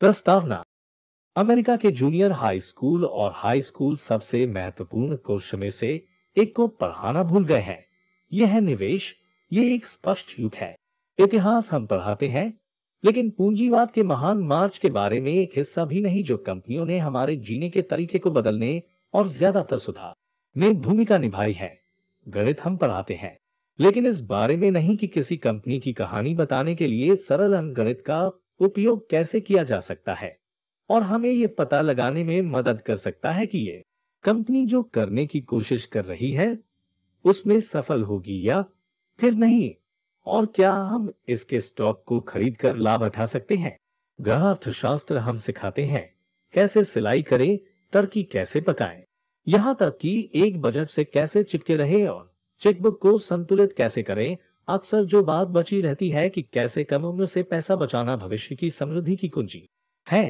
प्रस्तावना अमेरिका के junior high school और हाई स्कूल सबसे महत्वपूर्ण कोष में से एक को पढ़ाना भूल गए हैं यह है निवेश ये एक स्पष्ट युग है इतिहास हम पढ़ाते हैं लेकिन पूंजीवाद के महान मार्च के बारे में एक हिस्सा भी नहीं जो कंपनियों ने हमारे जीने के तरीके को बदलने और ज्यादातर सुधार में भूमिका निभाई है गणित हम पढ़ाते हैं लेकिन इस बारे में नहीं कि किसी कंपनी की कहानी बताने के लिए सरल गणित का उपयोग कैसे किया जा सकता है और हमें ये पता लगाने में मदद कर सकता है कि ये कंपनी जो करने की कोशिश कर रही है उसमें सफल होगी या फिर नहीं और क्या हम इसके स्टॉक को खरीद कर लाभ उठा सकते हैं ग्रह अर्थशास्त्र हम सिखाते हैं कैसे सिलाई करें टर्की कैसे पकाएं यहाँ तक कि एक बजट से कैसे चिपके रहे और चेकबुक को संतुलित कैसे करें अक्सर जो बात बची रहती है कि कैसे कम उम्र से पैसा बचाना भविष्य की समृद्धि की कुंजी है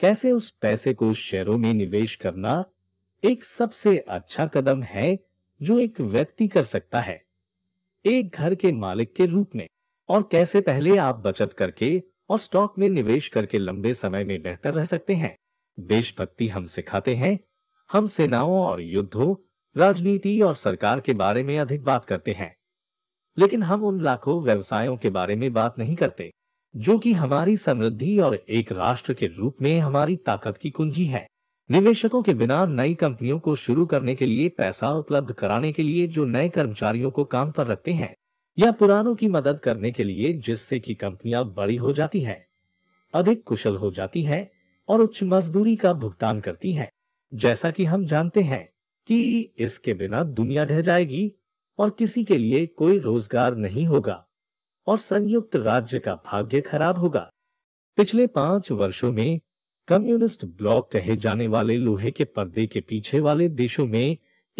कैसे उस पैसे को शेयरों में निवेश करना एक सबसे अच्छा कदम है जो एक व्यक्ति कर सकता है एक घर के मालिक के रूप में और कैसे पहले आप बचत करके और स्टॉक में निवेश करके लंबे समय में बेहतर रह सकते हैं देशभक्ति हम सिखाते हैं हम सेनाओं और युद्धों राजनीति और सरकार के बारे में अधिक बात करते हैं लेकिन हम उन लाखों व्यवसायों के बारे में बात नहीं करते जो कि हमारी समृद्धि और एक राष्ट्र के रूप में हमारी ताकत की कुंजी है निवेशकों के बिना नई कंपनियों को शुरू करने के लिए पैसा उपलब्ध कराने के लिए जो नए कर्मचारियों को काम पर रखते हैं या पुरानों की मदद करने के लिए जिससे कि कंपनियां बड़ी हो जाती हैं, अधिक कुशल हो जाती हैं और उच्च मजदूरी का भुगतान करती हैं। जैसा कि हम जानते हैं कि इसके बिना दुनिया ढह जाएगी और किसी के लिए कोई रोजगार नहीं होगा और संयुक्त राज्य का भाग्य खराब होगा पिछले पांच वर्षों में कम्युनिस्ट ब्लॉक कहे जाने वाले लोहे के पर्दे के पीछे वाले देशों में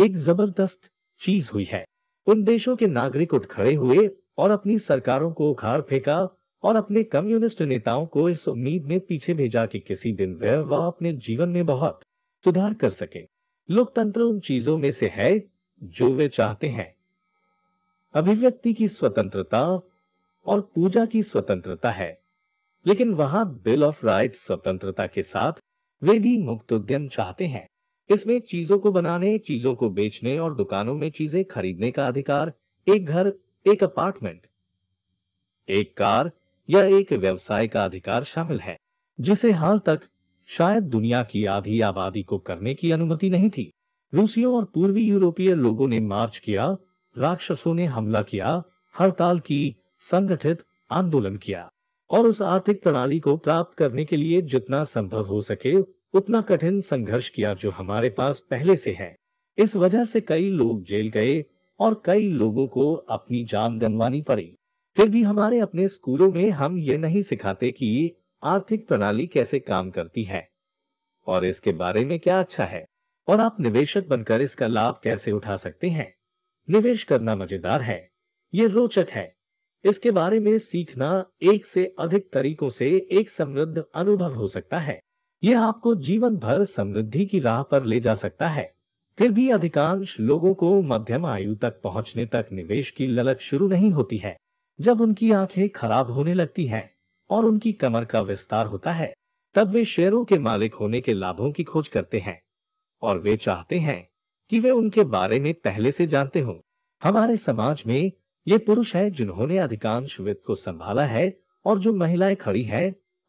एक जबरदस्त चीज हुई है उन देशों के नागरिक उठ खड़े हुए और अपनी सरकारों को उखाड़ फेंका और अपने कम्युनिस्ट नेताओं को इस उम्मीद में पीछे भेजा कि किसी दिन वह वह अपने जीवन में बहुत सुधार कर सके लोकतंत्र उन चीजों में से है जो वे चाहते हैं अभिव्यक्ति की स्वतंत्रता और पूजा की स्वतंत्रता है लेकिन वहां बिल ऑफ राइट स्वतंत्रता के साथ वे भी मुक्त उद्यम चाहते हैं इसमें चीजों को बनाने चीजों को बेचने और दुकानों में चीजें खरीदने का अधिकार एक घर एक अपार्टमेंट एक कार या एक व्यवसाय का अधिकार शामिल है जिसे हाल तक शायद दुनिया की आधी आबादी को करने की अनुमति नहीं थी रूसियों और पूर्वी यूरोपीय लोगों ने मार्च किया राक्षसों ने हमला किया हड़ताल की संगठित आंदोलन किया और उस आर्थिक प्रणाली को प्राप्त करने के लिए जितना संभव हो सके उतना कठिन संघर्ष किया जो हमारे पास पहले से है इस वजह से कई लोग जेल गए और कई लोगों को अपनी जान गंवानी पड़ी फिर भी हमारे अपने स्कूलों में हम ये नहीं सिखाते कि आर्थिक प्रणाली कैसे काम करती है और इसके बारे में क्या अच्छा है और आप निवेशक बनकर इसका लाभ कैसे उठा सकते हैं निवेश करना मजेदार है ये रोचक है इसके बारे में सीखना एक से अधिक तरीकों से एक समृद्ध अनुभव हो सकता है यह आपको जीवन भर समृद्धि की राह पर ले जा सकता है फिर भी अधिकांश लोगों को मध्यम आयु तक पहुंचने तक निवेश की ललक शुरू नहीं होती है जब उनकी आंखें खराब होने लगती हैं और उनकी कमर का विस्तार होता है तब वे शेयरों के मालिक होने के लाभों की खोज करते हैं और वे चाहते हैं कि वे उनके बारे में पहले से जानते हों हमारे समाज में ये पुरुष है जिन्होंने अधिकांश वित्त को संभाला है और जो महिलाएं खड़ी है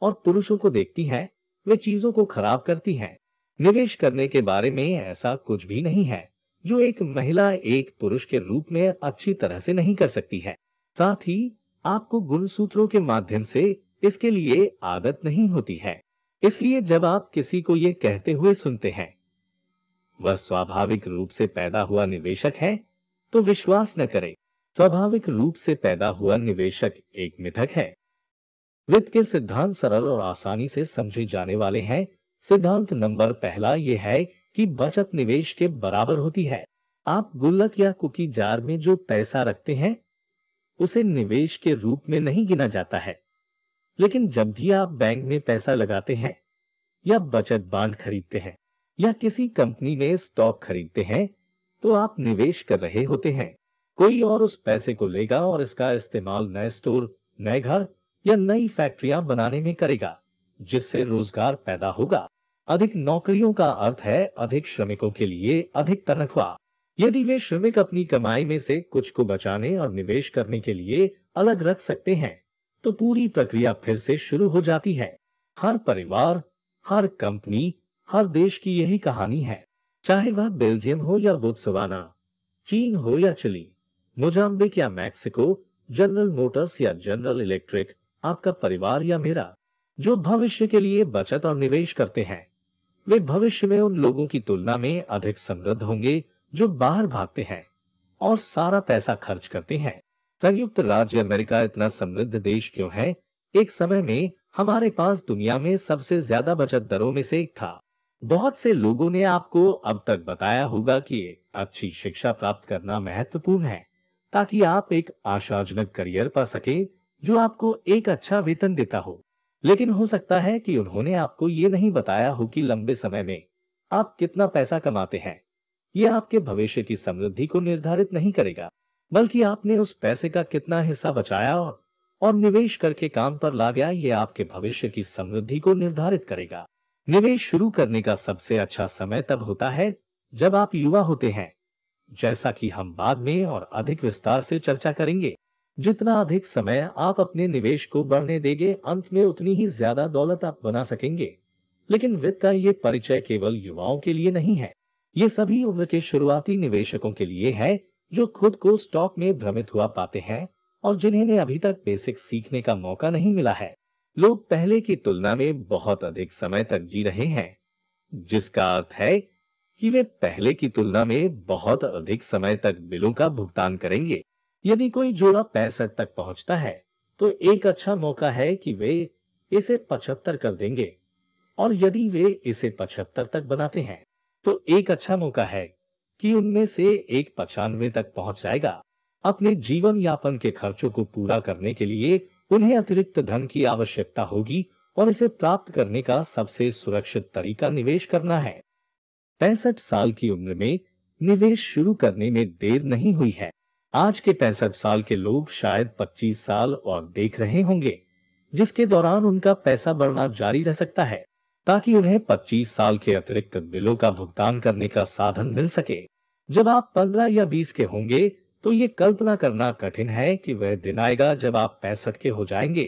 और पुरुषों को देखती है वे चीजों को खराब करती हैं। निवेश करने के बारे में ऐसा कुछ भी नहीं है जो एक महिला एक पुरुष के रूप में अच्छी तरह से नहीं कर सकती है साथ ही आपको गुण सूत्रों के माध्यम से इसके लिए आदत नहीं होती है इसलिए जब आप किसी को ये कहते हुए सुनते हैं वह स्वाभाविक रूप से पैदा हुआ निवेशक है तो विश्वास न करें स्वाभाविक रूप से पैदा हुआ निवेशक एक मिथक है वित्त के सिद्धांत सरल और आसानी से समझे जाने वाले हैं सिद्धांत नंबर पहला यह है कि बचत निवेश के बराबर होती है आप गुल्लक या कुकी जार में जो पैसा रखते हैं उसे निवेश के रूप में नहीं गिना जाता है लेकिन जब भी आप बैंक में पैसा लगाते हैं या बचत बांड खरीदते हैं या किसी कंपनी में स्टॉक खरीदते हैं तो आप निवेश कर रहे होते हैं कोई और उस पैसे को लेगा और इसका इस्तेमाल नए स्टोर नए घर या नई फैक्ट्रियां बनाने में करेगा जिससे रोजगार पैदा होगा अधिक नौकरियों का अर्थ है अधिक श्रमिकों के लिए अधिक तनख्वाह यदि वे श्रमिक अपनी कमाई में से कुछ को बचाने और निवेश करने के लिए अलग रख सकते हैं तो पूरी प्रक्रिया फिर से शुरू हो जाती है हर परिवार हर कंपनी हर देश की यही कहानी है चाहे वह बेल्जियम हो या बोत्सवाना चीन हो या चिली मोजाम्बिक या मैक्सिको जनरल मोटर्स या जनरल इलेक्ट्रिक आपका परिवार या मेरा जो भविष्य के लिए बचत और निवेश करते हैं वे भविष्य में उन लोगों की तुलना में अधिक समृद्ध होंगे जो बाहर भागते हैं और सारा पैसा खर्च करते हैं संयुक्त राज्य अमेरिका इतना समृद्ध देश क्यों है एक समय में हमारे पास दुनिया में सबसे ज्यादा बचत दरों में से एक था बहुत से लोगों ने आपको अब तक बताया होगा कि अच्छी शिक्षा प्राप्त करना महत्वपूर्ण है ताकि आप एक आशाजनक करियर पा सके जो आपको एक अच्छा वेतन देता हो लेकिन हो सकता है कि उन्होंने आपको ये नहीं बताया हो कि लंबे समय में आप कितना पैसा कमाते हैं ये आपके भविष्य की समृद्धि को निर्धारित नहीं करेगा बल्कि आपने उस पैसे का कितना हिस्सा बचाया और और निवेश करके काम पर ला गया ये आपके भविष्य की समृद्धि को निर्धारित करेगा निवेश शुरू करने का सबसे अच्छा समय तब होता है जब आप युवा होते हैं जैसा कि हम बाद में और अधिक विस्तार से चर्चा करेंगे जितना अधिक समय आप अपने निवेश को बढ़ने देंगे अंत में उतनी ही ज्यादा दौलत आप बना सकेंगे लेकिन वित्त का ये परिचय केवल युवाओं के लिए नहीं है ये सभी उम्र के शुरुआती निवेशकों के लिए है जो खुद को स्टॉक में भ्रमित हुआ पाते हैं और जिन्हें अभी तक बेसिक सीखने का मौका नहीं मिला है लोग पहले की तुलना में बहुत अधिक समय तक जी रहे हैं जिसका अर्थ है कि वे पहले की तुलना में बहुत अधिक समय तक बिलों का भुगतान करेंगे यदि कोई जोड़ा पैंसठ तक पहुंचता है तो एक अच्छा मौका है कि वे इसे पचहत्तर कर देंगे और यदि वे इसे पचहत्तर तक बनाते हैं तो एक अच्छा मौका है कि उनमें से एक पचानवे तक पहुंच जाएगा अपने जीवन यापन के खर्चों को पूरा करने के लिए उन्हें अतिरिक्त धन की आवश्यकता होगी और इसे प्राप्त करने का सबसे सुरक्षित तरीका निवेश करना है पैंसठ साल की उम्र में निवेश शुरू करने में देर नहीं हुई है आज के पैंसठ साल के लोग शायद 25 साल और देख रहे होंगे जिसके दौरान उनका पैसा बढ़ना जारी रह सकता है ताकि उन्हें 25 साल के अतिरिक्त बिलों का भुगतान करने का साधन मिल सके जब आप 15 या 20 के होंगे तो ये कल्पना करना कठिन है कि वह दिन आएगा जब आप पैंसठ के हो जाएंगे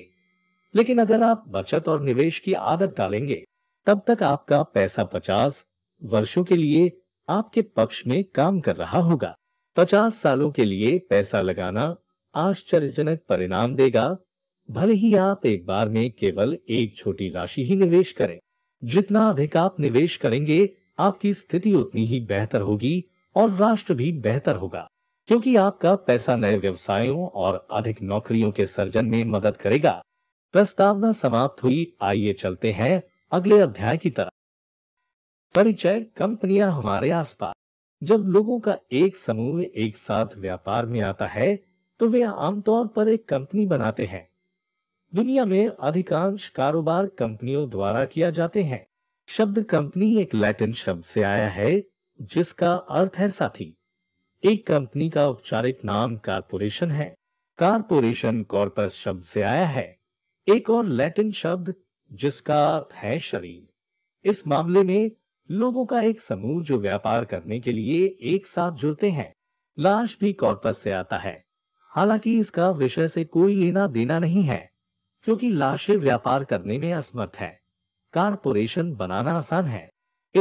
लेकिन अगर आप बचत और निवेश की आदत डालेंगे तब तक आपका पैसा पचास वर्षों के लिए आपके पक्ष में काम कर रहा होगा पचास सालों के लिए पैसा लगाना आश्चर्यजनक परिणाम देगा भले ही आप एक बार में केवल एक छोटी राशि ही निवेश करें जितना अधिक आप निवेश करेंगे आपकी स्थिति उतनी ही बेहतर होगी और राष्ट्र भी बेहतर होगा क्योंकि आपका पैसा नए व्यवसायों और अधिक नौकरियों के सर्जन में मदद करेगा प्रस्तावना समाप्त हुई आइए चलते हैं अगले अध्याय की तरफ परिचय कंपनियां हमारे आसपास जब लोगों का एक समूह एक साथ व्यापार में आता है तो वे आमतौर पर एक कंपनी बनाते हैं दुनिया में अधिकांश कारोबार कंपनियों द्वारा किया जाते हैं शब्द कंपनी एक लैटिन शब्द से आया है जिसका अर्थ है साथी एक कंपनी का औपचारिक नाम कारपोरेशन है कारपोरेशन कॉर्पस शब्द से आया है एक और लैटिन शब्द जिसका अर्थ है शरीर इस मामले में लोगों का एक समूह जो व्यापार करने के लिए एक साथ जुड़ते हैं लाश भी कॉर्पस से आता है हालांकि इसका विषय से कोई लेना देना नहीं है क्योंकि लाशें व्यापार करने में असमर्थ है कारपोरेशन बनाना आसान है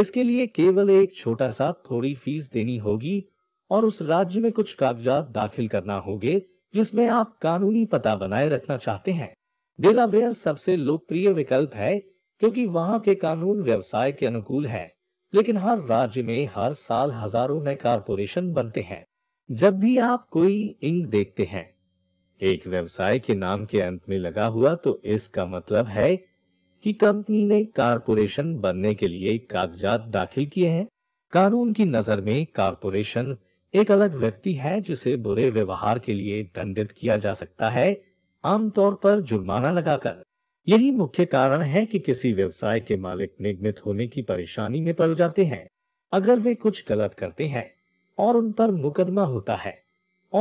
इसके लिए केवल एक छोटा सा थोड़ी फीस देनी होगी और उस राज्य में कुछ कागजात दाखिल करना होंगे जिसमें आप कानूनी पता बनाए रखना चाहते हैं डेलावेयर सबसे लोकप्रिय विकल्प है क्योंकि वहाँ के कानून व्यवसाय के अनुकूल है लेकिन हर राज्य में हर साल हजारों नए कारपोरेशन बनते हैं जब भी आप कोई इंक देखते हैं एक व्यवसाय के नाम के अंत में लगा हुआ तो इसका मतलब है कि कंपनी ने कारपोरेशन बनने के लिए कागजात दाखिल किए हैं कानून की नजर में कारपोरेशन एक अलग व्यक्ति है जिसे बुरे व्यवहार के लिए दंडित किया जा सकता है आमतौर पर जुर्माना लगाकर यही मुख्य कारण है कि किसी व्यवसाय के मालिक निगमित होने की परेशानी में पड़ जाते हैं अगर वे कुछ गलत करते हैं और उन पर मुकदमा होता है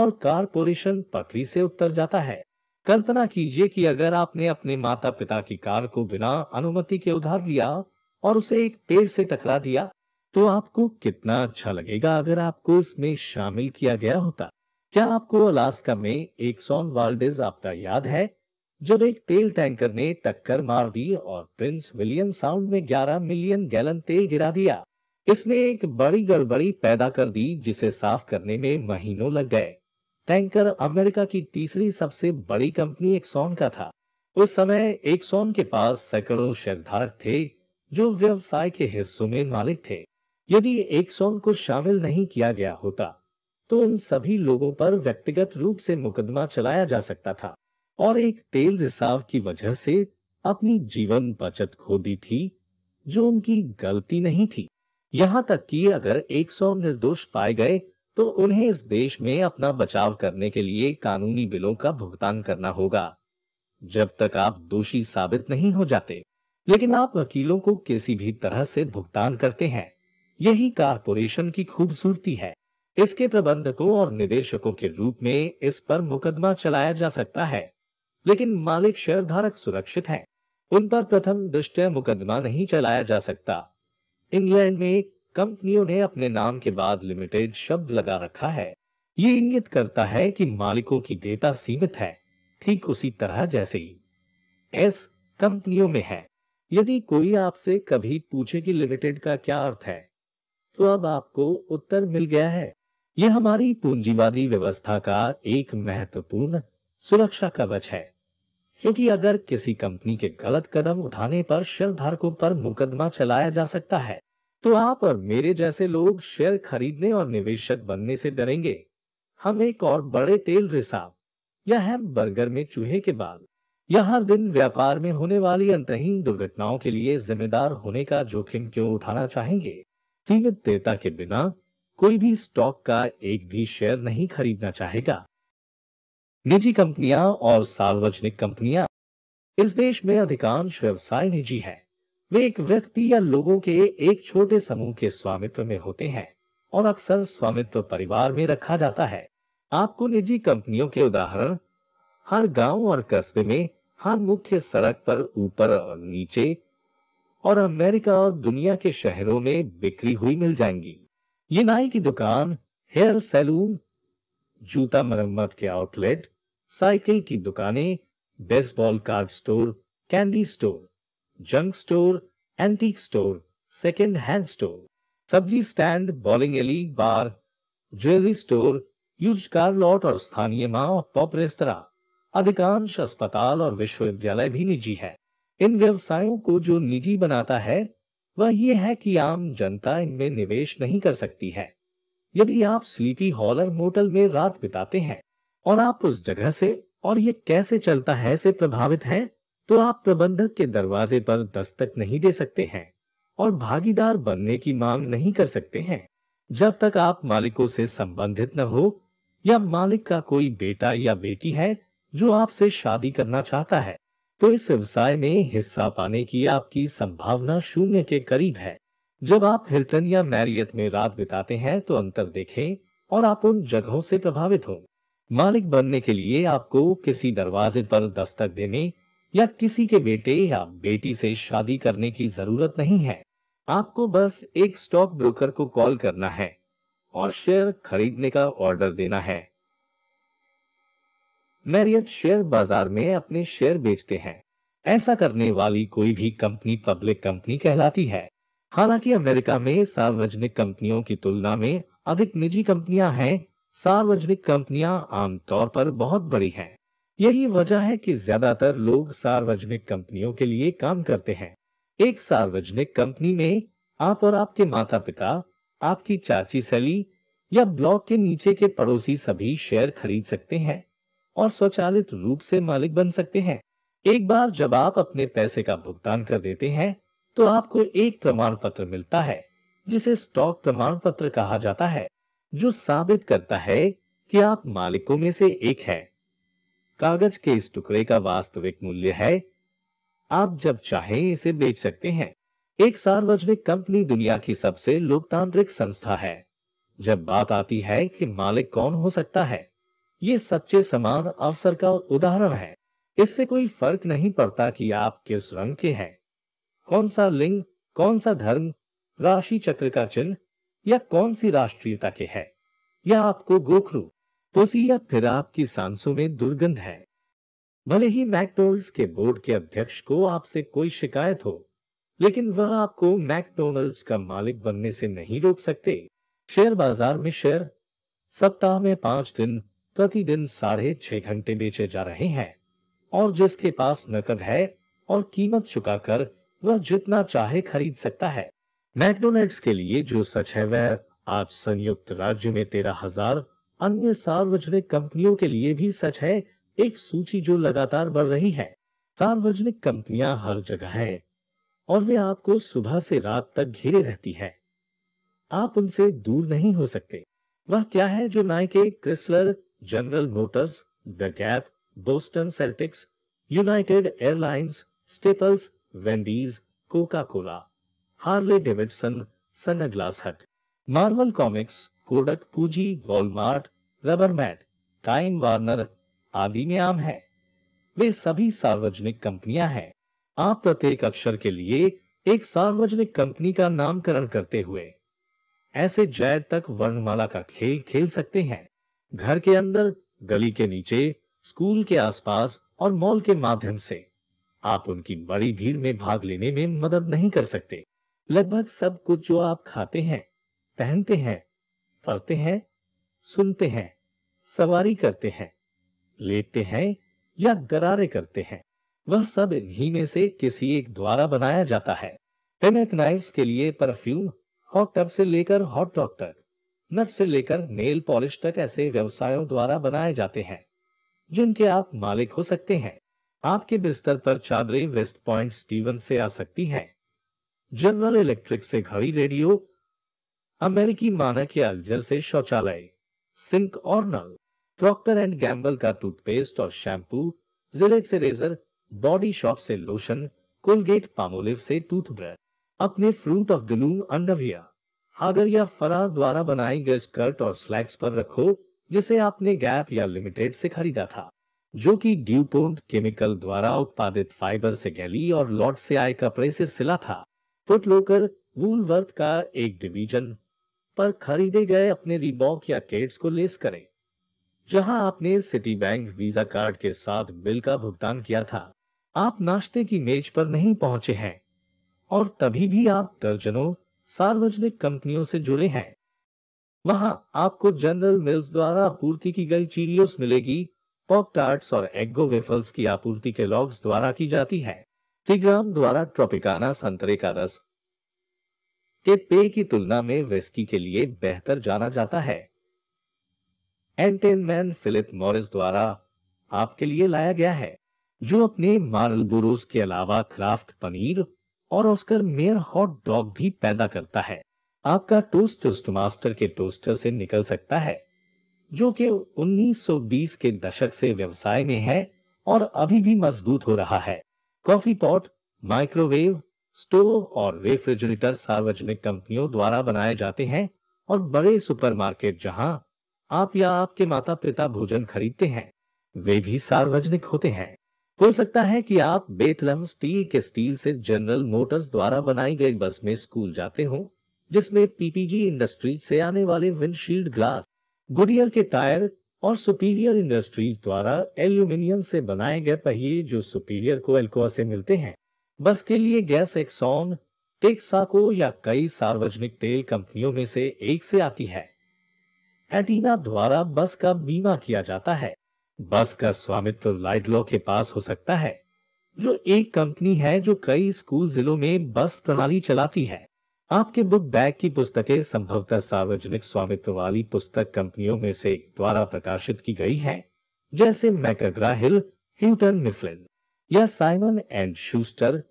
और कारपोरेशन पटरी से उतर जाता है कल्पना कीजिए कि अगर आपने अपने माता पिता की कार को बिना अनुमति के उधार लिया और उसे एक पेड़ से टकरा दिया तो आपको कितना अच्छा लगेगा अगर आपको इसमें शामिल किया गया होता क्या आपको अलास्का में एक सॉन वाल्डेज आपका याद है जब एक तेल टैंकर ने टक्कर मार दी और प्रिंस विलियम साउंड में 11 मिलियन गैलन तेल गिरा दिया इसने एक बड़ी गड़बड़ी पैदा कर दी जिसे साफ करने में महीनों लग गए टैंकर अमेरिका की तीसरी सबसे बड़ी कंपनी एक्सॉन का था उस समय एक्सॉन के पास सैकड़ों शेयरधारक थे जो व्यवसाय के हिस्सों में मालिक थे यदि एक सॉन्ग को शामिल नहीं किया गया होता तो उन सभी लोगों पर व्यक्तिगत रूप से मुकदमा चलाया जा सकता था और एक तेल रिसाव की वजह से अपनी जीवन बचत खो दी थी जो उनकी गलती नहीं थी यहाँ तक कि अगर एक सौ निर्दोष पाए गए तो उन्हें इस देश में अपना बचाव करने के लिए कानूनी बिलों का भुगतान करना होगा जब तक आप दोषी साबित नहीं हो जाते लेकिन आप वकीलों को किसी भी तरह से भुगतान करते हैं यही कारपोरेशन की खूबसूरती है इसके प्रबंधकों और निदेशकों के रूप में इस पर मुकदमा चलाया जा सकता है लेकिन मालिक शेयरधारक सुरक्षित हैं। उन पर प्रथम दृष्टि मुकदमा नहीं चलाया जा सकता इंग्लैंड में कंपनियों ने अपने नाम के बाद लिमिटेड शब्द लगा रखा है ये इंगित करता है कि मालिकों की डेटा सीमित है ठीक उसी तरह जैसे ही एस कंपनियों में है यदि कोई आपसे कभी पूछे कि लिमिटेड का क्या अर्थ है तो अब आपको उत्तर मिल गया है यह हमारी पूंजीवादी व्यवस्था का एक महत्वपूर्ण सुरक्षा कवच है क्योंकि अगर किसी कंपनी के गलत कदम उठाने पर शेयर धारकों पर मुकदमा चलाया जा सकता है तो आप और मेरे जैसे लोग शेयर खरीदने और निवेशक बनने से डरेंगे हम एक और बड़े तेल रिसाव या हैम बर्गर में चूहे के बाल या हर दिन व्यापार में होने वाली अंतहीन दुर्घटनाओं के लिए जिम्मेदार होने का जोखिम क्यों उठाना चाहेंगे सीमित देयता के बिना कोई भी स्टॉक का एक भी शेयर नहीं खरीदना चाहेगा निजी कंपनियां और सार्वजनिक कंपनियां इस देश में अधिकांश व्यवसाय निजी है वे एक व्यक्ति या लोगों के एक छोटे समूह के स्वामित्व में होते हैं और अक्सर स्वामित्व परिवार में रखा जाता है आपको निजी कंपनियों के उदाहरण हर गांव और कस्बे में हर मुख्य सड़क पर ऊपर और नीचे और अमेरिका और दुनिया के शहरों में बिक्री हुई मिल जाएंगी ये नाई की दुकान हेयर सैलून जूता मरम्मत के आउटलेट साइकिल की दुकानें baseball card store candy store junk store antique store second hand store सब्जी stand bowling alley bar jewellery store use car lot और स्थानीय माँ और पॉप रेस्तरा अधिकांश अस्पताल और विश्वविद्यालय भी निजी है इन व्यवसायों को जो निजी बनाता है वह ये है कि आम जनता इनमें निवेश नहीं कर सकती है यदि आप स्लीपी हॉलर मोटल में रात बिताते हैं और आप उस जगह से और ये कैसे चलता है से प्रभावित हैं, तो आप प्रबंधक के दरवाजे पर दस्तक नहीं दे सकते हैं और भागीदार बनने की मांग नहीं कर सकते हैं जब तक आप मालिकों से संबंधित न हो या मालिक का कोई बेटा या बेटी है जो आपसे शादी करना चाहता है तो इस व्यवसाय में हिस्सा पाने की आपकी संभावना शून्य के करीब है जब आप हिल्टन या मैरियत में रात बिताते हैं तो अंतर देखें और आप उन जगहों से प्रभावित हो मालिक बनने के लिए आपको किसी दरवाजे पर दस्तक देने या किसी के बेटे या बेटी से शादी करने की जरूरत नहीं है आपको बस एक स्टॉक ब्रोकर को कॉल करना है और शेयर खरीदने का ऑर्डर देना है मैरियट शेयर बाजार में अपने शेयर बेचते हैं ऐसा करने वाली कोई भी कंपनी पब्लिक कंपनी कहलाती है हालांकि अमेरिका में सार्वजनिक कंपनियों की तुलना में अधिक निजी कंपनियां हैं सार्वजनिक कंपनियां आमतौर पर बहुत बड़ी हैं यही वजह है कि ज्यादातर लोग सार्वजनिक कंपनियों के लिए काम करते हैं एक सार्वजनिक कंपनी में आप और आपके माता पिता आपकी चाची सैली या ब्लॉक के नीचे के पड़ोसी सभी शेयर खरीद सकते हैं और स्वचालित रूप से मालिक बन सकते हैं एक बार जब आप अपने पैसे का भुगतान कर देते हैं तो आपको एक प्रमाण पत्र मिलता है जिसे स्टॉक प्रमाण पत्र कहा जाता है जो साबित करता है कि आप मालिकों में से एक है कागज के इस टुकड़े का वास्तविक मूल्य है आप जब चाहे इसे बेच सकते हैं एक सार्वजनिक कंपनी दुनिया की सबसे लोकतांत्रिक संस्था है जब बात आती है कि मालिक कौन हो सकता है ये सच्चे समान अवसर का उदाहरण है इससे कोई फर्क नहीं पड़ता कि आप किस रंग के हैं कौन सा लिंग कौन सा धर्म राशि चक्र का चिन्ह या कौन सी राष्ट्रीयता के है या आपको गोखरू तुलसी या फिर आपकी सांसों में दुर्गंध है भले ही मैकडोनल्ड्स के बोर्ड के अध्यक्ष को आपसे कोई शिकायत हो लेकिन वह आपको मैकडोनल्ड्स का मालिक बनने से नहीं रोक सकते शेयर बाजार में शेयर सप्ताह में पांच दिन प्रतिदिन साढ़े छह घंटे बेचे जा रहे हैं और जिसके पास नकद है और कीमत चुकाकर वह जितना चाहे खरीद सकता है मैकडोनल्ड्स के लिए जो सच है वह आज संयुक्त राज्य में तेरह हजार अन्य सार्वजनिक कंपनियों के लिए भी सच है एक सूची जो लगातार बढ़ रही है सार्वजनिक कंपनियां हर जगह है और वे आपको सुबह से रात तक घेरे रहती है आप उनसे दूर नहीं हो सकते वह क्या है जो Nike Chrysler General Motors, The Gap, Boston Celtics, United Airlines, Staples, Wendy's, Coca-Cola, Harley Davidson, Sunglass Hut, Marvel Comics, Kodak Fuji, Walmart, Rubber Mat, Time Warner, आदि में आम है वे सभी सार्वजनिक कंपनियां हैं आप प्रत्येक अक्षर के लिए एक सार्वजनिक कंपनी का नामकरण करते हुए ऐसे जैद तक वर्णमाला का खेल खेल सकते हैं घर के अंदर गली के नीचे स्कूल के आसपास और मॉल के माध्यम से आप उनकी बड़ी भीड़ में भाग लेने में मदद नहीं कर सकते लगभग सब कुछ जो आप खाते हैं पहनते हैं पढ़ते हैं सुनते हैं सवारी करते हैं लेते हैं या गरारे करते हैं वह सब इन्हीं में से किसी एक द्वारा बनाया जाता है पेनेट नाइफ्स के लिए परफ्यूम हॉट टब से लेकर हॉट डॉग तक नट से लेकर नेल पॉलिश तक ऐसे व्यवसायों द्वारा बनाए जाते हैं जिनके आप मालिक हो सकते हैं आपके बिस्तर पर चादरें वेस्ट पॉइंट स्टीवन से आ सकती हैं जनरल इलेक्ट्रिक से घड़ी रेडियो अमेरिकी मानक या अल्जर से शौचालय सिंक और नल प्रॉक्टर एंड गैम्बल का टूथपेस्ट और शैम्पू जिलेट से रेजर बॉडी शॉप से लोशन कोलगेट पामोलिव से टूथब्रश अपने fruit of the underwear Haggar या फरार द्वारा बनाई गए स्कर्ट और स्लैक्स पर रखो जिसे आपने गैप या लिमिटेड से खरीदा था जो कि ड्यूपोन्ट केमिकल द्वारा उत्पादित फाइबर से गैली और लॉट से आए कपड़े से सिला था फुटलोकर वूलवर्थ का एक डिवीजन पर खरीदे गए अपने रिबॉक या केट्स को लेस करें जहां आपने सिटी बैंक वीजा कार्ड के साथ बिल का भुगतान किया था आप नाश्ते की मेज पर नहीं पहुंचे हैं और तभी भी आप दर्जनों सार्वजनिक कंपनियों से जुड़े हैं वहां आपको जनरल मिल्स द्वारा आपूर्ति की गई चीरियोस मिलेगी पॉप टार्ट और एग्गो वेफल्स की आपूर्ति के लॉग्स द्वारा की जाती है सिग्राम द्वारा ट्रॉपिकाना संतरे का रस के पेय की तुलना में वेस्की के लिए बेहतर जाना जाता है एंटेनमैन फिलिप मॉरिस द्वारा आपके लिए लाया गया है जो अपने मार्ल बुरोस के अलावा क्राफ्ट पनीर और ऑस्कर मेयर हॉट डॉग भी पैदा करता है आपका टोस्ट मास्टर के टोस्टर से निकल सकता है जो कि 1920 के दशक से व्यवसाय में है और अभी भी मजबूत हो रहा है कॉफी पॉट माइक्रोवेव स्टोव और रेफ्रिजरेटर सार्वजनिक कंपनियों द्वारा बनाए जाते हैं और बड़े सुपरमार्केट जहां आप या आपके माता पिता भोजन खरीदते हैं वे भी सार्वजनिक होते हैं हो सकता है कि आप बेथलम स्टील के स्टील से जनरल मोटर्स द्वारा बनाई गई बस में स्कूल जाते हो जिसमें पीपीजी इंडस्ट्री से आने वाले विंडशील्ड ग्लास गुडियर के टायर और सुपीरियर इंडस्ट्रीज द्वारा एल्यूमिनियम से बनाए गए पहिए जो सुपीरियर को एल्कोआ से मिलते हैं बस के लिए गैस एक्सॉन टेक्साको या कई सार्वजनिक तेल कंपनियों में से एक से आती है एटीना द्वारा बस का बीमा किया जाता है बस का स्वामित्व लाइडलॉ के पास हो सकता है जो एक कंपनी है जो कई स्कूल जिलों में बस प्रणाली चलाती है आपके बुक बैग की पुस्तकें संभवतः सार्वजनिक स्वामित्व वाली पुस्तक कंपनियों में से द्वारा प्रकाशित की गई है जैसे मैकग्रा हिल ह्यूटन मिफ्लिन या साइमन एंड शूस्टर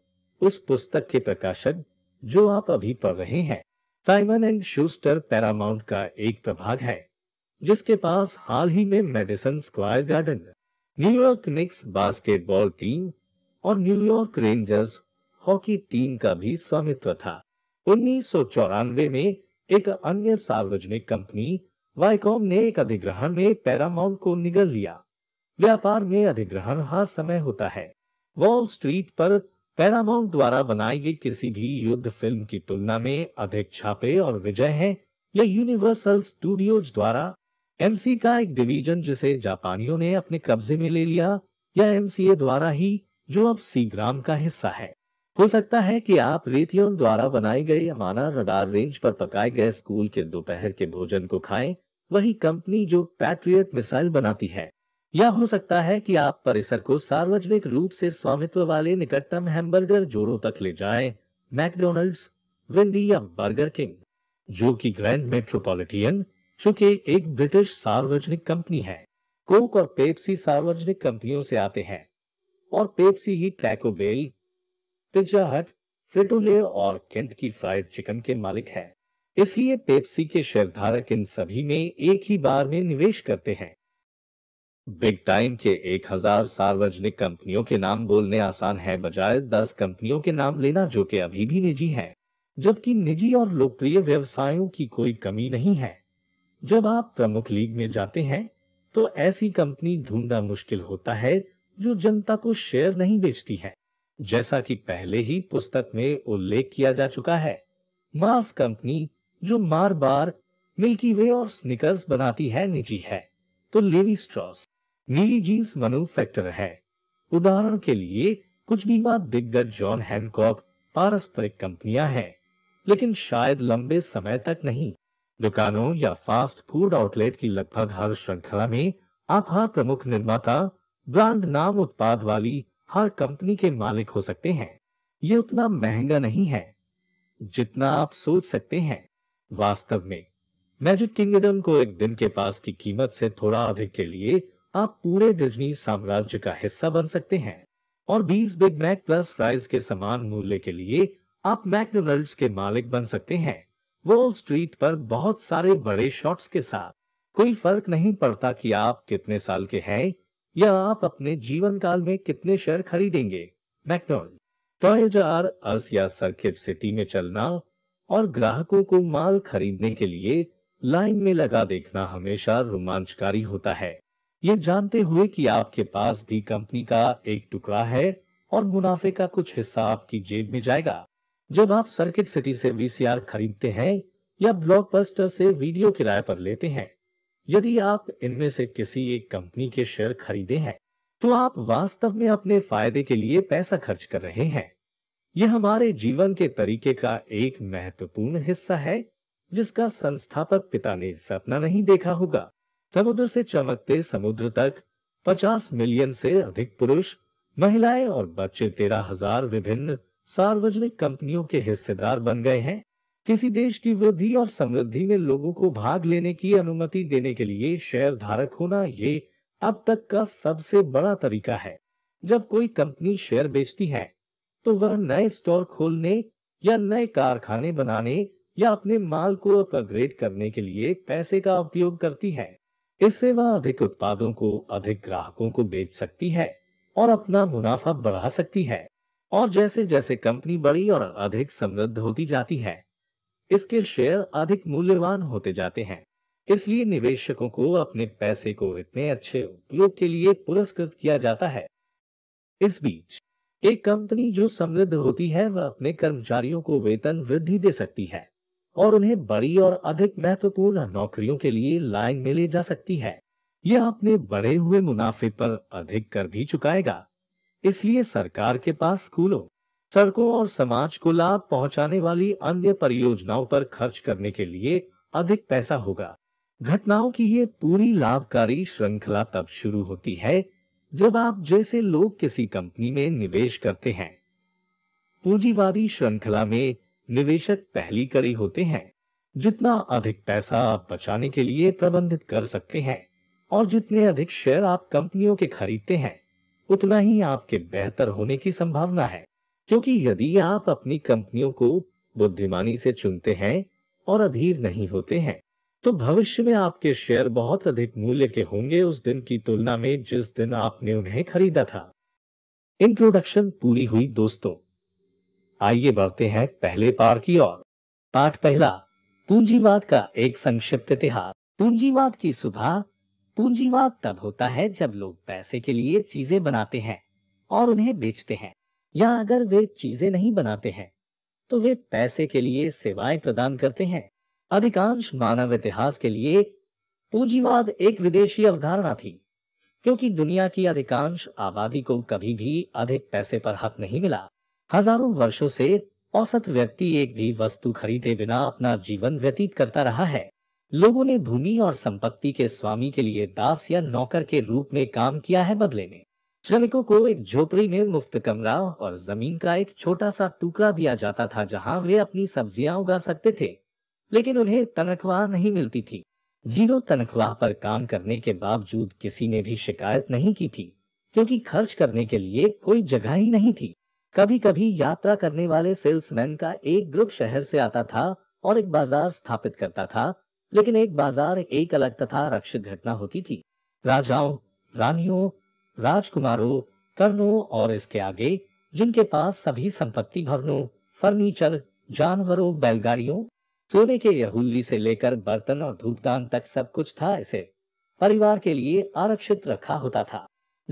उस पुस्तक के प्रकाशक जो आप अभी पढ़ रहे हैं साइमन एंड शूस्टर पैरामाउंट का एक प्रभाग है जिसके पास हाल ही में Madison Square Garden New York Knicks basketball team और न्यूयॉर्क रेंजर्स हॉकी टीम का भी स्वामित्व था उन्नीस में एक अन्य सार्वजनिक कंपनी वाइकॉम ने एक अधिग्रहण में पैरामाउंट को निगल लिया व्यापार में अधिग्रहण हर समय होता है वॉल स्ट्रीट पर पैरामाउंट द्वारा बनाई गई किसी भी युद्ध फिल्म की तुलना में अधिक छापे और विजय है यह यूनिवर्सल स्टूडियोज द्वारा एमसी का एक डिवीजन जिसे जापानियों ने अपने कब्जे में ले लिया या एमसीए द्वारा ही जो अब सीग्राम का हिस्सा है हो सकता है कि आप रेतियों द्वारा बनाए गए अमाना रडार रेंज पर पकाए गए स्कूल के दोपहर के भोजन को खाएं वही कंपनी जो पैट्रियट मिसाइल बनाती है या हो सकता है कि आप परिसर को सार्वजनिक रूप से स्वामित्व वाले निकटतम हैमबर्गर जोड़ों तक ले जाएं, मैकडोनल्ड्स विंडी या बर्गर किंग जो कि ग्रैंड मेट्रोपॉलिटियन चूंकि एक ब्रिटिश सार्वजनिक कंपनी है कोक और पेप्सी सार्वजनिक कंपनियों से आते हैं और पेप्सी ही Taco Bell Pizza Hut Frito Lay और केंट की फ्राइड चिकन के मालिक है इसलिए पेप्सी के शेयरधारक इन सभी में एक ही बार में निवेश करते हैं बिग टाइम के 1000 सार्वजनिक कंपनियों के नाम बोलने आसान है बजाय 10 कंपनियों के नाम लेना जो कि अभी भी निजी हैं, जबकि निजी और लोकप्रिय व्यवसायों की कोई कमी नहीं है जब आप प्रमुख लीग में जाते हैं तो ऐसी कंपनी ढूंढना मुश्किल होता है जो जनता को शेयर नहीं बेचती है जैसा कि पहले ही पुस्तक में उल्लेख किया जा चुका है मास कंपनी जो मार बार मिल्की वे और स्निकर्स बनाती है निजी है तो लेवी स्ट्रॉस नीली जीन्स मैन्युफैक्चर है उदाहरण के लिए कुछ बीमा दिग्गज जॉन हैनकॉक पारस्परिक कंपनियां हैं लेकिन शायद लंबे समय तक नहीं दुकानों या फास्ट फूड आउटलेट की लगभग हर श्रृंखला में आप हर प्रमुख निर्माता ब्रांड नाम उत्पाद वाली हर कंपनी के मालिक हो सकते हैं ये उतना महंगा नहीं है जितना आप सोच सकते हैं वास्तव में मैजिक किंगडम को एक दिन के पास की कीमत से थोड़ा अधिक के लिए आप पूरे डिजनी साम्राज्य का हिस्सा बन सकते हैं और 20 बिग मैक प्लस फ्राइज के समान मूल्य के लिए आप मैकडोनल्ड्स के मालिक बन सकते हैं वॉल स्ट्रीट पर बहुत सारे बड़े शॉट्स के साथ कोई फर्क नहीं पड़ता कि आप कितने साल के हैं या आप अपने जीवन काल में कितने शेयर खरीदेंगे मैकडोनल्ड टॉयजार अस या सर्किट सिटी में चलना और ग्राहकों को माल खरीदने के लिए लाइन में लगा देखना हमेशा रोमांचकारी होता है ये जानते हुए कि आपके पास भी कंपनी का एक टुकड़ा है और मुनाफे का कुछ हिस्सा आपकी जेब में जाएगा जब आप सर्किट सिटी से वीसीआर खरीदते हैं या ब्लॉकबस्टर से वीडियो किराए पर लेते हैं यदि आप इनमें से किसी एक कंपनी के शेयर खरीदे हैं तो आप वास्तव में अपने फायदे के लिए पैसा खर्च कर रहे हैं यह हमारे जीवन के तरीके का एक महत्वपूर्ण हिस्सा है जिसका संस्थापक पिता ने सपना नहीं देखा होगा समुद्र से चमकते समुद्र तक 50 मिलियन से अधिक पुरुष महिलाएं और बच्चे तेरह हजार विभिन्न सार्वजनिक कंपनियों के हिस्सेदार बन गए हैं किसी देश की वृद्धि और समृद्धि में लोगों को भाग लेने की अनुमति देने के लिए शेयर धारक होना ये अब तक का सबसे बड़ा तरीका है जब कोई कंपनी शेयर बेचती है तो वह नए स्टोर खोलने या नए कारखाने बनाने या अपने माल को अपग्रेड करने के लिए पैसे का उपयोग करती है इससे वह अधिक उत्पादों को अधिक ग्राहकों को बेच सकती है और अपना मुनाफा बढ़ा सकती है और जैसे जैसे कंपनी बड़ी और अधिक समृद्ध होती जाती है इसके शेयर अधिक मूल्यवान होते जाते हैं इसलिए निवेशकों को अपने पैसे को इतने अच्छे उपयोग के लिए पुरस्कृत किया जाता है इस बीच एक कंपनी जो समृद्ध होती है वह अपने कर्मचारियों को वेतन वृद्धि दे सकती है और उन्हें बड़ी और अधिक महत्वपूर्ण नौकरियों के लिए लाइन में ले जा सकती है यह अपने बढ़े हुए मुनाफे पर अधिक कर भी चुकाएगा इसलिए सरकार के पास स्कूलों सड़कों और समाज को लाभ पहुंचाने वाली अन्य परियोजनाओं पर खर्च करने के लिए अधिक पैसा होगा घटनाओं की ये पूरी लाभकारी श्रृंखला तब शुरू होती है जब आप जैसे लोग किसी कंपनी में निवेश करते हैं पूंजीवादी श्रृंखला में निवेशक पहली कड़ी होते हैं जितना अधिक पैसा आप बचाने के लिए प्रबंधित कर सकते हैं और जितने अधिक शेयर आप कंपनियों के खरीदते हैं उतना ही आपके बेहतर होने की संभावना है क्योंकि यदि आप अपनी कंपनियों को बुद्धिमानी से चुनते हैं और अधीर नहीं होते हैं तो भविष्य में आपके शेयर बहुत अधिक मूल्य के होंगे उस दिन की तुलना में जिस दिन आपने उन्हें खरीदा था इंट्रोडक्शन पूरी हुई दोस्तों आइए बढ़ते हैं पहले पार की ओर पाठ पहला पूंजीवाद का एक संक्षिप्त इतिहास पूंजीवाद की सुबह पूंजीवाद तब होता है जब लोग पैसे के लिए चीजें बनाते हैं और उन्हें बेचते हैं या अगर वे चीजें नहीं बनाते हैं तो वे पैसे के लिए सेवाएं प्रदान करते हैं अधिकांश मानव इतिहास के लिए पूंजीवाद एक विदेशी अवधारणा थी क्योंकि दुनिया की अधिकांश आबादी को कभी भी अधिक पैसे पर हक नहीं मिला हजारों वर्षों से औसत व्यक्ति एक भी वस्तु खरीदे बिना अपना जीवन व्यतीत करता रहा है लोगों ने भूमि और संपत्ति के स्वामी के लिए दास या नौकर के रूप में काम किया है बदले में श्रमिकों को एक झोपड़ी में मुफ्त कमरा और जमीन का एक छोटा सा टुकड़ा दिया जाता था जहां वे अपनी सब्जियां उगा सकते थे लेकिन उन्हें तनख्वाह नहीं मिलती थी जीरो तनख्वाह पर काम करने के बावजूद किसी ने भी शिकायत नहीं की थी क्योंकि खर्च करने के लिए कोई जगह ही नहीं थी कभी कभी यात्रा करने वाले सेल्समैन का एक ग्रुप शहर से आता था और एक बाजार स्थापित करता था लेकिन एक बाजार एक अलग तथा रक्षित घटना होती थी राजाओं रानियों राजकुमारों कर्णों और इसके आगे जिनके पास सभी संपत्ति भवनों फर्नीचर जानवरों बैलगाड़ियों सोने के यहूली से लेकर बर्तन और धूपदान तक सब कुछ था इसे परिवार के लिए आरक्षित रखा होता था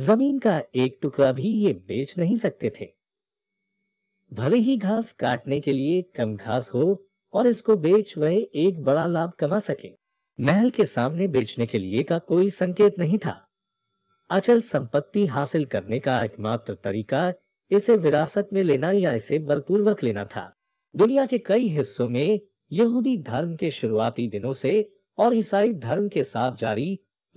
जमीन का एक टुकड़ा भी ये बेच नहीं सकते थे भले ही घास काटने के लिए कम घास हो और इसको बेच वह एक बड़ा लाभ कमा सके महल के सामने बेचने के लिए का कोई संकेत नहीं था अचल संपत्ति हासिल करने का एकमात्र तरीका इसे विरासत में लेना या इसे बलपूर्वक लेना था दुनिया के कई हिस्सों में यहूदी धर्म के शुरुआती दिनों से और ईसाई धर्म के साथ जारी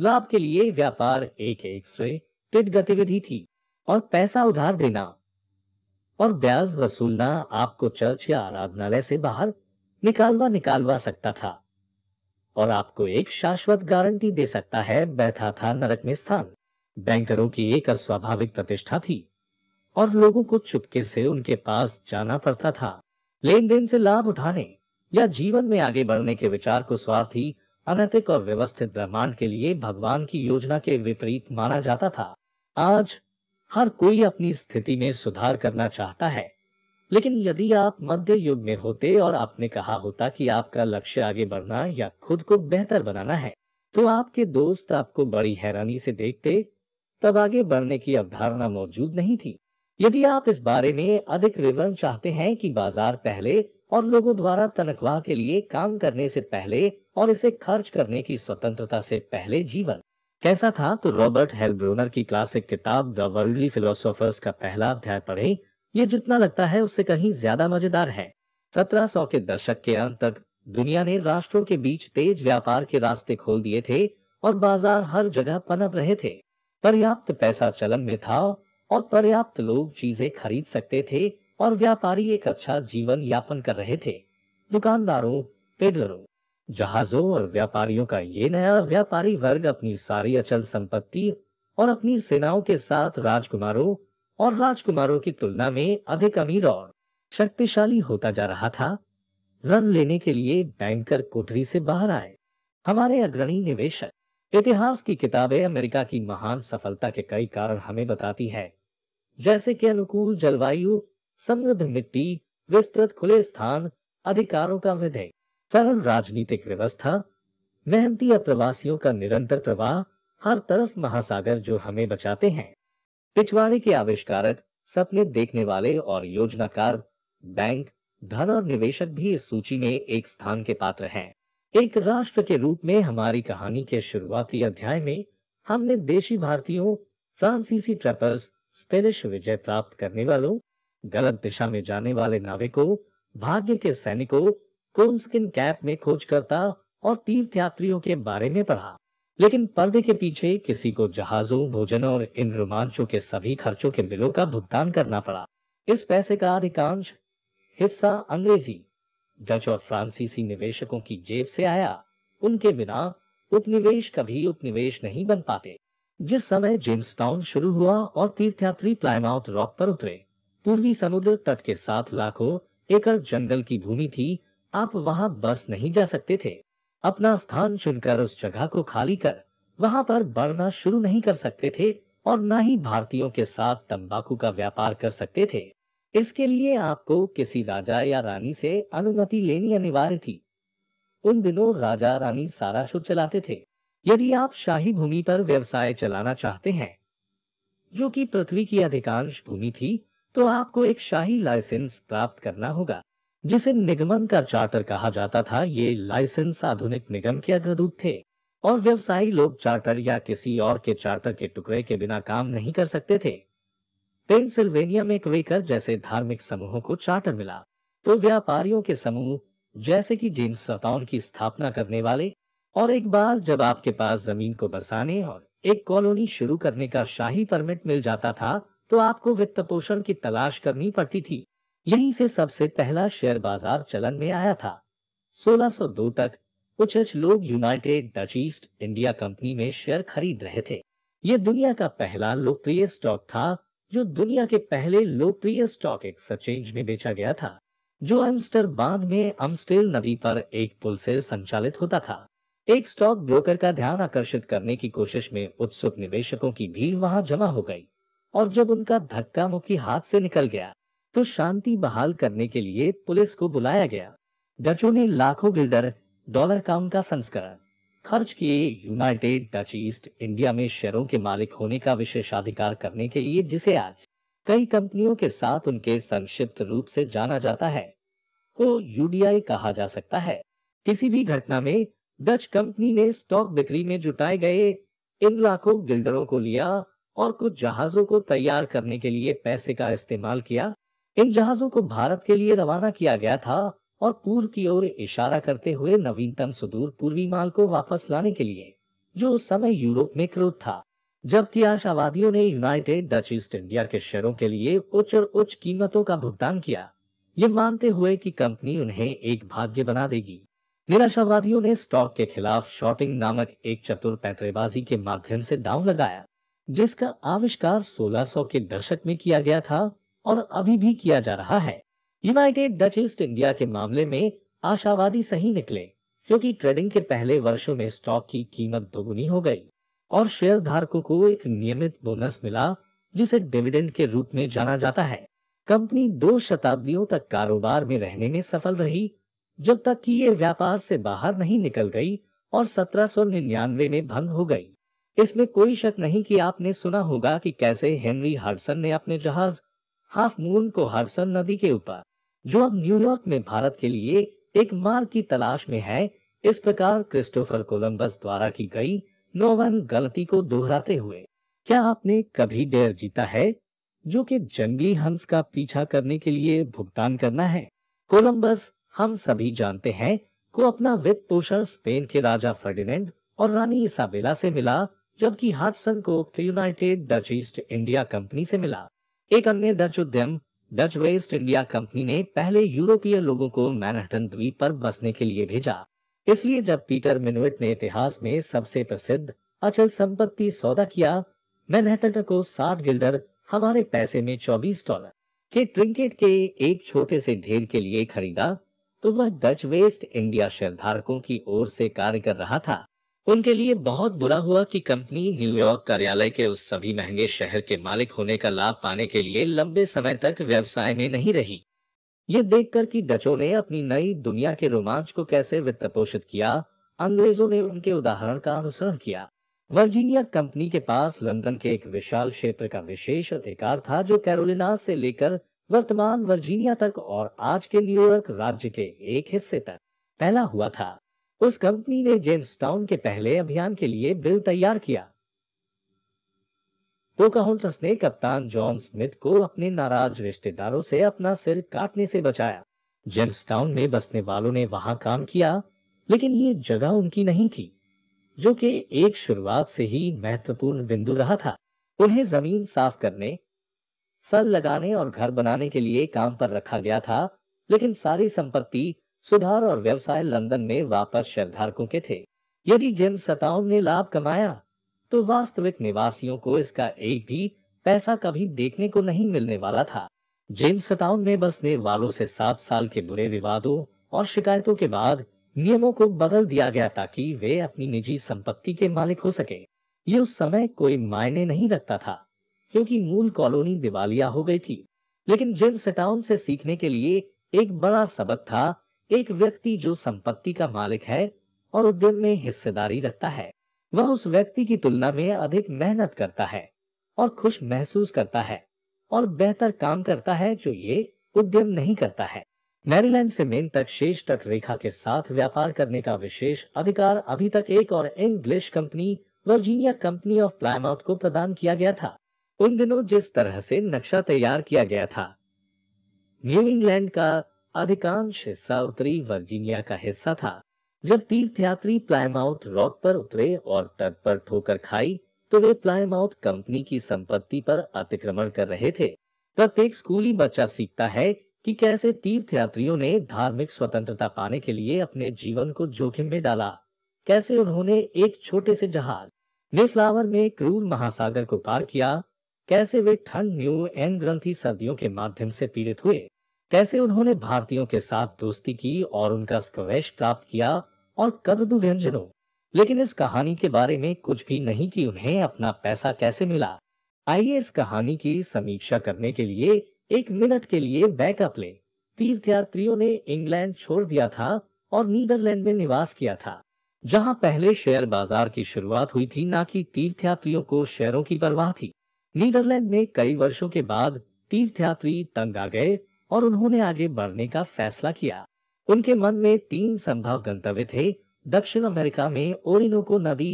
लाभ के लिए व्यापार एक एक स्वेट गतिविधि थी और पैसा उधार देना और ब्याज वसूलना आपको चर्च या आराधनालय से बाहर निकालवा निकालवा सकता था और आपको एक शाश्वत गारंटी दे सकता है बैठा था नरक में स्थान बैंकरों की एक अस्वाभाविक प्रतिष्ठा थी और लोगों को चुपके से उनके पास जाना पड़ता था लेन देन से लाभ उठाने या जीवन में आगे बढ़ने के विचार को स्वार्थी अनैतिक और व्यवस्थित ब्रह्मांड के लिए भगवान की योजना के विपरीत माना जाता था आज हर कोई अपनी स्थिति में सुधार करना चाहता है लेकिन यदि आप मध्य युग में होते और आपने कहा होता कि आपका लक्ष्य आगे बढ़ना या खुद को बेहतर बनाना है तो आपके दोस्त आपको बड़ी हैरानी से देखते तब आगे बढ़ने की अवधारणा मौजूद नहीं थी यदि आप इस बारे में अधिक विवरण चाहते हैं कि बाजार पहले और लोगों द्वारा तनख्वाह के लिए काम करने से पहले और इसे खर्च करने की स्वतंत्रता से पहले जीवन कैसा था तो रॉबर्ट हेलब्रोनर की क्लासिक किताब द वर्ल्डली फिलोसोफर्स का पहला अध्याय पढ़ें ये जितना लगता है उससे कहीं ज्यादा मजेदार है 1700 के दशक के अंत तक दुनिया ने राष्ट्रों के बीच तेज व्यापार के रास्ते खोल दिए थे और बाजार हर जगह पनप रहे थे पर्याप्त पैसा चलन में था और पर्याप्त लोग चीजें खरीद सकते थे और व्यापारी एक अच्छा जीवन यापन कर रहे थे दुकानदारों पेडलरों जहाजों और व्यापारियों का ये नया व्यापारी वर्ग अपनी सारी अचल संपत्ति और अपनी सेनाओं के साथ राजकुमारों और राजकुमारों की तुलना में अधिक अमीर और शक्तिशाली होता जा रहा था ऋण लेने के लिए बैंकर कोठरी से बाहर आए हमारे अग्रणी निवेशक इतिहास की किताबें अमेरिका की महान सफलता के कई कारण हमें बताती हैं, जैसे कि अनुकूल जलवायु समृद्ध मिट्टी विस्तृत खुले स्थान अधिकारों का विधेय सरल राजनीतिक व्यवस्था मेहनती अप्रवासियों का निरंतर प्रवाह हर तरफ महासागर जो हमें बचाते हैं पिछवाड़े के आविष्कारक सपने देखने वाले और योजनाकार बैंक धन और निवेशक भी इस सूची में एक स्थान के पात्र हैं एक राष्ट्र के रूप में हमारी कहानी के शुरुआती अध्याय में हमने देशी भारतीयों फ्रांसीसी ट्रैपर्स स्पेनिश विजय प्राप्त करने वालों गलत दिशा में जाने वाले नाविकों भाग्य के सैनिकों कोन्स्किन कैप में खोजकर्ता और तीर्थयात्रियों के बारे में पढ़ा लेकिन पर्दे के पीछे किसी को जहाजों भोजन और इन रोमांचों के सभी खर्चों के बिलों का भुगतान करना पड़ा इस पैसे का अधिकांश हिस्सा अंग्रेजी डच और फ्रांसीसी निवेशकों की जेब से आया उनके बिना उपनिवेश कभी उपनिवेश नहीं बन पाते जिस समय जेम्स टाउन शुरू हुआ और तीर्थयात्री प्लाइमाउथ रॉक पर उतरे पूर्वी समुद्र तट के साथ लाखों एकड़ जंगल की भूमि थी आप वहां बस नहीं जा सकते थे अपना स्थान चुनकर उस जगह को खाली कर वहां पर बढ़ना शुरू नहीं कर सकते थे और न ही भारतीयों के साथ तंबाकू का व्यापार कर सकते थे इसके लिए आपको किसी राजा या रानी से अनुमति लेनी अनिवार्य थी उन दिनों राजा रानी सारा शुभ चलाते थे यदि आप शाही भूमि पर व्यवसाय चलाना चाहते हैं जो कि पृथ्वी की अधिकांश भूमि थी तो आपको एक शाही लाइसेंस प्राप्त करना होगा जिसे निगमन का चार्टर कहा जाता था ये लाइसेंस आधुनिक निगम के अग्रदूत थे और व्यवसायी लोग चार्टर या किसी और के चार्टर के टुकड़े के बिना काम नहीं कर सकते थे पेंसिल्वेनिया में क्वेकर जैसे धार्मिक समूहों को चार्टर मिला तो व्यापारियों के समूह जैसे कि जेम्स टाउन की स्थापना करने वाले और एक बार जब आपके पास जमीन को बसाने और एक कॉलोनी शुरू करने का शाही परमिट मिल जाता था तो आपको वित्त पोषण की तलाश करनी पड़ती थी यहीं से सबसे पहला शेयर बाजार चलन में आया था 1602 तक कुछ लोग United Dutch East India Company में शेयर खरीद रहे थे यह दुनिया का पहला लोकप्रिय स्टॉक था जो दुनिया के पहले लोकप्रिय स्टॉक एक्सचेंज में बेचा गया था जो बांध में अमस्टेल नदी पर एक पुल से संचालित होता था एक स्टॉक ब्रोकर का ध्यान आकर्षित करने की कोशिश में उत्सुक निवेशकों की भीड़ वहां जमा हो गई और जब उनका धक्का मुक्की हाथ से निकल गया तो शांति बहाल करने के लिए पुलिस को बुलाया गया डचों ने लाखों गिल्डर डॉलर का उनका संस्करण खर्च किए यूनाइटेड डच ईस्ट इंडिया में शेयरों के मालिक होने का विशेषाधिकार करने के लिए जिसे आज कई कंपनियों के साथ उनके संक्षिप्त रूप से जाना जाता है को यूडीआई कहा जा सकता है किसी भी घटना में डच कंपनी ने स्टॉक बिक्री में जुटाए गए इन लाखों गिल्डरों को लिया और कुछ जहाजों को तैयार करने के लिए पैसे का इस्तेमाल किया इन जहाजों को भारत के लिए रवाना किया गया था और पूर्व की ओर इशारा करते हुए नवीनतम सुदूर पूर्वी माल को वापस लाने के लिए जो उस समय यूरोप में क्रोध था जबकि आशावादियों ने यूनाइटेड डच ईस्ट इंडिया के शेयरों के लिए उच्च और उच्च कीमतों का भुगतान किया ये मानते हुए कि कंपनी उन्हें एक भाग्य बना देगी निराशावादियों ने स्टॉक के खिलाफ शॉर्टिंग नामक एक चतुर पैतरेबाजी के माध्यम से दाव लगाया जिसका आविष्कार 1600 के दशक में किया गया था और अभी भी किया जा रहा है यूनाइटेड डच ईस्ट इंडिया के मामले में आशावादी सही निकले क्योंकि ट्रेडिंग के पहले वर्षों में स्टॉक की कीमत दोगुनी हो गई और शेयर धारकों को एक नियमित बोनस मिला जिसे डिविडेंड के रूप में जाना जाता है कंपनी दो शताब्दियों तक कारोबार में रहने में सफल रही जब तक कि ये व्यापार से बाहर नहीं निकल गई और 1799 में भंग हो गई इसमें कोई शक नहीं कि आपने सुना होगा कि कैसे हेनरी हार्डसन ने अपने जहाज हाफ मून को हरसन नदी के ऊपर जो अब न्यूयॉर्क में भारत के लिए एक मार्ग की तलाश में है इस प्रकार क्रिस्टोफर कोलंबस द्वारा की गई नोवन गलती को दोहराते हुए क्या आपने कभी डेयर जीता है जो कि जंगली हंस का पीछा करने के लिए भुगतान करना है कोलंबस हम सभी जानते हैं को अपना वित्त पोषण स्पेन के राजा फर्डिनेंड और रानी इसाबेला से मिला जबकि हाटसन को United Dutch East India Company से मिला एक अन्य डच उद्यम डच वेस्ट इंडिया कंपनी ने पहले यूरोपीय लोगों को मैनहटन द्वीप पर बसने के लिए भेजा इसलिए जब पीटर मिनविट ने इतिहास में सबसे प्रसिद्ध अचल संपत्ति सौदा किया मैनहटन को साठ गिल्डर हमारे पैसे में चौबीस डॉलर के ट्रिंकेट के एक छोटे से ढेर के लिए खरीदा तो वह डच वेस्ट इंडिया शेयर धारकों की ओर से कार्य कर रहा था उनके लिए बहुत बुरा हुआ कि कंपनी न्यूयॉर्क कार्यालय के उस सभी महंगे शहर के मालिक होने का लाभ पाने के लिए लंबे समय तक व्यवसाय में नहीं रही ये देखकर कि डचों ने अपनी नई दुनिया के रोमांच को कैसे वित्त पोषित किया अंग्रेजों ने उनके उदाहरण का अनुसरण किया वर्जीनिया कंपनी के पास लंदन के एक विशाल क्षेत्र का विशेष अधिकार था जो कैरोलिना से लेकर वर्तमान वर्जीनिया तक और आज के न्यूयॉर्क राज्य के एक हिस्से तक फैला हुआ था उस कंपनी ने जेम्स टाउन के पहले अभियान के लिए बिल तैयार किया पोकाहोंटस ने कप्तान जॉन स्मिथ को अपने नाराज रिश्तेदारों से अपना सिर काटने से बचाया जेम्स टाउन में बसने वालों ने वहां काम किया लेकिन ये जगह उनकी नहीं थी जो कि एक शुरुआत से ही महत्वपूर्ण बिंदु रहा था उन्हें जमीन साफ करने सल लगाने और घर बनाने के लिए काम पर रखा गया था लेकिन सारी संपत्ति सुधार और व्यवसाय लंदन में वापस शेयरधारकों के थे यदि जिन सताओं ने लाभ कमाया तो वास्तविक निवासियों को इसका एक भी पैसा कभी देखने को नहीं मिलने वाला था जेम्स सताउन में बसने वालों से सात साल के बुरे विवादों और शिकायतों के बाद नियमों को बदल दिया गया ताकि वे अपनी निजी संपत्ति के मालिक हो सके ये उस समय कोई मायने नहीं रखता था क्योंकि मूल कॉलोनी दिवालिया हो गई थी लेकिन जेम्स टाउन से सीखने के लिए एक बड़ा सबक था एक व्यक्ति जो संपत्ति का मालिक है और उद्यम में हिस्सेदारी रखता है वह उस व्यक्ति की तुलना में अधिक मेहनत करता है और खुश महसूस करता है और बेहतर काम करता है जो ये उद्यम नहीं करता है मैरीलैंड से मेन तक शेष तट रेखा के साथ व्यापार करने का विशेष अधिकार अभी तक एक और English company Virginia Company of Plymouth को प्रदान किया गया था उन दिनों जिस तरह से नक्शा तैयार किया गया था न्यू इंग्लैंड का अधिकांश हिस्सा उत्तरी वर्जीनिया का हिस्सा था जब तीर्थयात्री प्लायमाउथ रॉक पर उतरे और तट पर ठोकर खाई तो वे प्लायमाउथ कंपनी की संपत्ति पर अतिक्रमण कर रहे थे प्रत्येक स्कूली बच्चा सीखता है कि कैसे तीर्थयात्रियों ने धार्मिक स्वतंत्रता पाने के लिए अपने जीवन को जोखिम में डाला कैसे उन्होंने एक छोटे से जहाज फ्लावर में क्रूर महासागर को पार किया कैसे वे ठंड न्यू एन ग्रंथी सर्दियों के माध्यम से पीड़ित हुए कैसे उन्होंने भारतीयों के साथ दोस्ती की और उनका स्कवैश प्राप्त किया और कददू व्यंजनों लेकिन इस कहानी के बारे में कुछ भी नहीं कि उन्हें अपना पैसा कैसे मिला आइए इस कहानी की समीक्षा करने के लिए एक मिनट के लिए बैकअप लें तीर्थयात्रियों ने इंग्लैंड छोड़ दिया था और नीदरलैंड में निवास किया था जहां पहले शेयर बाजार की शुरुआत हुई थी ना कि तीर्थयात्रियों को शेयरों की परवाह थी नीदरलैंड में कई वर्षों के बाद तीर्थयात्री तंग आ गए और उन्होंने आगे बढ़ने का फैसला किया उनके मन में तीन संभव गंतव्य थे दक्षिण अमेरिका में ओरिनोको नदी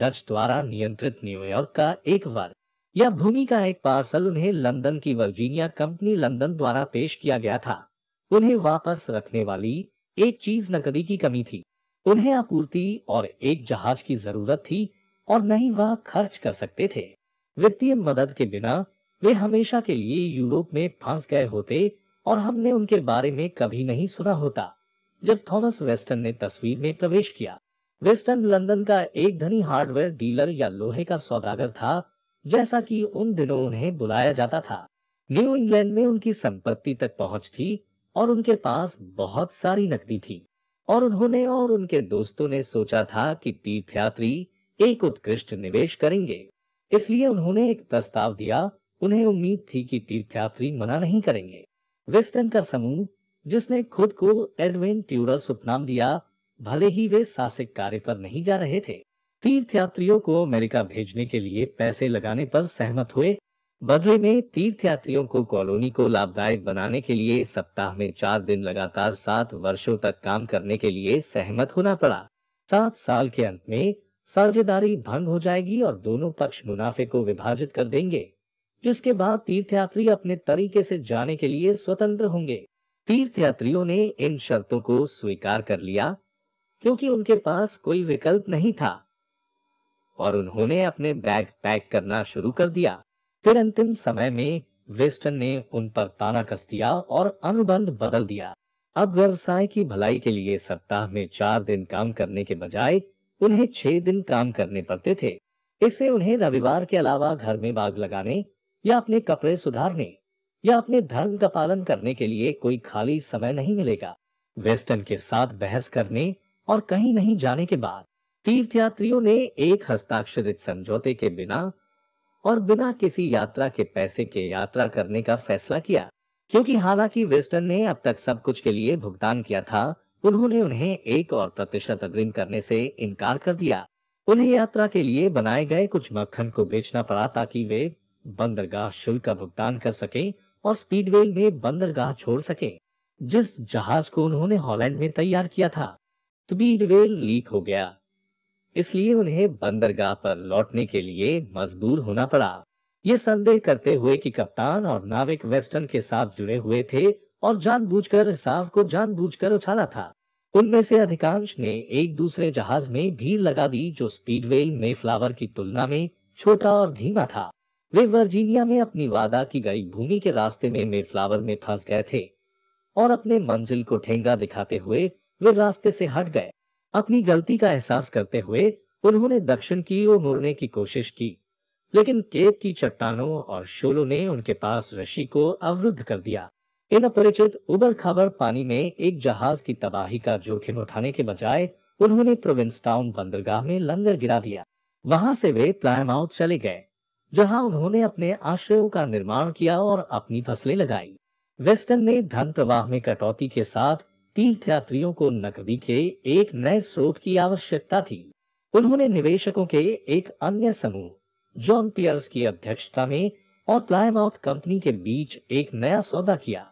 डच द्वारा नियंत्रित न्यूयॉर्क का एक वर्ग या भूमि का एक पार्सल उन्हें लंदन की वर्जीनिया कंपनी लंदन द्वारा पेश किया गया था उन्हें वापस रखने वाली एक चीज नकदी की कमी थी उन्हें आपूर्ति और एक जहाज की जरूरत थी और नहीं वह खर्च कर सकते थे वित्तीय मदद के बिना वे हमेशा के लिए यूरोप में फंस गए होते और हमने उनके बारे में कभी नहीं सुना होता जब थॉमस वेस्टन ने तस्वीर में प्रवेश किया वेस्टन लंदन का एक धनी हार्डवेयर डीलर या लोहे का सौदागर था जैसा कि उन दिनों उन्हें बुलाया जाता था न्यू इंग्लैंड में उनकी संपत्ति तक पहुंच थी और उनके पास बहुत सारी नकदी थी और उन्होंने और उनके दोस्तों ने सोचा था कि तीर्थयात्री एक उत्कृष्ट निवेश करेंगे इसलिए उन्होंने एक प्रस्ताव दिया उन्हें उम्मीद थी कि तीर्थयात्री मना नहीं करेंगे वेस्टर्न का समूह जिसने खुद को एडविन ट्यूरस उपनाम दिया भले ही वे साहसिक कार्य पर नहीं जा रहे थे तीर्थयात्रियों को अमेरिका भेजने के लिए पैसे लगाने पर सहमत हुए बदले में तीर्थयात्रियों को कॉलोनी को लाभदायक बनाने के लिए सप्ताह में चार दिन लगातार सात वर्षों तक काम करने के लिए सहमत होना पड़ा सात साल के अंत में साझेदारी भंग हो जाएगी और दोनों पक्ष मुनाफे को विभाजित कर देंगे जिसके बाद तीर्थयात्री अपने तरीके से जाने के लिए स्वतंत्र होंगे तीर्थयात्रियों ने इन शर्तों को स्वीकार कर लिया क्योंकि उनके पास कोई विकल्प नहीं था और उन्होंने अपने बैग पैक करना शुरू कर दिया फिर अंतिम समय में वेस्टन ने उन पर ताना कस दिया और अनुबंध बदल दिया अब व्यवसाय की भलाई के लिए सप्ताह में चार दिन काम करने के बजाय उन्हें छह दिन काम करने पड़ते थे इससे उन्हें रविवार के अलावा घर में बाग लगाने या अपने कपड़े सुधारने या अपने धर्म का पालन करने के लिए कोई खाली समय नहीं मिलेगा वेस्टन के साथ बहस करने और कहीं नहीं जाने के बाद तीर्थयात्रियों ने एक हस्ताक्षरित समझौते के बिना और बिना किसी यात्रा के पैसे के यात्रा करने का फैसला किया क्योंकि हालांकि वेस्टर्न ने अब तक सब कुछ के लिए भुगतान किया था उन्होंने उन्हें एक और प्रतिशत अग्रिम करने से इनकार कर दिया उन्हें यात्रा के लिए बनाए गए कुछ मक्खन को बेचना पड़ा ताकि वे बंदरगाह शुल्क का भुगतान कर सके और स्पीडवे में बंदरगाह छोड़ सके जिस जहाज को उन्होंने हॉलैंड में तैयार किया था स्पीडवे लीक हो गया इसलिए उन्हें बंदरगाह पर लौटने के लिए मजबूर होना पड़ा ये संदेह करते हुए कि कप्तान और नाविक वेस्टर्न के साथ जुड़े हुए थे और जानबूझकर रिसाव को जानबूझकर उछाला था उनमें से अधिकांश ने एक दूसरे जहाज में भीड़ लगा दी जो स्पीडवेल में फ्लावर की तुलना में छोटा और धीमा था वे वर्जीनिया में अपनी वादा की गई भूमि के रास्ते में मेफ्लावर में फंस गए थे और अपने मंजिल को ठेंगा दिखाते हुए वे रास्ते से हट गए अपनी गलती का एहसास करते हुए उन्होंने दक्षिण की ओर मुड़ने की कोशिश की लेकिन केप की चट्टानों और शोलों ने उनके पास रशि को अवरुद्ध कर दिया इन अपरिचित उबर खबर पानी में एक जहाज की तबाही का जोखिम उठाने के बजाय उन्होंने प्रोविंस टाउन बंदरगाह में लंगर गिरा दिया वहां से वे प्लायमाउथ चले गए जहां उन्होंने अपने आश्रयों का निर्माण किया और अपनी फसलें लगाई वेस्टर्न ने धन प्रवाह में कटौती के साथ तीर्थयात्रियों को नकदी के एक नए स्रोत की आवश्यकता थी उन्होंने निवेशकों के एक अन्य समूह जॉन पियर्स की अध्यक्षता में और प्लायमाउथ कंपनी के बीच एक नया सौदा किया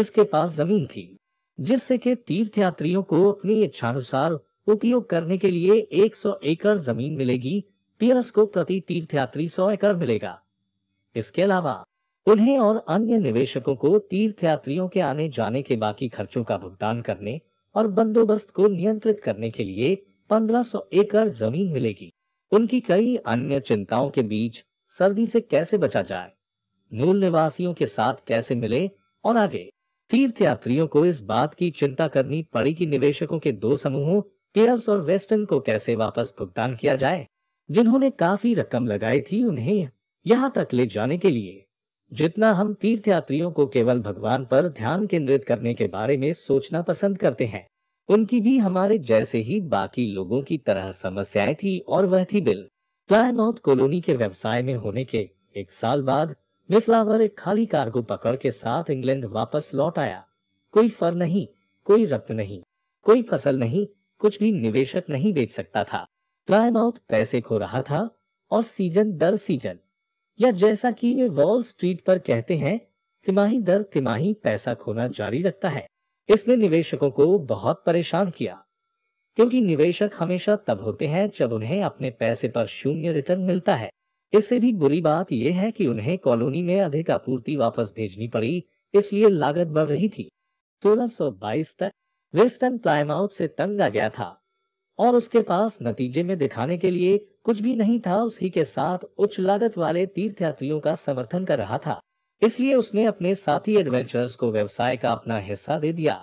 जिसके पास जमीन थी जिससे कि तीर्थयात्रियों को अपनी इच्छानुसार उपयोग करने के लिए 100 एकड़ जमीन मिलेगी पीएलएस को प्रति तीर्थयात्री सौ एकड़ मिलेगा इसके अलावा उन्हें और अन्य निवेशकों को तीर्थयात्रियों के आने जाने के बाकी खर्चों का भुगतान करने और बंदोबस्त को नियंत्रित करने के लिए 1500 एकड़ जमीन मिलेगी उनकी कई अन्य चिंताओं के बीच सर्दी से कैसे बचा जाए मूल निवासियों के साथ कैसे मिले और आगे तीर्थयात्रियों को इस बात की चिंता करनी पड़ी कि निवेशकों के दो समूहों पीएल्स और वेस्टर्न को कैसे वापस भुगतान किया जाए जिन्होंने काफी रकम लगाई थी उन्हें यहाँ तक ले जाने के लिए जितना हम तीर्थयात्रियों को केवल भगवान पर ध्यान केंद्रित करने के बारे में सोचना पसंद करते हैं उनकी भी हमारे जैसे ही बाकी लोगों की तरह समस्याएं थी और वह थी बिल प्लायनौत कॉलोनी के व्यवसाय में होने के एक साल बाद मिफ्लावर एक खाली कार को पकड़ के साथ इंग्लैंड वापस लौट आया कोई फर नहीं कोई रक्त नहीं कोई फसल नहीं कुछ भी निवेशक नहीं बेच सकता था प्लायमाउथ पैसे खो रहा था और सीजन दर सीजन या जैसा कि वे वॉल स्ट्रीट पर कहते हैं तिमाही दर तिमाही पैसा खोना जारी रखता है इसने निवेशकों को बहुत परेशान किया क्योंकि निवेशक हमेशा तब होते हैं जब उन्हें अपने पैसे पर शून्य रिटर्न मिलता है इससे भी बुरी बात यह है कि उन्हें कॉलोनी में अधिक आपूर्ति वापस भेजनी पड़ी इसलिए लागत बढ़ रही थी 1622 तक वेस्टर्न प्लायमाउथ से तंग आ गया था और उसके पास नतीजे में दिखाने के लिए कुछ भी नहीं था उसी के साथ उच्च लागत वाले तीर्थयात्रियों का समर्थन कर रहा था इसलिए उसने अपने साथी एडवेंचर्स को व्यवसाय का अपना हिस्सा दे दिया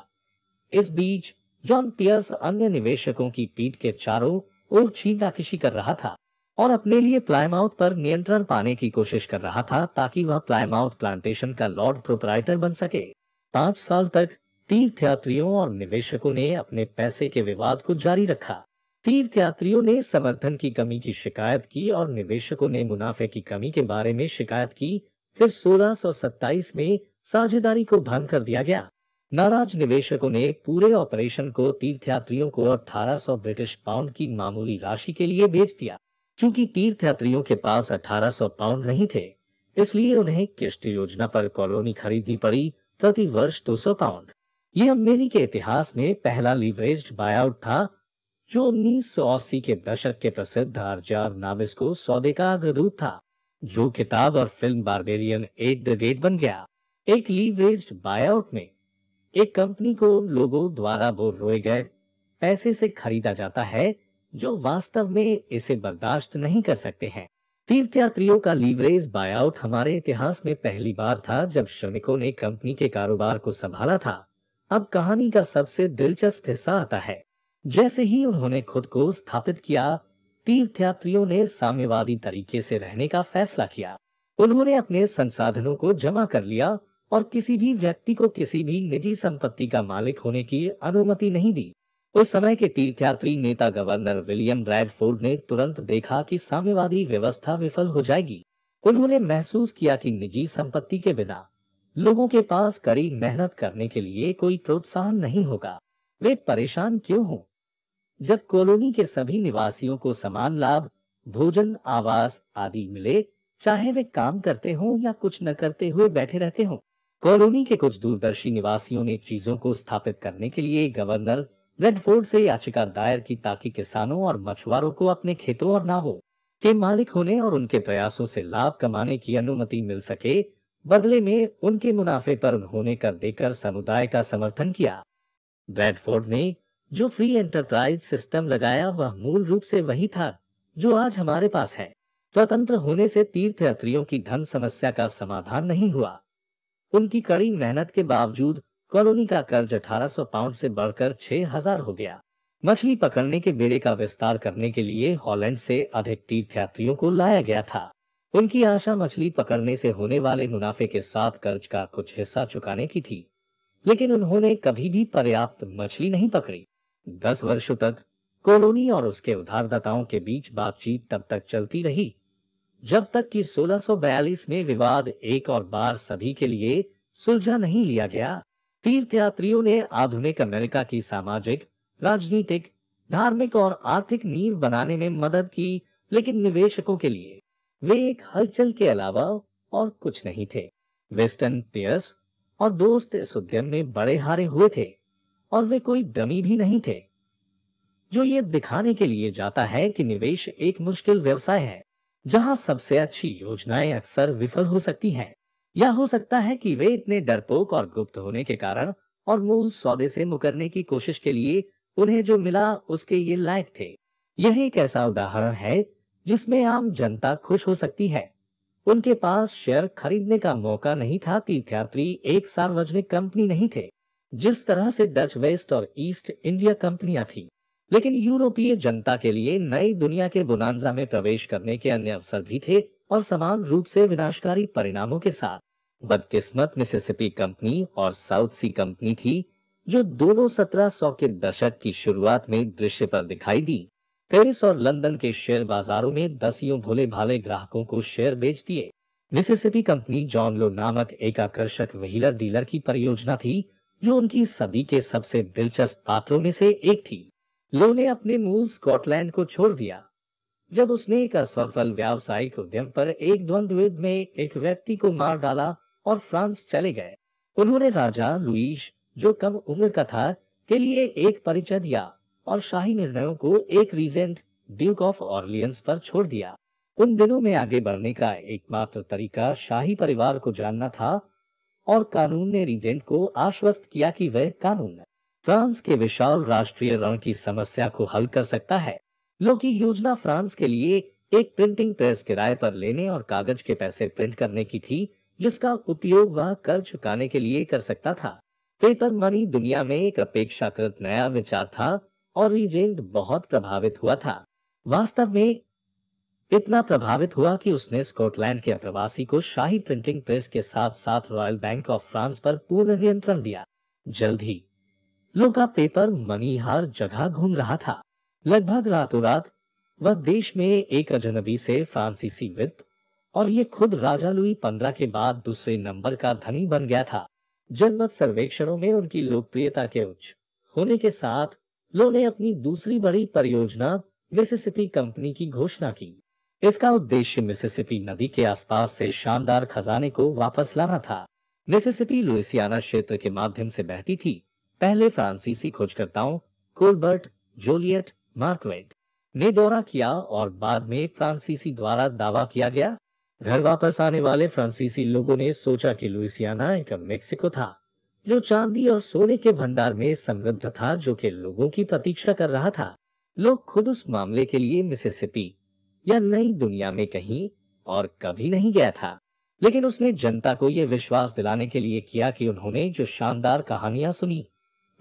इस बीच जॉन पियर्स अन्य निवेशकों की पीठ के चारों ओर छीनाकशी कर रहा था और अपने लिए प्लायमाउथ पर नियंत्रण पाने की कोशिश कर रहा था ताकि वह प्लायमाउथ प्लांटेशन का लॉर्ड प्रोपराइटर बन सके पांच साल तक तीर्थयात्रियों और निवेशकों ने अपने पैसे के विवाद को जारी रखा तीर्थयात्रियों ने समर्थन की कमी की शिकायत की और निवेशकों ने मुनाफे की कमी के बारे में शिकायत की फिर 1627 में साझेदारी को भंग कर दिया गया नाराज निवेशकों ने पूरे ऑपरेशन को तीर्थयात्रियों को 1800 ब्रिटिश पाउंड की मामूली राशि के लिए बेच दिया क्योंकि तीर्थयात्रियों के पास 1800 पाउंड नहीं थे इसलिए उन्हें किश्त योजना पर कॉलोनी खरीदनी पड़ी प्रति वर्ष सौ पाउंड यह अमेरिकी इतिहास में पहला लिवरेज बायआउट था जो उन्नीस के दशक के प्रसिद्ध आरजार नाविस को सौदे का अग्रदूत था जो किताब और film Barbarian at the gate बन गया एक लीवरेज बायआउट में एक कंपनी को लोगों द्वारा बोल रोए गए पैसे से खरीदा जाता है जो वास्तव में इसे बर्दाश्त नहीं कर सकते हैं तीर्थयात्रियों का लीवरेज बायआउट हमारे इतिहास में पहली बार था जब श्रमिकों ने कंपनी के कारोबार को संभाला था अब कहानी का सबसे दिलचस्प हिस्सा आता है जैसे ही उन्होंने खुद को स्थापित किया तीर्थयात्रियों ने साम्यवादी तरीके से रहने का फैसला किया उन्होंने अपने संसाधनों को जमा कर लिया और किसी भी व्यक्ति को किसी भी निजी संपत्ति का मालिक होने की अनुमति नहीं दी उस समय के तीर्थयात्री नेता गवर्नर विलियम रेडफोर्ड ने तुरंत देखा कि साम्यवादी व्यवस्था विफल हो जाएगी उन्होंने महसूस किया कि निजी संपत्ति के बिना लोगों के पास कड़ी मेहनत करने के लिए कोई प्रोत्साहन नहीं होगा वे परेशान क्यों हों? जब कॉलोनी के सभी निवासियों को समान लाभ भोजन आवास आदि मिले चाहे वे काम करते हों या कुछ न करते हुए बैठे रहते हों कॉलोनी के कुछ दूरदर्शी निवासियों ने चीजों को स्थापित करने के लिए गवर्नर रेडफोर्ड से याचिका दायर की ताकि किसानों और मछुआरों को अपने खेतों और नावों के मालिक होने और उनके प्रयासों से लाभ कमाने की अनुमति मिल सके बदले में उनके मुनाफे पर होने कर देकर समुदाय का समर्थन किया ब्रैडफोर्ड ने जो फ्री एंटरप्राइज सिस्टम लगाया वह मूल रूप से वही था जो आज हमारे पास है स्वतंत्र होने से तीर्थयात्रियों की धन समस्या का समाधान नहीं हुआ उनकी कड़ी मेहनत के बावजूद कॉलोनी का कर्ज 1800 पाउंड से बढ़कर 6000 हो गया मछली पकड़ने के बेड़े का विस्तार करने के लिए हॉलैंड से अधिक तीर्थयात्रियों को लाया गया था उनकी आशा मछली पकड़ने से होने वाले मुनाफे के साथ कर्ज का कुछ हिस्सा चुकाने की थी लेकिन उन्होंने कभी भी पर्याप्त मछली नहीं पकड़ी दस वर्षों तक कॉलोनी और उसके उधारदाताओं के बीच बातचीत तब तक चलती रही जब तक कि 1642 में विवाद एक और बार सभी के लिए सुलझा नहीं लिया गया तीर्थयात्रियों ने आधुनिक अमेरिका की सामाजिक राजनीतिक धार्मिक और आर्थिक नींव बनाने में मदद की लेकिन निवेशकों के लिए वे एक हलचल के अलावा और कुछ नहीं थे वेस्टर्न पियर्स और दोस्त इस उद्यम में बड़े हारे हुए थे और वे कोई डमी भी नहीं थे जो ये दिखाने के लिए जाता है कि निवेश एक मुश्किल व्यवसाय है जहां सबसे अच्छी योजनाएं अक्सर विफल हो सकती हैं या हो सकता है कि वे इतने डरपोक और गुप्त होने के कारण और मूल सौदे से मुकरने की कोशिश के लिए उन्हें जो मिला उसके ये लायक थे यह एक ऐसा उदाहरण है जिसमें आम जनता खुश हो सकती है उनके पास शेयर खरीदने का मौका नहीं था तीर्थयात्री एक सार्वजनिक कंपनी नहीं थे जिस तरह से डच वेस्ट और ईस्ट इंडिया कंपनियां थी लेकिन यूरोपीय जनता के लिए नई दुनिया के बुनाजा में प्रवेश करने के अन्य अवसर भी थे और समान रूप से विनाशकारी परिणामों के साथ बदकिस्मत मिसिसिपी कंपनी और साउथ सी कंपनी थी जो दोनों 1700 के दशक की शुरुआत में दृश्य पर दिखाई दी पेरिस और लंदन के शेयर बाजारों में दसियों भोले भाले ग्राहकों को शेयर बेच दिए मिसिसिपी कंपनी जॉन लो नामक एक आकर्षक व्हीलर डीलर की परियोजना थी जो उनकी सदी के सबसे दिलचस्प पात्रों में से एक थी लो ने अपने मूल स्कॉटलैंड को छोड़ दिया जब उसने एक असफल व्यावसायिक उद्यम पर एक द्वंद्वविद में एक व्यक्ति को मार डाला और फ्रांस चले गए उन्होंने राजा लुईस जो कम उम्र का था के लिए एक परिचय दिया और शाही निर्णयों को एक रीजेंट ड्यूक ऑफ ऑर्लियंस पर छोड़ दिया उन दिनों में आगे बढ़ने का एकमात्र तरीका शाही परिवार को जानना था और कानून ने रीजेंट को आश्वस्त किया कि वह कानून फ्रांस के विशाल राष्ट्रीय रण की समस्या को हल कर सकता है लोग योजना फ्रांस के लिए एक प्रिंटिंग प्रेस किराए पर लेने और कागज के पैसे प्रिंट करने की थी जिसका उपयोग वह कर चुकाने के लिए कर सकता था पेपर मनी दुनिया में एक अपेक्षाकृत नया विचार था और रीजेंट बहुत प्रभावित हुआ था वास्तव में इतना प्रभावित हुआ कि उसने स्कॉटलैंड के अप्रवासी को शाही प्रिंटिंग प्रेस के साथ साथ रॉयल बैंक ऑफ फ्रांस पर पूर्ण नियंत्रण दिया जल्द ही लोका पेपर मनी हर जगह घूम रहा था लगभग रातों रात वह देश में एक अजनबी से फ्रांसीसी वित्त और ये खुद राजा लुई पंद्रह के बाद दूसरे नंबर का धनी बन गया था जनमत सर्वेक्षणों में उनकी लोकप्रियता के उच्च होने के साथ ने अपनी दूसरी बड़ी परियोजना मिसिसिपी कंपनी की घोषणा की इसका उद्देश्य मिसिसिपी नदी के आसपास से शानदार खजाने को वापस लाना था मिसिसिपी लुइसियाना क्षेत्र के माध्यम से बहती थी पहले फ्रांसीसी खोजकर्ताओं कोलबर्ट जोलियट मार्कवेट ने दौरा किया और बाद में फ्रांसीसी द्वारा दावा किया गया घर वापस आने वाले फ्रांसीसी लोगों ने सोचा कि लुइसियाना एक मेक्सिको था जो चांदी और सोने के भंडार में समृद्ध था जो कि लोगों की प्रतीक्षा कर रहा था लोग खुद उस मामले के लिए मिसिसिपी या नई दुनिया में कहीं और कभी नहीं गया था लेकिन उसने जनता को यह विश्वास दिलाने के लिए किया कि उन्होंने जो शानदार कहानियां सुनी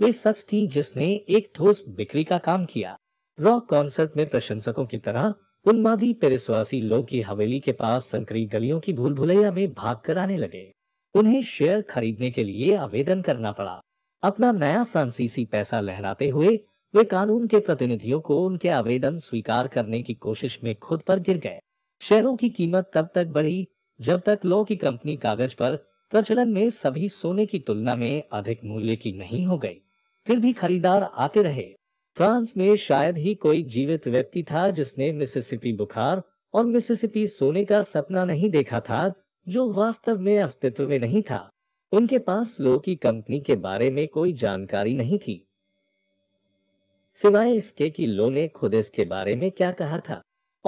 वे सच थी जिसने एक ठोस बिक्री का काम किया रॉक कॉन्सर्ट में प्रशंसकों की तरह उन्मादी पेरिसवासी लोग की हवेली के पास संकरी गलियों की भूल भुलैया में भाग कर आने लगे उन्हें शेयर खरीदने के लिए आवेदन करना पड़ा अपना नया फ्रांसीसी पैसा लहराते हुए वे कानून के प्रतिनिधियों को उनके आवेदन स्वीकार करने की कोशिश में खुद पर गिर गए शेयरों की कीमत तब तक बढ़ी जब तक लो की कंपनी कागज पर प्रचलन में सभी सोने की तुलना में अधिक मूल्य की नहीं हो गई फिर भी खरीदार आते रहे फ्रांस में शायद ही कोई जीवित व्यक्ति था जिसने मिसिसिपी बुखार और मिसिसिपी सोने का सपना नहीं देखा था जो वास्तव में अस्तित्व में नहीं था उनके पास लो की कंपनी के बारे में कोई जानकारी नहीं थी सिवाय इसके कि लो ने खुद इसके बारे में क्या कहा था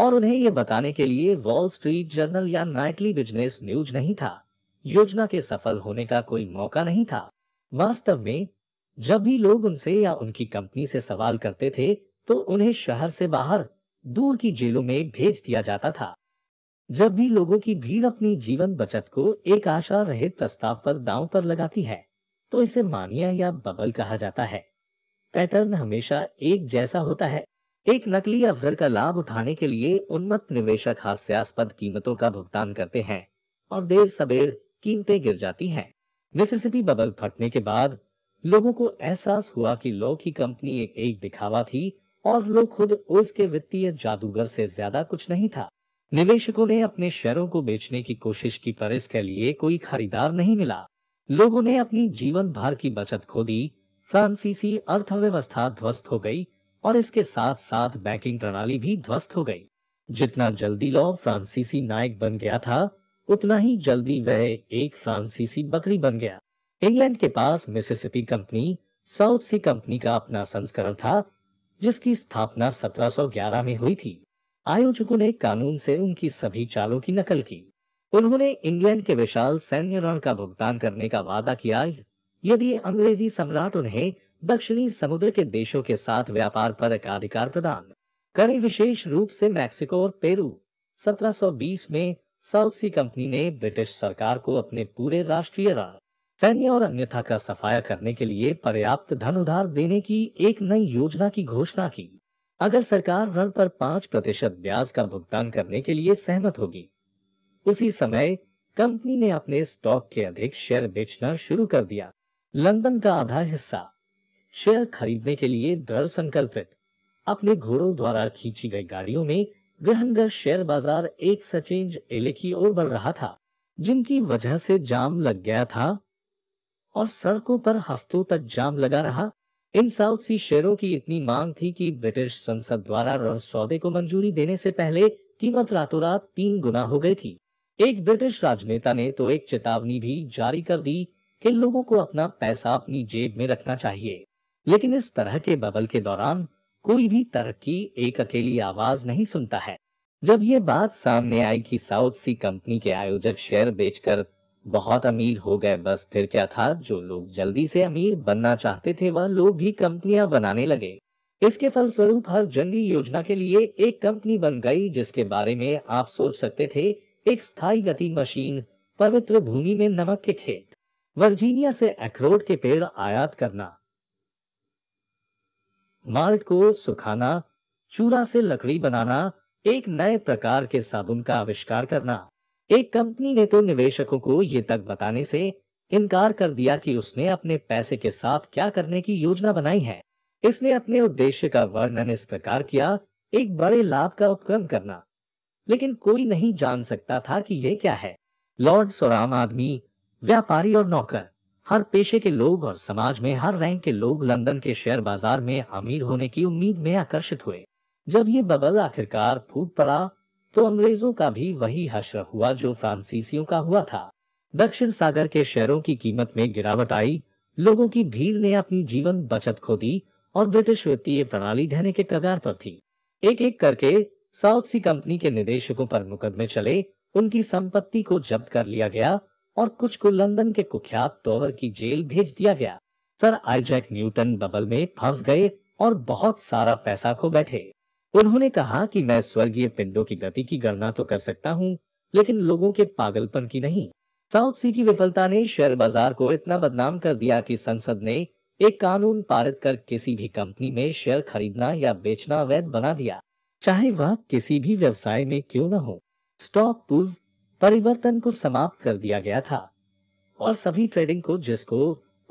और उन्हें यह बताने के लिए वॉल स्ट्रीट जर्नल या नाइटली बिजनेस न्यूज नहीं था योजना के सफल होने का कोई मौका नहीं था वास्तव में जब भी लोग उनसे या उनकी कंपनी से सवाल करते थे तो उन्हें शहर से बाहर दूर की जेलों में भेज दिया जाता था जब भी लोगों की भीड़ अपनी जीवन बचत को एक आशा रहित प्रस्ताव पर दांव पर लगाती है तो इसे मानिया या बबल कहा जाता है पैटर्न हमेशा एक जैसा होता है एक नकली अवसर का लाभ उठाने के लिए उन्मत्त निवेशक हास्यास्पद कीमतों का भुगतान करते हैं और देर सबेर कीमतें गिर जाती हैं मिसिसिपी बबल फटने के बाद लोगों को एहसास हुआ कि लो की कंपनी एक, एक दिखावा थी और लोग खुद उसके वित्तीय जादूगर से ज्यादा कुछ नहीं था निवेशकों ने अपने शेयरों को बेचने की कोशिश की पर इसके लिए कोई खरीदार नहीं मिला लोगों ने अपनी जीवन भर की बचत खो दी फ्रांसीसी अर्थव्यवस्था ध्वस्त हो गई और इसके साथ साथ बैंकिंग प्रणाली भी ध्वस्त हो गई जितना जल्दी लॉ फ्रांसीसी नायक बन गया था उतना ही जल्दी वह एक फ्रांसीसी बकरी बन गया इंग्लैंड के पास Mississippi Company South Sea Company का अपना संस्करण था जिसकी स्थापना 1711 में हुई थी आयोजकों ने कानून से उनकी सभी चालों की नकल की उन्होंने इंग्लैंड के विशाल सैन्य रण का भुगतान करने का वादा किया यदि अंग्रेजी सम्राट उन्हें दक्षिणी समुद्र के देशों के साथ व्यापार पर एकाधिकार प्रदान करे विशेष रूप से मैक्सिको और पेरू 1720 में साउथ कंपनी ने ब्रिटिश सरकार को अपने पूरे राष्ट्रीय राज सैन्य और अन्यथा का सफाया करने के लिए पर्याप्त धन उधार देने की एक नई योजना की घोषणा की अगर सरकार ऋण पर पांच प्रतिशत ब्याज का भुगतान करने के लिए सहमत होगी उसी समय कंपनी ने अपने स्टॉक के अधिक शेयर बेचना शुरू कर दिया लंदन का आधा हिस्सा शेयर खरीदने के लिए दृढ़ संकल्पित अपने घोड़ों द्वारा खींची गई गाड़ियों में गहनगर शेयर बाजार एक सचेंज एले की ओर बढ़ रहा था जिनकी वजह से जाम लग गया था और सड़कों पर हफ्तों तक जाम लगा रहा इन साउथ सी शेयरों की इतनी मांग थी कि ब्रिटिश संसद द्वारा सौदे को मंजूरी देने से पहले कीमत रातों रात तीन गुना हो गई थी एक ब्रिटिश राजनेता ने तो एक चेतावनी भी जारी कर दी कि लोगों को अपना पैसा अपनी जेब में रखना चाहिए लेकिन इस तरह के बबल के दौरान कोई भी तरक्की एक अकेली आवाज नहीं सुनता है जब ये बात सामने आई कि साउथ सी कंपनी के आयोजक शेयर बेचकर बहुत अमीर हो गए बस फिर क्या था जो लोग जल्दी से अमीर बनना चाहते थे वह लोग भी कंपनियां बनाने लगे इसके फलस्वरूप हर जंगी योजना के लिए एक कंपनी बन गई जिसके बारे में आप सोच सकते थे एक स्थायी गति मशीन पवित्र भूमि में नमक के खेत वर्जीनिया से अखरोट के पेड़ आयात करना माल्ट को सुखाना चूरा से लकड़ी बनाना एक नए प्रकार के साबुन का आविष्कार करना एक कंपनी ने तो निवेशकों को ये तक बताने से इनकार कर दिया कि उसने अपने पैसे के साथ क्या करने की योजना बनाई है इसने अपने उद्देश्य का वर्णन इस प्रकार किया एक बड़े लाभ का उपक्रम करना लेकिन कोई नहीं जान सकता था कि यह क्या है लॉर्ड्स और आम आदमी व्यापारी और नौकर हर पेशे के लोग और समाज में हर रैंक के लोग लंदन के शेयर बाजार में अमीर होने की उम्मीद में आकर्षित हुए जब ये बबल आखिरकार फूट पड़ा तो अंग्रेजों का भी वही हश्र हुआ जो फ्रांसीसियों का हुआ था दक्षिण सागर के शहरों की कीमत में गिरावट आई लोगों की भीड़ ने अपनी जीवन बचत खो दी और ब्रिटिश वित्तीय प्रणाली ढहने के कगार पर थी एक एक करके साउथ सी कंपनी के निदेशकों पर मुकदमे चले उनकी संपत्ति को जब्त कर लिया गया और कुछ को लंदन के कुख्यात तोवर की जेल भेज दिया गया सर आइजैक न्यूटन बबल में फंस गए और बहुत सारा पैसा खो बैठे उन्होंने कहा कि मैं स्वर्गीय पिंडों की गति की गणना तो कर सकता हूँ लेकिन लोगों के पागलपन की नहीं साउथ सी की विफलता ने शेयर बाजार को इतना बदनाम कर दिया कि संसद ने एक कानून पारित कर किसी भी कंपनी में शेयर खरीदना या बेचना अवैध बना दिया चाहे वह किसी भी व्यवसाय में क्यों न हो स्टॉक पूर्व परिवर्तन को समाप्त कर दिया गया था और सभी ट्रेडिंग को जिसको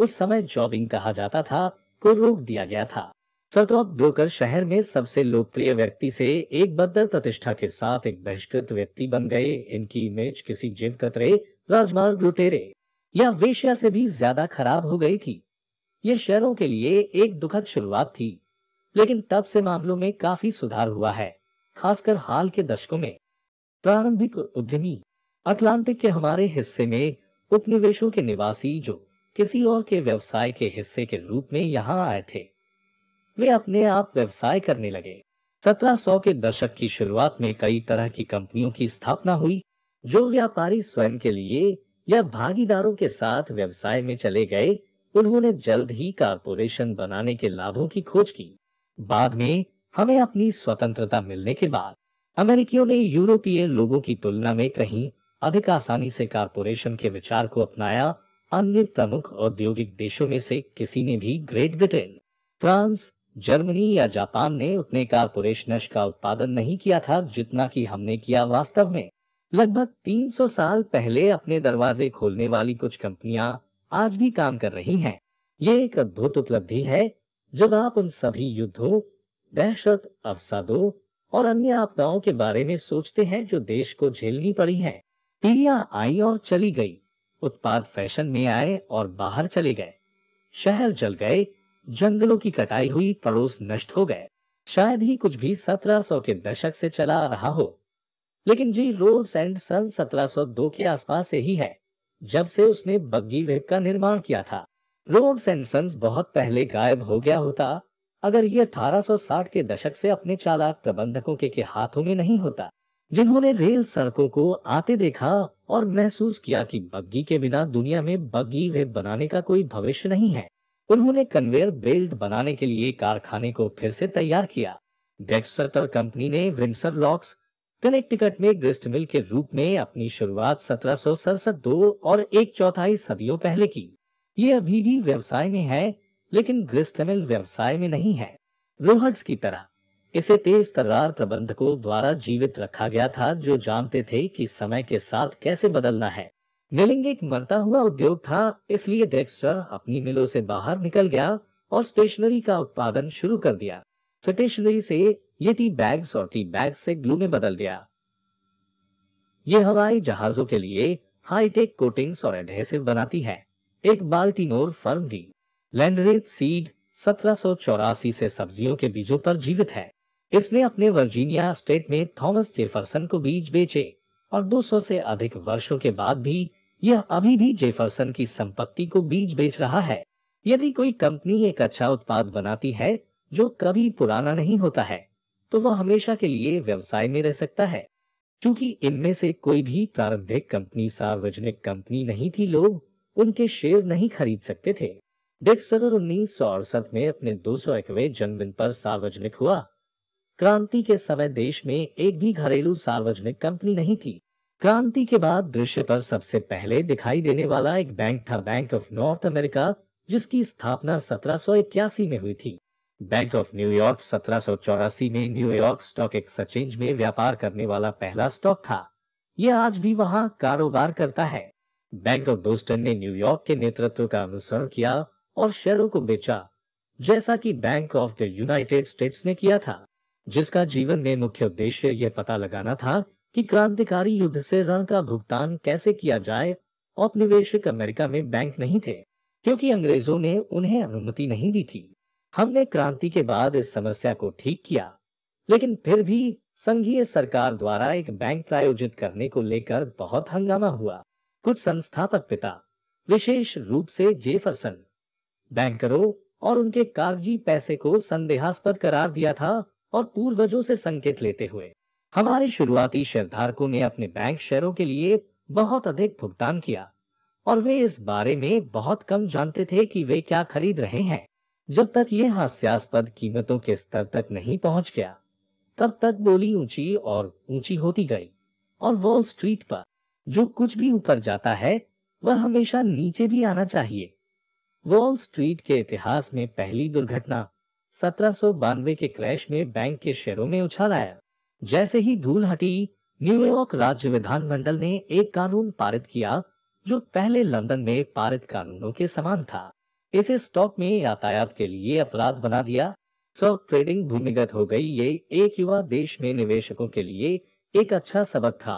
उस समय जॉबिंग कहा जाता था को रोक दिया गया था सलटॉप ब्रोकर शहर में सबसे लोकप्रिय व्यक्ति से एक बदतर प्रतिष्ठा के साथ एक बहिष्कृत व्यक्ति बन गए इनकी इमेज किसी जिम कतरे राजमार्ग लुटेरे या वेश्या से भी ज्यादा खराब हो गई थी ये शहरों के लिए एक दुखद शुरुआत थी लेकिन तब से मामलों में काफी सुधार हुआ है खासकर हाल के दशकों में प्रारंभिक उद्यमी अटलांटिक के हमारे हिस्से में उपनिवेशों के निवासी जो किसी और के व्यवसाय के हिस्से के रूप में यहाँ आए थे वे अपने आप व्यवसाय करने लगे 1700 के दशक की शुरुआत में कई तरह की कंपनियों की स्थापना हुई जो व्यापारी स्वयं के लिए या भागीदारों के साथ व्यवसाय में चले गए उन्होंने जल्द ही कारपोरेशन बनाने के लाभों की खोज की बाद में हमें अपनी स्वतंत्रता मिलने के बाद अमेरिकियों ने यूरोपीय लोगों की तुलना में कहीं अधिक आसानी से कारपोरेशन के विचार को अपनाया अन्य प्रमुख औद्योगिक देशों में से किसी ने भी ग्रेट ब्रिटेन फ्रांस जर्मनी या जापान ने उतने कारपोरेशनश का उत्पादन नहीं किया था जितना कि हमने किया वास्तव में लगभग 300 साल पहले अपने दरवाजे खोलने वाली कुछ कंपनियां आज भी काम कर रही हैं। ये एक अद्भुत उपलब्धि है जब आप उन सभी युद्धों दहशत अवसादों और अन्य आपदाओं के बारे में सोचते हैं जो देश को झेलनी पड़ी है पीढ़िया आई और चली गई उत्पाद फैशन में आए और बाहर चले गए शहर जल गए जंगलों की कटाई हुई पड़ोस नष्ट हो गए शायद ही कुछ भी 1700 के दशक से चला आ रहा हो लेकिन जी रोड्स एंड सन 1702 के आसपास से ही है जब से उसने बग्गी वेब का निर्माण किया था रोड्स एंड सन्स बहुत पहले गायब हो गया होता अगर ये 1860 के दशक से अपने चालाक प्रबंधकों के, के हाथों में नहीं होता जिन्होंने रेल सड़कों को आते देखा और महसूस किया कि बग्गी के बिना दुनिया में बग्गी वेब बनाने का कोई भविष्य नहीं है उन्होंने कन्वेयर बेल्ट बनाने के लिए कारखाने को फिर से तैयार किया डेक्सटर कंपनी ने विंसर लॉक्स कनेक्टिकट में ग्रिस्ट मिल के रूप में अपनी शुरुआत सत्रह दो और एक चौथाई सदियों पहले की ये अभी भी व्यवसाय में है लेकिन ग्रिस्ट मिल व्यवसाय में नहीं है रोहट्स की तरह इसे तेज तर्रार प्रबंधकों द्वारा जीवित रखा गया था जो जानते थे कि समय के साथ कैसे बदलना है मिलिंग एक मरता हुआ उद्योग था इसलिए डेक्स्टर अपनी मिलों से बाहर निकल गया और स्टेशनरी का उत्पादन शुरू कर दिया स्टेशनरी से ये टी बैग्स और टी बैग से ग्लू में बदल गया ये हवाई जहाजों के लिए हाईटेक कोटिंग्स और एडहेसिव बनाती है एक Baltimore firm D Landreth Seed सत्रह से सब्जियों के बीजों पर जीवित है इसने अपने वर्जीनिया स्टेट में थॉमस जेफरसन को बीज बेचे और 200 से अधिक वर्षों के बाद भी यह अभी भी जेफरसन की संपत्ति को बीज बेच रहा है यदि कोई कंपनी एक अच्छा उत्पाद बनाती है जो कभी पुराना नहीं होता है तो वह हमेशा के लिए व्यवसाय में रह सकता है क्योंकि इनमें से कोई भी प्रारंभिक कंपनी सार्वजनिक कंपनी नहीं थी लोग उनके शेयर नहीं खरीद सकते थे डेक्सलर उन्नीस सौ अड़सठ में अपने दो सौ एकवे जन्मदिन पर सार्वजनिक हुआ क्रांति के समय देश में एक भी घरेलू सार्वजनिक कंपनी नहीं थी क्रांति के बाद दृश्य पर सबसे पहले दिखाई देने वाला एक बैंक था बैंक ऑफ नॉर्थ अमेरिका जिसकी स्थापना सत्रह में हुई थी बैंक ऑफ न्यूयॉर्क सत्रह में न्यूयॉर्क स्टॉक एक्सचेंज में व्यापार करने वाला पहला स्टॉक था यह आज भी वहां कारोबार करता है बैंक ऑफ बोस्टन ने न्यूयॉर्क के नेतृत्व का अनुसरण किया और शेयरों को बेचा जैसा कि bank of the United States ने किया था जिसका जीवन में मुख्य उद्देश्य यह पता लगाना था कि क्रांतिकारी युद्ध से ऋण का भुगतान कैसे किया जाए औपनिवेशिक अमेरिका में बैंक नहीं थे क्योंकि अंग्रेजों ने उन्हें अनुमति नहीं दी थी हमने क्रांति के बाद इस समस्या को ठीक किया लेकिन फिर भी संघीय सरकार द्वारा एक बैंक प्रायोजित करने को लेकर बहुत हंगामा हुआ कुछ संस्थापक पिता विशेष रूप से जेफरसन बैंकरों और उनके कागजी पैसे को संदेहास्पद करार दिया था और पूर्वजों से संकेत लेते हुए हमारे शुरुआती शेयरधारकों ने अपने बैंक शेयरों के लिए बहुत अधिक भुगतान किया और वे इस बारे में बहुत कम जानते थे कि वे क्या खरीद रहे हैं जब तक ये हास्यास्पद कीमतों के स्तर तक नहीं पहुंच गया तब तक बोली ऊंची और ऊंची होती गई और वॉल स्ट्रीट पर जो कुछ भी ऊपर जाता है वह हमेशा नीचे भी आना चाहिए वॉल स्ट्रीट के इतिहास में पहली दुर्घटना सत्रह के क्रैश में बैंक के शेयरों में उछाल आया जैसे ही धूल हटी न्यूयॉर्क राज्य विधानमंडल ने एक कानून पारित किया जो पहले लंदन में पारित कानूनों के समान था इसे स्टॉक में यातायात के लिए अपराध बना दिया स्टॉक ट्रेडिंग भूमिगत हो गई ये एक युवा देश में निवेशकों के लिए एक अच्छा सबक था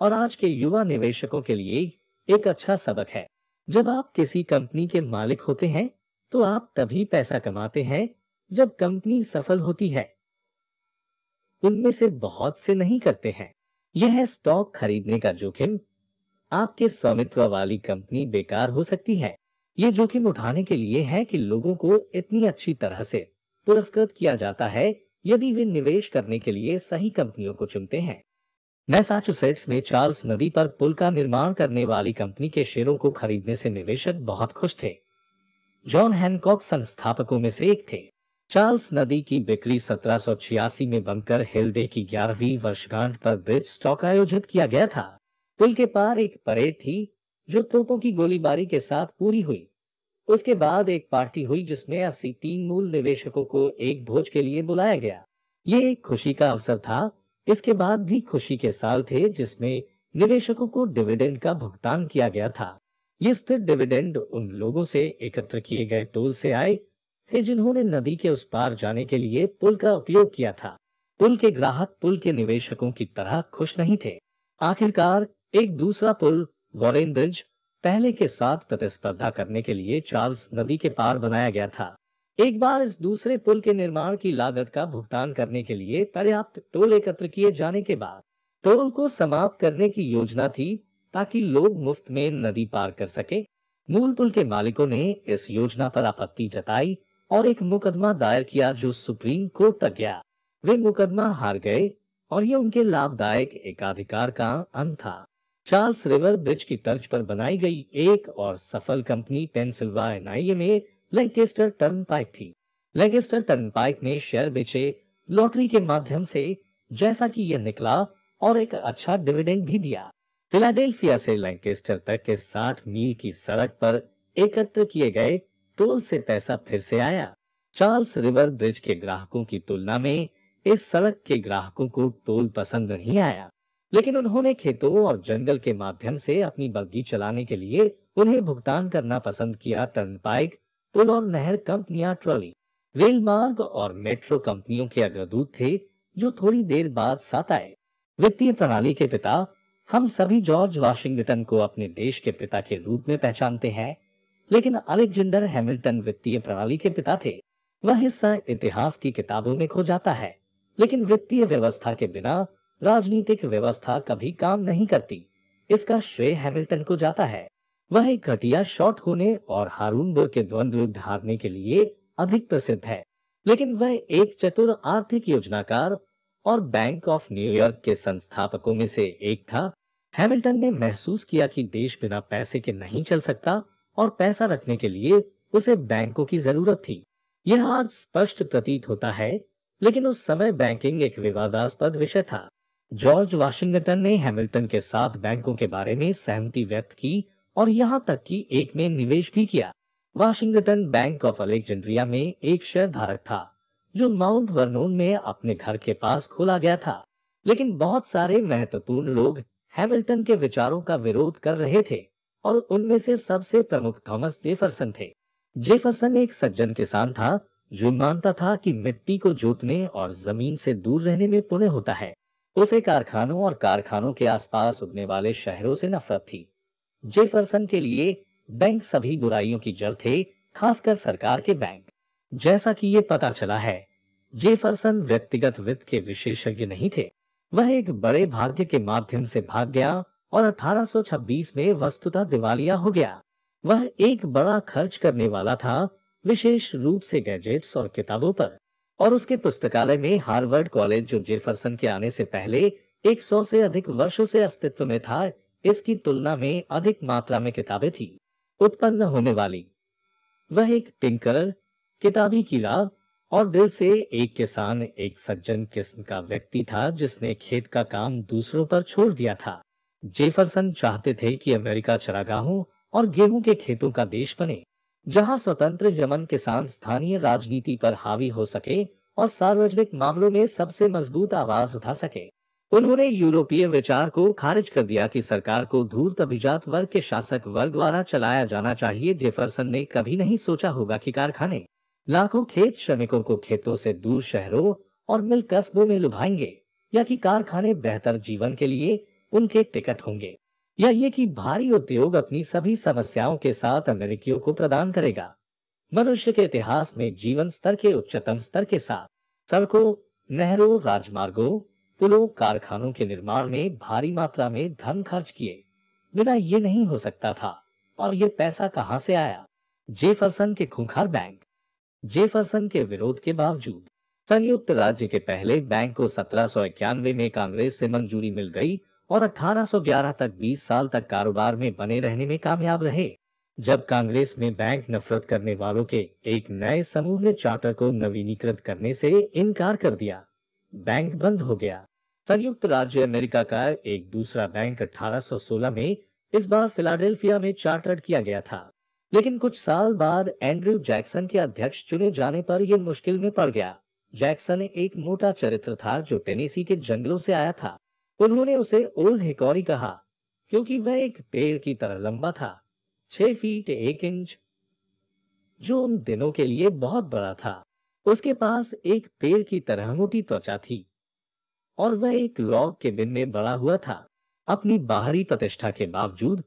और आज के युवा निवेशकों के लिए एक अच्छा सबक है जब आप किसी कंपनी के मालिक होते हैं तो आप तभी पैसा कमाते हैं जब कंपनी सफल होती है उनमें से बहुत से नहीं करते हैं यह है स्टॉक खरीदने का जोखिम आपके स्वामित्व वाली कंपनी बेकार हो सकती है ये जोखिम उठाने के लिए है कि लोगों को इतनी अच्छी तरह से पुरस्कृत किया जाता है यदि वे निवेश करने के लिए सही कंपनियों को चुनते हैं मैसाचुसेट्स में चार्ल्स नदी पर पुल का निर्माण करने वाली कंपनी के शेयरों को खरीदने से निवेशक बहुत खुश थे जॉन हैनकॉक संस्थापकों में से एक थे चार्ल्स नदी की बिक्री सत्रह में बनकर हिल्डे की ग्यारहवीं वर्षगांठ पर ब्रिज स्टॉक आयोजित किया गया था पुल के पार एक परेड थी जो तोपों की गोलीबारी के साथ पूरी हुई उसके बाद एक पार्टी हुई जिसमें अस्सी तीन मूल निवेशकों को एक भोज के लिए बुलाया गया ये एक खुशी का अवसर था इसके बाद भी खुशी के साल थे जिसमें निवेशकों को डिविडेंड का भुगतान किया गया था ये स्थिर डिविडेंड उन लोगों से एकत्र किए गए टोल से आए थे जिन्होंने नदी के उस पार जाने के लिए पुल का उपयोग किया था पुल के ग्राहक पुल के निवेशकों की तरह खुश नहीं थे आखिरकार एक दूसरा पुल वॉरेन पहले के साथ प्रतिस्पर्धा करने के लिए चार्ल्स नदी के पार बनाया गया था एक बार इस दूसरे पुल के निर्माण की लागत का भुगतान करने के लिए पर्याप्त टोल एकत्र किए जाने के बाद टोल को समाप्त करने की योजना थी ताकि लोग मुफ्त में नदी पार कर सके मूल पुल के मालिकों ने इस योजना पर आपत्ति जताई और एक मुकदमा दायर किया जो सुप्रीम कोर्ट तक गया वे मुकदमा हार गए और यह उनके लाभदायक एकाधिकार का अंत था चार्ल्स रिवर ब्रिज की तर्ज पर बनाई गई एक और सफल कंपनी पेंसिल्वाइए में लैंकेस्टर टर्न पाइक थी लैंकेस्टर टर्न पाइक ने शेयर बेचे लॉटरी के माध्यम से जैसा कि यह निकला और एक अच्छा डिविडेंड भी दिया फिलाडेल्फिया से लैंकेस्टर तक के 60 मील की सड़क पर एकत्र किए गए टोल से पैसा फिर से आया चार्ल्स रिवर ब्रिज के ग्राहकों की तुलना में इस सड़क के ग्राहकों को टोल पसंद नहीं आया लेकिन उन्होंने खेतों और जंगल के माध्यम से अपनी बग्घी चलाने के लिए उन्हें भुगतान करना पसंद किया पाइक पुल और नहर कंपनियां ट्रॉली रेल मार्ग और मेट्रो कंपनियों के अग्रदूत थे जो थोड़ी देर बाद साथ आए वित्तीय प्रणाली के पिता हम सभी जॉर्ज वाशिंगटन को अपने देश के पिता के रूप में पहचानते हैं लेकिन अलेक्जेंडर हैमिल्टन वित्तीय प्रणाली के पिता थे वह हिस्सा इतिहास की किताबों में खो जाता है लेकिन वित्तीय व्यवस्था के बिना राजनीतिक व्यवस्था कभी काम नहीं करती इसका श्रेय हैमिल्टन को जाता है वह एक घटिया शॉट होने और हारून के द्वंद्व युद्ध हारने के लिए अधिक प्रसिद्ध है लेकिन वह एक चतुर आर्थिक योजनाकार और बैंक ऑफ न्यूयॉर्क के संस्थापकों में से एक था हैमिल्टन ने महसूस किया कि देश बिना पैसे के नहीं चल सकता और पैसा रखने के लिए उसे बैंकों की जरूरत थी यह आज स्पष्ट प्रतीत होता है लेकिन उस समय बैंकिंग एक विवादास्पद विषय था जॉर्ज वाशिंगटन ने हैमिल्टन के साथ बैंकों के बारे में सहमति व्यक्त की और यहाँ तक कि एक में निवेश भी किया वाशिंगटन बैंक ऑफ अलेक्जेंड्रिया में एक शेयर धारक था जो माउंट वर्नोन में अपने घर के पास खोला गया था लेकिन बहुत सारे महत्वपूर्ण लोग हैमिल्टन के विचारों का विरोध कर रहे थे और उनमें से सबसे प्रमुख थॉमस जेफरसन थे जेफरसन एक सज्जन किसान था जो मानता था कि मिट्टी को जोतने और जमीन से दूर रहने में पुण्य होता है उसे कारखानों और कारखानों के आसपास उगने वाले शहरों से नफरत थी जेफरसन के लिए बैंक सभी बुराइयों की जड़ थे खासकर सरकार के बैंक जैसा कि ये पता चला है जेफरसन व्यक्तिगत वित्त के विशेषज्ञ नहीं थे वह एक बड़े भाग्य के माध्यम से भाग गया और 1826 में वस्तुतः दिवालिया हो गया वह एक बड़ा खर्च करने वाला था विशेष रूप से गैजेट्स और किताबों पर और उसके पुस्तकालय में हार्वर्ड कॉलेज जो जेफरसन के आने से पहले 100 से अधिक वर्षों से अस्तित्व में था इसकी तुलना में अधिक मात्रा में किताबें थी उत्पन्न होने वाली वह एक टिंकर किताबी कीड़ा और दिल से एक किसान एक सज्जन किस्म का व्यक्ति था जिसने खेत का काम दूसरों पर छोड़ दिया था जेफरसन चाहते थे कि अमेरिका चरागाहों और गेहूं के खेतों का देश बने जहां स्वतंत्र यमन किसान स्थानीय राजनीति पर हावी हो सके और सार्वजनिक मामलों में सबसे मजबूत आवाज उठा सके उन्होंने यूरोपीय विचार को खारिज कर दिया कि सरकार को धूर्त अभिजात वर्ग के शासक वर्ग द्वारा चलाया जाना चाहिए जेफरसन ने कभी नहीं सोचा होगा कि कारखाने लाखों खेत श्रमिकों को खेतों से दूर शहरों और मिल कस्बों में लुभाएंगे या कि कारखाने बेहतर जीवन के लिए उनके टिकट होंगे या ये कि भारी उद्योग अपनी सभी समस्याओं के साथ अमेरिकियों को प्रदान करेगा मनुष्य के इतिहास में जीवन स्तर के उच्चतम स्तर के साथ सड़कों नहरों राजमार्गों पुलों कारखानों के निर्माण में भारी मात्रा में धन खर्च किए बिना ये नहीं हो सकता था और ये पैसा कहाँ से आया जेफरसन के खूंखार बैंक जेफरसन के विरोध के बावजूद संयुक्त राज्य के पहले बैंक को सत्रह में कांग्रेस से मंजूरी मिल गई और 1811 तक 20 साल तक कारोबार में बने रहने में कामयाब रहे जब कांग्रेस में बैंक नफरत करने वालों के एक नए समूह ने चार्टर को नवीनीकृत करने से इनकार कर दिया बैंक बंद हो गया संयुक्त राज्य अमेरिका का एक दूसरा बैंक 1816 में इस बार फिलाडेल्फिया में चार्टर्ड किया गया था लेकिन कुछ साल बाद एंड्रयू जैक्सन के अध्यक्ष चुने जाने पर यह मुश्किल में पड़ गया जैक्सन एक मोटा चरित्र था जो टेनेसी के जंगलों से आया था उन्होंने उसे ओल हिकोरी कहा क्योंकि वह एक पेड़ की तरह लंबा था छह फीट एक इंच जो उन दिनों के लिए बहुत बड़ा था उसके पास एक पेड़ की तरह मोटी त्वचा थी और वह एक लॉग के बिन में बड़ा हुआ था अपनी बाहरी प्रतिष्ठा के बावजूद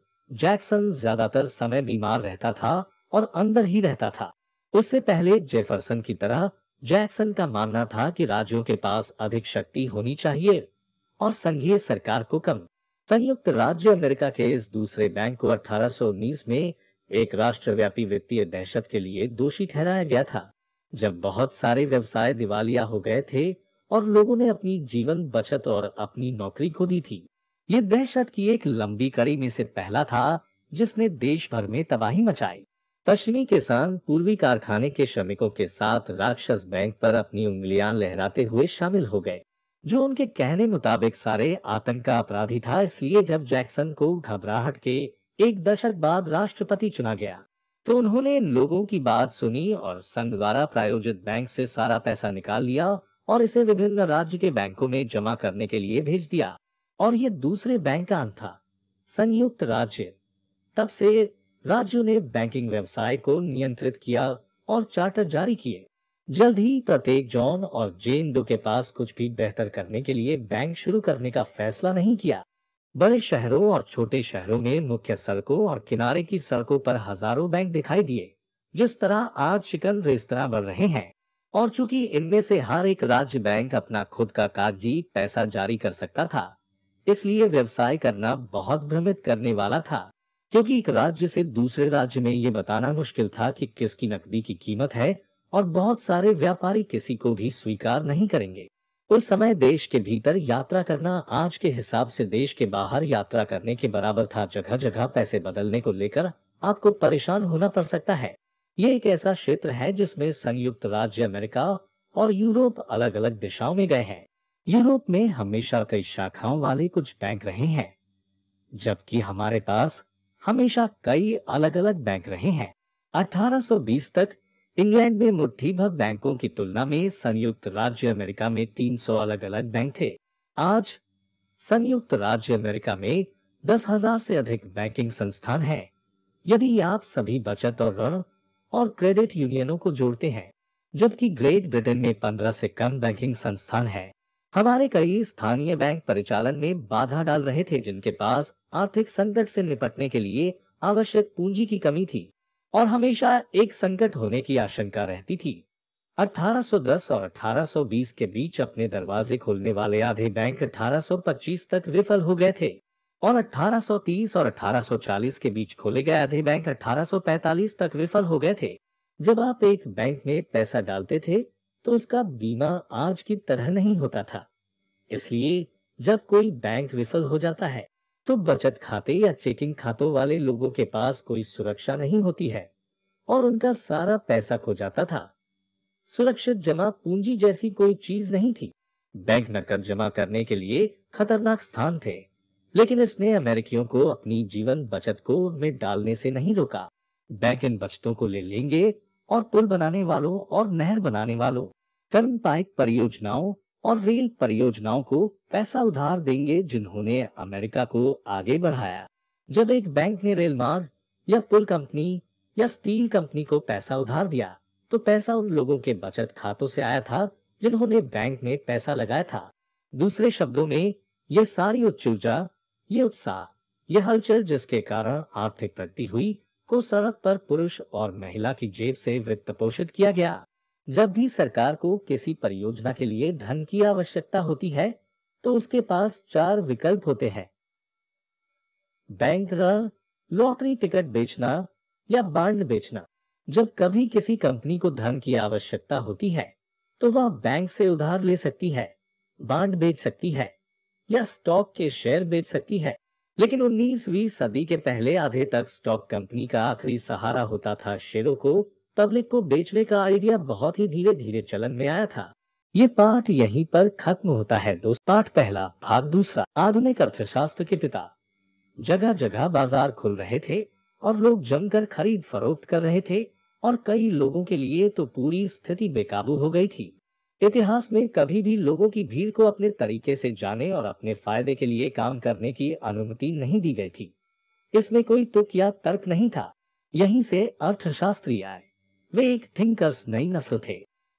जैक्सन ज्यादातर समय बीमार रहता था और अंदर ही रहता था उससे पहले जेफरसन की तरह जैक्सन का मानना था कि राज्यों के पास अधिक शक्ति होनी चाहिए और संघीय सरकार को कम संयुक्त राज्य अमेरिका के इस दूसरे बैंक को अठारह में एक राष्ट्रव्यापी वित्तीय दहशत के लिए दोषी ठहराया गया था जब बहुत सारे व्यवसाय दिवालिया हो गए थे और लोगों ने अपनी जीवन बचत और अपनी नौकरी खो दी थी ये दहशत की एक लंबी कड़ी में से पहला था जिसने देश भर में तबाही मचाई पश्चिमी किसान पूर्वी कारखाने के श्रमिकों के साथ राक्षस बैंक पर अपनी उंगलियां लहराते हुए शामिल हो गए जो उनके कहने मुताबिक सारे आतंक का अपराधी था इसलिए जब जैक्सन को घबराहट के एक दशक बाद राष्ट्रपति चुना गया तो उन्होंने लोगों की बात सुनी और संघ द्वारा प्रायोजित बैंक से सारा पैसा निकाल लिया और इसे विभिन्न राज्य के बैंकों में जमा करने के लिए भेज दिया और ये दूसरे बैंक का अंत था संयुक्त राज्य तब से राज्यों ने बैंकिंग व्यवसाय को नियंत्रित किया और चार्टर जारी किए जल्द ही प्रत्येक जॉन और जेन दो के पास कुछ भी बेहतर करने के लिए बैंक शुरू करने का फैसला नहीं किया बड़े शहरों और छोटे शहरों में मुख्य सड़कों और किनारे की सड़कों पर हजारों बैंक दिखाई दिए जिस तरह आज शिकल रेस्तरा बढ़ रहे हैं और चूंकि इनमें से हर एक राज्य बैंक अपना खुद का कागजी पैसा जारी कर सकता था इसलिए व्यवसाय करना बहुत भ्रमित करने वाला था क्योंकि एक राज्य से दूसरे राज्य में ये बताना मुश्किल था कि किसकी नकदी की कीमत है और बहुत सारे व्यापारी किसी को भी स्वीकार नहीं करेंगे उस समय देश के भीतर यात्रा करना आज के हिसाब से देश के बाहर यात्रा करने के बराबर था जगह जगह पैसे बदलने को लेकर आपको परेशान होना पड़ सकता है ये एक ऐसा क्षेत्र है जिसमें संयुक्त राज्य अमेरिका और यूरोप अलग अलग दिशाओं में गए हैं यूरोप में हमेशा कई शाखाओं वाले कुछ बैंक रहे हैं जबकि हमारे पास हमेशा कई अलग अलग बैंक रहे हैं 1820 तक इंग्लैंड में मुठ्ठी भर बैंकों की तुलना में संयुक्त राज्य अमेरिका में 300 अलग अलग बैंक थे आज संयुक्त राज्य अमेरिका में 10,000 से अधिक बैंकिंग संस्थान हैं। यदि आप सभी बचत और ऋण और क्रेडिट यूनियनों को जोड़ते हैं जबकि ग्रेट ब्रिटेन में पंद्रह से कम बैंकिंग संस्थान हैं। हमारे कई स्थानीय बैंक परिचालन में बाधा डाल रहे थे जिनके पास आर्थिक संकट से निपटने के लिए आवश्यक पूंजी की कमी थी और हमेशा एक संकट होने की आशंका रहती थी 1810 और 1820 के बीच अपने दरवाजे खोलने वाले आधे बैंक 1825 तक विफल हो गए थे और 1830 और 1840 के बीच खोले गए आधे बैंक 1845 तक विफल हो गए थे जब आप एक बैंक में पैसा डालते थे तो उसका बीमा आज की तरह नहीं होता था इसलिए जब कोई बैंक विफल हो जाता है तो बचत खाते या चेकिंग खातों वाले लोगों के पास कोई सुरक्षा नहीं होती है और उनका सारा पैसा खो जाता था सुरक्षित जमा पूंजी जैसी कोई चीज नहीं थी बैंक नकद जमा करने के लिए खतरनाक स्थान थे लेकिन इसने अमेरिकियों को अपनी जीवन बचत को उनमें डालने से नहीं रोका बैंक इन बचतों को ले लेंगे और पुल बनाने वालों और नहर बनाने वालों कर्म पाइक परियोजनाओं और रेल परियोजनाओं को पैसा उधार देंगे जिन्होंने अमेरिका को आगे बढ़ाया जब एक बैंक ने रेल मार्ग या पुल कंपनी या स्टील कंपनी को पैसा उधार दिया तो पैसा उन लोगों के बचत खातों से आया था जिन्होंने बैंक में पैसा लगाया था दूसरे शब्दों में ये सारी उच्च ऊर्जा ये उत्साह ये हलचल जिसके कारण आर्थिक प्रगति हुई को सड़क पर पुरुष और महिला की जेब से वित्त पोषित किया गया जब भी सरकार को किसी परियोजना के लिए धन की आवश्यकता होती है तो उसके पास चार विकल्प होते हैं बैंक ऋण लॉटरी टिकट बेचना या बांड बेचना जब कभी किसी कंपनी को धन की आवश्यकता होती है तो वह बैंक से उधार ले सकती है बांड बेच सकती है या स्टॉक के शेयर बेच सकती है लेकिन 19वीं सदी के पहले आधे तक स्टॉक कंपनी का आखिरी सहारा होता था शेयरों को पब्लिक को बेचने का आइडिया बहुत ही धीरे धीरे चलन में आया था ये पाठ यहीं पर खत्म होता है दोस्त पाठ पहला भाग दूसरा आधुनिक अर्थशास्त्र के पिता जगह जगह बाजार खुल रहे थे और लोग जमकर खरीद फरोख्त कर रहे थे और कई लोगों के लिए तो पूरी स्थिति बेकाबू हो गई थी इतिहास में कभी भी लोगों की भीड़ को अपने तरीके से जाने और अपने फायदे के लिए काम करने की अनुमति नहीं दी गई थी इसमें कोई तुक या तर्क नहीं था यहीं से अर्थशास्त्री आए वे एक थिंकर्स नई नस्ल थे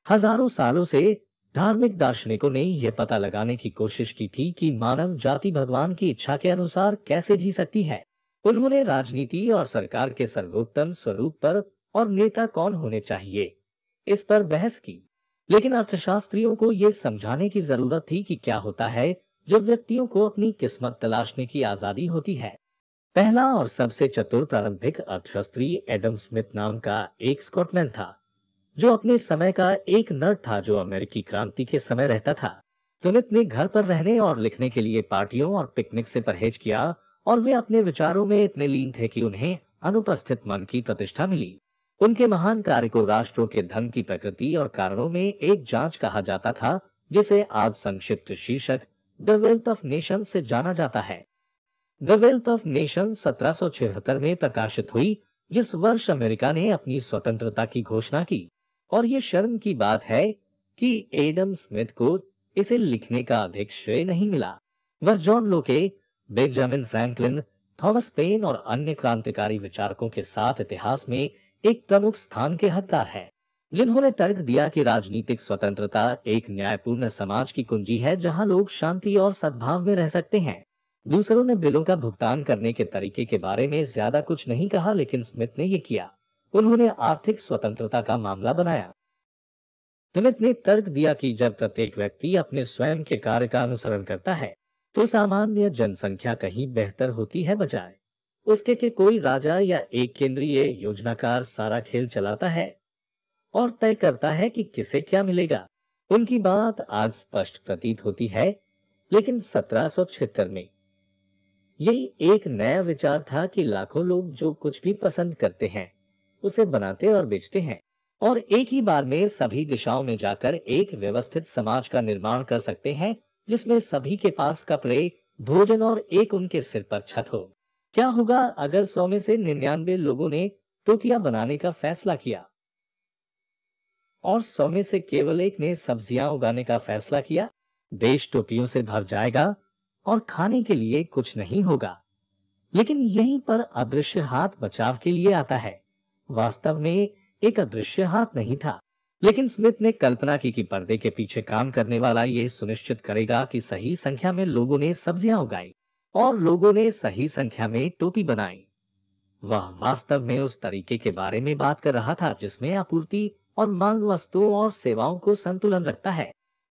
हजारों सालों से धार्मिक दार्शनिकों ने यह पता लगाने की कोशिश की थी कि मानव जाति भगवान की इच्छा के अनुसार कैसे जी सकती है उन्होंने राजनीति और सरकार के सर्वोत्तम स्वरूप पर और नेता कौन होने चाहिए इस पर बहस की लेकिन अर्थशास्त्रियों को यह समझाने की जरूरत थी कि क्या होता है जब व्यक्तियों को अपनी किस्मत तलाशने की आजादी होती है पहला और सबसे चतुर प्रारंभिक अर्थशास्त्री एडम स्मिथ नाम का एक स्कॉटमैन था जो अपने समय का एक नर्ड था जो अमेरिकी क्रांति के समय रहता था स्मिथ ने घर पर रहने और लिखने के लिए पार्टियों और पिकनिक से परहेज किया और वे अपने विचारों में इतने लीन थे कि उन्हें अनुपस्थित मन की प्रतिष्ठा मिली उनके महान कार्य को राष्ट्रों के धन की प्रकृति और कारणों में एक जांच कहा जाता था जिसे आज संक्षिप्त शीर्षक द वेल्थ ऑफ नेशन से जाना जाता है द वेल्थ ऑफ नेशन सत्रह में प्रकाशित हुई जिस वर्ष अमेरिका ने अपनी स्वतंत्रता की घोषणा की और ये शर्म की बात है कि एडम स्मिथ को इसे लिखने का अधिक श्रेय नहीं मिला वह जॉन लोके बेंजामिन फ्रैंकलिन थॉमस पेन और अन्य क्रांतिकारी विचारकों के साथ इतिहास में एक प्रमुख स्थान के हकदार है जिन्होंने तर्क दिया कि राजनीतिक स्वतंत्रता एक न्यायपूर्ण समाज की कुंजी है जहां लोग शांति और सद्भाव में रह सकते हैं दूसरों ने बिलों का भुगतान करने के तरीके के बारे में ज्यादा कुछ नहीं कहा लेकिन स्मिथ ने यह किया उन्होंने आर्थिक स्वतंत्रता का मामला बनाया स्मिथ ने तर्क दिया कि जब प्रत्येक व्यक्ति अपने स्वयं के कार्य का अनुसरण करता है तो सामान्य जनसंख्या कहीं बेहतर होती है बजाय उसके के कोई राजा या एक केंद्रीय योजनाकार सारा खेल चलाता है और तय करता है कि किसे क्या मिलेगा उनकी बात आज स्पष्ट प्रतीत होती है लेकिन सत्रह में यही एक नया विचार था कि लाखों लोग जो कुछ भी पसंद करते हैं उसे बनाते और बेचते हैं और एक ही बार में सभी दिशाओं में जाकर एक व्यवस्थित समाज का निर्माण कर सकते हैं जिसमें सभी के पास कपड़े भोजन और एक उनके सिर पर छत हो क्या होगा अगर सौ में से निन्यानवे लोगों ने टोपिया बनाने का फैसला किया और सौ में से केवल एक ने सब्जियां उगाने का फैसला किया देश टोपियों से भर जाएगा और खाने के लिए कुछ नहीं होगा लेकिन यहीं पर अदृश्य हाथ बचाव के लिए आता है वास्तव में एक अदृश्य हाथ नहीं था लेकिन स्मिथ ने कल्पना की कि पर्दे के पीछे काम करने वाला यह सुनिश्चित करेगा कि सही संख्या में लोगों ने सब्जियां उगाई और लोगों ने सही संख्या में टोपी बनाई वह वास्तव में उस तरीके के बारे में बात कर रहा था जिसमें आपूर्ति और मांग वस्तुओं और सेवाओं को संतुलन रखता है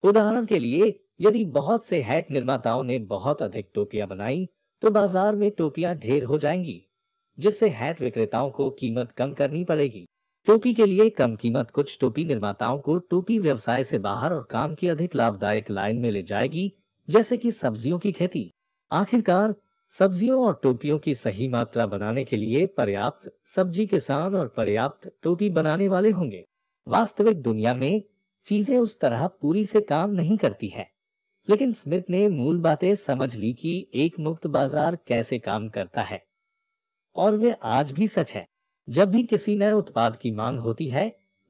उदाहरण के लिए यदि बहुत से हैट निर्माताओं ने बहुत अधिक टोपियां बनाई तो बाजार में टोपियां ढेर हो जाएंगी जिससे हैट विक्रेताओं को कीमत कम करनी पड़ेगी टोपी के लिए कम कीमत कुछ टोपी निर्माताओं को टोपी व्यवसाय से बाहर और काम की अधिक लाभदायक लाइन में ले जाएगी जैसे कि सब्जियों की खेती आखिरकार सब्जियों और टोपियों की सही मात्रा बनाने के लिए पर्याप्त सब्जी किसान और पर्याप्त टोपी बनाने वाले होंगे वास्तविक दुनिया में चीजें उस तरह पूरी से काम नहीं करती है लेकिन स्मिथ ने मूल बातें समझ ली कि एक मुक्त बाजार कैसे काम करता है और वे आज भी सच है जब भी किसी नए उत्पाद की मांग होती है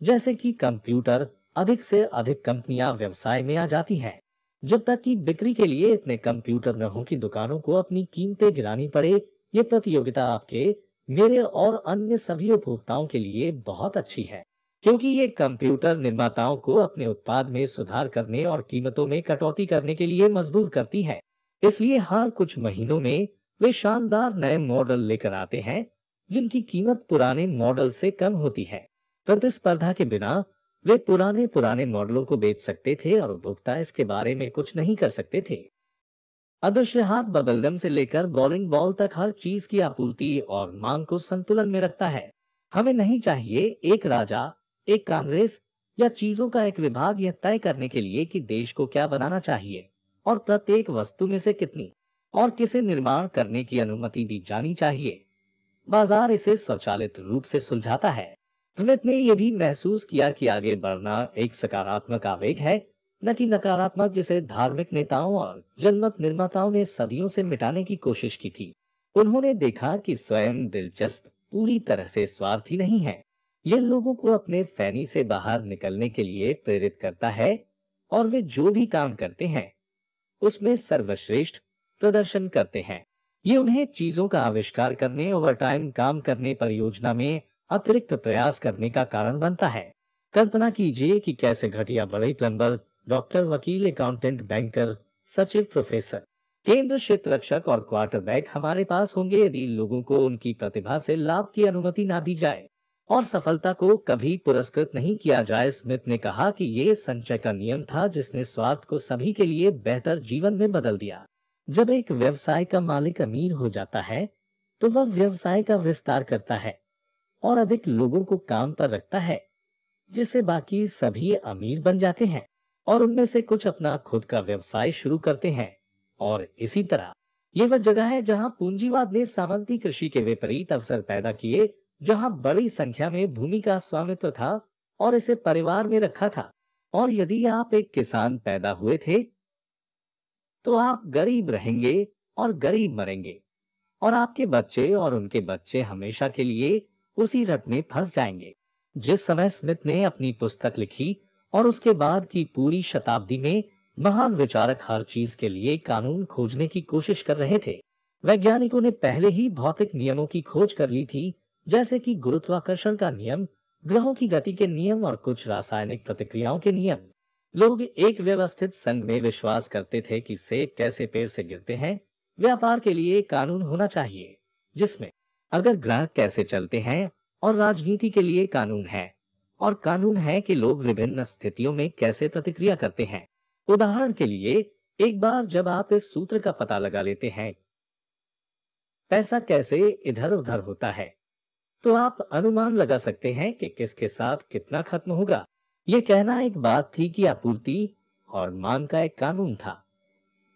जैसे कि कंप्यूटर अधिक से अधिक कंपनियां व्यवसाय में आ जाती हैं जब तक कि बिक्री के लिए इतने कंप्यूटर न हो कि दुकानों को अपनी कीमतें गिरानी पड़े ये प्रतियोगिता आपके मेरे और अन्य सभी उपभोक्ताओं के लिए बहुत अच्छी है क्योंकि ये कंप्यूटर निर्माताओं को अपने उत्पाद में सुधार करने और कीमतों में कटौती करने के लिए मजबूर करती है इसलिए हर कुछ महीनों में वे शानदार नए मॉडल लेकर आते हैं जिनकी कीमत पुराने मॉडल से कम होती है प्रतिस्पर्धा के बिना वे पुराने पुराने मॉडलों को बेच सकते थे और उपभोक्ता इसके बारे में कुछ नहीं कर सकते थे अदृश्य हाथ बबलगम से लेकर बॉलिंग बॉल तक हर चीज की आपूर्ति और मांग को संतुलन में रखता है हमें नहीं चाहिए एक राजा एक कांग्रेस या चीजों का एक विभाग यह तय करने के लिए कि देश को क्या बनाना चाहिए और प्रत्येक वस्तु में से कितनी और किसे निर्माण करने की अनुमति दी जानी चाहिए बाजार इसे स्वचालित रूप से सुलझाता है स्मित ने यह भी महसूस किया कि आगे बढ़ना एक सकारात्मक आवेग है न कि नकारात्मक जिसे धार्मिक नेताओं और जनमत निर्माताओं ने सदियों से मिटाने की कोशिश की थी उन्होंने देखा कि स्वयं दिलचस्प पूरी तरह से स्वार्थी नहीं है यह लोगों को अपने फैनी से बाहर निकलने के लिए प्रेरित करता है और वे जो भी काम करते हैं उसमें सर्वश्रेष्ठ प्रदर्शन करते हैं ये उन्हें चीजों का आविष्कार करने ओवर टाइम काम करने परियोजना में अतिरिक्त प्रयास करने का कारण बनता है कल्पना कीजिए कि कैसे घटिया बड़े प्लम्बर डॉक्टर वकील अकाउंटेंट बैंकर सचिव प्रोफेसर केंद्र क्षेत्र रक्षक और क्वार्टरबैक हमारे पास होंगे यदि लोगों को उनकी प्रतिभा से लाभ की अनुमति ना दी जाए और सफलता को कभी पुरस्कृत नहीं किया जाए स्मिथ ने कहा कि ये संचय का नियम था जिसने स्वार्थ को सभी के लिए बेहतर जीवन में बदल दिया जब एक व्यवसाय का मालिक अमीर हो जाता है तो वह व्यवसाय का विस्तार करता है और अधिक लोगों को काम पर रखता है जिससे बाकी सभी अमीर बन जाते हैं और उनमें से कुछ अपना खुद का व्यवसाय शुरू करते हैं और इसी तरह ये वह जगह है जहां पूंजीवाद ने सामंती कृषि के विपरीत अवसर पैदा किए जहां बड़ी संख्या में भूमि का स्वामित्व था और इसे परिवार में रखा था और यदि आप एक किसान पैदा हुए थे तो आप गरीब रहेंगे और गरीब मरेंगे और आपके बच्चे और उनके बच्चे हमेशा के लिए उसी रट में फंस जाएंगे जिस समय स्मिथ ने अपनी पुस्तक लिखी और उसके बाद की पूरी शताब्दी में महान विचारक हर चीज के लिए कानून खोजने की कोशिश कर रहे थे वैज्ञानिकों ने पहले ही भौतिक नियमों की खोज कर ली थी जैसे कि गुरुत्वाकर्षण का नियम ग्रहों की गति के नियम और कुछ रासायनिक प्रतिक्रियाओं के नियम लोग एक व्यवस्थित संघ में विश्वास करते थे कि सेब कैसे पेड़ से गिरते हैं व्यापार के लिए कानून होना चाहिए जिसमें अगर ग्रह कैसे चलते हैं और राजनीति के लिए कानून है और कानून है कि लोग विभिन्न स्थितियों में कैसे प्रतिक्रिया करते हैं उदाहरण के लिए एक बार जब आप इस सूत्र का पता लगा लेते हैं पैसा कैसे इधर उधर होता है तो आप अनुमान लगा सकते हैं कि किसके साथ कितना खत्म होगा ये कहना एक बात थी कि आपूर्ति और मांग का एक कानून था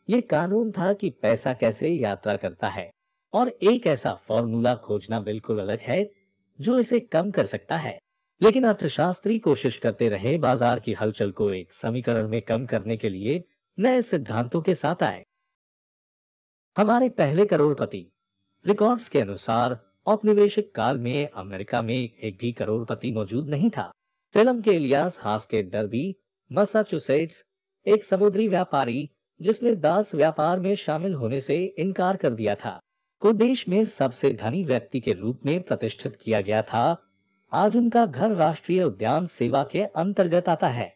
ये कानून था कि पैसा कैसे यात्रा करता है और एक ऐसा फॉर्मूला खोजना बिल्कुल अलग है जो इसे कम कर सकता है लेकिन अर्थशास्त्री कोशिश करते रहे बाजार की हलचल को एक समीकरण में कम करने के लिए नए सिद्धांतों के साथ आए हमारे पहले करोड़पति रिकॉर्ड्स के अनुसार औपनिवेशिक काल में अमेरिका में एक भी करोड़पति मौजूद नहीं था फिल्म के इलियास हास के डरबी मसाचुसेट्स एक समुद्री व्यापारी जिसने दास व्यापार में शामिल होने से इनकार कर दिया था को देश में सबसे धनी व्यक्ति के रूप में प्रतिष्ठित किया गया था आज उनका घर राष्ट्रीय उद्यान सेवा के अंतर्गत आता है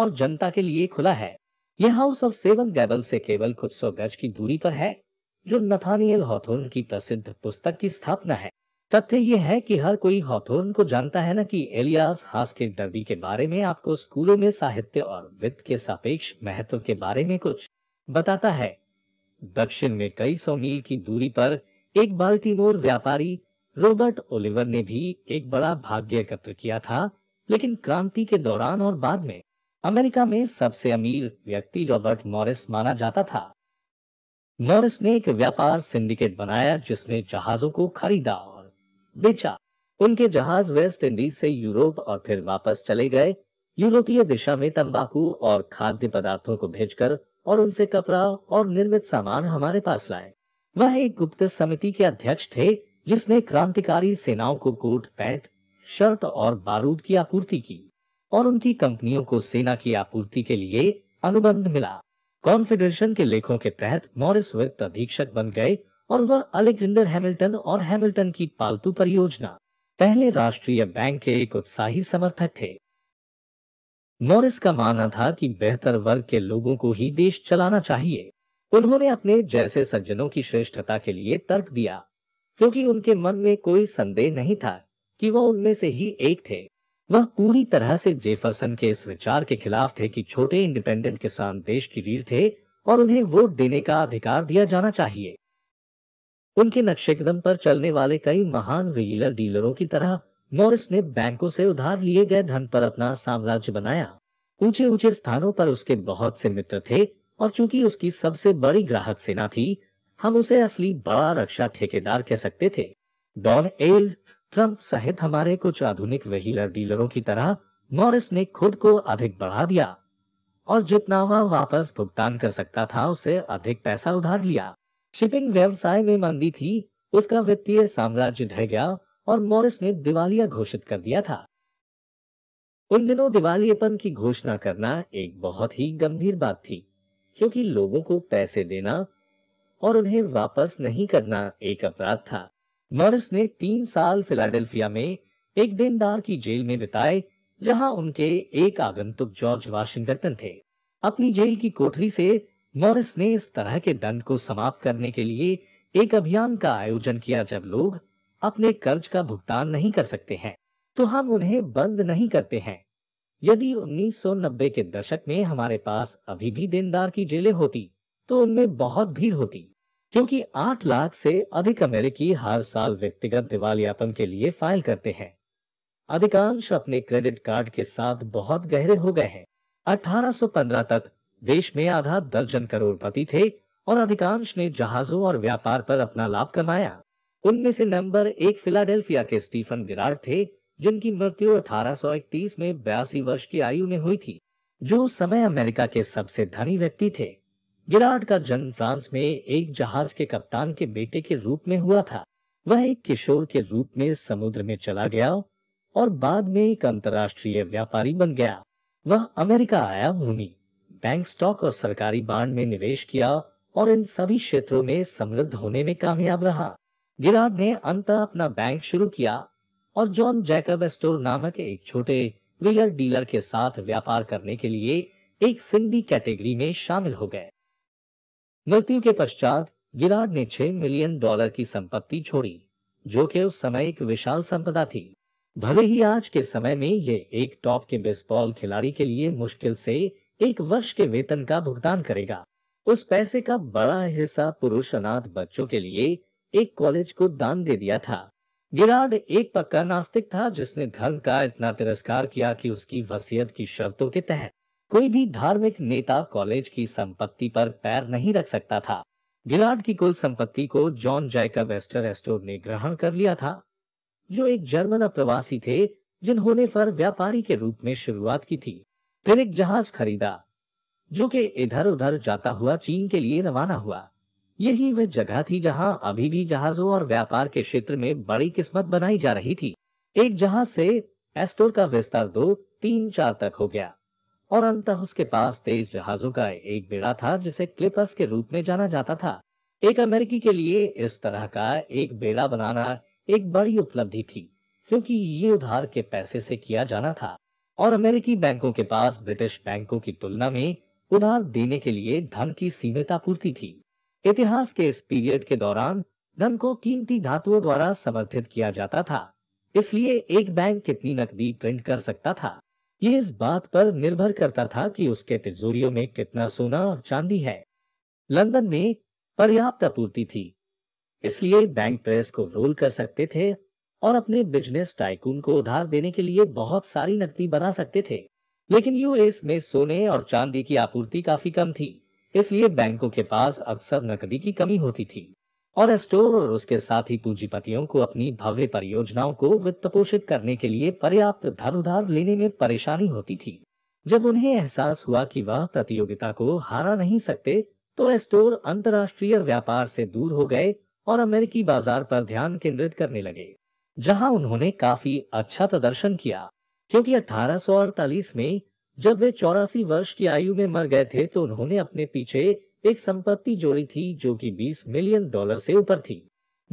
और जनता के लिए खुला है यह हाउस ऑफ सेवन गैबल से केवल कुछ सौ गज की दूरी पर है जो नथानियल हॉथोर्न की प्रसिद्ध पुस्तक की स्थापना है तथ्य यह है कि हर कोई हॉथोर्न को जानता है न कि एलियास हास के डर्बी के बारे में आपको स्कूलों में साहित्य और वित्त के सापेक्ष महत्व के बारे में कुछ बताता है दक्षिण में कई सौ मील की दूरी पर एक बाल्टीमोर व्यापारी रॉबर्ट ओलिवर ने भी एक बड़ा भाग्य एकत्र किया था लेकिन क्रांति के दौरान और बाद में अमेरिका में सबसे अमीर व्यक्ति रॉबर्ट मॉरिस माना जाता था मॉरिस ने एक व्यापार सिंडिकेट बनाया जिसने जहाजों को खरीदा और बेचा उनके जहाज वेस्ट इंडीज से यूरोप और फिर वापस चले गए यूरोपीय दिशा में तंबाकू और खाद्य पदार्थों को भेजकर और उनसे कपड़ा और निर्मित सामान हमारे पास लाए वह एक गुप्त समिति के अध्यक्ष थे जिसने क्रांतिकारी सेनाओं को कोट पैंट शर्ट और बारूद की आपूर्ति की और उनकी कंपनियों को सेना की आपूर्ति के लिए अनुबंध मिला कॉन्फेडरेशन के लेखों के तहत मॉरिस वित्त अधीक्षक बन गए और वह अलेक्जेंडर हैमिल्टन और हैमिल्टन की पालतू परियोजना पहले राष्ट्रीय बैंक के एक उत्साही समर्थक थे मॉरिस का मानना था कि बेहतर वर्ग के लोगों को ही देश चलाना चाहिए उन्होंने अपने जैसे सज्जनों की श्रेष्ठता के लिए तर्क दिया क्योंकि उनके मन में कोई संदेह नहीं था कि वह उनमें से ही एक थे वह पूरी तरह से जेफरसन के इस विचार के खिलाफ थे कि छोटे इंडिपेंडेंट किसान देश की रीढ़ थे और उन्हें वोट देने का अधिकार दिया जाना चाहिए उनके नक्शे कदम पर चलने वाले कई महान व्हीलर डीलरों की तरह मॉरिस ने बैंकों से उधार लिए गए धन पर अपना साम्राज्य बनाया ऊंचे ऊंचे स्थानों पर उसके बहुत से मित्र थे और चूंकि उसकी सबसे बड़ी ग्राहक सेना थी हम उसे असली बड़ा रक्षा ठेकेदार कह सकते थे डॉन एल ट्रंप सहित हमारे कुछ आधुनिक वहीलर डीलरों की तरह मॉरिस ने खुद को अधिक बढ़ा दिया और जितना वह वापस भुगतान कर सकता था उसे अधिक पैसा उधार लिया शिपिंग व्यवसाय में मंदी थी उसका वित्तीय साम्राज्य ढह गया और मॉरिस ने दिवालिया घोषित कर दिया था उन दिनों दिवालियापन की घोषणा करना एक बहुत ही गंभीर बात थी क्योंकि लोगों को पैसे देना और उन्हें वापस नहीं करना एक अपराध था मर्स ने तीन साल फिलाडेल्फिया में एक देनदार की जेल में बिताए जहां उनके एक आगंतुक जॉर्ज वाशिंगटन थे अपनी जेल की कोठरी से मॉरिस ने इस तरह के दंड को समाप्त करने के लिए एक अभियान का आयोजन किया जब लोग अपने कर्ज का भुगतान नहीं कर सकते हैं तो हम उन्हें बंद नहीं करते हैं यदि 1990 के दशक में हमारे पास अभी भी देनदार की जेलें होती तो उनमें बहुत भीड़ होती क्योंकि 8 लाख से अधिक अमेरिकी हर साल व्यक्तिगत दिवालियापन के लिए फाइल करते हैं अधिकांश अपने क्रेडिट कार्ड के साथ बहुत गहरे हो गए हैं 1815 तक देश में आधा दर्जन करोड़पति थे और अधिकांश ने जहाजों और व्यापार पर अपना लाभ कमाया उनमें से नंबर एक फिलाडेल्फिया के स्टीफन विराट थे जिनकी मृत्यु 1831 में बयासी वर्ष की आयु में हुई थी जो समय अमेरिका के सबसे धनी व्यक्ति थे गिराट का जन्म फ्रांस में एक जहाज के कप्तान के बेटे के रूप में हुआ था वह एक किशोर के रूप में समुद्र में चला गया और बाद में एक अंतरराष्ट्रीय व्यापारी बन गया वह अमेरिका आया भूमि बैंक स्टॉक और सरकारी बांड में निवेश किया और इन सभी क्षेत्रों में समृद्ध होने में कामयाब रहा गिराट ने अंत अपना बैंक शुरू किया और जॉन जैकब स्टोर नामक एक छोटे व्हीलर डीलर के साथ व्यापार करने के लिए एक सिंधी कैटेगरी में शामिल हो गए मृत्यु के पश्चात गिराड ने छह मिलियन डॉलर की संपत्ति छोड़ी जो कि उस समय एक विशाल संपदा थी भले ही आज के समय में ये एक टॉप के बेसबॉल खिलाड़ी के लिए मुश्किल से एक वर्ष के वेतन का भुगतान करेगा उस पैसे का बड़ा हिस्सा पुरुष अनाथ बच्चों के लिए एक कॉलेज को दान दे दिया था गिराड एक पक्का नास्तिक था जिसने धर्म का इतना तिरस्कार किया कि उसकी वसीयत की शर्तों के तहत कोई भी धार्मिक नेता कॉलेज की संपत्ति पर पैर नहीं रख सकता था गिलाड की कुल संपत्ति को जॉन जैकब एस्टर एस्टोर ने ग्रहण कर लिया था जो एक जर्मन अप्रवासी थे जिन्होंने फर व्यापारी के रूप में शुरुआत की थी फिर एक जहाज खरीदा जो कि इधर उधर जाता हुआ चीन के लिए रवाना हुआ यही वह जगह थी जहां अभी भी जहाजों और व्यापार के क्षेत्र में बड़ी किस्मत बनाई जा रही थी एक जहाज से एस्टोर का विस्तार दो तीन चार तक हो गया और अंत उसके पास तेज जहाजों का एक बेड़ा था जिसे क्लिपर्स के रूप में जाना जाता था एक अमेरिकी के लिए इस तरह का एक बेड़ा बनाना एक बड़ी उपलब्धि थी क्योंकि ये उधार के पैसे से किया जाना था और अमेरिकी बैंकों के पास ब्रिटिश बैंकों की तुलना में उधार देने के लिए धन की सीमित आपूर्ति थी इतिहास के इस पीरियड के दौरान धन को कीमती धातुओं द्वारा समर्थित किया जाता था इसलिए एक बैंक कितनी नकदी प्रिंट कर सकता था ये इस बात पर निर्भर करता था कि उसके तिजोरियों में कितना सोना और चांदी है लंदन में पर्याप्त आपूर्ति थी इसलिए बैंक प्रेस को रोल कर सकते थे और अपने बिजनेस टाइकून को उधार देने के लिए बहुत सारी नकदी बना सकते थे लेकिन यूएस में सोने और चांदी की आपूर्ति काफी कम थी इसलिए बैंकों के पास अक्सर नकदी की कमी होती थी और स्टोर उसके साथ ही पूंजीपतियों को अपनी भव्य परियोजनाओं को वित्त पोषित करने के लिए पर्याप्त धन उधार लेने में परेशानी होती थी जब उन्हें एहसास हुआ कि वह प्रतियोगिता को हारा नहीं सकते तो एस्टोर अंतरराष्ट्रीय व्यापार से दूर हो गए और अमेरिकी बाजार पर ध्यान केंद्रित करने लगे जहां उन्होंने काफी अच्छा प्रदर्शन किया क्योंकि 1848 में जब वे चौरासी वर्ष की आयु में मर गए थे तो उन्होंने अपने पीछे एक संपत्ति जोड़ी थी जो कि 20 मिलियन डॉलर से ऊपर थी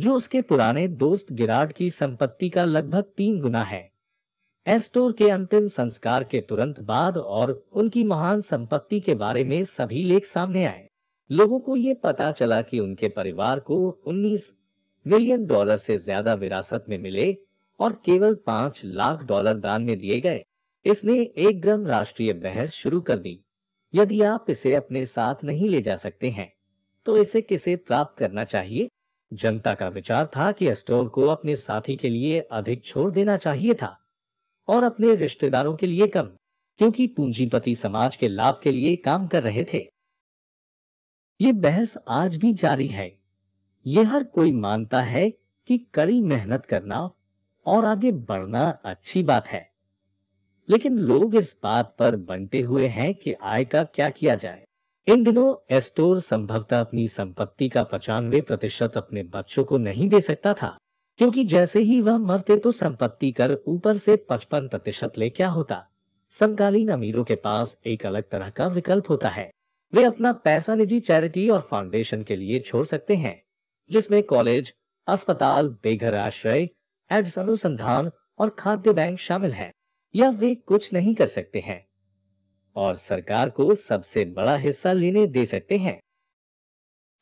जो उसके पुराने दोस्त गिराड की संपत्ति का लगभग तीन गुना है एस्टोर के अंतिम संस्कार के तुरंत बाद और उनकी महान संपत्ति के बारे में सभी लेख सामने आए लोगों को ये पता चला कि उनके परिवार को 19 मिलियन डॉलर से ज्यादा विरासत में मिले और केवल पांच लाख डॉलर दान में दिए गए इसने एक ग्रम राष्ट्रीय बहस शुरू कर दी यदि आप इसे अपने साथ नहीं ले जा सकते हैं तो इसे किसे प्राप्त करना चाहिए जनता का विचार था कि अस्टोर को अपने साथी के लिए अधिक छोड़ देना चाहिए था और अपने रिश्तेदारों के लिए कम क्योंकि पूंजीपति समाज के लाभ के लिए काम कर रहे थे ये बहस आज भी जारी है ये हर कोई मानता है कि कड़ी मेहनत करना और आगे बढ़ना अच्छी बात है लेकिन लोग इस बात पर बनते हुए हैं कि आय का क्या किया जाए इन दिनों एस्टोर संभवतः अपनी संपत्ति का पचानवे प्रतिशत अपने बच्चों को नहीं दे सकता था क्योंकि जैसे ही वह मरते तो संपत्ति कर ऊपर से पचपन प्रतिशत ले क्या होता समकालीन अमीरों के पास एक अलग तरह का विकल्प होता है वे अपना पैसा निजी चैरिटी और फाउंडेशन के लिए छोड़ सकते हैं जिसमें कॉलेज अस्पताल बेघर आश्रय एड्स अनुसंधान और खाद्य बैंक शामिल है या वे कुछ नहीं कर सकते हैं और सरकार को सबसे बड़ा हिस्सा लेने दे सकते हैं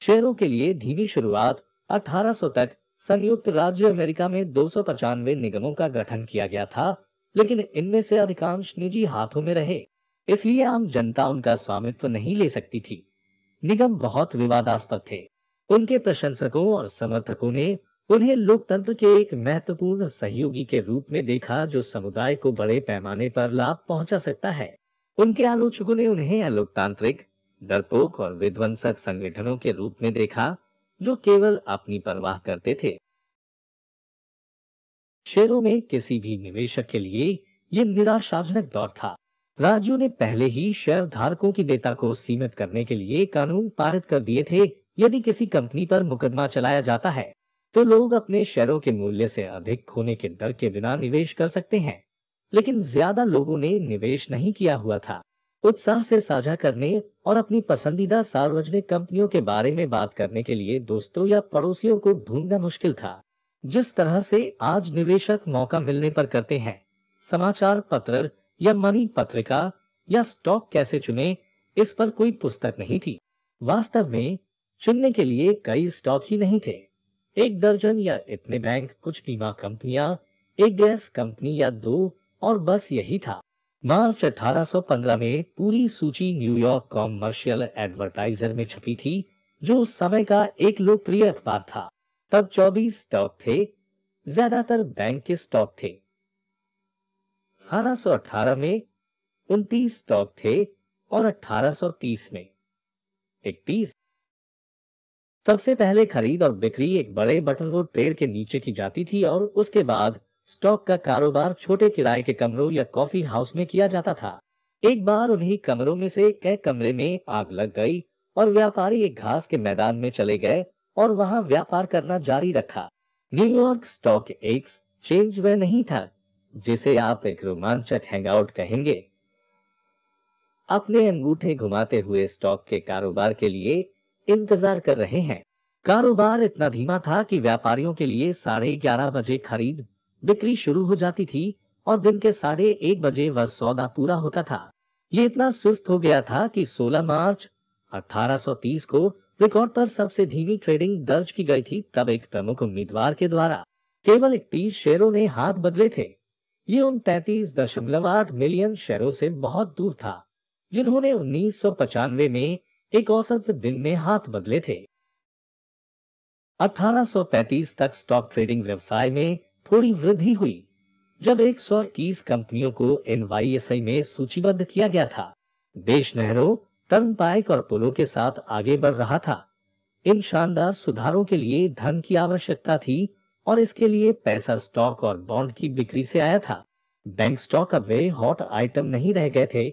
शेयरों के लिए धीमी शुरुआत 1800 तक संयुक्त राज्य अमेरिका में दो निगमों का गठन किया गया था लेकिन इनमें से अधिकांश निजी हाथों में रहे इसलिए आम जनता उनका स्वामित्व नहीं ले सकती थी निगम बहुत विवादास्पद थे उनके प्रशंसकों और समर्थकों ने उन्हें लोकतंत्र के एक महत्वपूर्ण सहयोगी के रूप में देखा जो समुदाय को बड़े पैमाने पर लाभ पहुंचा सकता है उनके आलोचकों ने उन्हें अलोकतांत्रिक डरपोक और विध्वंसक संगठनों के रूप में देखा जो केवल अपनी परवाह करते थे शेयरों में किसी भी निवेशक के लिए यह निराशाजनक दौर था राज्यों ने पहले ही शेयर धारकों की डेटा को सीमित करने के लिए कानून पारित कर दिए थे यदि किसी कंपनी पर मुकदमा चलाया जाता है तो लोग अपने शेयरों के मूल्य से अधिक खोने के डर के बिना निवेश कर सकते हैं लेकिन ज्यादा लोगों ने निवेश नहीं किया हुआ था उत्साह से साझा करने और अपनी पसंदीदा सार्वजनिक कंपनियों के बारे में बात करने के लिए दोस्तों या पड़ोसियों को ढूंढना मुश्किल था जिस तरह से आज निवेशक मौका मिलने पर करते हैं समाचार पत्र या मनी पत्रिका या स्टॉक कैसे चुने इस पर कोई पुस्तक नहीं थी वास्तव में चुनने के लिए कई स्टॉक ही नहीं थे एक दर्जन या इतने बैंक कुछ बीमा कंपनियां एक गैस कंपनी या दो और बस यही था मार्च 1815 में पूरी सूची न्यूयॉर्क कॉमर्शियल एडवर्टाइजर में छपी थी जो उस समय का एक लोकप्रिय अखबार था तब 24 स्टॉक थे ज्यादातर बैंक के स्टॉक थे 1818 में 29 स्टॉक थे और 1830 में 31 सबसे पहले खरीद और बिक्री एक बड़े बटलवुड पेड़ के नीचे की जाती थी और उसके बाद स्टॉक का कारोबार छोटे किराए के कमरों या कॉफी हाउस में किया जाता था एक बार उन्हीं कमरों में से एक कमरे में आग लग गई और व्यापारी एक घास के मैदान में चले गए और वहां व्यापार करना जारी रखा न्यूयॉर्क स्टॉक एक्सचेंज वह नहीं था जिसे आप एक रोमांचक हैंगआउट कहेंगे अपने अंगूठे घुमाते हुए स्टॉक के कारोबार के लिए इंतजार कर रहे हैं कारोबार इतना धीमा था कि व्यापारियों के लिए साढ़े ग्यारह बजे खरीद बिक्री शुरू हो जाती थी और दिन के साढ़े एक बजे वह सौदा पूरा होता था ये इतना सुस्त हो गया था कि 16 मार्च 1830 को रिकॉर्ड पर सबसे धीमी ट्रेडिंग दर्ज की गई थी तब एक प्रमुख उम्मीदवार के द्वारा केवल इकतीस शेयरों ने हाथ बदले थे ये उन तैतीस दशमलव आठ मिलियन शेयरों से बहुत दूर था जिन्होंने उन्नीस में एक औसत दिन में हाथ बदले थे 1835 तक स्टॉक ट्रेडिंग व्यवसाय में थोड़ी वृद्धि हुई जब 130 कंपनियों को एन में सूचीबद्ध किया गया था देश नहरों टर्न पाइक और पुलों के साथ आगे बढ़ रहा था इन शानदार सुधारों के लिए धन की आवश्यकता थी और इसके लिए पैसा स्टॉक और बॉन्ड की बिक्री से आया था बैंक स्टॉक अब वे हॉट आइटम नहीं रह गए थे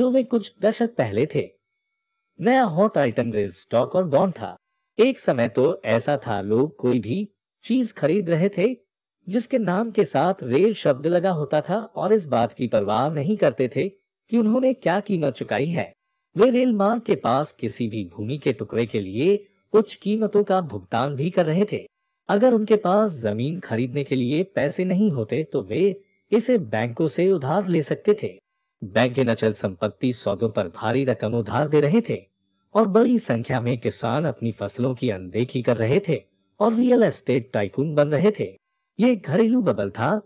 जो वे कुछ दशक पहले थे नया हॉट आइटम रेल स्टॉक और गॉन था एक समय तो ऐसा था लोग कोई भी चीज खरीद रहे थे जिसके नाम के साथ रेल शब्द लगा होता था और इस बात की परवाह नहीं करते थे कि उन्होंने क्या कीमत चुकाई है वे रेल मार्ग के पास किसी भी भूमि के टुकड़े के लिए कुछ कीमतों का भुगतान भी कर रहे थे अगर उनके पास जमीन खरीदने के लिए पैसे नहीं होते तो वे इसे बैंकों से उधार ले सकते थे बैंक इन अचल संपत्ति सौदों पर भारी रकम उधार दे रहे थे और बड़ी संख्या में किसान अपनी फसलों की अनदेखी कर रहे थे और रियल एस्टेट टाइकून बन रहे थे ये घरेलू बबल था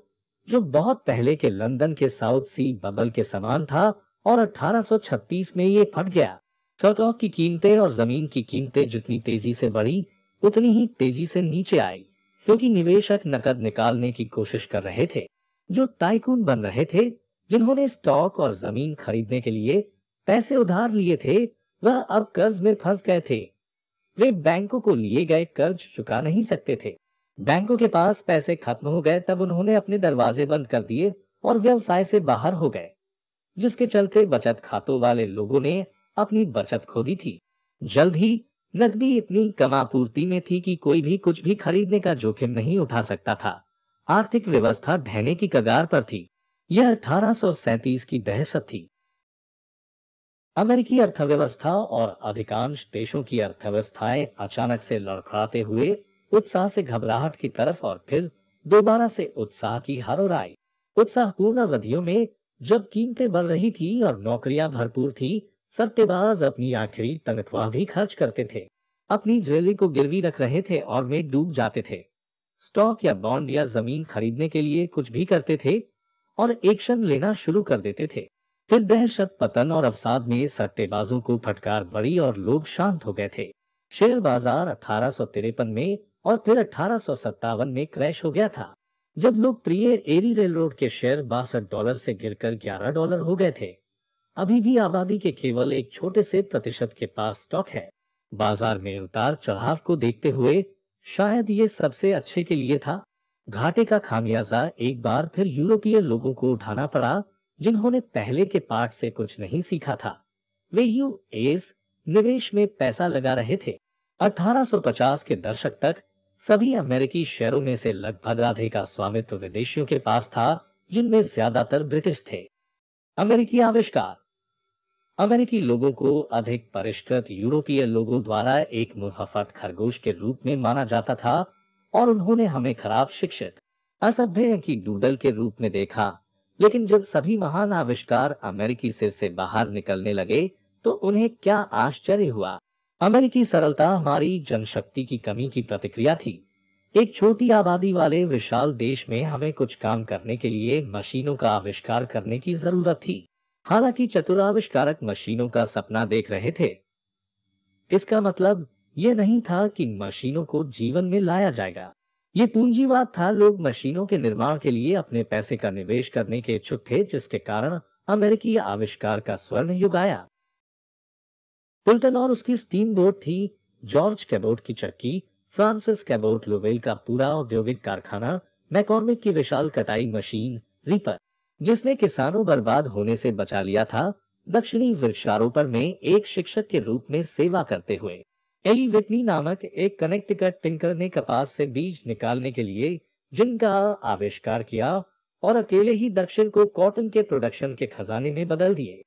जो बहुत पहले के लंदन के साउथ सी बबल के समान था और 1836 में ये फट गया सड़कों की कीमतें और जमीन की कीमतें जितनी तेजी से बढ़ी उतनी ही तेजी से नीचे आई क्योंकि निवेशक नकद निकालने की कोशिश कर रहे थे जो टाइकून बन रहे थे जिन्होंने स्टॉक और जमीन खरीदने के लिए पैसे उधार लिए थे वह अब कर्ज में फंस गए थे वे बैंकों को लिए गए कर्ज चुका नहीं सकते थे बैंकों के पास पैसे खत्म हो गए तब उन्होंने अपने दरवाजे बंद कर दिए और व्यवसाय से बाहर हो गए जिसके चलते बचत खातों वाले लोगों ने अपनी बचत खो दी थी जल्द ही नकदी इतनी कमापूर्ति में थी कि कोई भी कुछ भी खरीदने का जोखिम नहीं उठा सकता था आर्थिक व्यवस्था ढहने की कगार पर थी यह 1837 की दहशत थी अमेरिकी अर्थव्यवस्था और अधिकांश देशों की अर्थव्यवस्थाएं अचानक से लड़खड़ाते हुए उत्साह से घबराहट की तरफ और फिर दोबारा से उत्साह की हरोर आई उत्साहपूर्ण अवधियों में जब कीमतें बढ़ रही थी और नौकरियां भरपूर थी सत्यबाज अपनी आखिरी तनख्वाह भी खर्च करते थे अपनी ज्वेलरी को गिरवी रख रहे थे और वे डूब जाते थे स्टॉक या बॉन्ड या जमीन खरीदने के लिए कुछ भी करते थे और एक्शन लेना शुरू कर देते थे फिर दहशत पतन और अवसाद में सट्टेबाजों को फटकार बड़ी और लोग शांत हो गए थे शेयर बाजार अठारह में और फिर अठारह में क्रैश हो गया था जब लोकप्रिय एरी रेलरोड के शेयर बासठ डॉलर से गिरकर 11 डॉलर हो गए थे अभी भी आबादी के केवल एक छोटे से प्रतिशत के पास स्टॉक है बाजार में उतार चढ़ाव को देखते हुए शायद ये सबसे अच्छे के लिए था घाटे का खामियाजा एक बार फिर यूरोपीय लोगों को उठाना पड़ा जिन्होंने पहले के पाठ से कुछ नहीं सीखा था वे यू एस निवेश में पैसा लगा रहे थे 1850 के दशक तक सभी अमेरिकी शहरों में से लगभग आधे का स्वामित्व विदेशियों के पास था जिनमें ज्यादातर ब्रिटिश थे अमेरिकी आविष्कार अमेरिकी लोगों को अधिक परिष्कृत यूरोपीय लोगों द्वारा एक मुहफत खरगोश के रूप में माना जाता था और उन्होंने हमें खराब शिक्षित असभ्य की डूडल के रूप में देखा लेकिन जब सभी महान आविष्कार अमेरिकी सिर से बाहर निकलने लगे तो उन्हें क्या आश्चर्य हुआ अमेरिकी सरलता हमारी जनशक्ति की कमी की प्रतिक्रिया थी एक छोटी आबादी वाले विशाल देश में हमें कुछ काम करने के लिए मशीनों का आविष्कार करने की जरूरत थी हालांकि चतुराविष्कारक मशीनों का सपना देख रहे थे इसका मतलब ये नहीं था कि मशीनों को जीवन में लाया जाएगा ये पूंजीवाद था लोग मशीनों के निर्माण के लिए अपने पैसे का निवेश करने के इच्छुक थे जिसके कारण अमेरिकी आविष्कार का स्वर्ण युग आया पुल्टन और उसकी स्टीम बोट थी जॉर्ज कैबोट की चक्की फ्रांसिस कैबोट लोवेल का पूरा औद्योगिक कारखाना मैकॉर्मिक की विशाल कटाई मशीन रीपर जिसने किसानों बर्बाद होने से बचा लिया था दक्षिणी वृक्षारोपण में एक शिक्षक के रूप में सेवा करते हुए एली नामक एक कनेक्टिकट टिंकर ने कपास से बीज निकालने के लिए जिनका आविष्कार किया और अकेले ही दक्षिण को कॉटन के प्रोडक्शन के खजाने में बदल दिए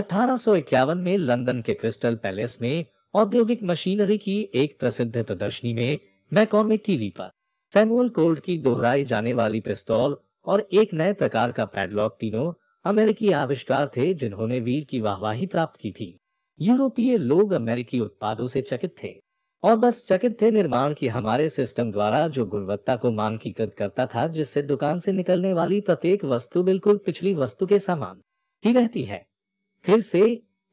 1851 में लंदन के क्रिस्टल पैलेस में औद्योगिक मशीनरी की एक प्रसिद्ध प्रदर्शनी में मैकॉमिक की रीपर सैमुअल कोल्ड की दोहराई जाने वाली पिस्तौल और एक नए प्रकार का पैडलॉक तीनों अमेरिकी आविष्कार थे जिन्होंने वीर की वाहवाही प्राप्त की थी यूरोपीय लोग अमेरिकी उत्पादों से चकित थे और बस चकित थे निर्माण की हमारे सिस्टम द्वारा जो गुणवत्ता को मानकीकृत करता था जिससे दुकान से निकलने वाली प्रत्येक वस्तु बिल्कुल पिछली वस्तु के समान ही रहती है फिर से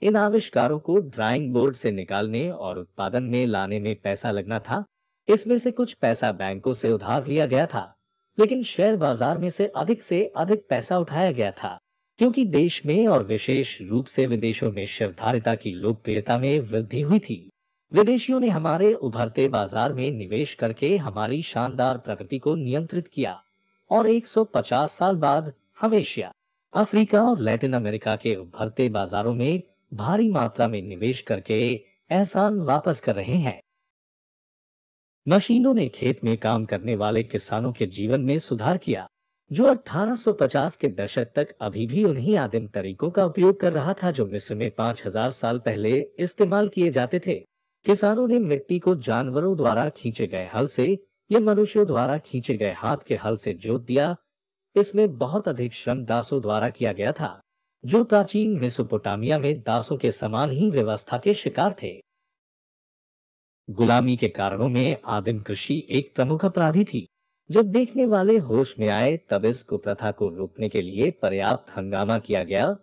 इन आविष्कारों को ड्राइंग बोर्ड से निकालने और उत्पादन में लाने में पैसा लगना था इसमें से कुछ पैसा बैंकों से उधार लिया गया था लेकिन शेयर बाजार में से अधिक से अधिक पैसा उठाया गया था क्योंकि देश में और विशेष रूप से विदेशों में शिवधारिता की लोकप्रियता में वृद्धि हुई थी विदेशियों ने हमारे उभरते बाजार में निवेश करके हमारी शानदार प्रगति को नियंत्रित किया और 150 साल बाद हम एशिया अफ्रीका और लैटिन अमेरिका के उभरते बाजारों में भारी मात्रा में निवेश करके एहसान वापस कर रहे हैं मशीनों ने खेत में काम करने वाले किसानों के जीवन में सुधार किया जो 1850 के दशक तक अभी भी उन्हीं आदिम तरीकों का उपयोग कर रहा था जो मिस्र में 5000 साल पहले इस्तेमाल किए जाते थे किसानों ने मिट्टी को जानवरों द्वारा खींचे गए हल से या मनुष्यों द्वारा खींचे गए हाथ के हल से जोत दिया इसमें बहुत अधिक श्रम दासों द्वारा किया गया था जो प्राचीन मिसोपोटामिया में दासों के समान ही व्यवस्था के शिकार थे गुलामी के कारणों में आदिम कृषि एक प्रमुख अपराधी थी जब देखने वाले होश में आए तब इस कुप्रथा को रोकने के लिए पर्याप्त हंगामा किया गया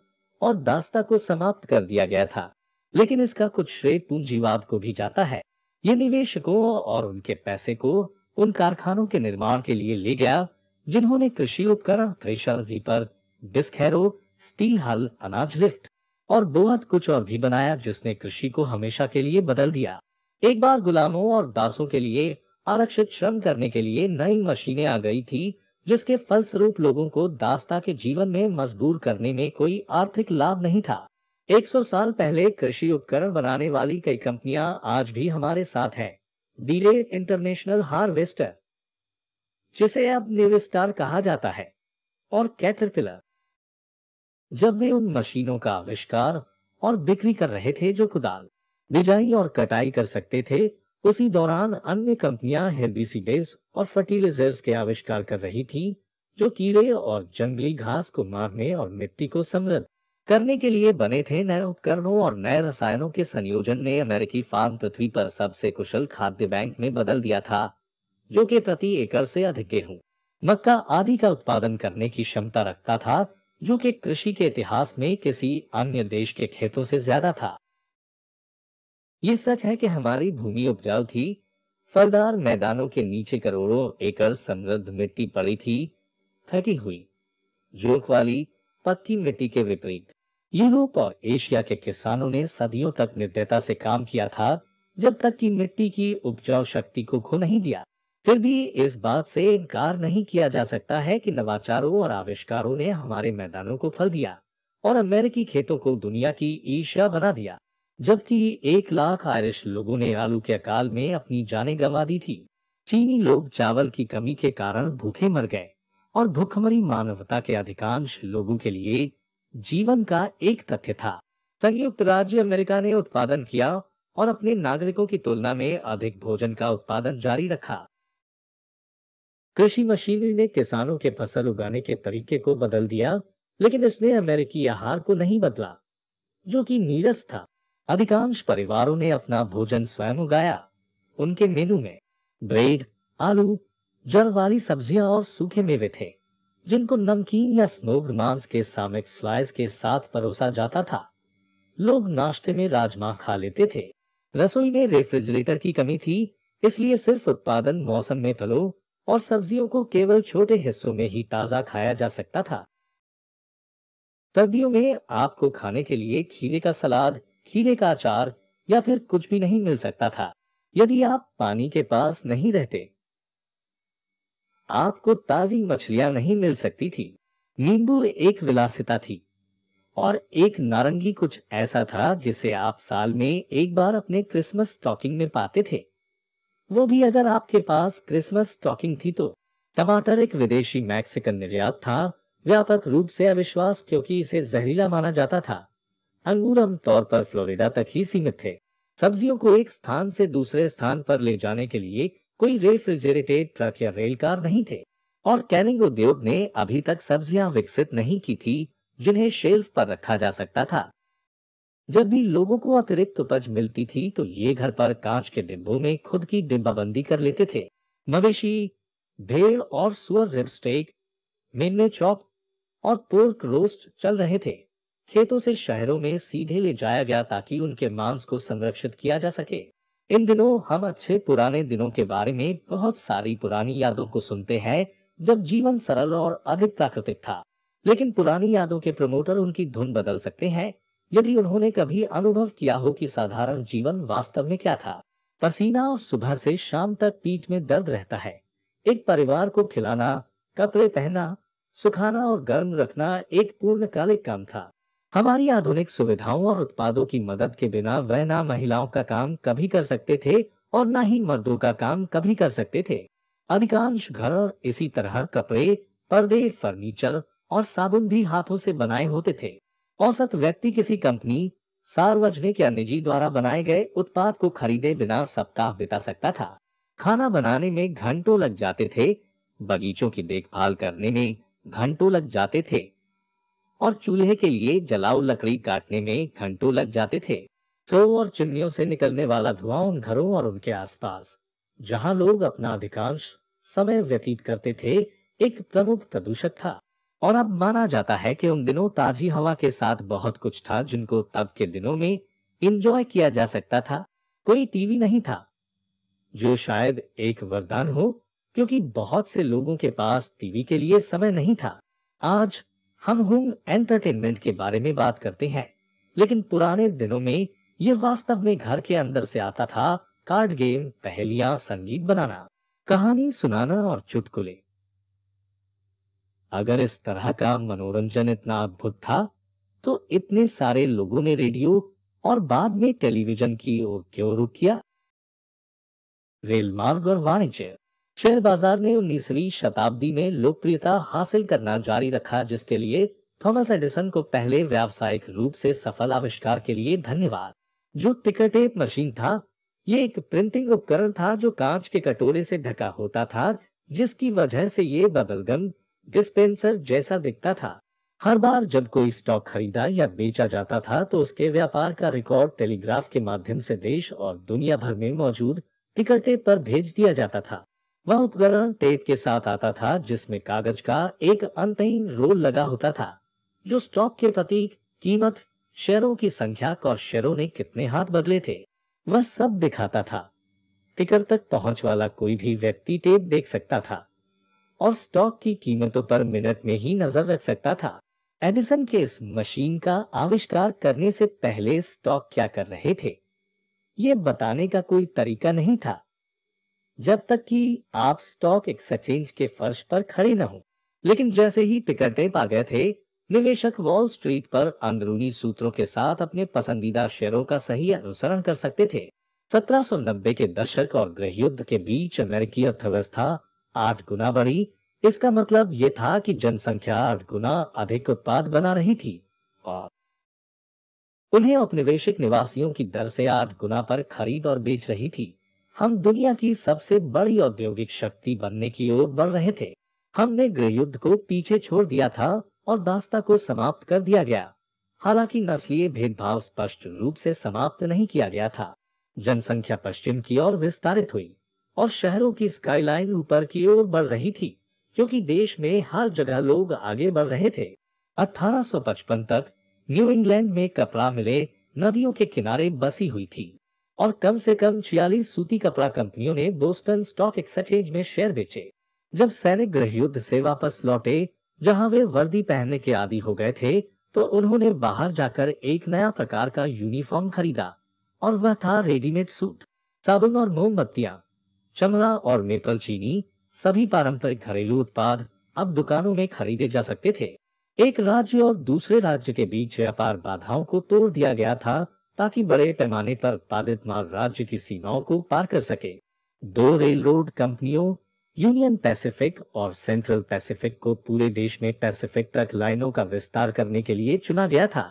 और दास्ता को समाप्त कर दिया गया था लेकिन इसका कुछ श्रेय पूंजीवाद को भी जाता है ये निवेशकों और उनके पैसे को उन कारखानों के निर्माण के लिए ले गया जिन्होंने कृषि उपकरण thresher reaper disc harrow steel हल अनाज लिफ्ट और बहुत कुछ और भी बनाया जिसने कृषि को हमेशा के लिए बदल दिया एक बार गुलामों और दासों के लिए आरक्षित श्रम करने के लिए नई मशीनें आ गई थी जिसके फलस्वरूप लोगों को दास्ता के जीवन में मजबूर करने में कोई आर्थिक लाभ नहीं था 100 साल पहले कृषि उपकरण बनाने वाली कई कंपनियां आज भी हमारे साथ हैं डीले इंटरनेशनल हार्वेस्टर जिसे अब निविस्टार कहा जाता है और कैटरपिलर जब वे उन मशीनों का आविष्कार और बिक्री कर रहे थे जो कुदाल बिजाई और कटाई कर सकते थे उसी दौरान अन्य कंपनियां हेर्बिसिडेज और फर्टिलाइजर्स के आविष्कार कर रही थी जो कीड़े और जंगली घास को मारने और मिट्टी को समृद्ध करने के लिए बने थे नए उपकरणों और नए रसायनों के संयोजन ने अमेरिकी फार्म पृथ्वी पर सबसे कुशल खाद्य बैंक में बदल दिया था जो कि प्रति एकड़ से अधिक गेहूं मक्का आदि का उत्पादन करने की क्षमता रखता था जो कि कृषि के इतिहास में किसी अन्य देश के खेतों से ज्यादा था ये सच है कि हमारी भूमि उपजाऊ थी फलदार मैदानों के नीचे करोड़ों एकड़ समृद्ध मिट्टी पड़ी थी थकी हुई जोक वाली पक्की मिट्टी के विपरीत यूरोप और एशिया के किसानों ने सदियों तक निर्दयता से काम किया था जब तक कि मिट्टी की उपजाऊ शक्ति को खो नहीं दिया फिर भी इस बात से इनकार नहीं किया जा सकता है कि नवाचारों और आविष्कारों ने हमारे मैदानों को फल दिया और अमेरिकी खेतों को दुनिया की ईर्ष्या बना दिया जबकि एक लाख आयरिश लोगों ने आलू के अकाल में अपनी जानें गंवा दी थी चीनी लोग चावल की कमी के कारण भूखे मर गए और भूखमरी मानवता के अधिकांश लोगों के लिए जीवन का एक तथ्य था संयुक्त राज्य अमेरिका ने उत्पादन किया और अपने नागरिकों की तुलना में अधिक भोजन का उत्पादन जारी रखा कृषि मशीनरी ने किसानों के फसल उगाने के तरीके को बदल दिया लेकिन इसने अमेरिकी आहार को नहीं बदला जो कि नीरस था अधिकांश परिवारों ने अपना भोजन स्वयं उगाया उनके मेनू में ब्रेड आलू जड़ वाली सब्जियां और सूखे मेवे थे जिनको नमकीन या स्मोक्ड मांस के सामिक स्लाइस के साथ परोसा जाता था लोग नाश्ते में राजमा खा लेते थे रसोई में रेफ्रिजरेटर की कमी थी इसलिए सिर्फ उत्पादन मौसम में फलों और सब्जियों को केवल छोटे हिस्सों में ही ताजा खाया जा सकता था सर्दियों में आपको खाने के लिए खीरे का सलाद खीरे का अचार या फिर कुछ भी नहीं मिल सकता था यदि आप पानी के पास नहीं रहते आपको ताजी मछलियां नहीं मिल सकती थी नींबू एक विलासिता थी और एक नारंगी कुछ ऐसा था जिसे आप साल में एक बार अपने क्रिसमस स्टॉकिंग में पाते थे वो भी अगर आपके पास क्रिसमस स्टॉकिंग थी तो टमाटर एक विदेशी मैक्सिकन निर्यात था व्यापक रूप से अविश्वास क्योंकि इसे जहरीला माना जाता था अनुरम तौर पर फ्लोरिडा तक ही सीमित थे सब्जियों को एक स्थान से दूसरे स्थान पर ले जाने के लिए कोई रेफ्रिजरेटेड ट्रक या रेलकार नहीं थे और कैनिंग उद्योग ने अभी तक सब्जियां विकसित नहीं की थी जिन्हें शेल्फ पर रखा जा सकता था जब भी लोगों को अतिरिक्त उपज मिलती थी तो ये घर पर कांच के डिब्बों में खुद की डिब्बाबंदी कर लेते थे मवेशी भेड़ और सुअर रिपस्टेक स्टेक मेनमे चॉप और पोर्क रोस्ट चल रहे थे खेतों से शहरों में सीधे ले जाया गया ताकि उनके मांस को संरक्षित किया जा सके इन दिनों हम अच्छे पुराने दिनों के बारे में बहुत सारी पुरानी यादों को सुनते हैं जब जीवन सरल और अधिक प्राकृतिक था लेकिन पुरानी यादों के प्रमोटर उनकी धुन बदल सकते हैं यदि उन्होंने कभी अनुभव किया हो कि साधारण जीवन वास्तव में क्या था पसीना और सुबह से शाम तक पीठ में दर्द रहता है एक परिवार को खिलाना कपड़े पहना सुखाना और गर्म रखना एक पूर्णकालिक काम था हमारी आधुनिक सुविधाओं और उत्पादों की मदद के बिना वह ना महिलाओं का काम कभी कर सकते थे और ना ही मर्दों का काम कभी कर सकते थे अधिकांश घर इसी तरह कपड़े पर्दे फर्नीचर और साबुन भी हाथों से बनाए होते थे औसत व्यक्ति किसी कंपनी सार्वजनिक या निजी द्वारा बनाए गए उत्पाद को खरीदे बिना सप्ताह बिता सकता था खाना बनाने में घंटों लग जाते थे बगीचों की देखभाल करने में घंटों लग जाते थे और चूल्हे के लिए जलाऊ लकड़ी काटने में घंटों लग जाते थे तो और चिमनियों से निकलने वाला धुआं उन घरों और उनके आसपास जहां लोग अपना अधिकांश समय व्यतीत करते थे एक प्रमुख प्रदूषक था और अब माना जाता है कि उन दिनों ताजी हवा के साथ बहुत कुछ था जिनको तब के दिनों में इंजॉय किया जा सकता था कोई टीवी नहीं था जो शायद एक वरदान हो क्योंकि बहुत से लोगों के पास टीवी के लिए समय नहीं था आज हम होम एंटरटेनमेंट के बारे में बात करते हैं लेकिन पुराने दिनों में यह वास्तव में घर के अंदर से आता था कार्ड गेम पहेलियां संगीत बनाना कहानी सुनाना और चुटकुले अगर इस तरह का मनोरंजन इतना अद्भुत था तो इतने सारे लोगों ने रेडियो और बाद में टेलीविजन की ओर क्यों रुक किया रेल मार्ग और वाणिज्य शेयर बाजार ने 19वीं शताब्दी में लोकप्रियता हासिल करना जारी रखा जिसके लिए थॉमस एडिसन को पहले व्यावसायिक रूप से सफल आविष्कार के लिए धन्यवाद जो टिकट एक मशीन था ये एक प्रिंटिंग उपकरण था जो कांच के कटोरे से ढका होता था जिसकी वजह से ये बबलगम डिस्पेंसर जैसा दिखता था हर बार जब कोई स्टॉक खरीदा या बेचा जाता था तो उसके व्यापार का रिकॉर्ड टेलीग्राफ के माध्यम से देश और दुनिया भर में मौजूद टिकटे पर भेज दिया जाता था वह उपकरण टेप के साथ आता था जिसमें कागज का एक अंतहीन रोल लगा होता था जो स्टॉक के प्रति कीमत शेयरों की संख्या और शेयरों ने कितने हाथ बदले थे वह सब दिखाता था टिकर तक पहुंच वाला कोई भी व्यक्ति टेप देख सकता था और स्टॉक की कीमतों पर मिनट में ही नजर रख सकता था एडिसन के इस मशीन का आविष्कार करने से पहले स्टॉक क्या कर रहे थे ये बताने का कोई तरीका नहीं था जब तक कि आप स्टॉक एक्सचेंज के फर्श पर खड़े न हो लेकिन जैसे ही टिकटें पा गए थे निवेशक वॉल स्ट्रीट पर अंदरूनी सूत्रों के साथ अपने पसंदीदा शेयरों का सही अनुसरण कर सकते थे 1790 के दशक और गृह युद्ध के बीच अमेरिकी अर्थव्यवस्था आठ गुना बढ़ी इसका मतलब ये था कि जनसंख्या आठ गुना अधिक उत्पाद बना रही थी और उन्हें औपनिवेशिक निवासियों की दर से आठ गुना पर खरीद और बेच रही थी हम दुनिया की सबसे बड़ी औद्योगिक शक्ति बनने की ओर बढ़ रहे थे हमने गृह युद्ध को पीछे छोड़ दिया था और दास्ता को समाप्त कर दिया गया हालांकि नस्लीय भेदभाव स्पष्ट रूप से समाप्त नहीं किया गया था जनसंख्या पश्चिम की ओर विस्तारित हुई और शहरों की स्काईलाइन ऊपर की ओर बढ़ रही थी क्योंकि देश में हर जगह लोग आगे बढ़ रहे थे 1855 तक न्यू इंग्लैंड में कपड़ा मिले नदियों के किनारे बसी हुई थी और कम से कम छियालीस सूती कपड़ा कंपनियों ने बोस्टन स्टॉक एक्सचेंज में शेयर बेचे जब सैनिक गृह युद्ध से वापस लौटे जहां वे वर्दी पहनने के आदि हो गए थे तो उन्होंने बाहर जाकर एक नया प्रकार का यूनिफॉर्म खरीदा और वह था रेडीमेड सूट साबुन और मोमबत्तियां चमड़ा और मेपल चीनी सभी पारंपरिक घरेलू उत्पाद अब दुकानों में खरीदे जा सकते थे एक राज्य और दूसरे राज्य के बीच व्यापार बाधाओं को तोड़ दिया गया था ताकि बड़े पैमाने पर उत्पादित माल राज्य की सीमाओं को पार कर सके दो रेल रोड कंपनियों यूनियन पैसिफिक और सेंट्रल पैसिफिक को पूरे देश में पैसिफिक तक लाइनों का विस्तार करने के लिए चुना गया था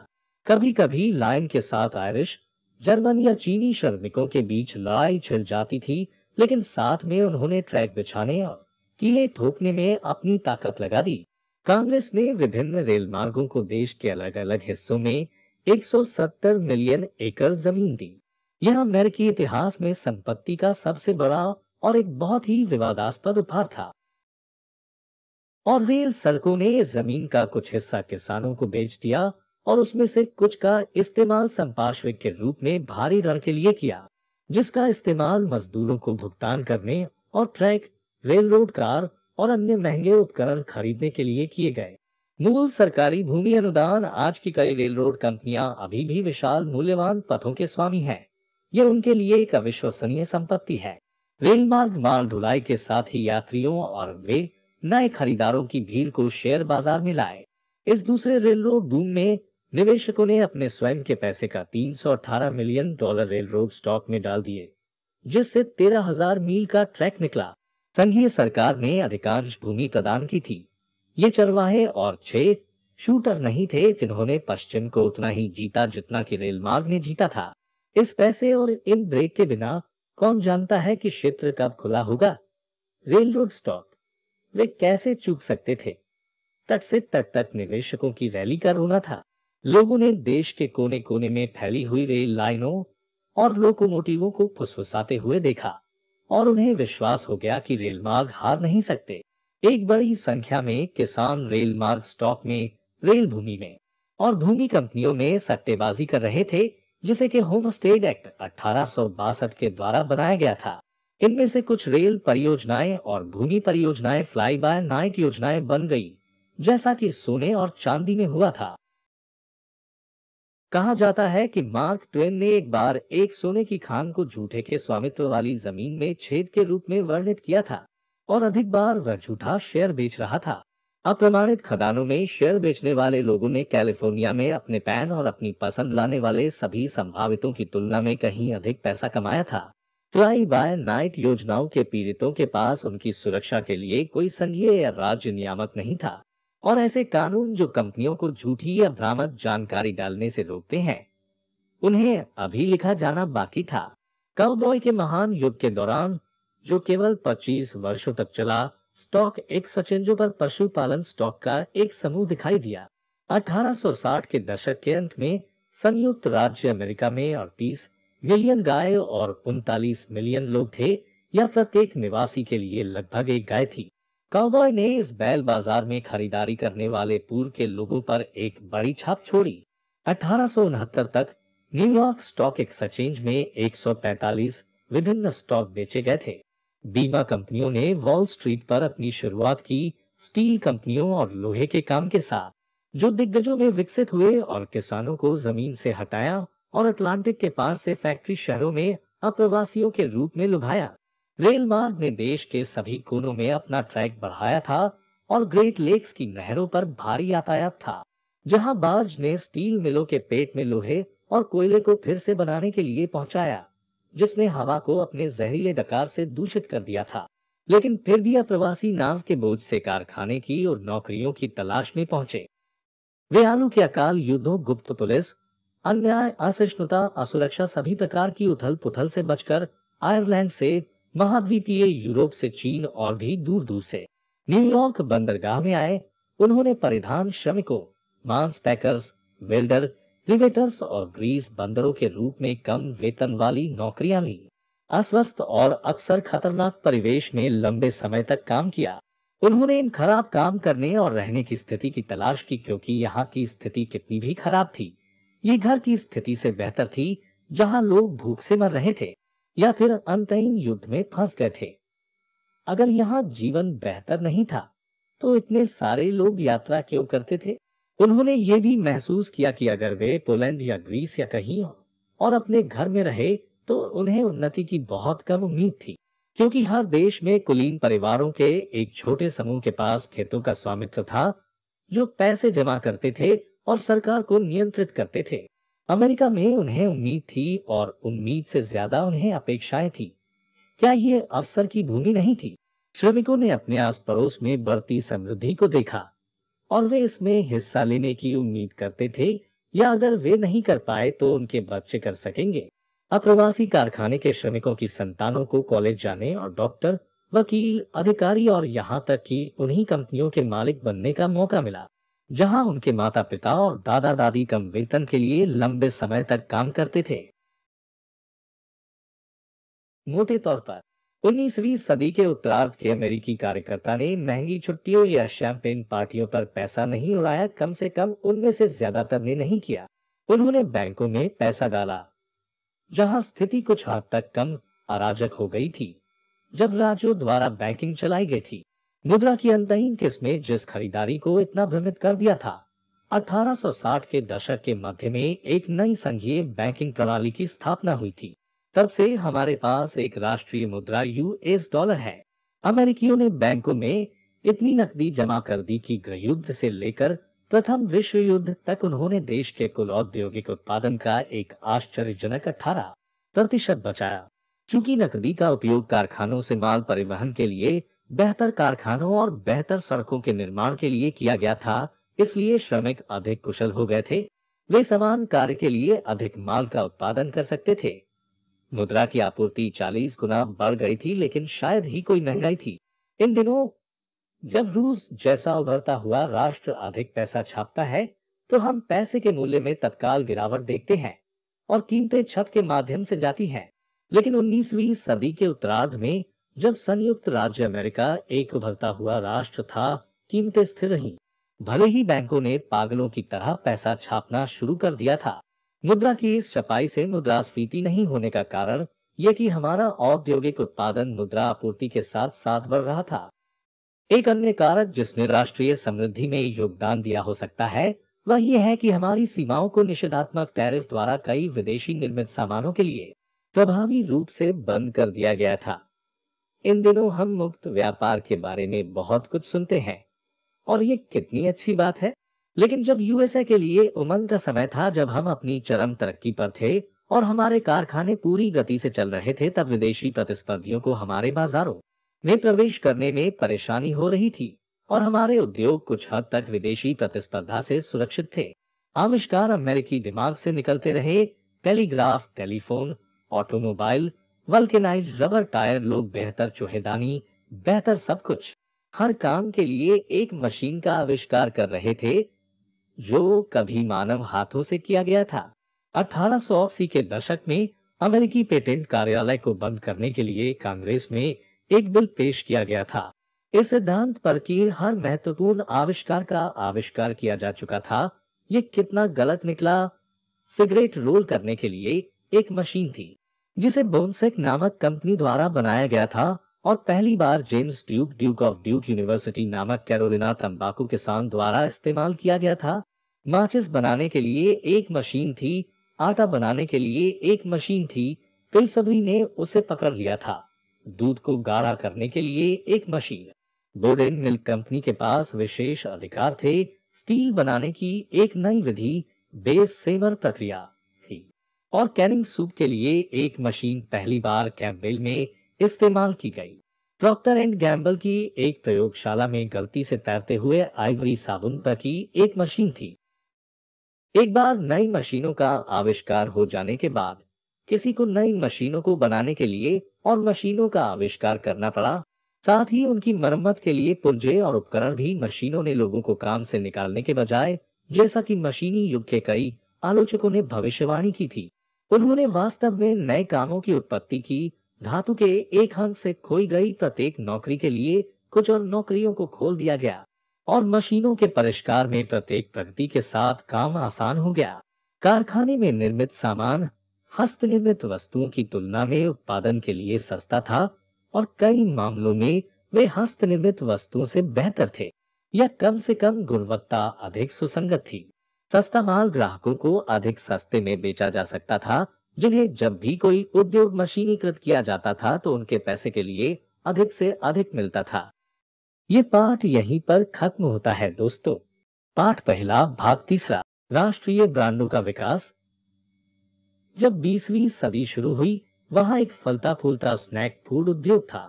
कभी कभी लाइन के साथ आयरिश जर्मन या चीनी श्रमिकों के बीच लड़ाई छिल जाती थी लेकिन साथ में उन्होंने ट्रैक बिछाने और कीले ठोकने में अपनी ताकत लगा दी कांग्रेस ने विभिन्न रेल मार्गों को देश के अलग अलग हिस्सों में 170 मिलियन एकड़ जमीन दी यह अमेरिकी इतिहास में संपत्ति का सबसे बड़ा और एक बहुत ही विवादास्पद उपहार था और रेल सड़कों ने इस जमीन का कुछ हिस्सा किसानों को बेच दिया और उसमें से कुछ का इस्तेमाल संपार्श्विक के रूप में भारी ऋण के लिए किया जिसका इस्तेमाल मजदूरों को भुगतान करने और ट्रैक रेल रोड कार और अन्य महंगे उपकरण खरीदने के लिए किए गए मूल सरकारी भूमि अनुदान आज की कई रेल रोड कंपनियां अभी भी विशाल मूल्यवान पथों के स्वामी हैं। यह उनके लिए एक अविश्वसनीय संपत्ति है रेल मार्ग माल ढुलाई के साथ ही यात्रियों और वे नए खरीदारों की भीड़ को शेयर बाजार में लाए इस दूसरे रेल रोड बूम में निवेशकों ने अपने स्वयं के पैसे का 318 million dollar rail road stock में डाल दिए जिससे 13,000 मील का ट्रैक निकला संघीय सरकार ने अधिकांश भूमि प्रदान की थी ये चरवाहे और छह शूटर नहीं थे जिन्होंने पश्चिम को उतना ही जीता जितना कि रेलमार्ग ने जीता था इस पैसे और इन ब्रेक के बिना कौन जानता है कि क्षेत्र कब खुला होगा रेल रोड स्टॉप वे कैसे चूक सकते थे तट से तट तक निवेशकों की रैली का रोना था लोगों ने देश के कोने कोने में फैली हुई रेल लाइनों और लोकोमोटिवों को फुसफुसाते हुए देखा और उन्हें विश्वास हो गया कि रेलमार्ग हार नहीं सकते एक बड़ी संख्या में किसान रेल मार्ग स्टॉक में रेल भूमि में और भूमि कंपनियों में सट्टेबाजी कर रहे थे जिसे के होम स्टेट एक्ट अठारह के द्वारा बनाया गया था इनमें से कुछ रेल परियोजनाएं और भूमि परियोजनाएं फ्लाई बाय नाइट योजनाएं बन गई जैसा कि सोने और चांदी में हुआ था कहा जाता है कि मार्क ट्वेन ने एक बार एक सोने की खान को झूठे के स्वामित्व वाली जमीन में छेद के रूप में वर्णित किया था और अधिक बार वह झूठा शेयर बेच रहा था अप्रमाणित खदानों में शेयर बेचने वाले लोगों ने कैलिफोर्निया में अपने पैन और अपनी पसंद लाने वाले सभी संभावितों की तुलना में कहीं अधिक पैसा कमाया था फ्लाई बाय नाइट योजनाओं के पीड़ितों के पास उनकी सुरक्षा के लिए कोई संघीय या राज्य नियामक नहीं था और ऐसे कानून जो कंपनियों को झूठी या भ्रामक जानकारी डालने से रोकते हैं उन्हें अभी लिखा जाना बाकी था कब के महान युद्ध के दौरान जो केवल 25 वर्षों तक चला स्टॉक एक्सचेंजों पर पशुपालन स्टॉक का एक समूह दिखाई दिया 1860 के दशक के अंत में संयुक्त राज्य अमेरिका में 38 मिलियन गाय और उनतालीस मिलियन लोग थे यह प्रत्येक निवासी के लिए लगभग एक गाय थी काउबॉय ने इस बैल बाजार में खरीदारी करने वाले पूर्व के लोगों पर एक बड़ी छाप छोड़ी अठारह तक न्यूयॉर्क स्टॉक एक्सचेंज में 145 विभिन्न स्टॉक बेचे गए थे बीमा कंपनियों ने वॉल स्ट्रीट पर अपनी शुरुआत की स्टील कंपनियों और लोहे के काम के साथ जो दिग्गजों में विकसित हुए और किसानों को जमीन से हटाया और अटलांटिक के पार से फैक्ट्री शहरों में अप्रवासियों के रूप में लुभाया रेल मार्ग ने देश के सभी कोनों में अपना ट्रैक बढ़ाया था और ग्रेट लेक्स की नहरों पर भारी यातायात था जहां बार्ज ने स्टील मिलों के पेट में लोहे और कोयले को फिर से बनाने के लिए पहुंचाया जिसने हवा को अपने जहरीले डकार से दूषित कर दिया था लेकिन फिर भी अप्रवासी नाव के बोझ से कारखाने की और नौकरियों की तलाश में पहुंचे वे आलू के अकाल युद्धों गुप्त पुलिस अन्याय असहिष्णुता असुरक्षा सभी प्रकार की उथल पुथल से बचकर आयरलैंड से महाद्वीपीय यूरोप से चीन और भी दूर दूर से न्यूयॉर्क बंदरगाह में आए उन्होंने परिधान श्रमिकों मांस पैकर्स वेल्डर प्रीडेटर्स और ग्रीस बंदरों के रूप में कम वेतन वाली नौकरियां ली अस्वस्थ और अक्सर खतरनाक परिवेश में लंबे समय तक काम किया उन्होंने इन खराब काम करने और रहने की स्थिति की तलाश की क्योंकि यहाँ की स्थिति कितनी भी खराब थी ये घर की स्थिति से बेहतर थी जहाँ लोग भूख से मर रहे थे या फिर अंतहीन युद्ध में फंस गए थे अगर यहाँ जीवन बेहतर नहीं था तो इतने सारे लोग यात्रा क्यों करते थे उन्होंने ये भी महसूस किया कि अगर वे पोलैंड या ग्रीस या कहीं और अपने घर में रहे तो उन्हें उन्नति की बहुत कम उम्मीद थी क्योंकि हर देश में कुलीन परिवारों के एक छोटे समूह के पास खेतों का स्वामित्व था जो पैसे जमा करते थे और सरकार को नियंत्रित करते थे अमेरिका में उन्हें उम्मीद थी और उम्मीद से ज्यादा उन्हें अपेक्षाएं थी क्या ये अवसर की भूमि नहीं थी श्रमिकों ने अपने आस पड़ोस में बढ़ती समृद्धि को देखा और वे इसमें हिस्सा लेने की उम्मीद करते थे या अगर वे नहीं कर पाए तो उनके बच्चे कर सकेंगे अप्रवासी कारखाने के श्रमिकों की संतानों को कॉलेज जाने और डॉक्टर वकील अधिकारी और यहाँ तक कि उन्हीं कंपनियों के मालिक बनने का मौका मिला जहाँ उनके माता पिता और दादा दादी कम वेतन के लिए लंबे समय तक काम करते थे मोटे तौर पर उन्नीसवीं सदी के उत्तरार्ध के अमेरिकी कार्यकर्ता ने महंगी छुट्टियों या शैंपेन पार्टियों पर पैसा नहीं उड़ाया कम से कम उनमें से ज्यादातर ने नहीं किया उन्होंने बैंकों में पैसा डाला जहां स्थिति कुछ हद तक कम अराजक हो गई थी जब राज्यों द्वारा बैंकिंग चलाई गई थी मुद्रा की अंतहीन किस्में जिस खरीदारी को इतना भ्रमित कर दिया था 1860 के दशक के मध्य में एक नई संघीय बैंकिंग प्रणाली की स्थापना हुई थी तब से हमारे पास एक राष्ट्रीय मुद्रा यूएस डॉलर है अमेरिकियों ने बैंकों में इतनी नकदी जमा कर दी कि युद्ध से लेकर प्रथम विश्व युद्ध तक उन्होंने देश के कुल औद्योगिक उत्पादन का एक आश्चर्यजनक अठारह प्रतिशत बचाया चूंकि नकदी का उपयोग कारखानों से माल परिवहन के लिए बेहतर कारखानों और बेहतर सड़कों के निर्माण के लिए किया गया था इसलिए श्रमिक अधिक कुशल हो गए थे वे समान कार्य के लिए अधिक माल का उत्पादन कर सकते थे मुद्रा की आपूर्ति चालीस गुना बढ़ गई थी लेकिन शायद ही कोई महंगाई थी इन दिनों जब रूस जैसा उभरता हुआ राष्ट्र अधिक पैसा छापता है तो हम पैसे के मूल्य में तत्काल गिरावट देखते हैं और कीमतें छत के माध्यम से जाती हैं लेकिन 19वीं सदी के उत्तरार्ध में जब संयुक्त राज्य अमेरिका एक उभरता हुआ राष्ट्र था कीमतें स्थिर रही भले ही बैंकों ने पागलों की तरह पैसा छापना शुरू कर दिया था मुद्रा की इस छपाई से मुद्रास्फीति नहीं होने का कारण यह कि हमारा औद्योगिक उत्पादन मुद्रा आपूर्ति के साथ साथ बढ़ रहा था एक अन्य कारक जिसने राष्ट्रीय समृद्धि में योगदान दिया हो सकता है वह यह है कि हमारी सीमाओं को निषेधात्मक टैरिफ द्वारा कई विदेशी निर्मित सामानों के लिए प्रभावी रूप से बंद कर दिया गया था इन दिनों हम मुक्त व्यापार के बारे में बहुत कुछ सुनते हैं और ये कितनी अच्छी बात है लेकिन जब यूएसए के लिए उमंग का समय था जब हम अपनी चरम तरक्की पर थे और हमारे कारखाने पूरी गति से चल रहे थे तब विदेशी प्रतिस्पर्धियों को हमारे बाजारों में प्रवेश करने में परेशानी हो रही थी और हमारे उद्योग कुछ हद तक विदेशी प्रतिस्पर्धा से सुरक्षित थे आविष्कार अमेरिकी दिमाग से निकलते रहे telegraph telephone automobile vulcanize rubber tyre लोग बेहतर चूहेदानी बेहतर सब कुछ हर काम के लिए एक मशीन का आविष्कार कर रहे थे जो कभी मानव हाथों से किया गया था अठारह अस्सी के दशक में अमेरिकी पेटेंट कार्यालय को बंद करने के लिए कांग्रेस में एक बिल पेश किया गया था इस सिद्धांत पर कि हर महत्वपूर्ण आविष्कार का आविष्कार किया जा चुका था ये कितना गलत निकला सिगरेट रोल करने के लिए एक मशीन थी जिसे बोनसेक नामक कंपनी द्वारा बनाया गया था और पहली बार James Duke Duke of Duke University नामक कैरोलिना तंबाकू किसान द्वारा इस्तेमाल किया गया था माचिस बनाने के लिए एक मशीन थी आटा बनाने के लिए एक मशीन थी पिलसबरी ने उसे पकड़ लिया था दूध को गाढ़ा करने के लिए एक मशीन बोर्डिंग मिल्क कंपनी के पास विशेष अधिकार थे स्टील बनाने की एक नई विधि बेस सेवर प्रक्रिया थी और कैनिंग सूप के लिए एक मशीन पहली बार कैम्बेल में इस्तेमाल की गई प्रॉक्टर एंड गैम्बल की एक प्रयोगशाला में गलती से तैरते हुए आइवरी साबुन पर की एक मशीन थी एक बार नई मशीनों का आविष्कार हो जाने के बाद किसी को नई मशीनों को बनाने के लिए और मशीनों का आविष्कार करना पड़ा साथ ही उनकी मरम्मत के लिए पुर्जे और उपकरण भी मशीनों ने लोगों को काम से निकालने के बजाय जैसा कि मशीनी युग के कई आलोचकों ने भविष्यवाणी की थी उन्होंने वास्तव में नए कामों की उत्पत्ति की धातु के एक अंक से खोई गई प्रत्येक नौकरी के लिए कुछ और नौकरियों को खोल दिया गया और मशीनों के परिष्कार में प्रत्येक प्रगति के साथ काम आसान हो गया कारखाने में निर्मित सामान हस्तनिर्मित वस्तुओं की तुलना में उत्पादन के लिए सस्ता था और कई मामलों में वे हस्तनिर्मित वस्तुओं से बेहतर थे या कम से कम गुणवत्ता अधिक सुसंगत थी सस्ता माल ग्राहकों को अधिक सस्ते में बेचा जा सकता था जिन्हें जब भी कोई उद्योग मशीनीकृत किया जाता था तो उनके पैसे के लिए अधिक से अधिक मिलता था ये पाठ यहीं पर खत्म होता है दोस्तों पाठ पहला भाग तीसरा राष्ट्रीय ब्रांडों का विकास जब 20वीं सदी शुरू हुई वहां एक फलता फूलता स्नैक फूड उद्योग था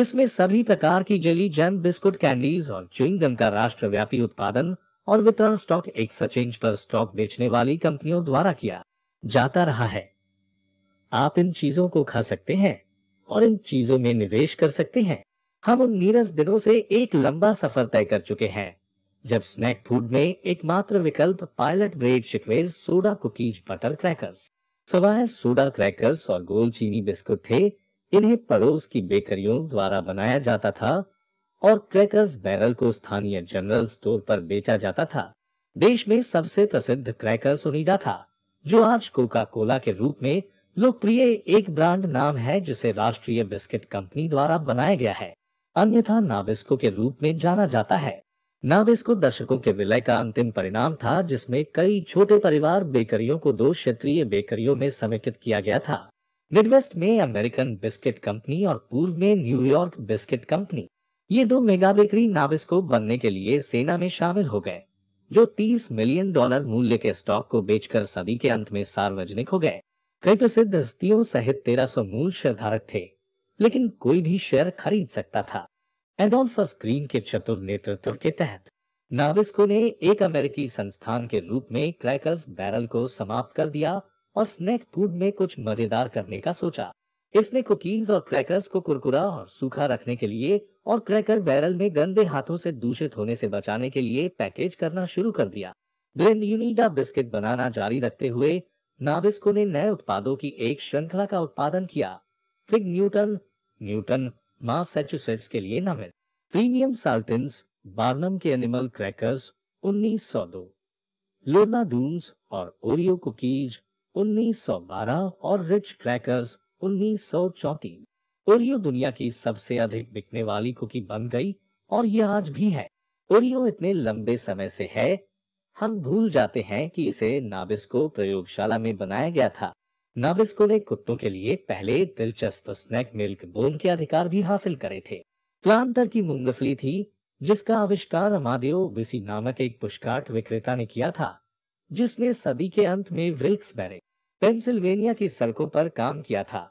जिसमें सभी प्रकार की जेली जैम बिस्कुट कैंडीज और च्युइंगम का राष्ट्रव्यापी उत्पादन और वितरण स्टॉक एक्सचेंज पर स्टॉक बेचने वाली कंपनियों द्वारा किया जाता रहा है आप इन चीजों को खा सकते हैं और इन चीजों में निवेश कर सकते हैं हम उन नीरस दिनों से एक लंबा सफर तय कर चुके हैं जब स्नैक फूड में एकमात्र विकल्प पायलट ब्रेड शिकवेर सोडा कुकीज बटर क्रैकर्स सवाए सोडा क्रैकर्स और गोल चीनी बिस्कुट थे इन्हें पड़ोस की बेकरियों द्वारा बनाया जाता था और क्रैकर्स बैरल को स्थानीय जनरल स्टोर पर बेचा जाता था देश में सबसे प्रसिद्ध क्रैकर्स उनीडा था जो आज कोका कोला के रूप में लोकप्रिय एक ब्रांड नाम है जिसे राष्ट्रीय बिस्किट कंपनी द्वारा बनाया गया है अन्यथा नाबिस्को के रूप में जाना जाता है नाबिस्को दर्शकों के विलय का अंतिम परिणाम था जिसमें कई छोटे परिवार बेकरियों को दो क्षेत्रीय बेकरियों में समेकित किया गया था मिडवेस्ट में अमेरिकन बिस्किट कंपनी और पूर्व में न्यूयॉर्क बिस्किट कंपनी ये दो मेगा बेकरी नाबिस्को बनने के लिए सेना में शामिल हो गए जो 30 मिलियन डॉलर मूल्य के स्टॉक को बेचकर सदी के अंत में सार्वजनिक हो गए कई प्रसिद्ध हस्तियों सहित तेरह सौ मूल शेयर धारक थे लेकिन कोई भी शेयर खरीद सकता था एडोल्फस ग्रीन के चतुर नेतृत्व के तहत नाविस्को ने एक अमेरिकी संस्थान के रूप में क्रैकर्स बैरल को समाप्त कर दिया और स्नैक फूड में कुछ मजेदार करने का सोचा इसने कुकीज और क्रैकर्स को कुरकुरा और सूखा रखने के लिए और क्रैकर बैरल में गंदे हाथों से दूषित होने से बचाने के लिए पैकेज करना शुरू कर दिया ब्लेंड यूनिडा बिस्किट बनाना जारी रखते हुए नाबिस्को ने नए उत्पादों की एक श्रृंखला का उत्पादन किया फिग न्यूटन न्यूटन मैसाचुसेट्स के लिए नामित प्रीमियम साल्टिन्स बार्नम के एनिमल क्रैकर्स 1902 लोना डूंस और ओरियो कुकीज 1912 और रिच क्रैकर्स 1934 ओरियो दुनिया की सबसे अधिक बिकने वाली कुकी बन गई और यह आज भी है ओरियो इतने लंबे समय से है हम भूल जाते हैं कि इसे नाबिस्को प्रयोगशाला में बनाया गया था नाबिस्को ने कुत्तों के लिए पहले दिलचस्प स्नैक मिल्क बोन के अधिकार भी हासिल करे थे प्लांटर की मुंगफली थी जिसका आविष्कार अमादेव बिसी नामक एक पुष्काट विक्रेता ने किया था जिसने सदी के अंत में विल्क्स बैरे पेंसिल्वेनिया की सड़कों पर काम किया था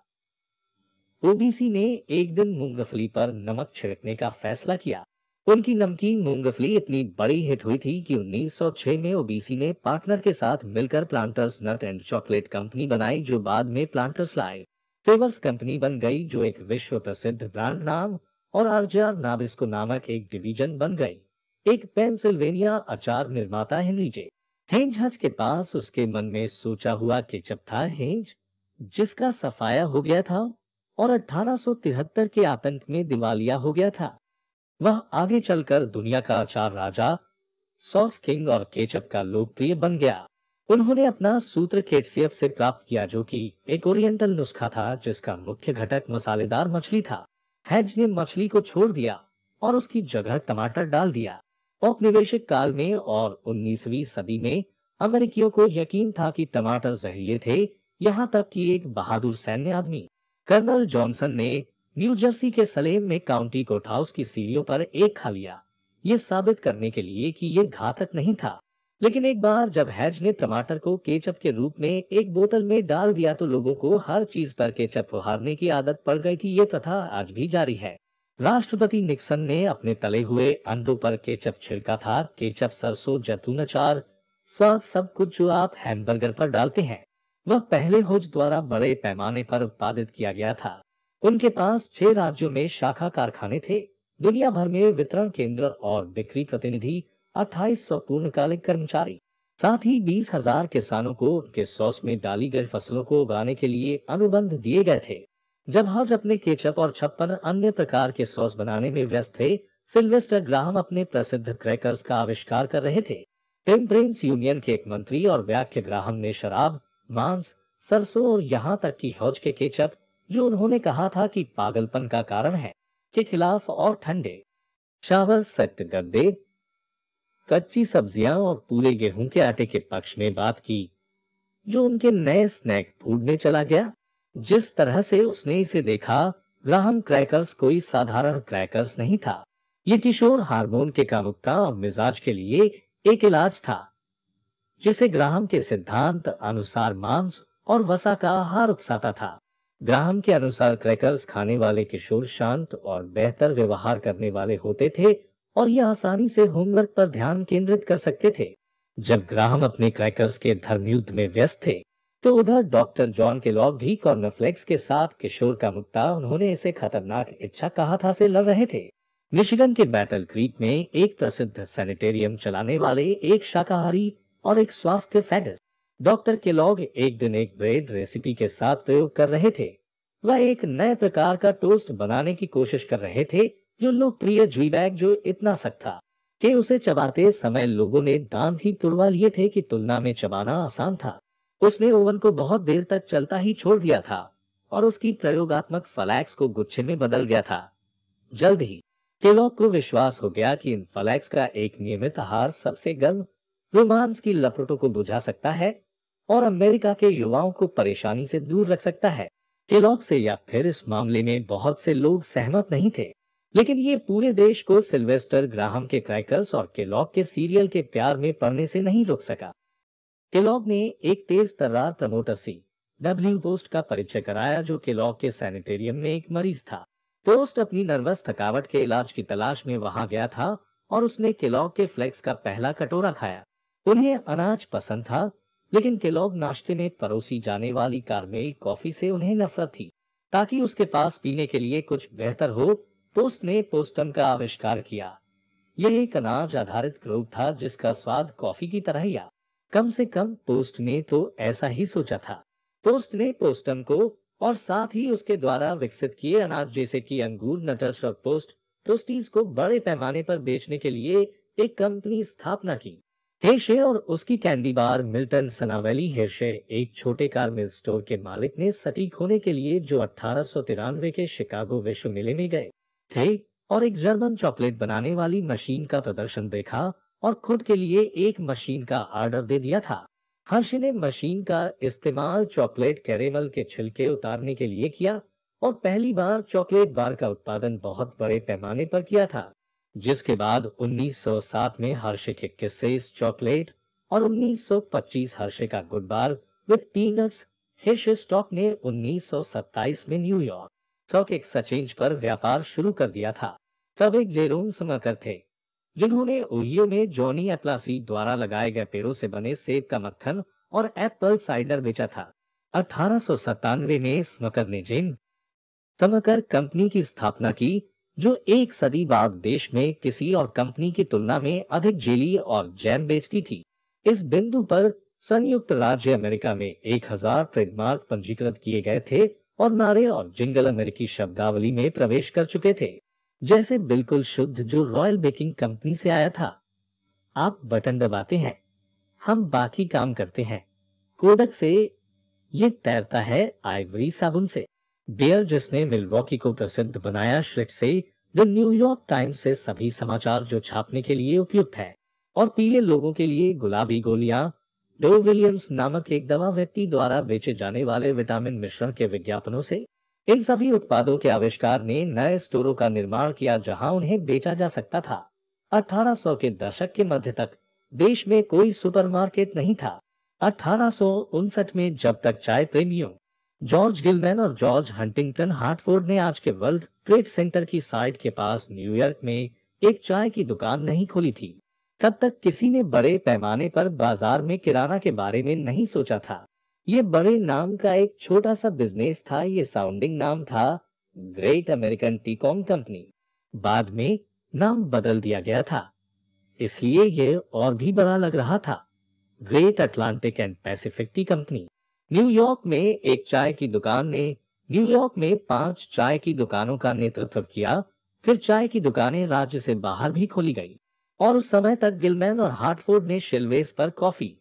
ओबीसी ने एक दिन मूंगफली पर नमक छिड़कने का फैसला किया उनकी नमकीन मूंगफली इतनी बड़ी हिट हुई थी कि 1906 में ओबीसी ने पार्टनर के साथ मिलकर Planters Nut and Chocolate Company बनाई जो बाद में प्लांटर्स लाइफ सेवर्स कंपनी बन गई जो एक विश्व प्रसिद्ध ब्रांड नाम और आरजीआर नाबिस्को नामक एक डिवीजन बन गई एक पेंसिल्वेनिया अचार निर्माता हेनरी जे हेंज हज के पास उसके मन में सोचा हुआ जब था हेंज जिसका सफाया हो गया था और 1873 के आतंक में दिवालिया हो गया था वह आगे चलकर दुनिया का आचार राजा सॉस किंग और केचप का लोकप्रिय बन गया उन्होंने अपना सूत्र केटसीएफ से प्राप्त किया जो कि एक ओरिएंटल नुस्खा था जिसका मुख्य घटक मसालेदार मछली था हैज ने मछली को छोड़ दिया और उसकी जगह टमाटर डाल दिया औपनिवेशिक काल में और 19वीं सदी में अमेरिकियों को यकीन था कि टमाटर जहरीले थे यहाँ तक कि एक बहादुर सैन्य आदमी कर्नल जॉनसन ने न्यू जर्सी के सलेम में काउंटी कोर्ट हाउस की सीढ़ियों पर एक खा लिया ये साबित करने के लिए कि ये घातक नहीं था लेकिन एक बार जब हैज ने टमाटर को केचप के रूप में एक बोतल में डाल दिया तो लोगों को हर चीज पर केचप फुहारने की आदत पड़ गई थी ये प्रथा आज भी जारी है राष्ट्रपति निक्सन ने अपने तले हुए अंडों पर केचप छिड़का था केचप सरसों जैतून अचार स्वाद सब कुछ जो आप हैमबर्गर पर डालते हैं वह पहले होज द्वारा बड़े पैमाने पर उत्पादित किया गया था उनके पास छह राज्यों में शाखा कारखाने थे दुनिया भर में वितरण केंद्र और बिक्री प्रतिनिधि अट्ठाईस सौ पूर्णकालिक कर्मचारी साथ ही बीस हजार किसानों को उनके सॉस में डाली गई फसलों को उगाने के लिए अनुबंध दिए गए थे जब हज अपने केचप और छप्पन अन्य प्रकार के सॉस बनाने में व्यस्त थे सिल्वेस्टर ग्राहम अपने प्रसिद्ध क्रैकर्स का आविष्कार कर रहे थे टेम्परेंस यूनियन के एक मंत्री और व्याख्य ग्राहम ने शराब मांस सरसों और यहाँ तक की हौज के केचप जो उन्होंने कहा था कि पागलपन का कारण है के खिलाफ और ठंडे शावर सत्य गद्दे कच्ची सब्जियां और पूरे गेहूं के आटे के पक्ष में बात की जो उनके नए स्नैक फूड में चला गया जिस तरह से उसने इसे देखा ग्राहम क्रैकर्स कोई साधारण क्रैकर्स नहीं था ये किशोर हार्मोन के कामुकता और मिजाज के लिए एक इलाज था जिसे ग्राहम के सिद्धांत अनुसार मांस और वसा का आहार उकसाता था ग्राहम के अनुसार क्रैकर्स खाने वाले किशोर शांत और बेहतर व्यवहार करने वाले होते थे और ये आसानी से होमवर्क पर ध्यान केंद्रित कर सकते थे जब ग्राहम अपने क्रैकर्स के धर्मयुद्ध में व्यस्त थे तो उधर डॉक्टर जॉन के लॉग भी कॉर्नफ्लेक्स के साथ किशोर का मुक्ता उन्होंने इसे खतरनाक इच्छा कहा था से लड़ रहे थे मिशिगन के बैटल क्रीक में एक प्रसिद्ध सैनिटेरियम चलाने वाले एक शाकाहारी और एक स्वास्थ्य फैडस डॉक्टर के लोग एक दिन एक ब्रेड रेसिपी के साथ प्रयोग कर रहे थे वह एक नए प्रकार का टोस्ट बनाने की कोशिश कर रहे थे जो लोकप्रिय जी बैग जो इतना सख्त था कि उसे चबाते समय लोगों ने दांत ही तुड़वा लिए थे कि तुलना में चबाना आसान था उसने ओवन को बहुत देर तक चलता ही छोड़ दिया था और उसकी प्रयोगात्मक फ्लैक्स को गुच्छे में बदल गया था जल्द ही केलॉग को विश्वास हो गया कि इन फ्लैक्स का एक नियमित आहार सबसे गर्म रोमांस की लपटों को बुझा सकता है और अमेरिका के युवाओं को परेशानी से दूर रख सकता है केलॉग से या फिर इस मामले में बहुत से लोग सहमत नहीं थे लेकिन ये पूरे देश को सिल्वेस्टर ग्राहम के क्रैकर्स और केलॉग के सीरियल के प्यार में पड़ने से नहीं रोक सका केलॉग ने एक तेज तर्रार प्रमोटर सी डब्ल्यू पोस्ट का परिचय कराया जो केलॉग के सैनिटेरियम में एक मरीज था पोस्ट अपनी नर्वस थकावट के इलाज की तलाश में वहां गया था और उसने केलॉग के फ्लेक्स का पहला कटोरा खाया उन्हें अनाज पसंद था लेकिन केलॉग नाश्ते में परोसी जाने वाली कारमेल कॉफी से उन्हें नफरत थी ताकि उसके पास पीने के लिए कुछ बेहतर हो पोस्ट तो ने पोस्टम का आविष्कार किया यह एक अनाज आधारित ग्रोग था जिसका स्वाद कॉफी की तरह या कम से कम पोस्ट ने तो ऐसा ही सोचा था पोस्ट ने पोस्टम को और साथ ही उसके द्वारा विकसित किए अनाज जैसे कि अंगूर नटर्स और पोस्ट पोस्टीज को बड़े पैमाने पर बेचने के लिए एक कंपनी स्थापना की हेरशे और उसकी कैंडी बार मिल्टन सनावेली हेशे एक छोटे कार मिल स्टोर के मालिक ने सटीक होने के लिए जो अठारह के शिकागो विश्व मेले में गए थे और एक जर्मन चॉकलेट बनाने वाली मशीन का प्रदर्शन देखा और खुद के लिए एक मशीन का आर्डर दे दिया था हर्ष ने मशीन का इस्तेमाल चॉकलेट कैरेमल के छिलके उतारने के लिए किया और पहली बार चॉकलेट बार का उत्पादन बहुत बड़े पैमाने पर किया था जिसके बाद 1907 में हर्षे के किसेस चॉकलेट और 1925 हर्षे का गुड बार विद पीनट्स हेश स्टॉक ने 1927 में न्यूयॉर्क स्टॉक एक्सचेंज पर व्यापार शुरू कर दिया था तब एक जेरोन समाकर थे जिन्होंने ओहियो में जॉनी एप्लासी द्वारा लगाए गए पेड़ों से बने सेब का मक्खन और एप्पल साइडर बेचा था अठारह में स्मकर ने जिन समकर कंपनी की स्थापना की जो एक सदी बाद देश में किसी और कंपनी की तुलना में अधिक जेली और जैम बेचती थी इस बिंदु पर संयुक्त राज्य अमेरिका में 1000 ट्रेडमार्क पंजीकृत किए गए थे और नारे और जिंगल अमेरिकी शब्दावली में प्रवेश कर चुके थे जैसे बिल्कुल शुद्ध जो रॉयल बेकिंग कंपनी से आया था आप बटन दबाते हैं हम बाकी काम करते हैं कोडक से ये तैरता है आइवरी साबुन से बेयर जिसने मिलवॉकी को प्रसिद्ध बनाया श्रिक से द न्यूयॉर्क टाइम्स से सभी समाचार जो छापने के लिए उपयुक्त है और पीले लोगों के लिए गुलाबी गोलियां डो विलियम्स नामक एक दवा व्यक्ति द्वारा बेचे जाने वाले विटामिन मिश्रण के विज्ञापनों से इन सभी उत्पादों के आविष्कार ने नए स्टोरों का निर्माण किया जहां उन्हें बेचा जा सकता था 1800 के दशक के मध्य तक देश में कोई सुपरमार्केट नहीं था अठारह में जब तक चाय प्रेमियों जॉर्ज गिलमैन और जॉर्ज हंटिंगटन हार्टफोर्ड ने आज के वर्ल्ड ट्रेड सेंटर की साइट के पास न्यूयॉर्क में एक चाय की दुकान नहीं खोली थी तब तक किसी ने बड़े पैमाने पर बाजार में किराना के बारे में नहीं सोचा था ये बड़े नाम का एक छोटा सा बिजनेस था ये साउंडिंग नाम था ग्रेट अमेरिकन टीकॉम कंपनी बाद में नाम बदल दिया गया था इसलिए यह और भी बड़ा लग रहा था Great Atlantic and Pacific Tea Company New York में एक चाय की दुकान ने न्यूयॉर्क में पांच चाय की दुकानों का नेतृत्व किया फिर चाय की दुकानें राज्य से बाहर भी खोली गई और उस समय तक गिलमैन और हार्टफोर्ड ने शिलवेस पर कॉफी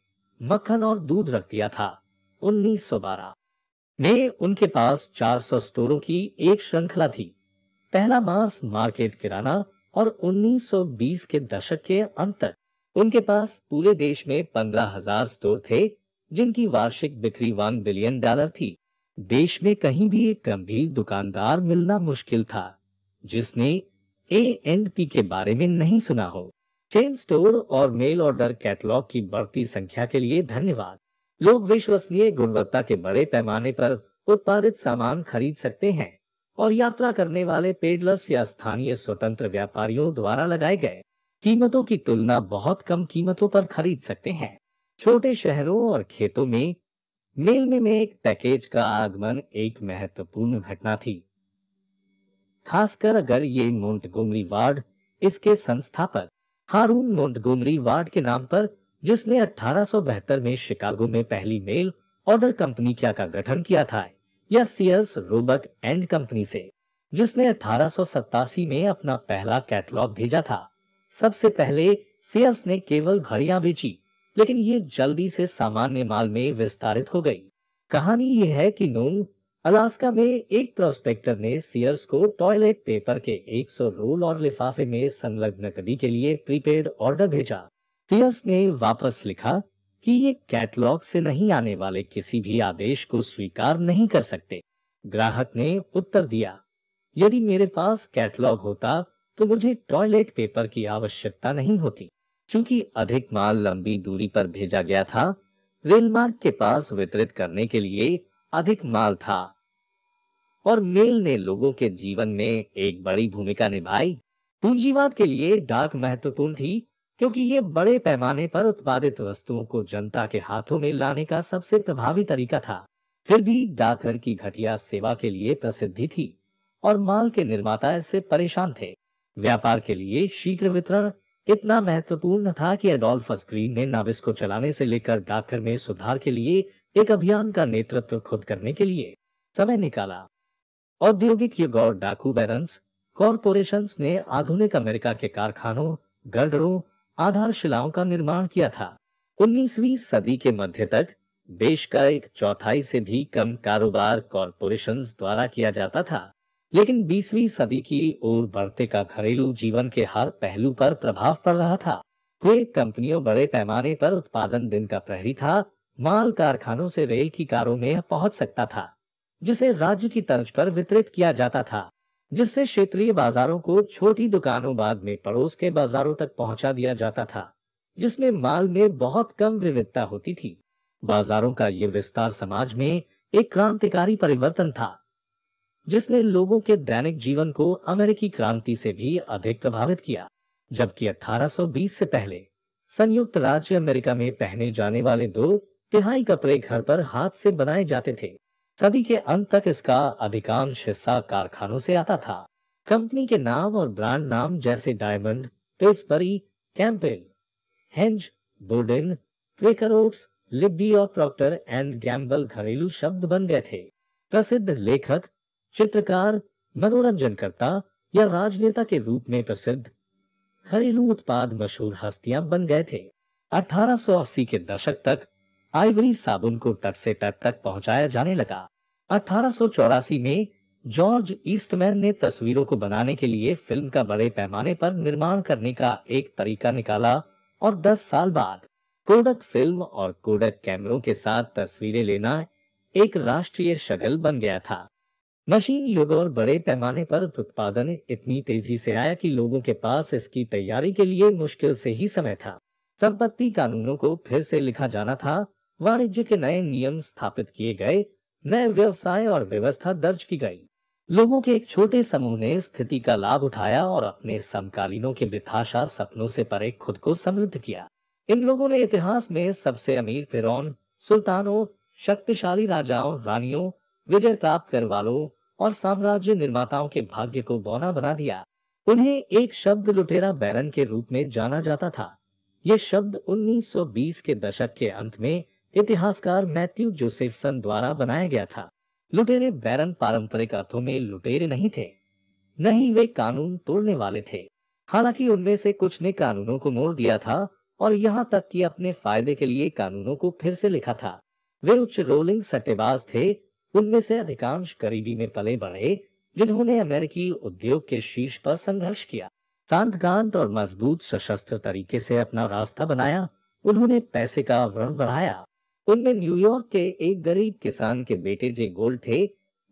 मक्खन और दूध रख दिया था 1912 में उनके पास 400 स्टोरों की एक श्रृंखला थी पहला मास मार्केट किराना और 1920 के दशक के अंत तक उनके पास पूरे देश में 15,000 स्टोर थे जिनकी वार्षिक बिक्री वन बिलियन डॉलर थी देश में कहीं भी एक गंभीर दुकानदार मिलना मुश्किल था जिसने ए एन पी के बारे में नहीं सुना हो चेन स्टोर और मेल ऑर्डर कैटलॉग की बढ़ती संख्या के लिए धन्यवाद लोग विश्वसनीय गुणवत्ता के बड़े पैमाने पर उत्पादित सामान खरीद सकते हैं और यात्रा करने वाले पेडलर्स या स्थानीय स्वतंत्र व्यापारियों द्वारा लगाए गए कीमतों की तुलना बहुत कम कीमतों पर खरीद सकते हैं छोटे शहरों और खेतों में मेलने में एक पैकेज का आगमन एक महत्वपूर्ण घटना थी खासकर अगर ये गोमरी वार्ड इसके संस्थापक हारून गोमरी वार्ड के नाम पर जिसने अठारह में शिकागो में पहली मेल ऑर्डर कंपनी क्या का गठन किया था या सीयर्स रोबक एंड कंपनी से जिसने अठारह में अपना पहला कैटलॉग भेजा था सबसे पहले सीयर्स ने केवल घड़िया बेची लेकिन ये जल्दी से सामान्य माल में विस्तारित हो गई कहानी ये है कि नून अलास्का में एक प्रोस्पेक्टर ने सियर्स को टॉयलेट पेपर के 100 रोल और लिफाफे में संलग्न कदी के लिए प्रीपेड ऑर्डर भेजा सीयर्स ने वापस लिखा कि ये कैटलॉग से नहीं आने वाले किसी भी आदेश को स्वीकार नहीं कर सकते ग्राहक ने उत्तर दिया यदि मेरे पास कैटलॉग होता तो मुझे टॉयलेट पेपर की आवश्यकता नहीं होती चूंकि अधिक माल लंबी दूरी पर भेजा गया था रेलमार्ग के पास वितरित करने के लिए अधिक माल था और मेल ने लोगों के जीवन में एक बड़ी भूमिका निभाई पूंजीवाद के लिए डाक महत्वपूर्ण थी क्योंकि ये बड़े पैमाने पर उत्पादित वस्तुओं को जनता के हाथों में लाने का सबसे प्रभावी तरीका था फिर भी डाकघर की घटिया सेवा के लिए प्रसिद्धि थी और माल के निर्माता इससे परेशान थे व्यापार के लिए शीघ्र वितरण इतना महत्वपूर्ण था कि एडोल्फस ग्रीन ने नाविस को चलाने से लेकर डाकघर में सुधार के लिए एक अभियान का नेतृत्व खुद करने के लिए समय निकाला औद्योगिक युग और डाकू बैरन्स कॉरपोरेशन ने आधुनिक अमेरिका के कारखानों गर्डरों आधारशिलाओं का निर्माण किया था 19वीं सदी के मध्य तक देश का एक चौथाई से भी कम कारोबार कॉरपोरेशन द्वारा किया जाता था लेकिन 20वीं सदी की ओर बढ़ते का घरेलू जीवन के हर पहलू पर प्रभाव पड़ रहा था वे कंपनियों बड़े पैमाने पर उत्पादन दिन का प्रहरी था माल कारखानों से रेल की कारों में पहुंच सकता था जिसे राज्य की तर्ज पर वितरित किया जाता था जिससे क्षेत्रीय बाजारों को छोटी दुकानों बाद में पड़ोस के बाजारों तक पहुंचा दिया जाता था जिसमें माल में बहुत कम विविधता होती थी बाजारों का ये विस्तार समाज में एक क्रांतिकारी परिवर्तन था जिसने लोगों के दैनिक जीवन को अमेरिकी क्रांति से भी अधिक प्रभावित किया जबकि 1820 से पहले संयुक्त राज्य अमेरिका में पहने जाने वाले दो तिहाई कपड़े घर पर हाथ से बनाए जाते थे सदी के अंत तक इसका अधिकांश हिस्सा कारखानों से आता था कंपनी के नाम और ब्रांड नाम जैसे डायमंड कैंपेल हेंज बोर्डिन लिब्बी और प्रॉक्टर एंड गैम्बल घरेलू शब्द बन गए थे प्रसिद्ध लेखक चित्रकार मनोरंजन करता या राजनेता के रूप में प्रसिद्ध घरेलू उत्पाद मशहूर हस्तियां बन गए थे 1880 के दशक तक आइवरी साबुन को तट से तट तक पहुंचाया जाने लगा अठारह में जॉर्ज ईस्टमैन ने तस्वीरों को बनाने के लिए फिल्म का बड़े पैमाने पर निर्माण करने का एक तरीका निकाला और 10 साल बाद कोडक फिल्म और कोडक कैमरों के साथ तस्वीरें लेना एक राष्ट्रीय शगल बन गया था मशीन युग और बड़े पैमाने पर उत्पादन इतनी तेजी से आया कि लोगों के पास इसकी तैयारी के लिए मुश्किल से ही समय था संपत्ति कानूनों को फिर से लिखा जाना था वाणिज्य के नए नियम स्थापित किए गए नए व्यवसाय और व्यवस्था दर्ज की गई लोगों के एक छोटे समूह ने स्थिति का लाभ उठाया और अपने समकालीनों के बिथाशा सपनों से परे खुद को समृद्ध किया इन लोगों ने इतिहास में सबसे अमीर फिरौन सुल्तानों शक्तिशाली राजाओं रानियों विजय प्राप्त कर वालों और साम्राज्य निर्माताओं के भाग्य को बौना बना दिया उन्हें एक शब्द लुटेरा बैरन के रूप में जाना जाता था ये शब्द 1920 के दशक के अंत में इतिहासकार मैथ्यू जोसेफसन द्वारा बनाया गया था लुटेरे बैरन पारंपरिक अर्थों में लुटेरे नहीं थे नहीं वे कानून तोड़ने वाले थे हालांकि उनमें से कुछ ने कानूनों को मोड़ दिया था और यहाँ तक कि अपने फायदे के लिए कानूनों को फिर से लिखा था वे उच्च रोलिंग सट्टेबाज थे उनमें से अधिकांश गरीबी में पले बढ़े जिन्होंने अमेरिकी उद्योग के शीर्ष पर संघर्ष किया शांतकांत और मजबूत सशस्त्र तरीके से अपना रास्ता बनाया उन्होंने पैसे का वर्ण बढ़ाया उनमें न्यूयॉर्क के एक गरीब किसान के बेटे जे गोल्ड थे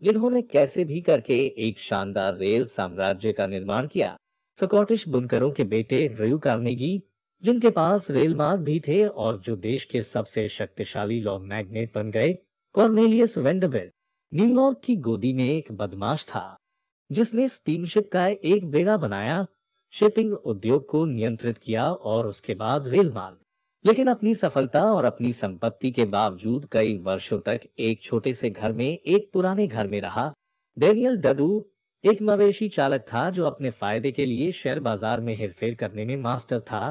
जिन्होंने कैसे भी करके एक शानदार रेल साम्राज्य का निर्माण किया स्कॉटिश बुनकरों के बेटे रयू कार्नेगी जिनके पास रेल मार्ग भी थे और जो देश के सबसे शक्तिशाली लॉ मैग्नेट बन गए कॉर्नेलियस वेंडबिल न्यूयॉर्क की गोदी में एक बदमाश था जिसने स्टीमशिप का एक बेड़ा बनाया शिपिंग उद्योग को नियंत्रित किया और उसके बाद रेल मार्ग लेकिन अपनी सफलता और अपनी संपत्ति के बावजूद कई वर्षों तक एक छोटे से घर में एक पुराने घर में रहा डेनियल डडू एक मवेशी चालक था जो अपने फायदे के लिए शेयर बाजार में हेरफेर करने में मास्टर था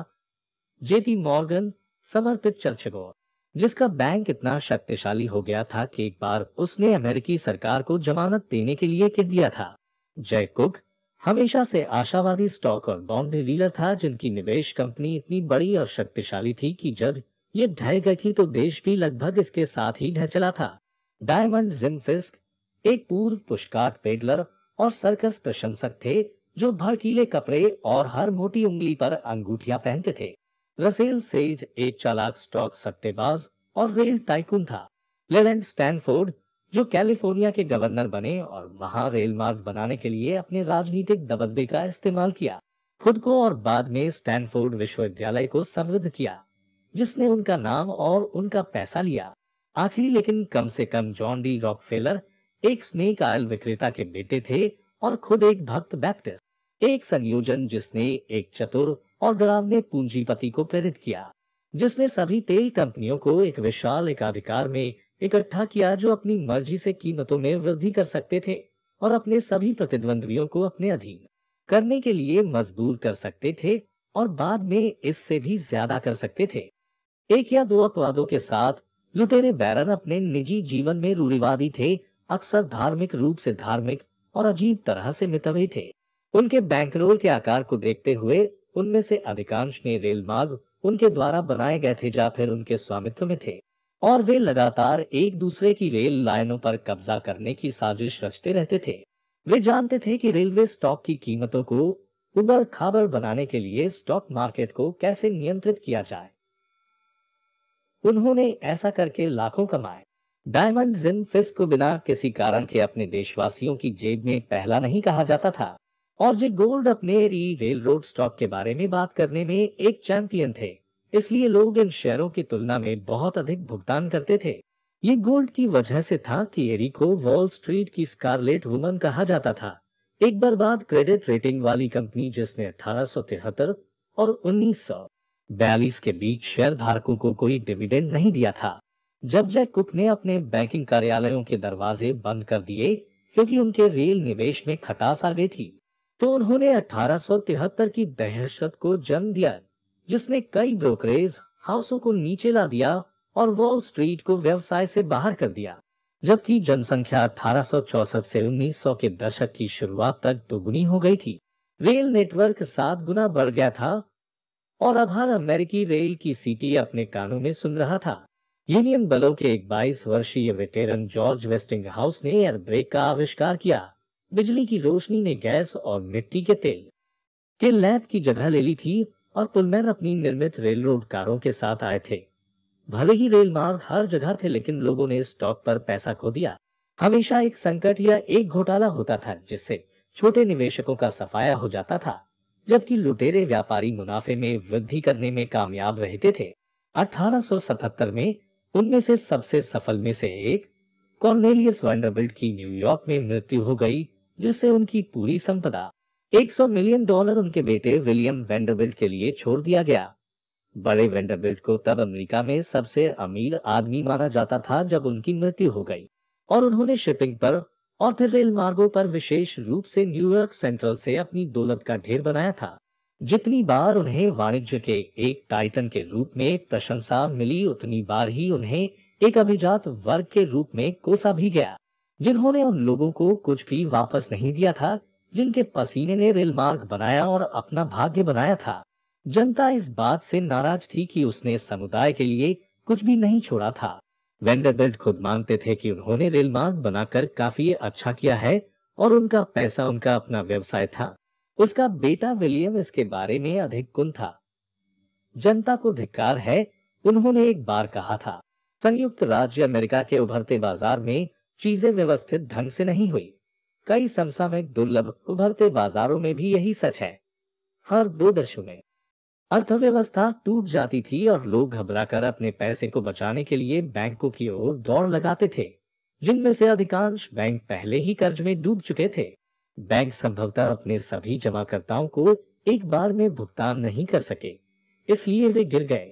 जेपी मॉर्गन समर्पित चर्चकों जिसका बैंक इतना शक्तिशाली हो गया था कि एक बार उसने अमेरिकी सरकार को जमानत देने के लिए कह दिया था जय कुक हमेशा से आशावादी स्टॉक और बॉन्ड डीलर था जिनकी निवेश कंपनी इतनी बड़ी और शक्तिशाली थी कि जब ये ढह गई थी तो देश भी लगभग इसके साथ ही ढह चला था डायमंड जिनफिस्क एक पूर्व पुष्कार पेडलर और सर्कस प्रशंसक थे जो भड़कीले कपड़े और हर मोटी उंगली पर अंगूठिया पहनते थे रसेल सेज एक चालाक स्टॉक सट्टेबाज और रेल टाइकून था लेलैंड स्टैनफोर्ड जो कैलिफोर्निया के गवर्नर बने और वहां रेल मार्ग बनाने के लिए अपने राजनीतिक दबदबे का इस्तेमाल किया खुद को और बाद में स्टैनफोर्ड विश्वविद्यालय को समृद्ध किया जिसने उनका नाम और उनका पैसा लिया आखिरी लेकिन कम से कम जॉन डी रॉकफेलर एक स्नेक आयल विक्रेता के बेटे थे और खुद एक भक्त बैप्टिस्ट एक संयोजन जिसने एक चतुर और ने पूंजीपति को प्रेरित किया जिसने सभी तेल कंपनियों को एक विशाल एकाधिकार में इकट्ठा किया जो अपनी मर्जी से कीमतों में वृद्धि कर सकते थे और अपने सभी प्रतिद्वंदियों को अपने अधीन करने के लिए मजदूर कर सकते थे और बाद में इससे भी ज्यादा कर सकते थे एक या दो अपवादों के साथ लुटेरे बैरन अपने निजी जीवन में रूढ़िवादी थे अक्सर धार्मिक रूप से धार्मिक और अजीब तरह से मितवे थे उनके बैंकरोल के आकार को देखते हुए उनमें से अधिकांश ने रेल मार्ग उनके द्वारा बनाए गए थे या फिर उनके स्वामित्व में थे और वे लगातार एक दूसरे की रेल लाइनों पर कब्जा करने की साजिश रचते रहते थे वे जानते थे कि रेलवे स्टॉक की कीमतों को उबर खाबर बनाने के लिए स्टॉक मार्केट को कैसे नियंत्रित किया जाए उन्होंने ऐसा करके लाखों कमाए डायमंड जिन फिस को बिना किसी कारण के अपने देशवासियों की जेब में पहला नहीं कहा जाता था और जे गोल्ड अपने एरी रेल रोड स्टॉक के बारे में बात करने में एक चैंपियन थे इसलिए लोग इन शेयरों की तुलना में बहुत अधिक भुगतान करते थे ये गोल्ड की वजह से था कि एरी को वॉल स्ट्रीट की स्कारलेट वुमन कहा जाता था एक बाद क्रेडिट रेटिंग वाली कंपनी जिसने अठारह और उन्नीस बयालीस के बीच शेयर धारकों को कोई डिविडेंड नहीं दिया था जब जय कुक ने अपने बैंकिंग कार्यालयों के दरवाजे बंद कर दिए क्योंकि उनके रेल निवेश में खटास आ गई थी तो उन्होंने 1873 की दहशत को जन्म दिया जिसने कई ब्रोकरेज हाउसों को नीचे ला दिया और वॉल स्ट्रीट को व्यवसाय से बाहर कर दिया जबकि जनसंख्या 1864 से 1900 के दशक की शुरुआत तक दोगुनी हो गई थी रेल नेटवर्क सात गुना बढ़ गया था और अब हर अमेरिकी रेल की सीटी अपने कानों में सुन रहा था यूनियन बलों के एक बाईस वर्षीय वेटेरन जॉर्ज वेस्टिंग हाउस ने एयर ब्रेक का आविष्कार किया बिजली की रोशनी ने गैस और मिट्टी के तेल के लैब की जगह ले ली थी और पुलमैन अपनी निर्मित रेल रोड कारों के साथ आए थे भले ही रेल मार्ग हर जगह थे लेकिन लोगों ने स्टॉक पर पैसा खो दिया हमेशा एक संकट या एक घोटाला होता था जिससे छोटे निवेशकों का सफाया हो जाता था जबकि लुटेरे व्यापारी मुनाफे में वृद्धि करने में कामयाब रहते थे 1877 में उनमें से सबसे सफल में से एक कॉर्नेलियस वंडरबिल्ट की न्यूयॉर्क में मृत्यु हो गई जिससे उनकी पूरी संपदा 100 मिलियन डॉलर उनके बेटे विलियम वेंडरबिल्ट के लिए छोड़ दिया गया बड़े वेंडरबिल्ट को तब अमेरिका में सबसे अमीर आदमी माना जाता था जब उनकी मृत्यु हो गई और उन्होंने शिपिंग पर और फिर रेल मार्गों पर विशेष रूप से न्यूयॉर्क सेंट्रल से अपनी दौलत का ढेर बनाया था जितनी बार उन्हें वाणिज्य के एक टाइटन के रूप में प्रशंसा मिली उतनी बार ही उन्हें एक अभिजात वर्ग के रूप में कोसा भी गया जिन्होंने उन लोगों को कुछ भी वापस नहीं दिया था जिनके पसीने ने रेल मार्ग बनाया और अपना भाग्य बनाया था जनता इस बात से नाराज थी कि उसने समुदाय के लिए कुछ भी नहीं छोड़ा था वेंडरबिल्ट खुद मानते थे कि उन्होंने रेल मार्ग बनाकर काफी अच्छा किया है और उनका पैसा उनका अपना व्यवसाय था उसका बेटा विलियम इसके बारे में अधिक गुण था जनता को धिक्कार है उन्होंने एक बार कहा था संयुक्त राज्य अमेरिका के उभरते बाजार में चीजें व्यवस्थित ढंग से नहीं हुई कई समसामयिक दुर्लभ उभरते बाजारों में भी यही सच है हर दो देशों में अर्थव्यवस्था टूट जाती थी और लोग घबराकर अपने पैसे को बचाने के लिए बैंकों की ओर दौड़ लगाते थे जिनमें से अधिकांश बैंक पहले ही कर्ज में डूब चुके थे बैंक संभवतः अपने सभी जमाकर्ताओं को एक बार में भुगतान नहीं कर सके इसलिए वे गिर गए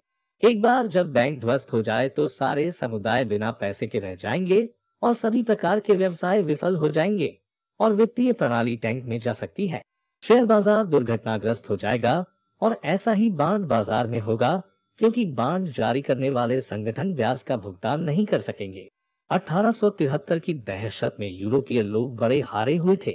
एक बार जब बैंक ध्वस्त हो जाए तो सारे समुदाय बिना पैसे के रह जाएंगे और सभी प्रकार के व्यवसाय विफल हो जाएंगे और वित्तीय प्रणाली टैंक में जा सकती है शेयर बाजार दुर्घटनाग्रस्त हो जाएगा और ऐसा ही बांड बाजार में होगा क्योंकि बांड जारी करने वाले संगठन ब्याज का भुगतान नहीं कर सकेंगे 1873 की दहशत में यूरोपीय लोग बड़े हारे हुए थे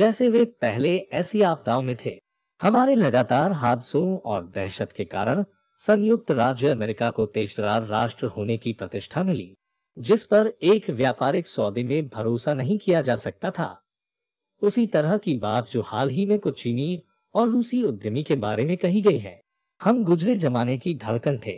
जैसे वे पहले ऐसी आपदाओं में थे हमारे लगातार हादसों और दहशत के कारण संयुक्त राज्य अमेरिका को तेजरार राष्ट्र होने की प्रतिष्ठा मिली जिस पर एक व्यापारिक सौदे में भरोसा नहीं किया जा सकता था उसी तरह की बात जो हाल ही में कुछ चीनी और रूसी उद्यमी के बारे में कही गई है हम गुजरे जमाने की धड़कन थे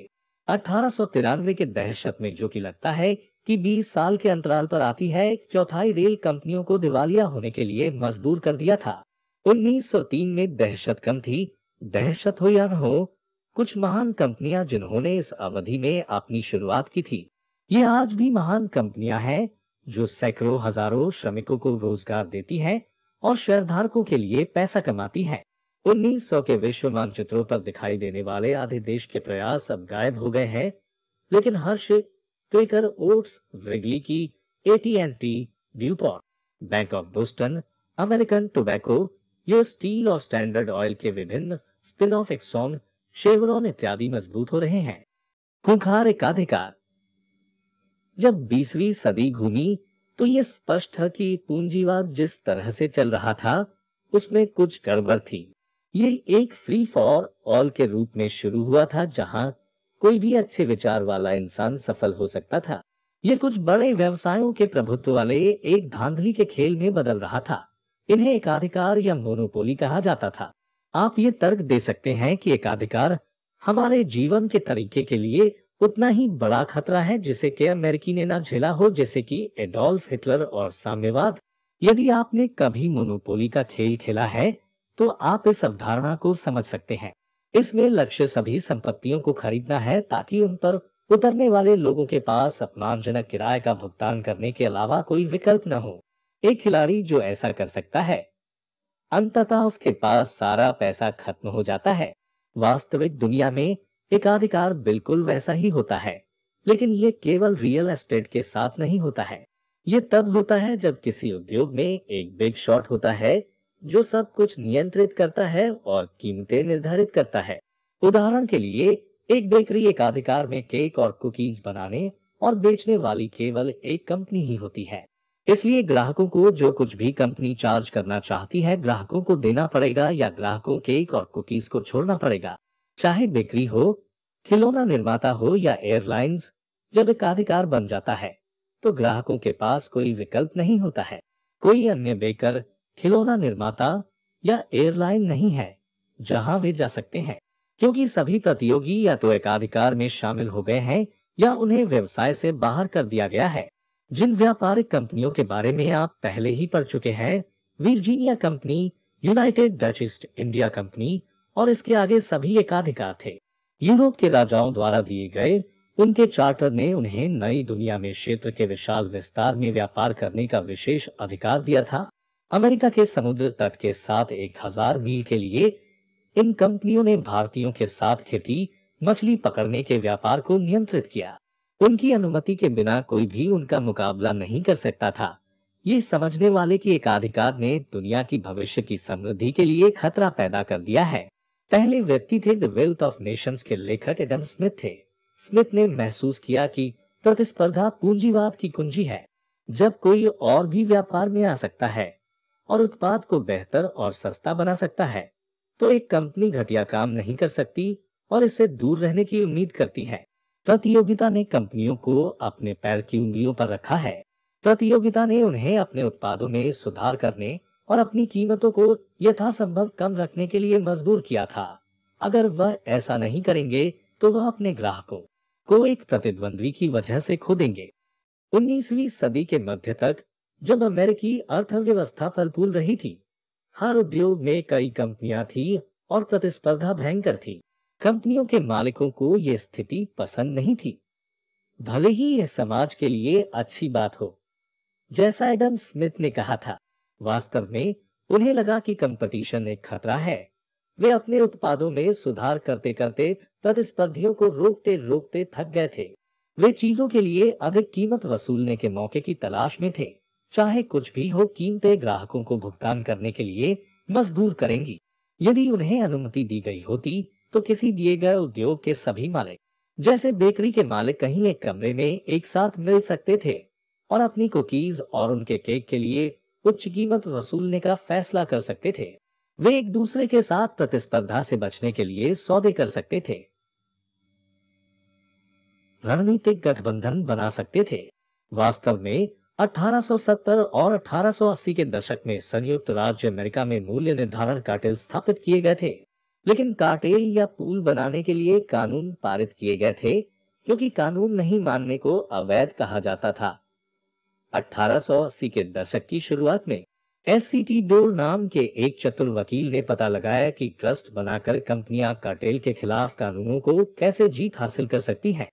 अठारह के दहशत में जो कि लगता है कि 20 साल के अंतराल पर आती है चौथाई रेल कंपनियों को दिवालिया होने के लिए मजबूर कर दिया था 1903 में दहशत कम थी दहशत हो या न हो कुछ महान कंपनियां जिन्होंने इस अवधि में अपनी शुरुआत की थी ये आज भी महान कंपनियां हैं जो सैकड़ों हजारों श्रमिकों को रोजगार देती हैं और शेयरधारकों के लिए पैसा कमाती हैं। सौ के विश्व मानचित्रों पर दिखाई देने वाले आधे देश के प्रयास अब गायब हो गए हैं लेकिन हर्ष क्रेकर ओट्स व्रिगली की टी DuPont Bank of Boston American Tobacco ये स्टील और स्टैंडर्ड ऑयल के विभिन्न स्पिन ऑफ एक्सॉन शेवरॉन इत्यादि मजबूत हो रहे हैं कुंखार एकाधिकार जब बीसवीं सदी घूमी तो यह स्पष्ट है कि पूंजीवाद जिस तरह से चल रहा था उसमें कुछ गड़बड़ थी ये एक फ्री फॉर ऑल के रूप में शुरू हुआ था जहां कोई भी अच्छे विचार वाला इंसान सफल हो सकता था ये कुछ बड़े व्यवसायों के प्रभुत्व वाले एक धांधली के खेल में बदल रहा था इन्हें एकाधिकार या मोनोपोली कहा जाता था आप ये तर्क दे सकते हैं कि एकाधिकार हमारे जीवन के तरीके के लिए उतना ही बड़ा खतरा है जिसे के अमेरिकी ने ना झेला हो जैसे कि एडोल्फ हिटलर और साम्यवाद यदि आपने कभी मोनोपोली का खेल खेला है तो आप इस अवधारणा को समझ सकते हैं इसमें लक्ष्य सभी संपत्तियों को खरीदना है ताकि उन पर उतरने वाले लोगों के पास अपमानजनक किराए का भुगतान करने के अलावा कोई विकल्प न हो एक खिलाड़ी जो ऐसा कर सकता है अंततः उसके पास सारा पैसा खत्म हो जाता है वास्तविक दुनिया में एकाधिकार बिल्कुल वैसा ही होता है लेकिन ये केवल रियल एस्टेट के साथ नहीं होता है ये तब होता है जब किसी उद्योग में एक बिग शॉट होता है जो सब कुछ नियंत्रित करता है और कीमतें निर्धारित करता है उदाहरण के लिए एक बेकरी एकाधिकार में केक और कुकीज बनाने और बेचने वाली केवल एक कंपनी ही होती है इसलिए ग्राहकों को जो कुछ भी कंपनी चार्ज करना चाहती है ग्राहकों को देना पड़ेगा या ग्राहकों केक और कुकीज को छोड़ना पड़ेगा चाहे बिक्री हो खिलौना निर्माता हो या एयरलाइंस जब एक अधिकार बन जाता है तो ग्राहकों के पास कोई विकल्प नहीं होता है कोई अन्य बेकर खिलौना निर्माता या एयरलाइन नहीं है जहां वे जा सकते हैं क्योंकि सभी प्रतियोगी या तो एकाधिकार में शामिल हो गए हैं या उन्हें व्यवसाय से बाहर कर दिया गया है जिन व्यापारिक कंपनियों के बारे में आप पहले ही पढ़ चुके हैं Virginia Company United Dutch East India Company और इसके आगे सभी एकाधिकार थे यूरोप के राजाओं द्वारा दिए गए उनके चार्टर ने उन्हें नई दुनिया में क्षेत्र के विशाल विस्तार में व्यापार करने का विशेष अधिकार दिया था अमेरिका के समुद्र तट के साथ एक हजार मील के लिए इन कंपनियों ने भारतीयों के साथ खेती मछली पकड़ने के व्यापार को नियंत्रित किया उनकी अनुमति के बिना कोई भी उनका मुकाबला नहीं कर सकता था ये समझने वाले की एकाधिकार ने दुनिया की भविष्य की समृद्धि के लिए खतरा पैदा कर दिया है पहले व्यक्ति थे द वेल्थ ऑफ नेशंस के लेखक एडम स्मिथ थे स्मिथ ने महसूस किया कि प्रतिस्पर्धा पूंजीवाद की कुंजी है जब कोई और भी व्यापार में आ सकता है और उत्पाद को बेहतर और सस्ता बना सकता है तो एक कंपनी घटिया काम नहीं कर सकती और इससे दूर रहने की उम्मीद करती है प्रतियोगिता ने कंपनियों को अपने पैर की उंगलियों पर रखा है प्रतियोगिता ने उन्हें अपने उत्पादों में सुधार करने और अपनी कीमतों को यथासंभव कम रखने के लिए मजबूर किया था अगर वह ऐसा नहीं करेंगे तो वह अपने ग्राहकों को एक प्रतिद्वंद्वी की वजह से खो देंगे 19वीं सदी के मध्य तक जब अमेरिकी अर्थव्यवस्था फलफूल रही थी हर उद्योग में कई कंपनियां थी और प्रतिस्पर्धा भयंकर थी कंपनियों के मालिकों को ये स्थिति पसंद नहीं थी भले ही यह समाज के लिए अच्छी बात हो जैसा एडम स्मिथ ने कहा था वास्तव में उन्हें लगा कि कंपटीशन एक खतरा है वे अपने उत्पादों में सुधार करते करते प्रतिस्पर्धियों को रोकते रोकते थक गए थे वे चीजों के लिए अधिक कीमत वसूलने के मौके की तलाश में थे चाहे कुछ भी हो कीमतें ग्राहकों को भुगतान करने के लिए मजबूर करेंगी यदि उन्हें अनुमति दी गई होती तो किसी दिए गए उद्योग के सभी मालिक जैसे बेकरी के मालिक कहीं एक कमरे में एक साथ मिल सकते थे और अपनी कुकीज और उनके केक के लिए उच्च कीमत वसूलने का फैसला कर सकते थे वे एक दूसरे के साथ प्रतिस्पर्धा से बचने के लिए सौदे कर सकते थे रणनीतिक गठबंधन बना सकते थे वास्तव में 1870 और 1880 के दशक में संयुक्त राज्य अमेरिका में मूल्य निर्धारण कार्टेल स्थापित किए गए थे लेकिन काटे या पुल बनाने के लिए कानून पारित किए गए थे क्योंकि कानून नहीं मानने को अवैध कहा जाता था 1880 के दशक की शुरुआत में एस सी टी डोर नाम के एक चतुर वकील ने पता लगाया कि ट्रस्ट बनाकर कंपनियां कार्टेल के खिलाफ कानूनों को कैसे जीत हासिल कर सकती हैं।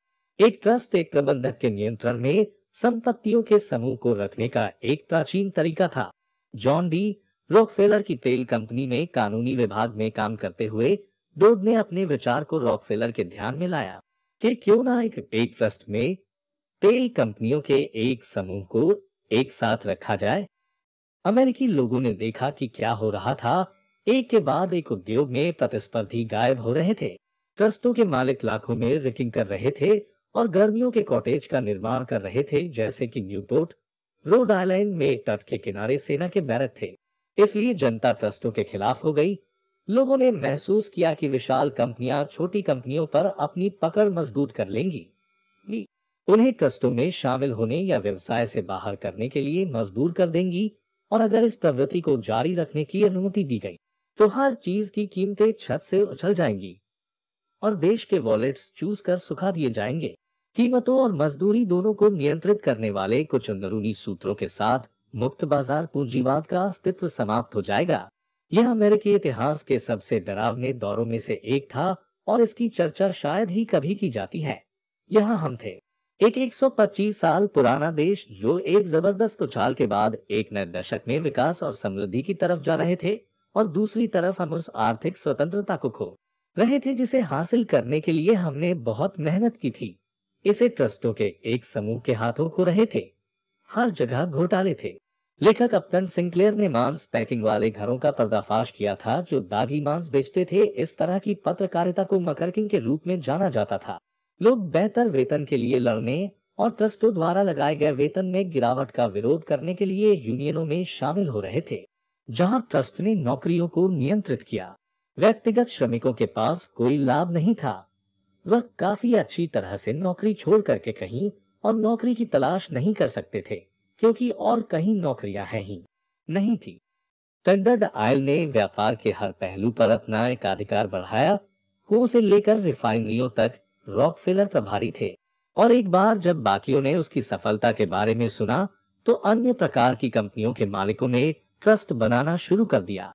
एक ट्रस्ट एक प्रबंधक के नियंत्रण में संपत्तियों के समूह को रखने का एक प्राचीन तरीका था जॉन डी रॉकफेलर की तेल कंपनी में कानूनी विभाग में काम करते हुए डोड ने अपने विचार को रॉकफेलर के ध्यान में लाया कि क्यों ना एक ट्रस्ट में तेल कंपनियों के एक समूह को एक साथ रखा जाए अमेरिकी लोगों ने देखा कि क्या हो रहा था एक के बाद एक उद्योग में प्रतिस्पर्धी गायब हो रहे थे ट्रस्टों के मालिक लाखों में रिकिंग कर रहे थे और गर्मियों के कॉटेज का निर्माण कर रहे थे जैसे कि न्यूपोर्ट रोड आइलैंड में तट के किनारे सेना के बैरक थे इसलिए जनता ट्रस्टों के खिलाफ हो गई लोगों ने महसूस किया कि विशाल कंपनियां छोटी कंपनियों पर अपनी पकड़ मजबूत कर लेंगी उन्हें ट्रस्टों में शामिल होने या व्यवसाय से बाहर करने के लिए मजबूर कर देंगी और अगर इस प्रवृत्ति को जारी रखने की अनुमति दी गई तो हर चीज की कीमतें छत से उछल जाएंगी और देश के वॉलेट्स चूज कर सुखा दिए जाएंगे कीमतों और मजदूरी दोनों को नियंत्रित करने वाले कुछ अंदरूनी सूत्रों के साथ मुक्त बाजार पूंजीवाद का अस्तित्व समाप्त हो जाएगा यह अमेरिकी इतिहास के सबसे डरावने दौरों में से एक था और इसकी चर्चा शायद ही कभी की जाती है यहाँ हम थे एक 125 साल पुराना देश जो एक जबरदस्त उछाल के बाद एक नए दशक में विकास और समृद्धि की तरफ जा रहे थे और दूसरी तरफ हम उस आर्थिक स्वतंत्रता को खो रहे थे जिसे हासिल करने के लिए हमने बहुत मेहनत की थी इसे ट्रस्टों के एक समूह के हाथों खो रहे थे हर जगह घोटाले थे लेखक अपतन सिंक्लेयर ने मांस पैकिंग वाले घरों का पर्दाफाश किया था जो दागी मांस बेचते थे इस तरह की पत्रकारिता को मकरकिंग के रूप में जाना जाता था लोग बेहतर वेतन के लिए लड़ने और ट्रस्टों द्वारा लगाए गए वेतन में गिरावट का विरोध करने के लिए यूनियनों में शामिल हो रहे थे जहां ट्रस्ट ने नौकरियों को नियंत्रित किया व्यक्तिगत श्रमिकों के पास कोई लाभ नहीं था वह काफी अच्छी तरह से नौकरी छोड़ करके कहीं और नौकरी की तलाश नहीं कर सकते थे क्योंकि और कहीं नौकरियां है ही नहीं थी स्टैंडर्ड आयल ने व्यापार के हर पहलू पर अपना एक अधिकार बढ़ाया कुओं से लेकर रिफाइनरियों तक रॉकफेलर प्रभारी थे और एक बार जब बाकियों ने उसकी सफलता के बारे में सुना तो अन्य प्रकार की कंपनियों के मालिकों ने ट्रस्ट बनाना शुरू कर दिया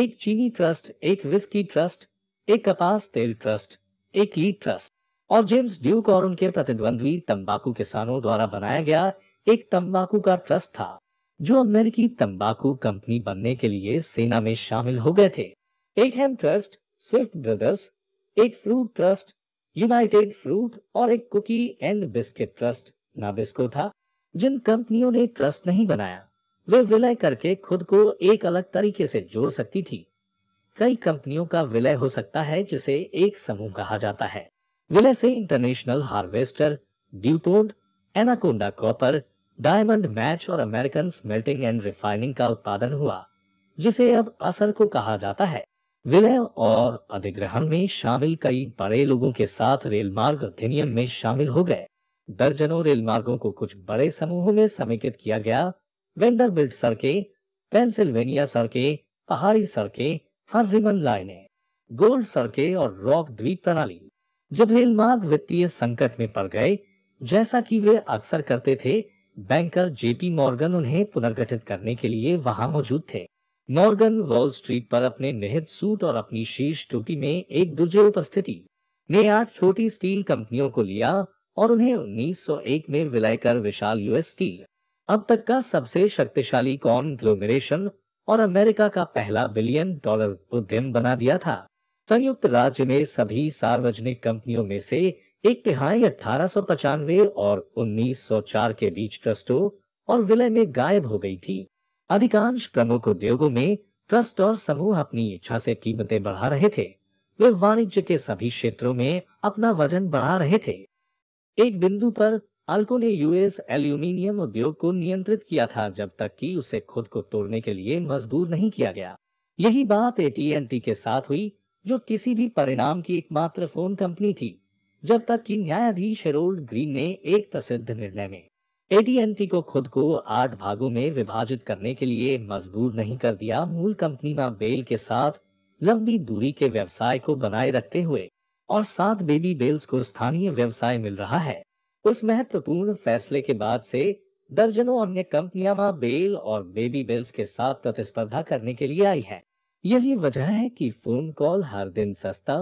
एक चीनी ट्रस्ट एक विस्की ट्रस्ट एक कपास तेल ट्रस्ट एक लीड ट्रस्ट और जेम्स ड्यूक और उनके प्रतिद्वंद्वी तंबाकू किसानों द्वारा बनाया गया एक तंबाकू का ट्रस्ट था जो अमेरिकी तंबाकू कंपनी बनने के लिए सेना में शामिल हो गए थे एक हेम ट्रस्ट स्विफ्ट ब्रदर्स एक फ्रूट ट्रस्ट यूनाइटेड फ्रूट और एक cookie and biscuit trust Nabisco था जिन कंपनियों ने ट्रस्ट नहीं बनाया वे विलय करके खुद को एक अलग तरीके से जोड़ सकती थी कई कंपनियों का विलय हो सकता है जिसे एक समूह कहा जाता है विलय से इंटरनेशनल हार्वेस्टर ड्यूटोड एनाकोंडा कॉपर डायमंड मैच और अमेरिकन स्मेल्टिंग एंड रिफाइनिंग का उत्पादन हुआ जिसे अब असर को कहा जाता है विलय और अधिग्रहण में शामिल कई बड़े लोगों के साथ रेल मार्ग अधिनियम में शामिल हो गए दर्जनों रेल मार्गों को कुछ बड़े समूहों में समेकित किया गया वेंडरबिल्ट सड़कें पेंसिल्वेनिया सड़कें पहाड़ी सड़कें हर रिमन लाइने गोल्ड सड़कें और रॉक द्वीप प्रणाली जब रेल मार्ग वित्तीय संकट में पड़ गए जैसा कि वे अक्सर करते थे बैंकर जेपी मॉर्गन उन्हें पुनर्गठित करने के लिए वहां मौजूद थे मॉर्गन वॉल स्ट्रीट पर अपने निहित सूट और अपनी शीर्ष टोपी में एक दूसरे उपस्थिति ने आठ छोटी स्टील कंपनियों को लिया और उन्हें 1901 में विलय कर विशाल यूएस स्टील अब तक का सबसे शक्तिशाली कॉन्ग्लोमेरेशन और अमेरिका का पहला बिलियन डॉलर उद्यम बना दिया था संयुक्त राज्य में सभी सार्वजनिक कंपनियों में से एक तिहाई अठारह और 1904 के बीच ट्रस्टों और विलय में गायब हो गई थी अधिकांश प्रमुख उद्योगों में ट्रस्ट और समूह अपनी इच्छा से कीमतें बढ़ा रहे थे वे वाणिज्य के सभी क्षेत्रों में अपना वजन बढ़ा रहे थे एक बिंदु पर अल्को ने यूएस एल्यूमिनियम उद्योग को नियंत्रित किया था जब तक कि उसे खुद को तोड़ने के लिए मजबूर नहीं किया गया यही बात एटीएनटी के साथ हुई जो किसी भी परिणाम की एकमात्र फोन कंपनी थी जब तक कि न्यायाधीश हेरोल्ड ग्रीन ने एक प्रसिद्ध निर्णय में एडीएनटी को खुद को आठ भागों में विभाजित करने के लिए मजबूर नहीं कर दिया मूल कंपनी माँ बेल के साथ लंबी दूरी के व्यवसाय को बनाए रखते हुए और सात बेबी बेल्स को स्थानीय व्यवसाय मिल रहा है उस महत्वपूर्ण फैसले के बाद से दर्जनों अन्य कंपनियां माँ बेल और बेबी बेल्स के साथ प्रतिस्पर्धा करने के लिए आई है यही वजह है कि फोन कॉल हर दिन सस्ता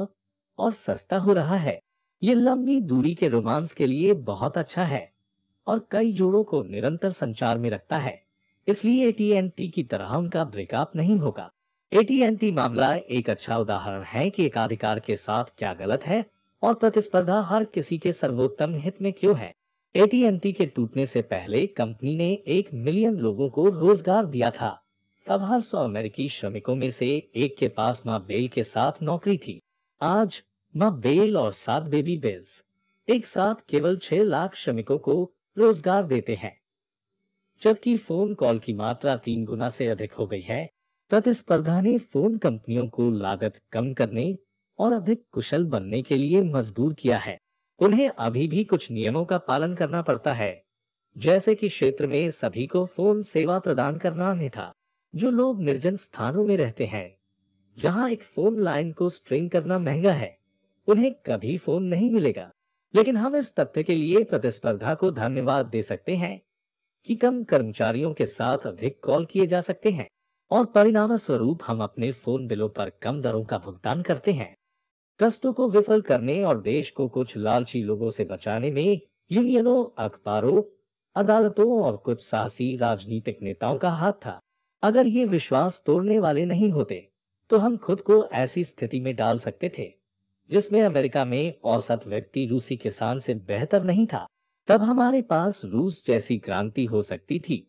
और सस्ता हो रहा है ये लंबी दूरी के रोमांस के लिए बहुत अच्छा है और कई जोड़ों को निरंतर संचार में रखता है इसलिए एटीएनटी की तरह उनका ब्रेकअप नहीं होगा एटीएनटी मामला एक अच्छा उदाहरण है कि एकाधिकार के साथ क्या गलत है और प्रतिस्पर्धा हर किसी के सर्वोत्तम हित में क्यों है एटीएनटी के टूटने से पहले कंपनी ने एक मिलियन लोगों को रोजगार दिया था तब हर सौ अमेरिकी श्रमिकों में से एक के पास माँ बेल के साथ नौकरी थी आज माँ बेल और सात बेबी बेल्स एक साथ केवल छह लाख श्रमिकों को रोजगार देते हैं जबकि फोन कॉल की मात्रा तीन गुना से अधिक हो गई है प्रतिस्पर्धा ने फोन कंपनियों को लागत कम करने और अधिक कुशल बनने के लिए मजबूर किया है उन्हें अभी भी कुछ नियमों का पालन करना पड़ता है जैसे कि क्षेत्र में सभी को फोन सेवा प्रदान करना नहीं था जो लोग निर्जन स्थानों में रहते हैं जहां एक फोन लाइन को स्ट्रिंग करना महंगा है उन्हें कभी फोन नहीं मिलेगा लेकिन हम इस तथ्य के लिए प्रतिस्पर्धा को धन्यवाद दे सकते हैं कि कम कर्मचारियों के साथ अधिक कॉल किए जा सकते हैं और परिणाम स्वरूप हम अपने फोन बिलों पर कम दरों का भुगतान करते हैं ट्रस्टों को विफल करने और देश को कुछ लालची लोगों से बचाने में यूनियनों अखबारों अदालतों और कुछ साहसी राजनीतिक नेताओं का हाथ था अगर ये विश्वास तोड़ने वाले नहीं होते तो हम खुद को ऐसी स्थिति में डाल सकते थे जिसमें अमेरिका में औसत व्यक्ति रूसी किसान से बेहतर नहीं था तब हमारे पास रूस जैसी क्रांति हो सकती थी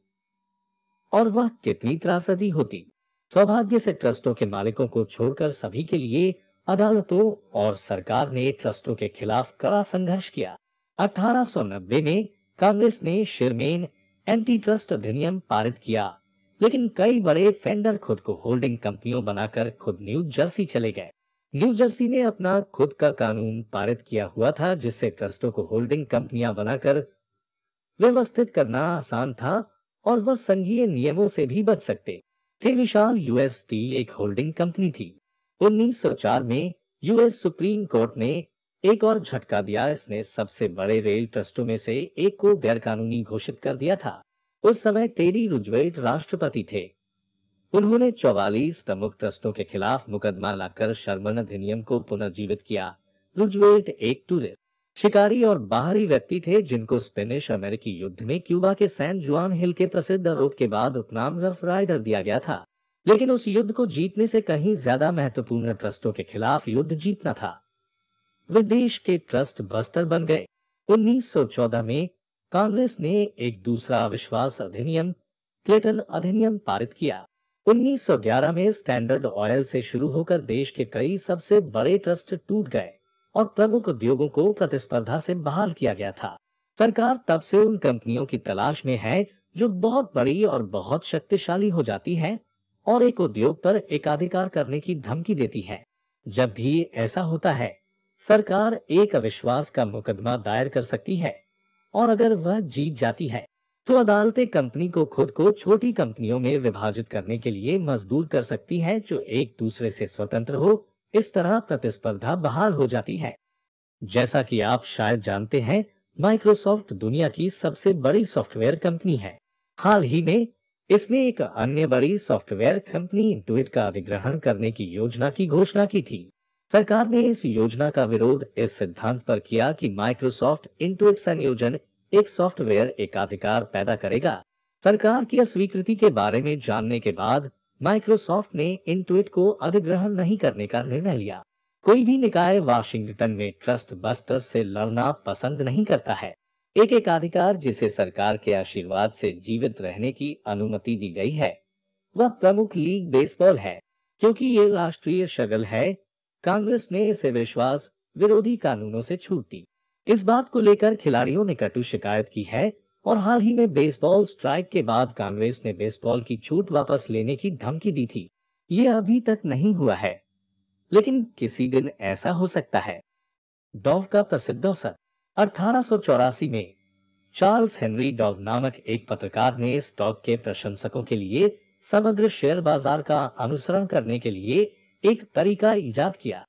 और वह कितनी त्रासदी होती सौभाग्य से ट्रस्टों के मालिकों को छोड़कर सभी के लिए अदालतों और सरकार ने ट्रस्टों के खिलाफ कड़ा संघर्ष किया 1890 में कांग्रेस ने शिरमेन एंटी ट्रस्ट अधिनियम पारित किया लेकिन कई बड़े फेंडर खुद को होल्डिंग कंपनियों बनाकर खुद न्यू जर्सी चले गए न्यूजर्सी ने अपना खुद का कानून पारित किया हुआ था जिससे ट्रस्टों को होल्डिंग कंपनियां बनाकर व्यवस्थित करना आसान था और वह संघीय नियमों से भी बच सकते थे विशाल यूएसटी एक होल्डिंग कंपनी थी 1904 में यूएस सुप्रीम कोर्ट ने एक और झटका दिया इसने सबसे बड़े रेल ट्रस्टों में से एक को गैरकानूनी घोषित कर दिया था उस समय टेरी रुजवेट राष्ट्रपति थे उन्होंने चौवालीस प्रमुख ट्रस्टों के खिलाफ मुकदमा लाकर शर्मन अधिनियम को पुनर्जीवित किया रुजवेट एक टूरिस्ट शिकारी और बाहरी व्यक्ति थे जिनको स्पेनिश अमेरिकी युद्ध में क्यूबा के सैन जुआन हिल के प्रसिद्ध आरोप के बाद उपनाम रफ राइडर दिया गया था लेकिन उस युद्ध को जीतने से कहीं ज्यादा महत्वपूर्ण ट्रस्टों के खिलाफ युद्ध जीतना था विदेश के ट्रस्ट बस्तर बन गए 1914 में कांग्रेस ने एक दूसरा अविश्वास अधिनियम क्लेटन अधिनियम पारित किया 1911 में स्टैंडर्ड ऑयल से शुरू होकर देश के कई सबसे बड़े ट्रस्ट टूट गए और प्रमुख उद्योगों को प्रतिस्पर्धा से बहाल किया गया था सरकार तब से उन कंपनियों की तलाश में है जो बहुत बड़ी और बहुत शक्तिशाली हो जाती है और एक उद्योग पर एकाधिकार करने की धमकी देती है जब भी ऐसा होता है सरकार एक अविश्वास का मुकदमा दायर कर सकती है और अगर वह जीत जाती है तो अदालतें कंपनी को खुद को छोटी कंपनियों में विभाजित करने के लिए मजदूर कर सकती हैं जो एक दूसरे से स्वतंत्र हो इस तरह प्रतिस्पर्धा बहाल हो जाती है जैसा कि आप शायद जानते हैं माइक्रोसॉफ्ट दुनिया की सबसे बड़ी सॉफ्टवेयर कंपनी है हाल ही में इसने एक अन्य बड़ी सॉफ्टवेयर कंपनी इंटुइट का अधिग्रहण करने की योजना की घोषणा की थी सरकार ने इस योजना का विरोध इस सिद्धांत पर किया कि माइक्रोसॉफ्ट इंटुइट संयोजन एक सॉफ्टवेयर एकाधिकार पैदा करेगा सरकार की अस्वीकृति के बारे में जानने के बाद माइक्रोसॉफ्ट ने इन ट्वीट को अधिग्रहण नहीं करने का निर्णय लिया कोई भी निकाय वाशिंगटन में ट्रस्ट बस्टर से लड़ना पसंद नहीं करता है एक एकाधिकार जिसे सरकार के आशीर्वाद से जीवित रहने की अनुमति दी गई है वह प्रमुख लीग बेसबॉल है क्योंकि ये राष्ट्रीय शगल है कांग्रेस ने इसे विश्वास विरोधी कानूनों से छूट दी इस बात को लेकर खिलाड़ियों ने कटु शिकायत की है और हाल ही में बेसबॉल स्ट्राइक के बाद कांग्रेस ने बेसबॉल की छूट वापस लेने की धमकी दी थी ये अभी तक नहीं हुआ है लेकिन किसी दिन ऐसा हो सकता है डॉव का प्रसिद्ध अवसर अठारह में चार्ल्स हेनरी डॉव नामक एक पत्रकार ने स्टॉक के प्रशंसकों के लिए समग्र शेयर बाजार का अनुसरण करने के लिए एक तरीका ईजाद किया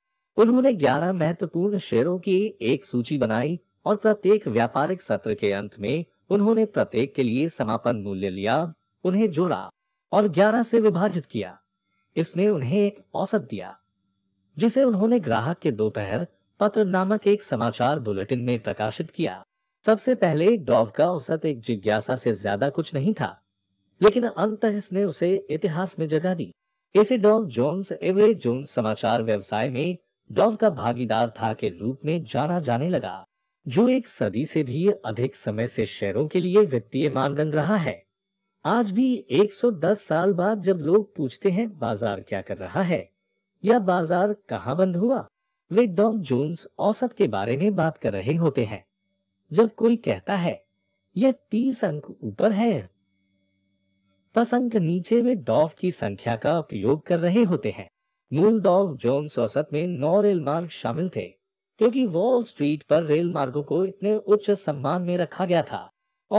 उन्होंने ग्यारह महत्वपूर्ण शेयरों की एक सूची बनाई और प्रत्येक व्यापारिक सत्र के अंत में उन्होंने प्रत्येक के लिए समापन मूल्य लिया उन्हें जोड़ा और ग्यारह से विभाजित किया इसने उन्हें एक औसत दिया जिसे उन्होंने ग्राहक के दोपहर पत्र नामक एक समाचार बुलेटिन में प्रकाशित किया सबसे पहले डॉव का औसत एक जिज्ञासा से ज्यादा कुछ नहीं था लेकिन अंत इसने उसे इतिहास में जगह दी इसे डॉव जोन्स एवरेज जोन्स समाचार व्यवसाय में दौर का भागीदार था के रूप में जाना जाने लगा जो एक सदी से भी अधिक समय से शहरों के लिए वित्तीय मानदंड रहा है आज भी 110 साल बाद जब लोग पूछते हैं बाजार क्या कर रहा है या बाजार कहाँ बंद हुआ वे डॉन जोन्स औसत के बारे में बात कर रहे होते हैं जब कोई कहता है यह तीस अंक ऊपर है दस अंक नीचे वे डॉफ की संख्या का उपयोग कर रहे होते हैं मूलडॉग जोन्स औसत में नौ रेल मार्ग शामिल थे क्योंकि वॉल स्ट्रीट पर रेल मार्गों को इतने उच्च सम्मान में रखा गया था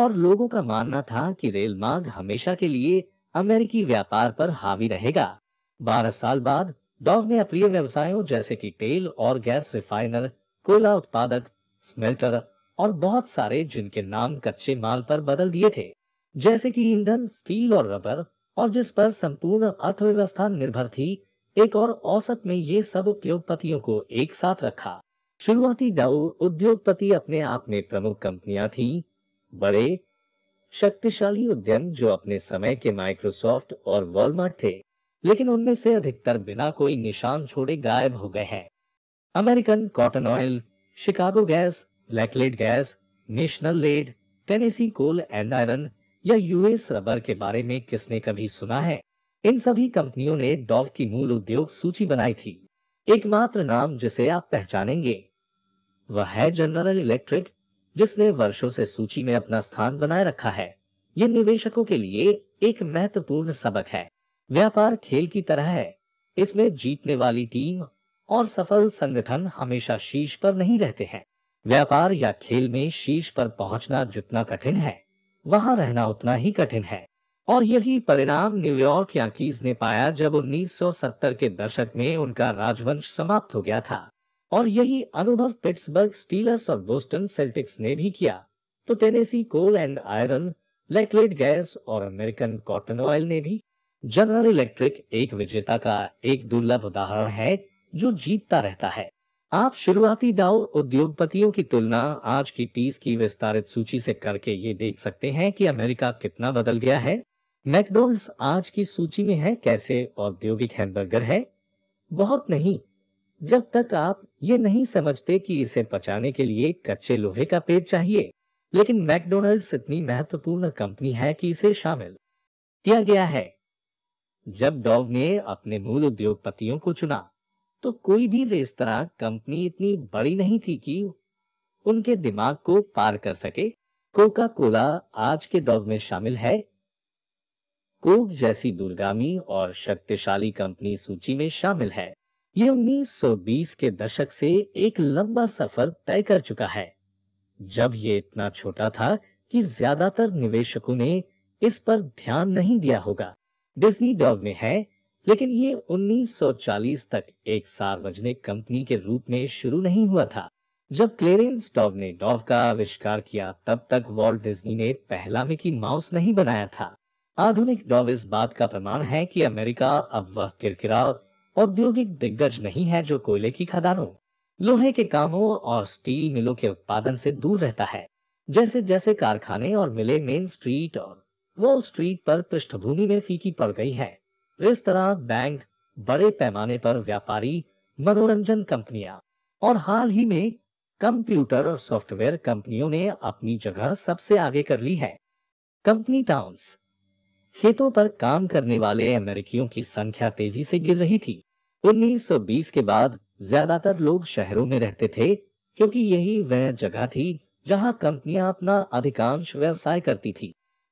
और लोगों का मानना था कि रेल मार्ग हमेशा के लिए अमेरिकी व्यापार पर हावी रहेगा बारह साल बाद डॉग ने अप्रिय व्यवसायों जैसे कि तेल और गैस रिफाइनर कोयला उत्पादक स्मेल्टर और बहुत सारे जिनके नाम कच्चे माल पर बदल दिए थे जैसे कि ईंधन स्टील और रबर और जिस पर संपूर्ण अर्थव्यवस्था निर्भर थी एक और औसत में ये सब उद्योगपतियों को एक साथ रखा शुरुआती दाऊ उद्योगपति अपने आप में प्रमुख कंपनियां थी बड़े शक्तिशाली उद्यम जो अपने समय के माइक्रोसॉफ्ट और वॉलमार्ट थे लेकिन उनमें से अधिकतर बिना कोई निशान छोड़े गायब हो गए हैं American Cotton Oil Chicago Gas Laclede Gas National Lead Tennessee Coal and Iron या यूएस रबर के बारे में किसने कभी सुना है इन सभी कंपनियों ने डॉव की मूल उद्योग सूची बनाई थी एकमात्र नाम जिसे आप पहचानेंगे वह है जनरल इलेक्ट्रिक जिसने वर्षों से सूची में अपना स्थान बनाए रखा है ये निवेशकों के लिए एक महत्वपूर्ण सबक है व्यापार खेल की तरह है इसमें जीतने वाली टीम और सफल संगठन हमेशा शीर्ष पर नहीं रहते हैं व्यापार या खेल में शीर्ष पर पहुंचना जितना कठिन है वहां रहना उतना ही कठिन है और यही परिणाम न्यूयॉर्क यांकीज ने पाया जब 1970 के दशक में उनका राजवंश समाप्त हो गया था और यही अनुभव पिट्सबर्ग स्टीलर्स और बोस्टन सेल्टिक्स ने भी किया तो Tennessee Coal and Iron Laclede Gas और अमेरिकन कॉटन ऑयल ने भी जनरल इलेक्ट्रिक एक विजेता का एक दुर्लभ उदाहरण है जो जीतता रहता है आप शुरुआती डाउ उद्योगपतियों की तुलना आज की तीस की विस्तारित सूची से करके ये देख सकते हैं कि अमेरिका कितना बदल गया है मैकडोनल्ड्स आज की सूची में है कैसे औद्योगिक हैमबर्गर है बहुत नहीं जब तक आप ये नहीं समझते कि इसे पचाने के लिए कच्चे लोहे का पेट चाहिए लेकिन मैकडोनल्ड्स इतनी महत्वपूर्ण कंपनी है कि इसे शामिल किया गया है जब डॉव ने अपने मूल उद्योगपतियों को चुना तो कोई भी रेस्तरा कंपनी इतनी बड़ी नहीं थी कि उनके दिमाग को पार कर सके कोका कोला आज के डॉव में शामिल है को जैसी दूरगामी और शक्तिशाली कंपनी सूची में शामिल है ये 1920 के दशक से एक लंबा सफर तय कर चुका है जब ये इतना छोटा था कि ज्यादातर निवेशकों ने इस पर ध्यान नहीं दिया होगा डिज्नी डॉग में है लेकिन ये 1940 तक एक सार्वजनिक कंपनी के रूप में शुरू नहीं हुआ था जब क्लेरेंस डॉव ने डॉव का आविष्कार किया तब तक वॉल्ट डिज्नी ने पहला मिकी माउस नहीं बनाया था आधुनिक दौर इस बात का प्रमाण है कि अमेरिका अब वह किरकिरा औद्योगिक दिग्गज नहीं है जो कोयले की खदानों लोहे के कामों और स्टील मिलों के उत्पादन से दूर रहता है जैसे जैसे कारखाने और मिले मेन स्ट्रीट और वॉल स्ट्रीट पर पृष्ठभूमि में फीकी पड़ गई है इस तरह बैंक बड़े पैमाने पर व्यापारी मनोरंजन कंपनियां और हाल ही में कंप्यूटर और सॉफ्टवेयर कंपनियों ने अपनी जगह सबसे आगे कर ली है कंपनी टाउन्स खेतों पर काम करने वाले अमेरिकियों की संख्या तेजी से गिर रही थी 1920 के बाद ज्यादातर लोग शहरों में रहते थे क्योंकि यही वह जगह थी जहां कंपनियां अपना अधिकांश व्यवसाय करती थी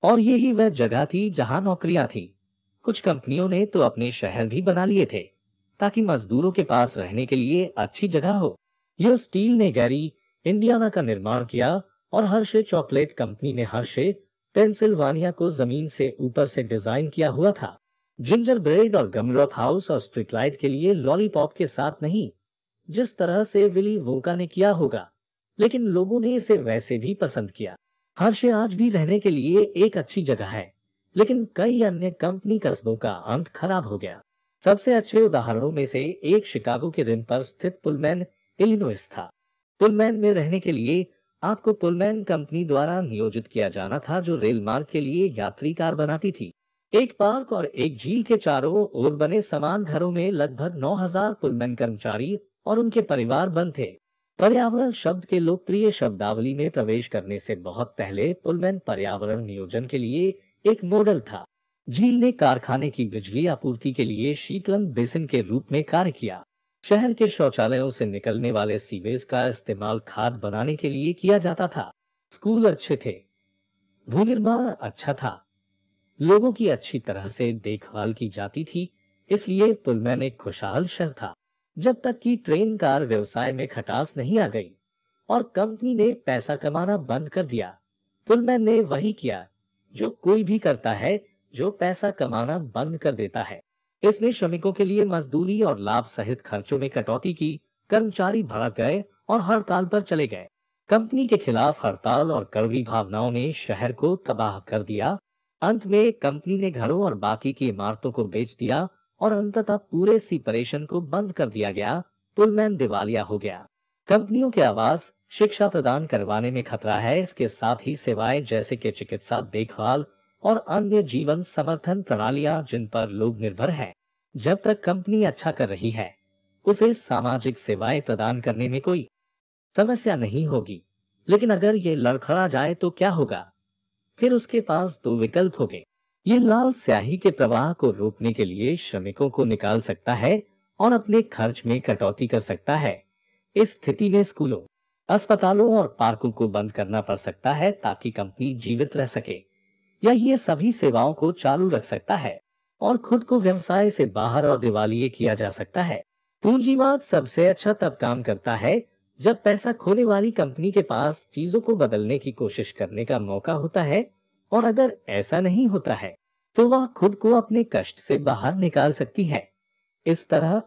और यही वह जगह थी जहां नौकरियां थी कुछ कंपनियों ने तो अपने शहर भी बना लिए थे ताकि मजदूरों के पास रहने के लिए अच्छी जगह हो यह स्टील ने गैरी इंडियाना का निर्माण किया और हर्षे चॉकलेट कंपनी ने हर्षे पेंसिल्वानिया को जमीन से ऊपर से डिजाइन किया हुआ था जिंजर ब्रेड और गमलॉक हाउस और स्ट्रीट लाइट के लिए लॉलीपॉप के साथ नहीं जिस तरह से विली वोका ने किया होगा लेकिन लोगों ने इसे वैसे भी पसंद किया हर्षे आज भी रहने के लिए एक अच्छी जगह है लेकिन कई अन्य कंपनी कस्बों का अंत खराब हो गया सबसे अच्छे उदाहरणों में से एक शिकागो के रिम पर स्थित पुलमैन इलिनोइस था पुलमैन में रहने के लिए आपको पुलमैन कंपनी द्वारा नियोजित किया जाना था जो रेल मार्ग के लिए यात्री कार बनाती थी एक पार्क और एक झील के चारों ओर बने समान घरों में लगभग 9000 पुलमैन कर्मचारी और उनके परिवार बंद थे पर्यावरण शब्द के लोकप्रिय शब्दावली में प्रवेश करने से बहुत पहले पुलमैन पर्यावरण नियोजन के लिए एक मॉडल था झील ने कारखाने की बिजली आपूर्ति के लिए शीतलन बेसिन के रूप में कार्य किया शहर के शौचालयों से निकलने वाले सीवेज का इस्तेमाल खाद बनाने के लिए किया जाता था स्कूल अच्छे थे भूनिर्माण अच्छा था लोगों की अच्छी तरह से देखभाल की जाती थी इसलिए पुलमैन एक खुशहाल शहर था जब तक कि ट्रेन कार व्यवसाय में खटास नहीं आ गई और कंपनी ने पैसा कमाना बंद कर दिया पुलमैन ने वही किया जो कोई भी करता है जो पैसा कमाना बंद कर देता है इसने श्रमिकों के लिए मजदूरी और लाभ सहित खर्चों में कटौती की कर्मचारी भड़क गए और हड़ताल पर चले गए कंपनी के खिलाफ हड़ताल और कड़वी भावनाओं ने शहर को तबाह कर दिया अंत में कंपनी ने घरों और बाकी की इमारतों को बेच दिया और अंततः पूरे सीपरेशन को बंद कर दिया गया पुलमैन दिवालिया हो गया कंपनियों के आवास शिक्षा प्रदान करवाने में खतरा है इसके साथ ही सेवाएं जैसे कि चिकित्सा देखभाल और अन्य जीवन समर्थन प्रणालियां जिन पर लोग निर्भर हैं जब तक कंपनी अच्छा कर रही है उसे सामाजिक सेवाएं प्रदान करने में कोई समस्या नहीं होगी लेकिन अगर ये लड़खड़ा जाए तो क्या होगा फिर उसके पास दो विकल्प गए ये लाल स्याही के प्रवाह को रोकने के लिए श्रमिकों को निकाल सकता है और अपने खर्च में कटौती कर सकता है इस स्थिति में स्कूलों अस्पतालों और पार्कों को बंद करना पड़ सकता है ताकि कंपनी जीवित रह सके या ये सभी सेवाओं को चालू रख सकता है और खुद को व्यवसाय से बाहर और दिवालिये किया जा सकता है पूंजीवाद सबसे अच्छा तब काम करता है जब पैसा खोने वाली कंपनी के पास चीजों को बदलने की कोशिश करने का मौका होता है और अगर ऐसा नहीं होता है तो वह खुद को अपने कष्ट से बाहर निकाल सकती है इस तरह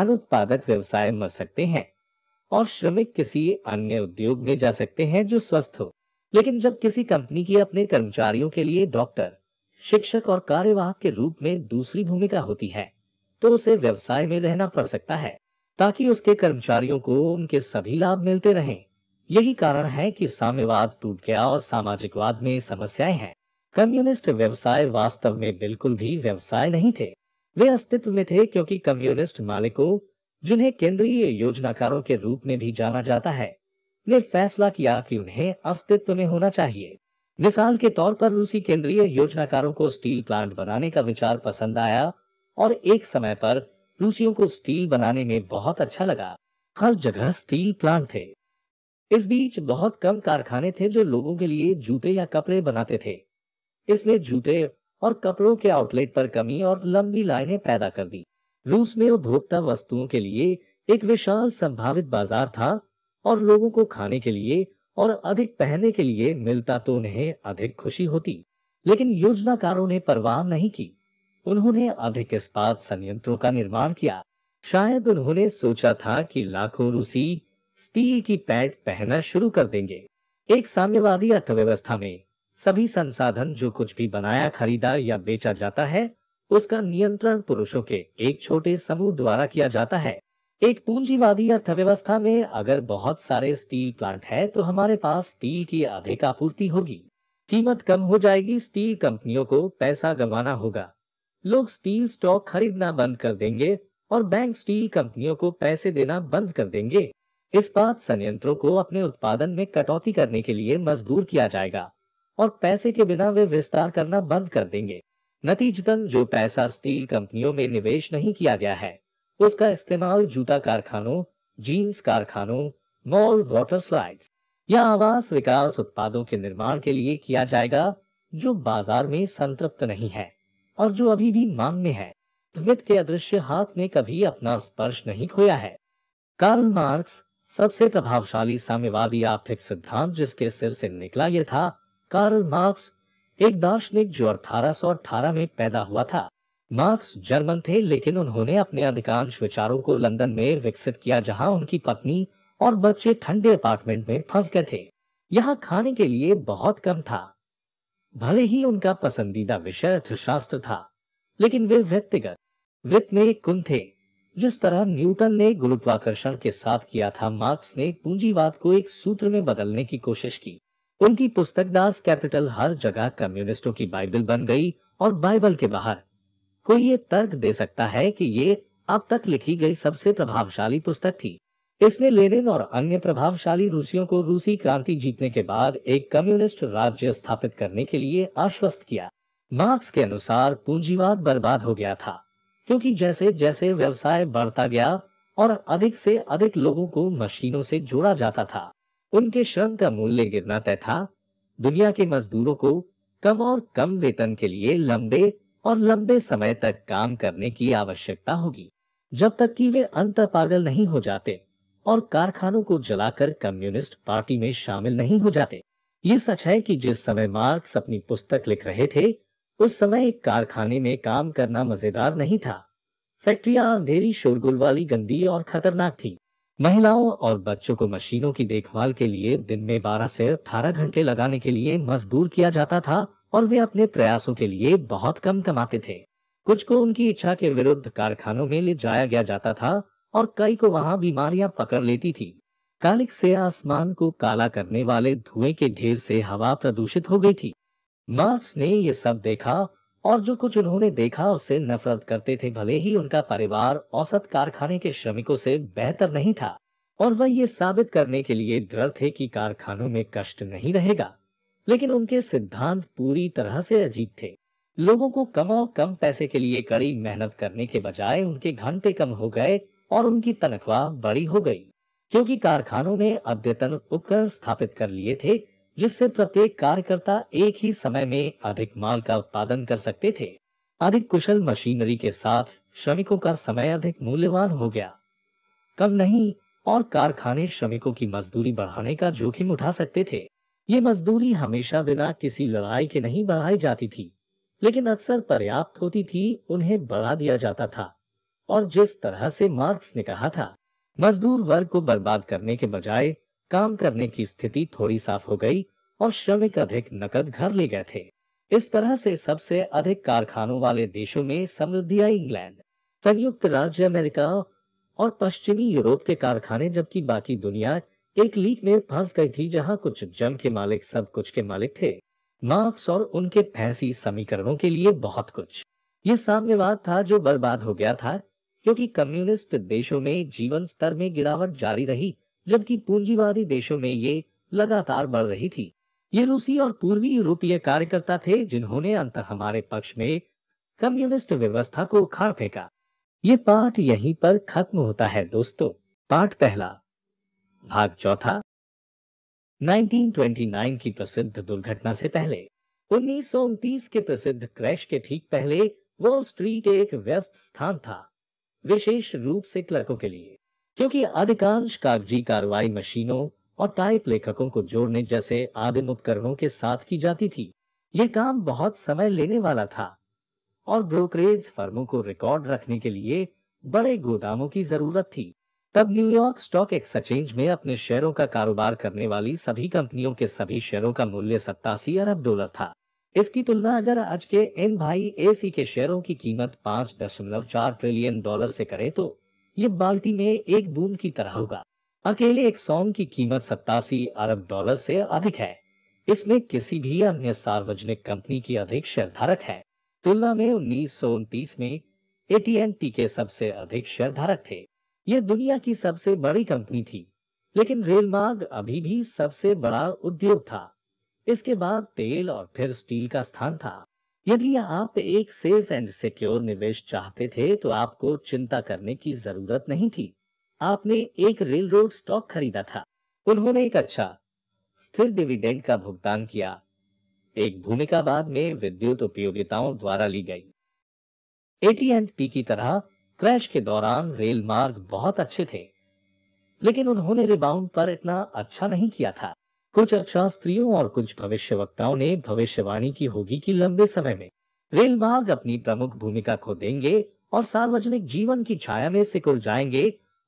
अनुत्पादक व्यवसाय मर सकते हैं और श्रमिक किसी अन्य उद्योग में जा सकते हैं जो स्वस्थ हो लेकिन जब किसी कंपनी की अपने कर्मचारियों के लिए डॉक्टर शिक्षक और कार्यवाहक के रूप में दूसरी भूमिका होती है तो उसे व्यवसाय में रहना पड़ सकता है ताकि उसके कर्मचारियों को उनके सभी लाभ मिलते रहे यही कारण है कि साम्यवाद टूट गया और सामाजिकवाद में समस्याएं हैं कम्युनिस्ट व्यवसाय वास्तव में बिल्कुल भी व्यवसाय नहीं थे वे अस्तित्व में थे क्योंकि कम्युनिस्ट मालिकों जिन्हें केंद्रीय योजनाकारों के रूप में भी जाना जाता है ने फैसला किया कि उन्हें अस्तित्व में होना चाहिए मिसाल के तौर पर रूसी केंद्रीय योजनाकारों को स्टील प्लांट बनाने का विचार पसंद आया और एक समय पर रूसियों को स्टील बनाने में बहुत अच्छा लगा हर जगह स्टील प्लांट थे इस बीच बहुत कम कारखाने थे जो लोगों के लिए जूते या कपड़े बनाते थे इसने जूते और कपड़ों के आउटलेट पर कमी और लंबी लाइनें पैदा कर दी रूस में उपभोक्ता वस्तुओं के लिए एक विशाल संभावित बाजार था और लोगों को खाने के लिए और अधिक पहनने के लिए मिलता तो उन्हें अधिक खुशी होती लेकिन योजनाकारों ने परवाह नहीं की उन्होंने अधिक इस्पात संयंत्रों का निर्माण किया शायद उन्होंने सोचा था कि लाखों रूसी स्टील की पैड पहनना शुरू कर देंगे एक साम्यवादी अर्थव्यवस्था में सभी संसाधन जो कुछ भी बनाया खरीदा या बेचा जाता है उसका नियंत्रण पुरुषों के एक छोटे समूह द्वारा किया जाता है एक पूंजीवादी अर्थव्यवस्था में अगर बहुत सारे स्टील प्लांट है तो हमारे पास स्टील की अधिक आपूर्ति होगी कीमत कम हो जाएगी स्टील कंपनियों को पैसा गंवाना होगा लोग स्टील स्टॉक खरीदना बंद कर देंगे और बैंक स्टील कंपनियों को पैसे देना बंद कर देंगे इस बात संयंत्रों को अपने उत्पादन में कटौती करने के लिए मजबूर किया जाएगा और पैसे के बिना वे विस्तार करना बंद कर देंगे नतीजतन जो पैसा स्टील कंपनियों में निवेश नहीं किया गया है तो उसका इस्तेमाल जूता कारखानों जीन्स कारखानों मॉल वाटर स्लाइड्स या आवास विकास उत्पादों के निर्माण के लिए किया जाएगा जो बाजार में संतृप्त नहीं है और जो अभी भी मांग में है स्मिथ के अदृश्य हाथ ने कभी अपना स्पर्श नहीं खोया है कार्ल मार्क्स सबसे प्रभावशाली साम्यवादी आर्थिक सिद्धांत जिसके सिर से निकला यह था कार्ल मार्क्स एक दार्शनिक जो 1818 में पैदा हुआ था मार्क्स जर्मन थे लेकिन उन्होंने अपने अधिकांश विचारों को लंदन में विकसित किया जहां उनकी पत्नी और बच्चे ठंडे अपार्टमेंट में फंस गए थे यहाँ खाने के लिए बहुत कम था भले ही उनका पसंदीदा विषय अर्थशास्त्र था लेकिन वे व्यक्तिगत वित्त में कुन थे जिस तरह न्यूटन ने गुरुत्वाकर्षण के साथ किया था मार्क्स ने पूंजीवाद को एक सूत्र में बदलने की कोशिश की उनकी पुस्तक दास कैपिटल हर जगह कम्युनिस्टों की बाइबल बन गई और बाइबल के बाहर कोई ये तर्क दे सकता है कि ये अब तक लिखी गई सबसे प्रभावशाली पुस्तक थी इसने लेनिन और अन्य प्रभावशाली रूसियों को रूसी क्रांति जीतने के बाद एक कम्युनिस्ट राज्य स्थापित करने के लिए आश्वस्त किया मार्क्स के अनुसार पूंजीवाद बर्बाद हो गया था क्योंकि जैसे जैसे व्यवसाय बढ़ता गया और अधिक से अधिक लोगों को मशीनों से जोड़ा जाता था उनके श्रम का मूल्य गिरना तय था दुनिया के मजदूरों को कम और कम वेतन के लिए लंबे और लंबे समय तक काम करने की आवश्यकता होगी जब तक कि वे अंत पागल नहीं हो जाते और कारखानों को जलाकर कम्युनिस्ट पार्टी में शामिल नहीं हो जाते ये सच है कि जिस समय मार्क्स अपनी पुस्तक लिख रहे थे उस समय एक कारखाने में काम करना मजेदार नहीं था फैक्ट्रियां अंधेरी शोरगुल वाली गंदी और खतरनाक थी महिलाओं और बच्चों को मशीनों की देखभाल के लिए दिन में 12 से 18 घंटे लगाने के लिए मजबूर किया जाता था और वे अपने प्रयासों के लिए बहुत कम कमाते थे कुछ को उनकी इच्छा के विरुद्ध कारखानों में ले जाया गया जाता था और कई को वहां बीमारियां पकड़ लेती थी कालिक से आसमान को काला करने वाले धुएं के ढेर से हवा प्रदूषित हो गई थी मार्क्स ने ये सब देखा और जो कुछ उन्होंने देखा उससे नफरत करते थे भले ही उनका परिवार औसत कारखाने के श्रमिकों से बेहतर नहीं था और वह ये साबित करने के लिए दृढ़ थे कि कारखानों में कष्ट नहीं रहेगा लेकिन उनके सिद्धांत पूरी तरह से अजीब थे लोगों को कम और कम पैसे के लिए कड़ी मेहनत करने के बजाय उनके घंटे कम हो गए और उनकी तनख्वाह बड़ी हो गई क्योंकि कारखानों ने अद्यतन उपकरण स्थापित कर लिए थे जिससे प्रत्येक कार्यकर्ता एक ही समय में अधिक माल का उत्पादन कर सकते थे अधिक कुशल मशीनरी के साथ श्रमिकों का समय अधिक मूल्यवान हो गया कम नहीं और कारखाने श्रमिकों की मजदूरी बढ़ाने का जोखिम उठा सकते थे ये मजदूरी हमेशा बिना किसी लड़ाई के नहीं बढ़ाई जाती थी लेकिन अक्सर पर्याप्त होती थी उन्हें बढ़ा दिया जाता था और जिस तरह से मार्क्स ने कहा था मजदूर वर्ग को बर्बाद करने के बजाय काम करने की स्थिति थोड़ी साफ हो गई और श्रमिक अधिक नकद घर ले गए थे इस तरह से सबसे अधिक कारखानों वाले देशों में समृद्धि आई इंग्लैंड संयुक्त राज्य अमेरिका और पश्चिमी यूरोप के कारखाने जबकि बाकी दुनिया एक लीक में फंस गई थी जहां कुछ जम के मालिक सब कुछ के मालिक थे मार्क्स और उनके फैसी समीकरणों के लिए बहुत कुछ ये साम्यवाद था जो बर्बाद हो गया था क्योंकि कम्युनिस्ट देशों में जीवन स्तर में गिरावट जारी रही जबकि पूंजीवादी देशों में ये लगातार बढ़ रही थी ये रूसी और पूर्वी यूरोपीय कार्यकर्ता थे जिन्होंने अंत हमारे पक्ष में कम्युनिस्ट व्यवस्था को उखाड़ फेंका ये पाठ यहीं पर खत्म होता है दोस्तों पाठ पहला भाग चौथा 1929 की प्रसिद्ध दुर्घटना से पहले उन्नीस के प्रसिद्ध क्रैश के ठीक पहले वॉल स्ट्रीट एक व्यस्त स्थान था विशेष रूप से क्लर्कों के लिए क्योंकि अधिकांश कागजी कार्रवाई मशीनों और टाइप लेखकों को जोड़ने जैसे आदिम उपकरणों के साथ की जाती थी यह काम बहुत समय लेने वाला था और ब्रोकरेज फर्मों को रिकॉर्ड रखने के लिए बड़े गोदामों की जरूरत थी तब न्यूयॉर्क स्टॉक एक्सचेंज में अपने शेयरों का कारोबार करने वाली सभी कंपनियों के सभी शेयरों का मूल्य सत्तासी अरब डॉलर था इसकी तुलना अगर आज के एन भाई एसी के शेयरों की कीमत 5.4 ट्रिलियन डॉलर से करे तो ये बाल्टी में एक बूंद की तरह होगा अकेले एक सॉन्ग की कीमत सत्तासी अरब डॉलर से अधिक है इसमें किसी भी अन्य सार्वजनिक कंपनी की अधिक शेयरधारक है तुलना में उन्नीस में एटीएनटी के सबसे अधिक शेयरधारक थे यह दुनिया की सबसे बड़ी कंपनी थी लेकिन रेलमार्ग अभी भी सबसे बड़ा उद्योग था इसके बाद तेल और फिर स्टील का स्थान था यदि आप एक सेफ एंड सिक्योर निवेश चाहते थे तो आपको चिंता करने की जरूरत नहीं थी आपने एक रेल रोड स्टॉक खरीदा था उन्होंने एक अच्छा स्थिर डिविडेंड का भुगतान किया एक भूमिका बाद में विद्युत उपयोगिताओं द्वारा ली गई एटीएनटी की तरह क्रैश के दौरान रेल मार्ग बहुत अच्छे थे लेकिन उन्होंने रिबाउंड पर इतना अच्छा नहीं किया था कुछ अर्थशास्त्रियों और कुछ भविष्यवक्ताओं ने भविष्यवाणी की होगी कि लंबे समय में रेल मार्ग अपनी प्रमुख भूमिका खो देंगे और सार्वजनिक जीवन की छाया में सिकुड़ जाएंगे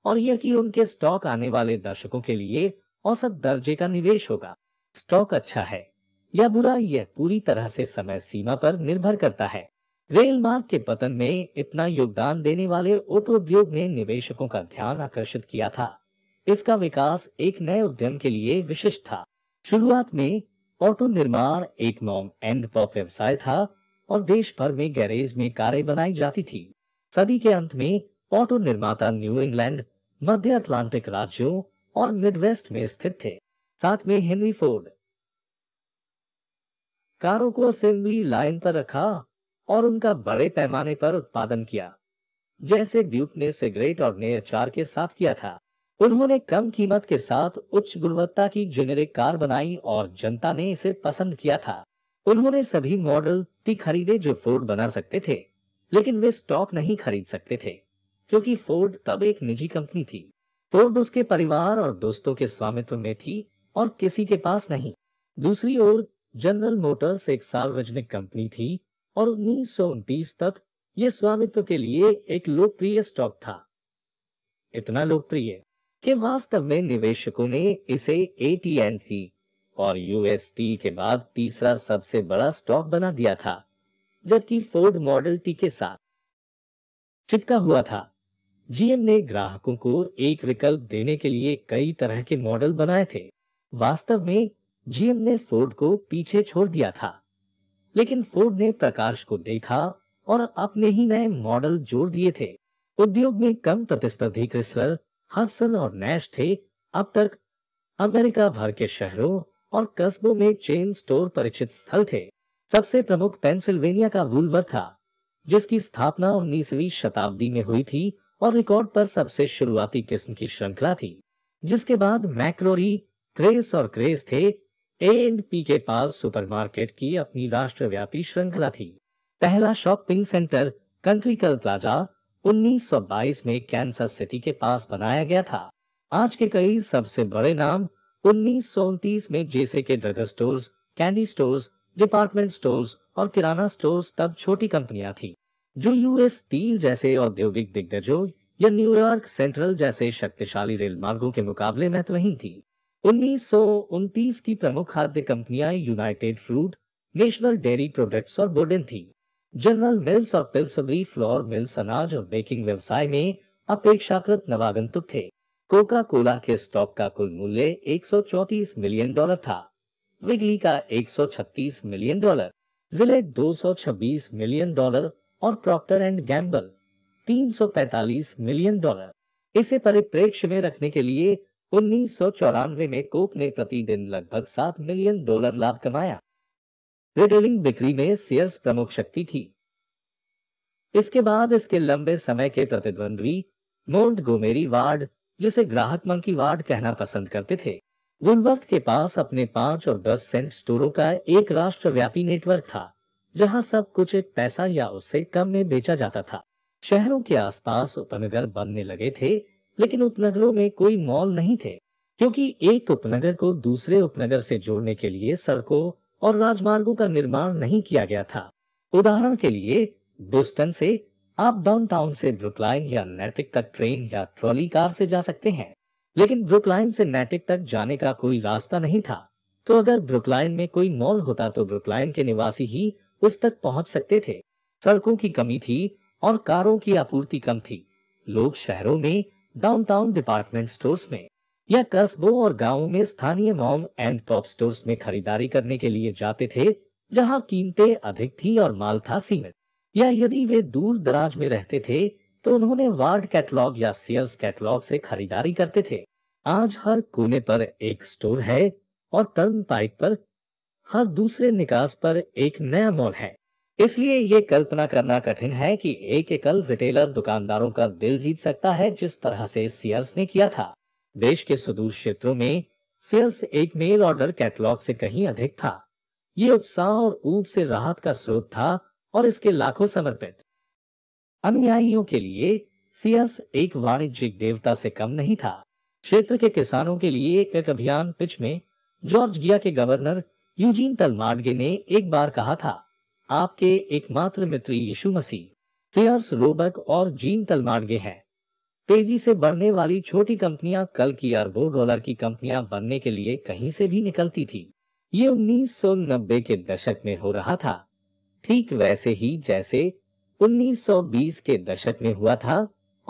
और यह कि उनके स्टॉक आने वाले दर्शकों के लिए औसत दर्जे का निवेश होगा स्टॉक अच्छा है या बुरा यह पूरी तरह से समय सीमा पर निर्भर करता है रेल मार्ग के पतन में इतना योगदान देने वाले ऑटो उद्योग ने निवेशकों का ध्यान आकर्षित किया था इसका विकास एक नए उद्यम के लिए विशिष्ट था शुरुआत में ऑटो निर्माण एक नॉन एंड पॉप व्यवसाय था और देश भर में गैरेज में कारें बनाई जाती थी सदी के अंत में ऑटो निर्माता न्यू इंग्लैंड मध्य अटलांटिक राज्यों और मिडवेस्ट में स्थित थे साथ में हेनरी फोर्ड कारों को असेंबली लाइन पर रखा और उनका बड़े पैमाने पर उत्पादन किया जैसे ड्यूक ने सिगरेट और नए अचार के साथ किया था उन्होंने कम कीमत के साथ उच्च गुणवत्ता की जेनेरिक कार बनाई और जनता ने इसे पसंद किया था उन्होंने सभी मॉडल टी खरीदे जो फोर्ड बना सकते थे लेकिन वे स्टॉक नहीं खरीद सकते थे क्योंकि फोर्ड तब एक निजी कंपनी थी फोर्ड उसके परिवार और दोस्तों के स्वामित्व में थी और किसी के पास नहीं दूसरी ओर जनरल मोटर्स एक सार्वजनिक कंपनी थी और उन्नीस तक यह स्वामित्व के लिए एक लोकप्रिय स्टॉक था इतना लोकप्रिय कि वास्तव में निवेशकों ने इसे एटीएनटी और यूएसटी के बाद तीसरा सबसे बड़ा स्टॉक बना दिया था जबकि फोर्ड मॉडल टी के साथ चिपका हुआ था जीएम ने ग्राहकों को एक विकल्प देने के लिए कई तरह के मॉडल बनाए थे वास्तव में जीएम ने फोर्ड को पीछे छोड़ दिया था लेकिन फोर्ड ने प्रकाश को देखा और अपने ही नए मॉडल जोड़ दिए थे उद्योग में कम प्रतिस्पर्धी क्रिसलर हर्सन और नैश थे अब तक अमेरिका भर के शहरों और कस्बों में चेन स्टोर परीक्षित स्थल थे सबसे प्रमुख पेंसिल्वेनिया का वूलवर था जिसकी स्थापना उन्नीसवीं शताब्दी में हुई थी और रिकॉर्ड पर सबसे शुरुआती किस्म की श्रृंखला थी जिसके बाद मैक्रोरी क्रेस और क्रेस थे एएनपी के पास सुपरमार्केट की अपनी राष्ट्रव्यापी श्रृंखला थी पहला शॉपिंग सेंटर कल प्लाजा 1922 में कैंसर सिटी के पास बनाया गया था आज के कई सबसे बड़े नाम उन्नीस में जैसे के drug stores candy stores department stores और किराना स्टोर्स तब छोटी कंपनियां थी जो यूएस स्टील जैसे औद्योगिक दिग्गजों या न्यूयॉर्क सेंट्रल जैसे शक्तिशाली रेल मार्गों के मुकाबले महत्वहीन थी उन्नीस की प्रमुख खाद्य कंपनियां United Fruit National Dairy Products और बोर्डन थी जनरल मिल्स और पिल्सरी फ्लोर मिल्स अनाज और बेकिंग व्यवसाय में अपेक्षाकृत नवागंतुक थे कोका कोला के स्टॉक का कुल मूल्य एक मिलियन डॉलर था विगली का 136 मिलियन डॉलर जिले 226 मिलियन डॉलर और Procter and Gamble 345 million dollar इसे परिप्रेक्ष्य में रखने के लिए उन्नीस में कोक ने प्रतिदिन लगभग सात मिलियन डॉलर लाभ कमाया रिटेलिंग बिक्री में सेयर्स प्रमुख शक्ति थी इसके बाद इसके लंबे समय के प्रतिद्वंद्वी मोन्ट गोमेरी वार्ड जिसे ग्राहक मंकी वार्ड कहना पसंद करते थे वुलवर्थ के पास अपने पांच और दस सेंट स्टोरों का एक राष्ट्रव्यापी नेटवर्क था जहां सब कुछ एक पैसा या उससे कम में बेचा जाता था शहरों के आसपास उपनगर बनने लगे थे लेकिन उपनगरों में कोई मॉल नहीं थे क्योंकि एक उपनगर को दूसरे उपनगर से जोड़ने के लिए सड़कों और राजमार्गों का निर्माण नहीं किया गया था उदाहरण के लिए बोस्टन से आप डाउनटाउन से ब्रुकलाइन या नैटिक तक ट्रेन या ट्रॉली कार से जा सकते हैं लेकिन ब्रुकलाइन से नैटिक तक जाने का कोई रास्ता नहीं था तो अगर ब्रुकलाइन में कोई मॉल होता तो ब्रुकलाइन के निवासी ही उस तक पहुंच सकते थे सड़कों की कमी थी और कारों की आपूर्ति कम थी लोग शहरों में डाउनटाउन डिपार्टमेंट स्टोर्स में या कस्बों और गांवों में स्थानीय मॉम एंड पॉप स्टोर्स में खरीदारी करने के लिए जाते थे जहां कीमतें अधिक थी और माल था सीमित या यदि वे दूर दराज में रहते थे तो उन्होंने वार्ड कैटलॉग या सियर्स कैटलॉग से खरीदारी करते थे आज हर कोने पर एक स्टोर है और टर्न पाइप पर हर दूसरे निकास पर एक नया मॉल है इसलिए ये कल्पना करना कठिन है कि एक एकल रिटेलर दुकानदारों का दिल जीत सकता है जिस तरह से सियर्स ने किया था देश के सुदूर क्षेत्रों में सियर्स एक मेल ऑर्डर कैटलॉग से कहीं अधिक था ये उत्साह और ऊब से राहत का स्रोत था और इसके लाखों समर्पित अनुयायियों के लिए सियर्स एक वाणिज्यिक देवता से कम नहीं था क्षेत्र के किसानों के लिए एक अभियान पिच में जॉर्जिया के गवर्नर यूजीन तलमार्गे ने एक बार कहा था आपके एकमात्र मित्र यीशु मसीह सेयर्स रोबक और जीन तलमार्गे हैं तेजी से बढ़ने वाली छोटी कंपनियां कल की अरबों डॉलर की कंपनियां बनने के लिए कहीं से भी निकलती थी ये उन्नीस के दशक में हो रहा था ठीक वैसे ही जैसे 1920 के दशक में हुआ था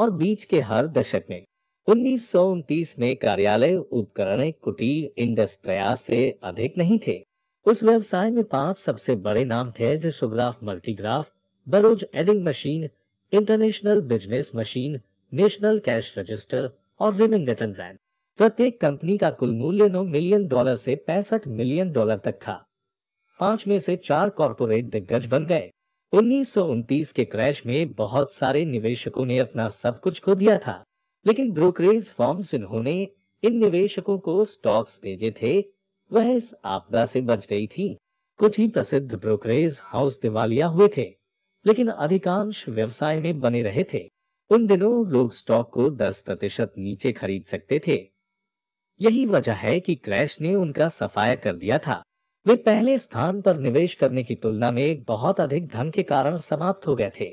और बीच के हर दशक में उन्नीस में कार्यालय उपकरण कुटीर इंडस प्रयास से अधिक नहीं थे उस व्यवसाय में पांच सबसे बड़े नाम थे Risograph Multigraph Burroughs Adding Machine International Business Machine National Cash Register और रिमिंगटन ब्रांड प्रत्येक कंपनी का कुल मूल्य नौ मिलियन डॉलर से पैंसठ मिलियन डॉलर तक था पांच में से चार कॉरपोरेट दिग्गज बन गए उन्नीस के क्रैश में बहुत सारे निवेशकों ने अपना सब कुछ खो दिया था लेकिन ब्रोकरेज फॉर्म्स इन्होंने इन निवेशकों को स्टॉक्स भेजे थे वह इस आपदा से बच गई थी कुछ ही प्रसिद्ध ब्रोकरेज हाउस दिवालिया हुए थे लेकिन अधिकांश व्यवसाय में बने रहे थे उन दिनों लोग स्टॉक को 10 प्रतिशत नीचे खरीद सकते थे यही वजह है कि क्रैश ने उनका सफाया कर दिया था वे पहले स्थान पर निवेश करने की तुलना में बहुत अधिक धन के कारण समाप्त हो गए थे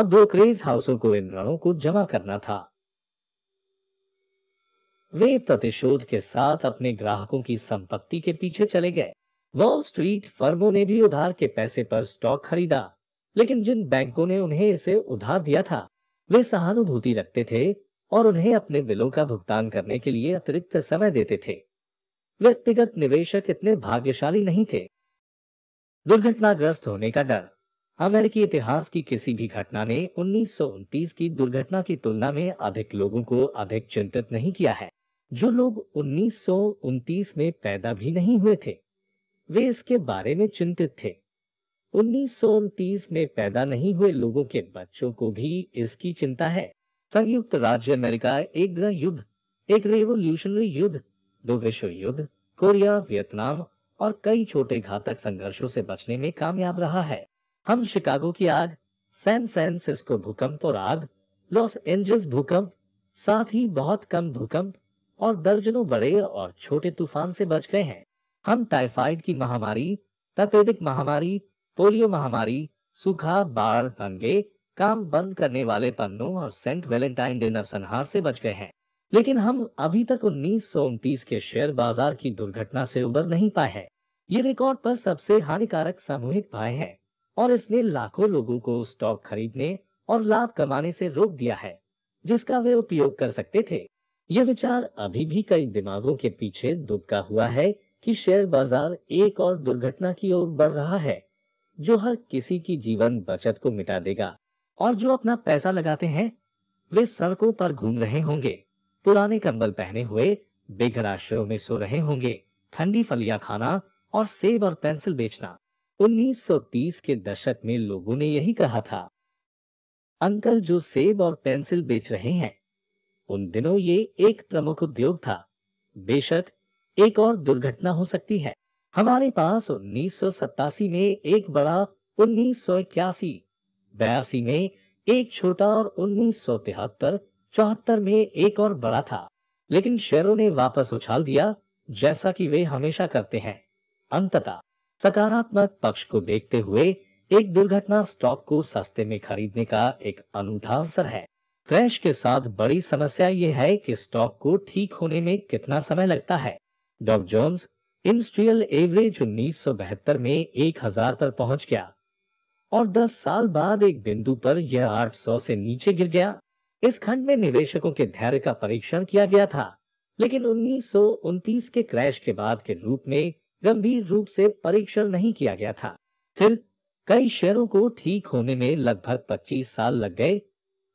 अब ब्रोकरेज हाउसों को इन ऋणों को जमा करना था वे प्रतिशोध के साथ अपने ग्राहकों की संपत्ति के पीछे चले गए वॉल स्ट्रीट फर्मों ने भी उधार के पैसे पर स्टॉक खरीदा लेकिन जिन बैंकों ने उन्हें इसे उधार दिया था वे सहानुभूति रखते थे और उन्हें अपने बिलों का भुगतान करने के लिए अतिरिक्त समय देते थे व्यक्तिगत निवेशक इतने भाग्यशाली नहीं थे दुर्घटनाग्रस्त होने का डर अमेरिकी इतिहास की किसी भी घटना ने उन्नीस की दुर्घटना की तुलना में अधिक लोगों को अधिक चिंतित नहीं किया है जो लोग उन्नीस में पैदा भी नहीं हुए थे वे इसके बारे में चिंतित थे उन्नीस में पैदा नहीं हुए लोगों के बच्चों को भी इसकी चिंता है संयुक्त राज्य अमेरिका एक युद्ध एक रेवोल्यूशनरी युद्ध दो विश्व युद्ध कोरिया वियतनाम और कई छोटे घातक संघर्षों से बचने में कामयाब रहा है हम शिकागो की आग सैन फ्रांसिस्को भूकंप और आग लॉस एंजल्स भूकंप साथ ही बहुत कम भूकंप और दर्जनों बड़े और छोटे तूफान से बच गए हैं हम टाइफाइड की महामारी तपेदिक महामारी पोलियो महामारी सूखा बाढ़ दंगे काम बंद करने वाले पन्नों और सेंट वेलेंटाइन डे नरसंहार से बच गए हैं लेकिन हम अभी तक उन्नीस के शेयर बाजार की दुर्घटना से उबर नहीं पाए हैं ये रिकॉर्ड पर सबसे हानिकारक सामूहिक भय है और इसने लाखों लोगों को स्टॉक खरीदने और लाभ कमाने से रोक दिया है जिसका वे उपयोग कर सकते थे यह विचार अभी भी कई दिमागों के पीछे दुबका हुआ है कि शेयर बाजार एक और दुर्घटना की ओर बढ़ रहा है जो हर किसी की जीवन बचत को मिटा देगा और जो अपना पैसा लगाते हैं वे सड़कों पर घूम रहे होंगे पुराने कंबल पहने हुए बेघराशयों में सो रहे होंगे ठंडी फलियां खाना और सेब और पेंसिल बेचना 1930 के दशक में लोगों ने यही कहा था अंकल जो सेब और पेंसिल बेच रहे हैं उन दिनों ये एक प्रमुख उद्योग था बेशक एक और दुर्घटना हो सकती है हमारे पास उन्नीस में एक बड़ा उन्नीस सौ बयासी में एक छोटा और उन्नीस सौ तिहत्तर चौहत्तर में एक और बड़ा था लेकिन शेयरों ने वापस उछाल दिया जैसा कि वे हमेशा करते हैं अंततः सकारात्मक पक्ष को देखते हुए एक दुर्घटना स्टॉक को सस्ते में खरीदने का एक अनूठा अवसर है क्रैश के साथ बड़ी समस्या ये है कि स्टॉक को ठीक होने में कितना समय लगता है डॉक जोन्स इंडस्ट्रियल एवरेज उन्नीस में 1000 पर पहुंच गया और 10 साल बाद एक बिंदु पर यह 800 से नीचे गिर गया इस खंड में निवेशकों के धैर्य का परीक्षण किया गया था लेकिन उन्नीस के क्रैश के बाद के रूप में गंभीर रूप से परीक्षण नहीं किया गया था फिर कई शेयरों को ठीक होने में लगभग 25 साल लग गए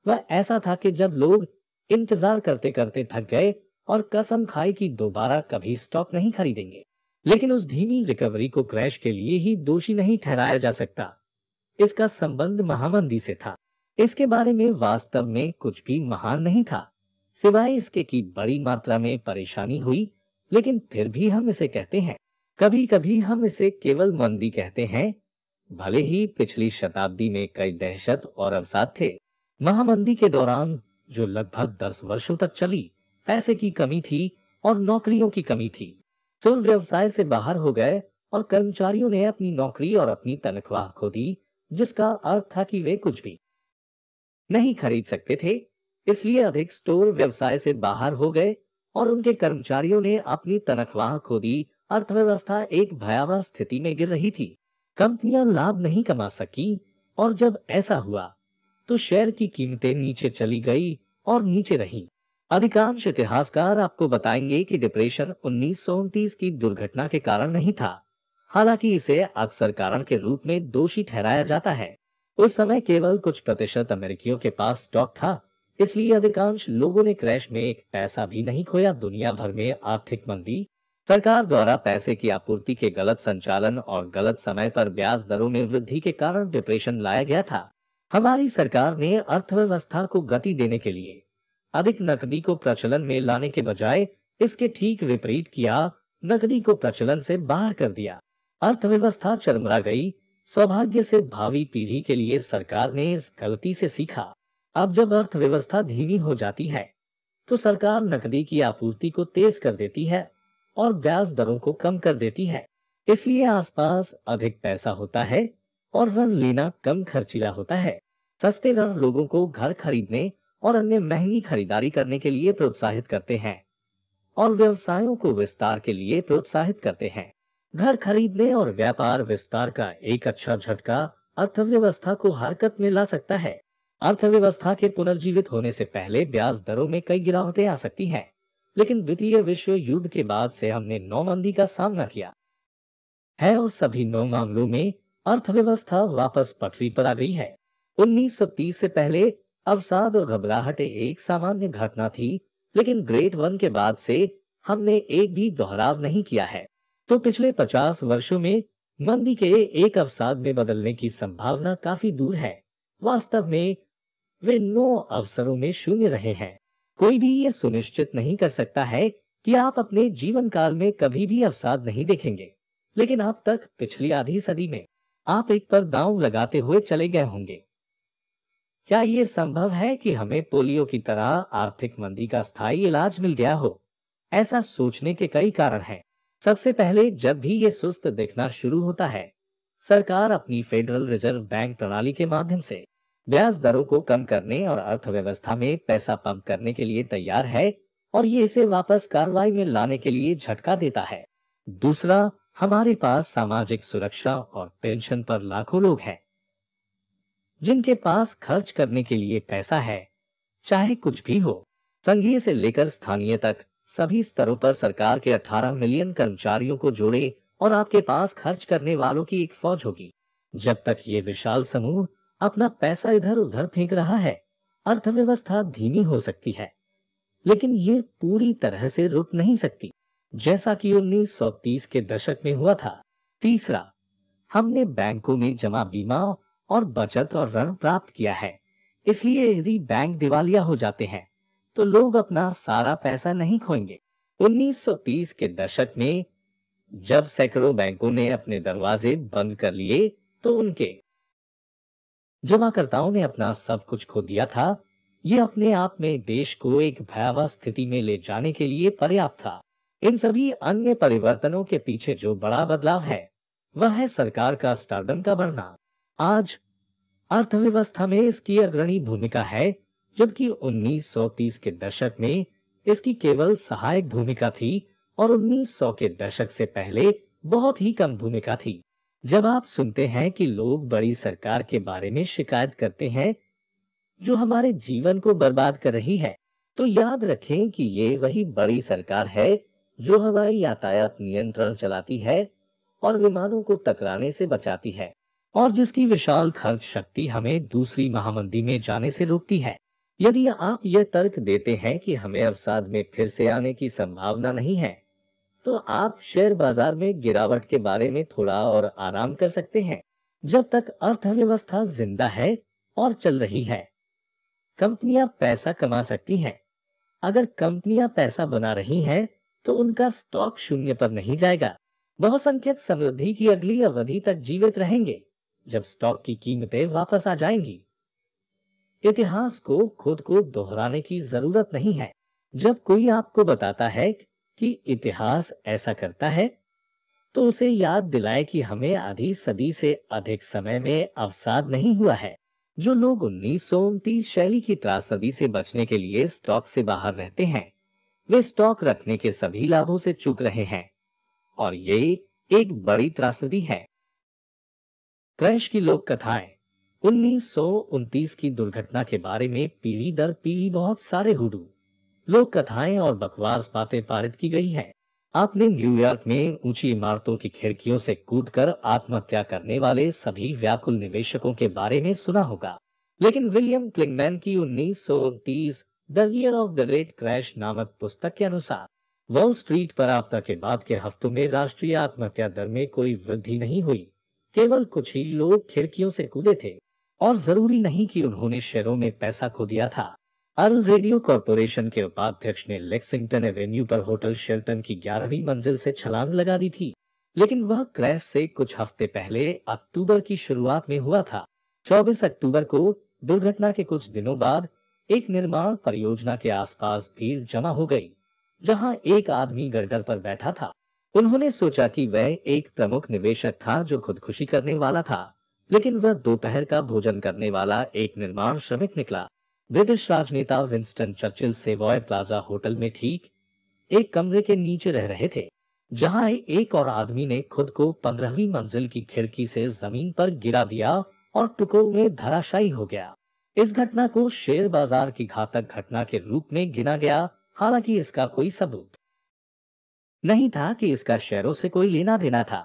वह ऐसा था कि जब लोग इंतजार करते करते थक गए और कसम खाई कि दोबारा कभी स्टॉक नहीं खरीदेंगे लेकिन उस धीमी रिकवरी को क्रैश के लिए ही दोषी नहीं ठहराया जा सकता इसका संबंध महामंदी से था इसके बारे में वास्तव में कुछ भी महान नहीं था सिवाय इसके की बड़ी मात्रा में परेशानी हुई लेकिन फिर भी हम इसे कहते हैं कभी कभी हम इसे केवल मंदी कहते हैं भले ही पिछली शताब्दी में कई दहशत और अवसाद थे महामंदी के दौरान जो लगभग दस वर्षों तक चली पैसे की कमी थी और नौकरियों की कमी थी सुल व्यवसाय से बाहर हो गए और कर्मचारियों ने अपनी नौकरी और अपनी तनख्वाह खो दी जिसका अर्थ था कि वे कुछ भी नहीं खरीद सकते थे इसलिए अधिक स्टोर व्यवसाय से बाहर हो गए और उनके कर्मचारियों ने अपनी तनख्वाह खो दी अर्थव्यवस्था एक भयावह स्थिति में गिर रही थी कंपनियां लाभ नहीं कमा सकी और जब ऐसा हुआ तो शेयर की कीमतें नीचे चली गई और नीचे रही अधिकांश इतिहासकार आपको बताएंगे कि डिप्रेशन उन्नीस की दुर्घटना के कारण नहीं था हालांकि इसे अक्सर कारण के रूप में दोषी ठहराया जाता है उस समय केवल कुछ प्रतिशत अमेरिकियों के पास स्टॉक था इसलिए अधिकांश लोगों ने क्रैश में एक पैसा भी नहीं खोया दुनिया भर में आर्थिक मंदी सरकार द्वारा पैसे की आपूर्ति के गलत संचालन और गलत समय पर ब्याज दरों में वृद्धि के कारण डिप्रेशन लाया गया था हमारी सरकार ने अर्थव्यवस्था को गति देने के लिए अधिक नकदी को प्रचलन में लाने के बजाय इसके ठीक विपरीत किया नकदी को प्रचलन से बाहर कर दिया अर्थव्यवस्था चरमरा गई सौभाग्य से भावी पीढ़ी के लिए सरकार ने इस गलती से सीखा अब जब अर्थव्यवस्था धीमी हो जाती है तो सरकार नकदी की आपूर्ति को तेज कर देती है और ब्याज दरों को कम कर देती है इसलिए आसपास अधिक पैसा होता है और ऋण लेना कम खर्चीला होता है सस्ते ऋण लोगों को घर खरीदने और अन्य महंगी खरीदारी करने के लिए प्रोत्साहित करते हैं और व्यवसायों को विस्तार के लिए प्रोत्साहित करते हैं घर खरीदने और व्यापार विस्तार का एक अच्छा झटका अर्थव्यवस्था को हरकत में ला सकता है अर्थव्यवस्था के पुनर्जीवित होने से पहले ब्याज दरों में कई गिरावटें आ सकती हैं लेकिन द्वितीय विश्व युद्ध के बाद से हमने नौमंदी का सामना किया है और सभी नौ मामलों में अर्थव्यवस्था वापस पटरी पर आ गई है 1930 से पहले अवसाद और घबराहट एक सामान्य घटना थी लेकिन ग्रेट वन के बाद से हमने एक भी दोहराव नहीं किया है तो पिछले 50 वर्षों में मंदी के एक अवसाद में बदलने की संभावना काफी दूर है वास्तव में वे नौ अवसरों में शून्य रहे हैं कोई भी यह सुनिश्चित नहीं कर सकता है कि आप अपने जीवन काल में कभी भी अवसाद नहीं देखेंगे लेकिन आप तक पिछली आधी सदी में आप एक पर दांव लगाते हुए चले गए होंगे क्या ये संभव है कि हमें पोलियो की तरह आर्थिक मंदी का स्थायी इलाज मिल गया हो ऐसा सोचने के कई कारण हैं। सबसे पहले जब भी ये सुस्त दिखना शुरू होता है सरकार अपनी फेडरल रिजर्व बैंक प्रणाली के माध्यम से ब्याज दरों को कम करने और अर्थव्यवस्था में पैसा पंप करने के लिए तैयार है और ये इसे वापस कार्रवाई में लाने के लिए झटका देता है दूसरा हमारे पास सामाजिक सुरक्षा और पेंशन पर लाखों लोग हैं जिनके पास खर्च करने के लिए पैसा है चाहे कुछ भी हो संघीय से लेकर स्थानीय तक सभी स्तरों पर सरकार के 18 मिलियन कर्मचारियों को जोड़े और आपके पास खर्च करने वालों की एक फौज होगी जब तक ये विशाल समूह अपना पैसा इधर उधर फेंक रहा है अर्थव्यवस्था धीमी हो सकती है लेकिन ये पूरी तरह से रुक नहीं सकती जैसा कि 1930 के दशक में हुआ था तीसरा हमने बैंकों में जमा बीमा और बचत और ऋण प्राप्त किया है इसलिए यदि बैंक दिवालिया हो जाते हैं तो लोग अपना सारा पैसा नहीं खोएंगे 1930 के दशक में जब सैकड़ों बैंकों ने अपने दरवाजे बंद कर लिए तो उनके जमाकर्ताओं ने अपना सब कुछ खो दिया था ये अपने आप में देश को एक भयावह स्थिति में ले जाने के लिए पर्याप्त था इन सभी अन्य परिवर्तनों के पीछे जो बड़ा बदलाव है वह है सरकार का स्टार्डम का बढ़ना आज अर्थव्यवस्था में इसकी अग्रणी भूमिका है जबकि 1930 के दशक में इसकी केवल सहायक भूमिका थी और 1900 के दशक से पहले बहुत ही कम भूमिका थी जब आप सुनते हैं कि लोग बड़ी सरकार के बारे में शिकायत करते हैं जो हमारे जीवन को बर्बाद कर रही है तो याद रखें कि ये वही बड़ी सरकार है जो हवाई यातायात नियंत्रण चलाती है और विमानों को टकराने से बचाती है और जिसकी विशाल खर्च शक्ति हमें दूसरी महामंदी में जाने से रोकती है यदि आप यह तर्क देते हैं कि हमें अवसाद में फिर से आने की संभावना नहीं है तो आप शेयर बाजार में गिरावट के बारे में थोड़ा और आराम कर सकते हैं जब तक अर्थव्यवस्था जिंदा है और चल रही है कंपनियां पैसा कमा सकती हैं अगर कंपनियां पैसा बना रही हैं तो उनका स्टॉक शून्य पर नहीं जाएगा बहुसंख्यक समृद्धि की अगली अवधि तक जीवित रहेंगे जब स्टॉक की कीमतें वापस आ जाएंगी इतिहास को खुद को दोहराने की जरूरत नहीं है जब कोई आपको बताता है कि इतिहास ऐसा करता है तो उसे याद दिलाए कि हमें आधी सदी से अधिक समय में अवसाद नहीं हुआ है जो लोग उन्नीस शैली की त्रासदी से बचने के लिए स्टॉक से बाहर रहते हैं वे स्टॉक रखने के सभी लाभों से चूक रहे हैं और ये एक बड़ी त्रासदी है क्रैश की लोक कथाएं उन्नीस की दुर्घटना के बारे में पीढ़ी दर पीढ़ी बहुत सारे हुडू लोक कथाएं और बकवास बातें पारित की गई हैं। आपने न्यूयॉर्क में ऊंची इमारतों की खिड़कियों से कूदकर आत्महत्या करने वाले सभी व्याकुल निवेशकों के बारे में सुना होगा लेकिन विलियम क्लिंगमैन की उन्नीस सौ उनतीस the of the Great Crash नामक पुस्तक के अनुसार वॉल स्ट्रीट पर आपदा के बाद के हफ्तों में राष्ट्रीय आत्महत्या दर में कोई वृद्धि नहीं हुई केवल कुछ ही लोग खिड़कियों से कूदे थे और जरूरी नहीं कि उन्होंने शेयरों में पैसा खो दिया था अर्ल रेडियो कॉरपोरेशन के उपाध्यक्ष ने लेक्सिंगटन एवेन्यू पर होटल शेल्टन की ग्यारहवीं मंजिल से छलांग लगा दी थी लेकिन वह क्रैश से कुछ हफ्ते पहले अक्टूबर की शुरुआत में हुआ था 24 अक्टूबर को दुर्घटना के कुछ दिनों बाद एक निर्माण परियोजना के आसपास भीड़ जमा हो गई जहां एक आदमी गर्डर पर बैठा था उन्होंने सोचा कि वह एक प्रमुख निवेशक था जो खुदकुशी करने वाला था लेकिन वह दोपहर का भोजन करने वाला एक निर्माण श्रमिक निकला ब्रिटिश राजनेता विंस्टन चर्चिल वॉय प्लाजा होटल में ठीक एक कमरे के नीचे रह रहे थे जहां एक और आदमी ने खुद को पंद्रहवीं मंजिल की खिड़की से जमीन पर गिरा दिया और टुकड़ों में धराशायी हो गया इस घटना को शेयर बाजार की घातक घटना के रूप में गिना गया हालांकि इसका कोई सबूत नहीं था कि इसका शेयरों से कोई लेना देना था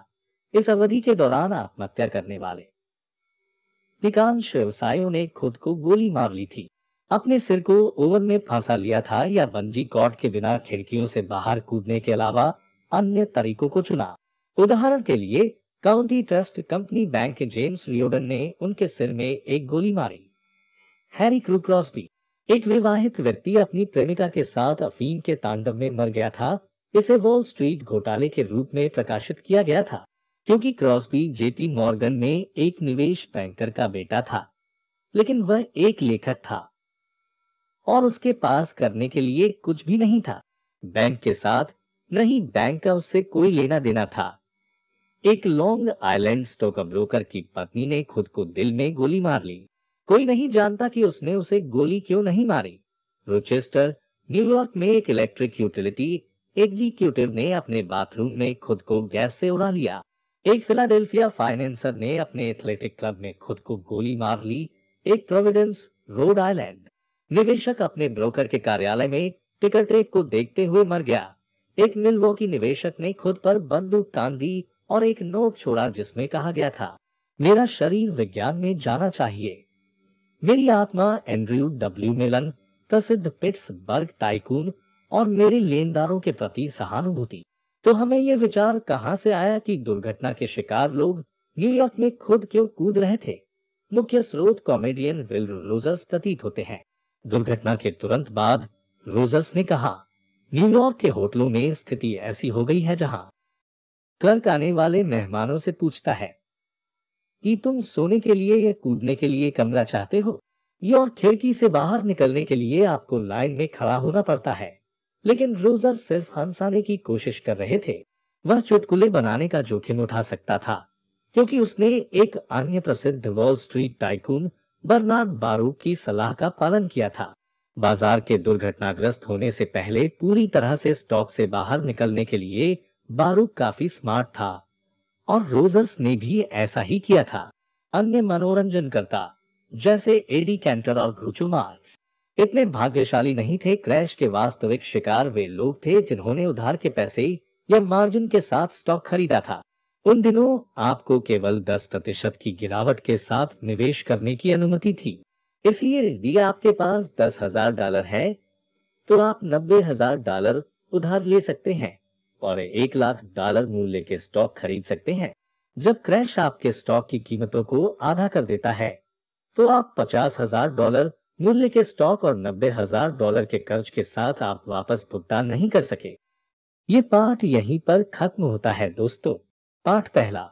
इस अवधि के दौरान आत्महत्या करने वाले अधिकांश व्यवसायों ने खुद को गोली मार ली थी अपने सिर को ओवन में फंसा लिया था या बंजी कॉर्ड के बिना खिड़कियों से बाहर कूदने के अलावा अन्य तरीकों को चुना उदाहरण के लिए काउंटी ट्रस्ट कंपनी बैंक के जेम्स रियोडन ने उनके सिर में एक गोली मारी हैरी क्रूक्रॉस भी एक विवाहित व्यक्ति अपनी प्रेमिका के साथ अफीम के तांडव में मर गया था इसे वॉल स्ट्रीट घोटाले के रूप में प्रकाशित किया गया था क्योंकि क्रॉसबी जेपी मॉर्गन में एक निवेश बैंकर का बेटा था लेकिन वह एक लेखक था और उसके पास करने के लिए कुछ भी नहीं था बैंक के साथ नहीं बैंक का उससे कोई लेना देना था एक लॉन्ग आइलैंड स्टॉक ब्रोकर की पत्नी ने खुद को दिल में गोली मार ली कोई नहीं जानता कि उसने उसे गोली क्यों नहीं मारी रोचेस्टर न्यूयॉर्क में एक इलेक्ट्रिक यूटिलिटी एग्जीक्यूटिव ने अपने बाथरूम में खुद को गैस से उड़ा लिया एक फिलाडेल्फिया फाइनेंसर ने अपने एथलेटिक क्लब में खुद को गोली मार ली एक प्रोविडेंस रोड आइलैंड निवेशक अपने ब्रोकर के कार्यालय में टिकट रेट को देखते हुए मर गया एक मिलवो की निवेशक ने खुद पर बंदूक तान दी और एक नोट छोड़ा जिसमें कहा गया था मेरा शरीर विज्ञान में जाना चाहिए मेरी आत्मा एंड्रयू डब्ल्यू मिलन प्रसिद्ध पिट्सबर्ग टाइकून और मेरे लेनदारों के प्रति सहानुभूति तो हमें यह विचार कहाँ से आया कि दुर्घटना के शिकार लोग न्यूयॉर्क में खुद क्यों कूद रहे थे मुख्य स्रोत कॉमेडियन विल रोजर्स प्रतीत होते हैं दुर्घटना के तुरंत बाद रोजर्स ने कहा न्यूयॉर्क के होटलों में स्थिति ऐसी हो गई है जहां क्लर्क आने वाले मेहमानों से पूछता है कि तुम सोने के लिए या कूदने के लिए कमरा चाहते हो या खिड़की से बाहर निकलने के लिए आपको लाइन में खड़ा होना पड़ता है लेकिन रोजर सिर्फ हंसाने की कोशिश कर रहे थे वह चुटकुले बनाने का जोखिम उठा सकता था क्योंकि उसने एक अन्य प्रसिद्ध वॉल स्ट्रीट टाइकून बर्नार्ड बारू की सलाह का पालन किया था बाजार के दुर्घटनाग्रस्त होने से पहले पूरी तरह से स्टॉक से बाहर निकलने के लिए बारू काफी स्मार्ट था और रोजर्स ने भी ऐसा ही किया था अन्य मनोरंजन करता जैसे एडी कैंटर और ग्रुचुमार्स इतने भाग्यशाली नहीं थे क्रैश के वास्तविक शिकार वे लोग थे जिन्होंने उधार के पैसे या मार्जिन के साथ स्टॉक खरीदा था उन दिनों आपको केवल 10 प्रतिशत की गिरावट के साथ निवेश करने की अनुमति थी इसलिए यदि आपके पास दस हजार डॉलर है तो आप नब्बे हजार डॉलर उधार ले सकते हैं और एक लाख डॉलर मूल्य के स्टॉक खरीद सकते हैं जब क्रैश आपके स्टॉक की कीमतों को आधा कर देता है तो आप पचास हजार डॉलर मूल्य के स्टॉक और नब्बे हजार डॉलर के कर्ज के साथ आप वापस भुगतान नहीं कर सके ये पाठ यहीं पर खत्म होता है दोस्तों पाठ पहला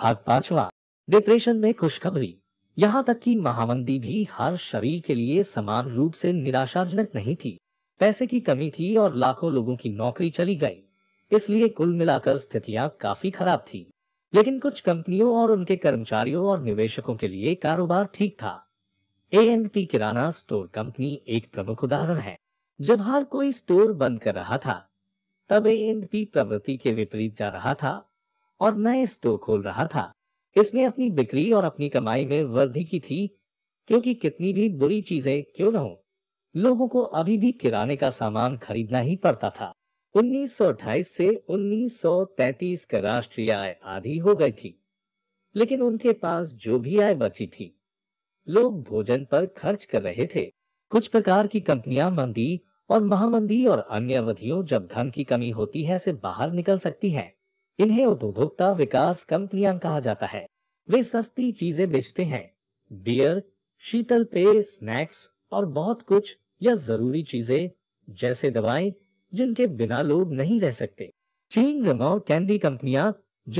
भाग पांचवा डिप्रेशन में खुशखबरी यहाँ तक कि महामंदी भी हर शरीर के लिए समान रूप से निराशाजनक नहीं थी पैसे की कमी थी और लाखों लोगों की नौकरी चली गई इसलिए कुल मिलाकर स्थितियां काफी खराब थी लेकिन कुछ कंपनियों और उनके कर्मचारियों और निवेशकों के लिए कारोबार ठीक था एएमटी किराना स्टोर कंपनी एक प्रमुख उदाहरण है जब हर कोई स्टोर बंद कर रहा था तब एएमटी प्रवृत्ति के विपरीत जा रहा था और नए स्टोर खोल रहा था इसने अपनी बिक्री और अपनी कमाई में वृद्धि की थी क्योंकि कितनी भी बुरी चीजें क्यों न हो लोगों को अभी भी किराने का सामान खरीदना ही पड़ता था 1928 से 1933 का राष्ट्रीय आय आधी हो गई थी लेकिन उनके पास जो भी आय बची थी लोग भोजन पर खर्च कर रहे थे कुछ प्रकार की कंपनियां मंदी और महामंदी और अन्य अवधियों जब धन की कमी होती है से बाहर निकल सकती हैं। इन्हें उपभोक्ता विकास कंपनियां कहा जाता है वे सस्ती चीजें बेचते हैं बियर शीतल पेय स्नैक्स और बहुत कुछ या जरूरी चीजें जैसे दवाएं जिनके बिना लोग नहीं रह सकते चीन कैंडी कंपनियां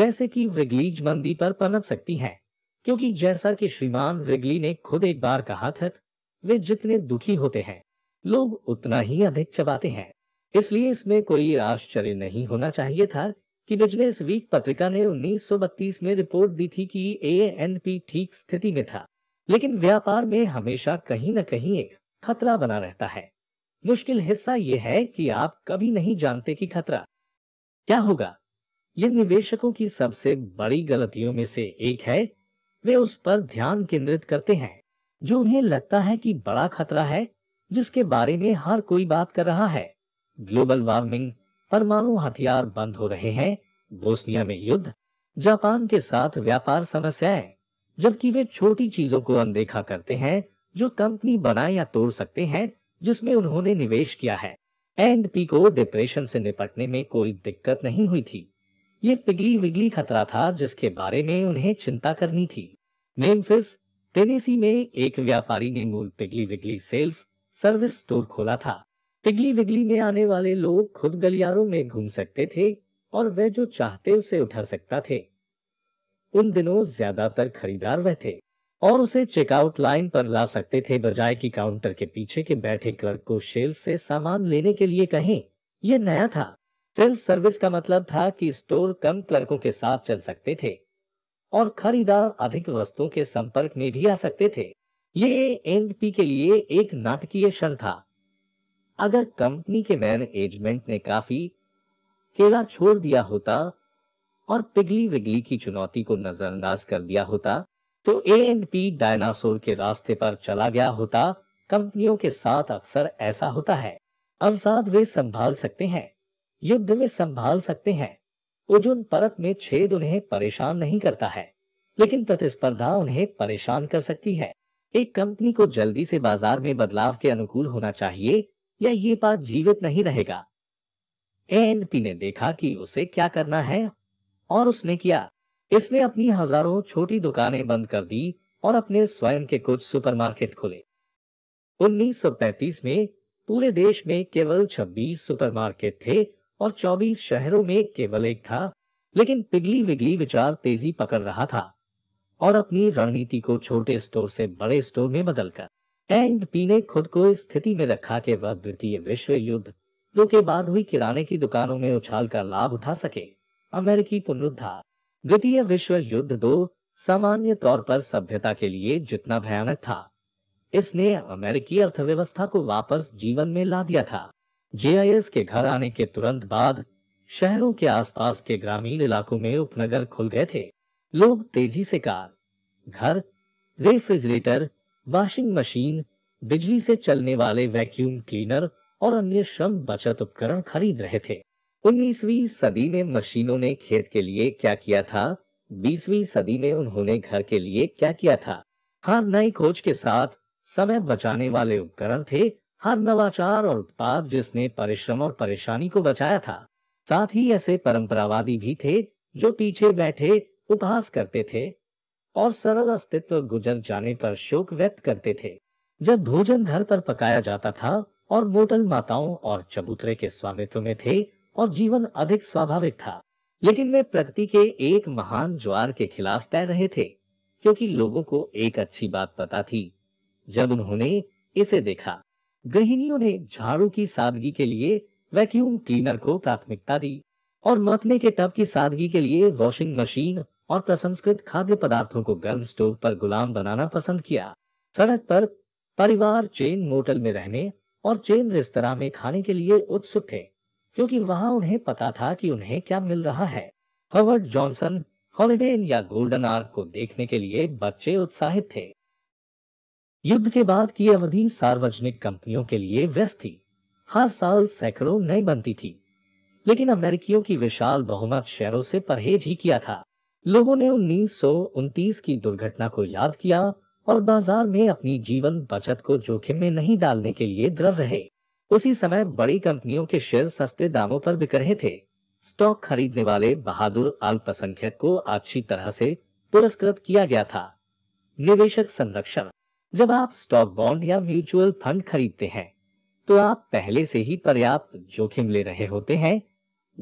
जैसे कि वृगलीज मंदी पर पनप सकती हैं क्योंकि जैसा कि श्रीमान वेगली ने खुद एक बार कहा था वे जितने दुखी होते हैं लोग उतना ही अधिक चबाते हैं इसलिए इसमें कोई आश्चर्य नहीं होना चाहिए था कि बिजनेस वीक पत्रिका ने 1932 में रिपोर्ट दी थी कि ए ठीक स्थिति में था लेकिन व्यापार में हमेशा कहीं न कहीं एक खतरा बना रहता है मुश्किल हिस्सा यह है कि आप कभी नहीं जानते कि खतरा क्या होगा यह निवेशकों की सबसे बड़ी गलतियों में से एक है वे उस पर ध्यान केंद्रित करते हैं जो उन्हें लगता है कि बड़ा खतरा है जिसके बारे में हर कोई बात कर रहा है ग्लोबल वार्मिंग परमाणु हथियार बंद हो रहे हैं बोस्निया में युद्ध जापान के साथ व्यापार समस्याएं जबकि वे छोटी चीजों को अनदेखा करते हैं जो कंपनी बनाए या तोड़ सकते हैं जिसमें उन्होंने निवेश किया है एंड पी को डिप्रेशन से निपटने में कोई दिक्कत नहीं हुई थी ये पिगली विगली खतरा था जिसके बारे में उन्हें चिंता करनी थी मेम्फिस टेनेसी में एक व्यापारी ने मूल Piggly Wiggly self service store खोला था पिगली विगली में आने वाले लोग खुद गलियारों में घूम सकते थे और वे जो चाहते उसे उठा सकता थे उन दिनों ज्यादातर खरीदार वह थे और उसे चेकआउट लाइन पर ला सकते थे बजाय कि काउंटर के पीछे के बैठे क्लर्क को शेल्फ से सामान लेने के लिए कहें यह नया था सेल्फ सर्विस का मतलब था कि स्टोर कम क्लर्कों के साथ चल सकते थे और खरीदार अधिक वस्तुओं के संपर्क में भी आ सकते थे ये एनपी के लिए एक नाटकीय क्षण था अगर कंपनी के मैनेजमेंट ने काफी केला छोड़ दिया होता और पिघली विगली की चुनौती को नजरअंदाज कर दिया होता तो ए एन पी डायनासोर के रास्ते पर चला गया होता कंपनियों के साथ अक्सर ऐसा होता है अवसाद वे संभाल सकते हैं युद्ध में संभाल सकते हैं उजुन परत में छेद उन्हें परेशान नहीं करता है लेकिन प्रतिस्पर्धा उन्हें परेशान कर सकती है एक कंपनी को जल्दी से बाजार में बदलाव के अनुकूल होना चाहिए या ये बात जीवित नहीं रहेगा एएनपी ने देखा कि उसे क्या करना है और उसने किया इसने अपनी हजारों छोटी दुकानें बंद कर दी और अपने स्वयं के कुछ सुपरमार्केट खोले 1935 में पूरे देश में केवल 26 सुपरमार्केट थे और 24 शहरों में केवल एक था लेकिन पिघली विगली विचार तेजी पकड़ रहा था और अपनी रणनीति को छोटे स्टोर से बड़े स्टोर में बदलकर एंड पी ने खुद को इस स्थिति में रखा कि वह द्वितीय विश्व युद्ध दो के बाद हुई किराने की दुकानों में उछाल का लाभ उठा सके अमेरिकी पुनरुद्धार द्वितीय विश्व युद्ध दो सामान्य तौर पर सभ्यता के लिए जितना भयानक था इसने अमेरिकी अर्थव्यवस्था को वापस जीवन में ला दिया था जीआईएस के घर आने के तुरंत बाद शहरों के आसपास के ग्रामीण इलाकों में उपनगर खुल गए थे लोग तेजी से कार घर रेफ्रिजरेटर वॉशिंग मशीन बिजली से चलने वाले वैक्यूम क्लीनर और अन्य श्रम बचत उपकरण खरीद रहे थे 19वीं सदी में मशीनों ने खेत के लिए क्या किया था 20वीं सदी में उन्होंने घर के लिए क्या किया था हर नई खोज के साथ समय बचाने वाले उपकरण थे हर नवाचार और उत्पाद जिसने परिश्रम और परेशानी को बचाया था साथ ही ऐसे परंपरावादी भी थे जो पीछे बैठे उपहास करते थे और सरल अस्तित्व गुजर जाने पर शोक व्यक्त करते थे जब भोजन घर पर पकाया जाता था और मोटल माताओं और चबूतरे के स्वामित्व में थे और जीवन अधिक स्वाभाविक था लेकिन वे प्रकृति के एक महान ज्वार के खिलाफ तैर रहे थे क्योंकि लोगों को एक अच्छी बात पता थी जब उन्होंने इसे देखा गृहिणियों ने झाड़ू की सादगी के लिए वैक्यूम क्लीनर को प्राथमिकता दी और मतने के टब की सादगी के लिए वॉशिंग मशीन और प्रसंस्कृत खाद्य पदार्थों को गर्म स्टोव पर गुलाम बनाना पसंद किया सड़क पर परिवार चेन मोटल में रहने और चेन रेस्तरा में खाने के लिए उत्सुक थे क्योंकि वहां उन्हें पता था कि उन्हें क्या मिल रहा है हॉवर्ड जॉनसन हॉलिडे या गोल्डन आर्क को देखने के लिए बच्चे उत्साहित थे युद्ध के बाद की अवधि सार्वजनिक कंपनियों के लिए व्यस्त थी हर साल सैकड़ों नई बनती थी लेकिन अमेरिकियों की विशाल बहुमत शेयरों से परहेज ही किया था लोगों ने उन्नीस की दुर्घटना को याद किया और बाजार में अपनी जीवन बचत को जोखिम में नहीं डालने के लिए दृढ़ रहे उसी समय बड़ी कंपनियों के शेयर सस्ते दामों पर बिक रहे थे स्टॉक खरीदने वाले बहादुर अल्पसंख्यक को अच्छी तरह से पुरस्कृत किया गया था निवेशक संरक्षण जब आप स्टॉक बॉन्ड या म्यूचुअल फंड खरीदते हैं तो आप पहले से ही पर्याप्त जोखिम ले रहे होते हैं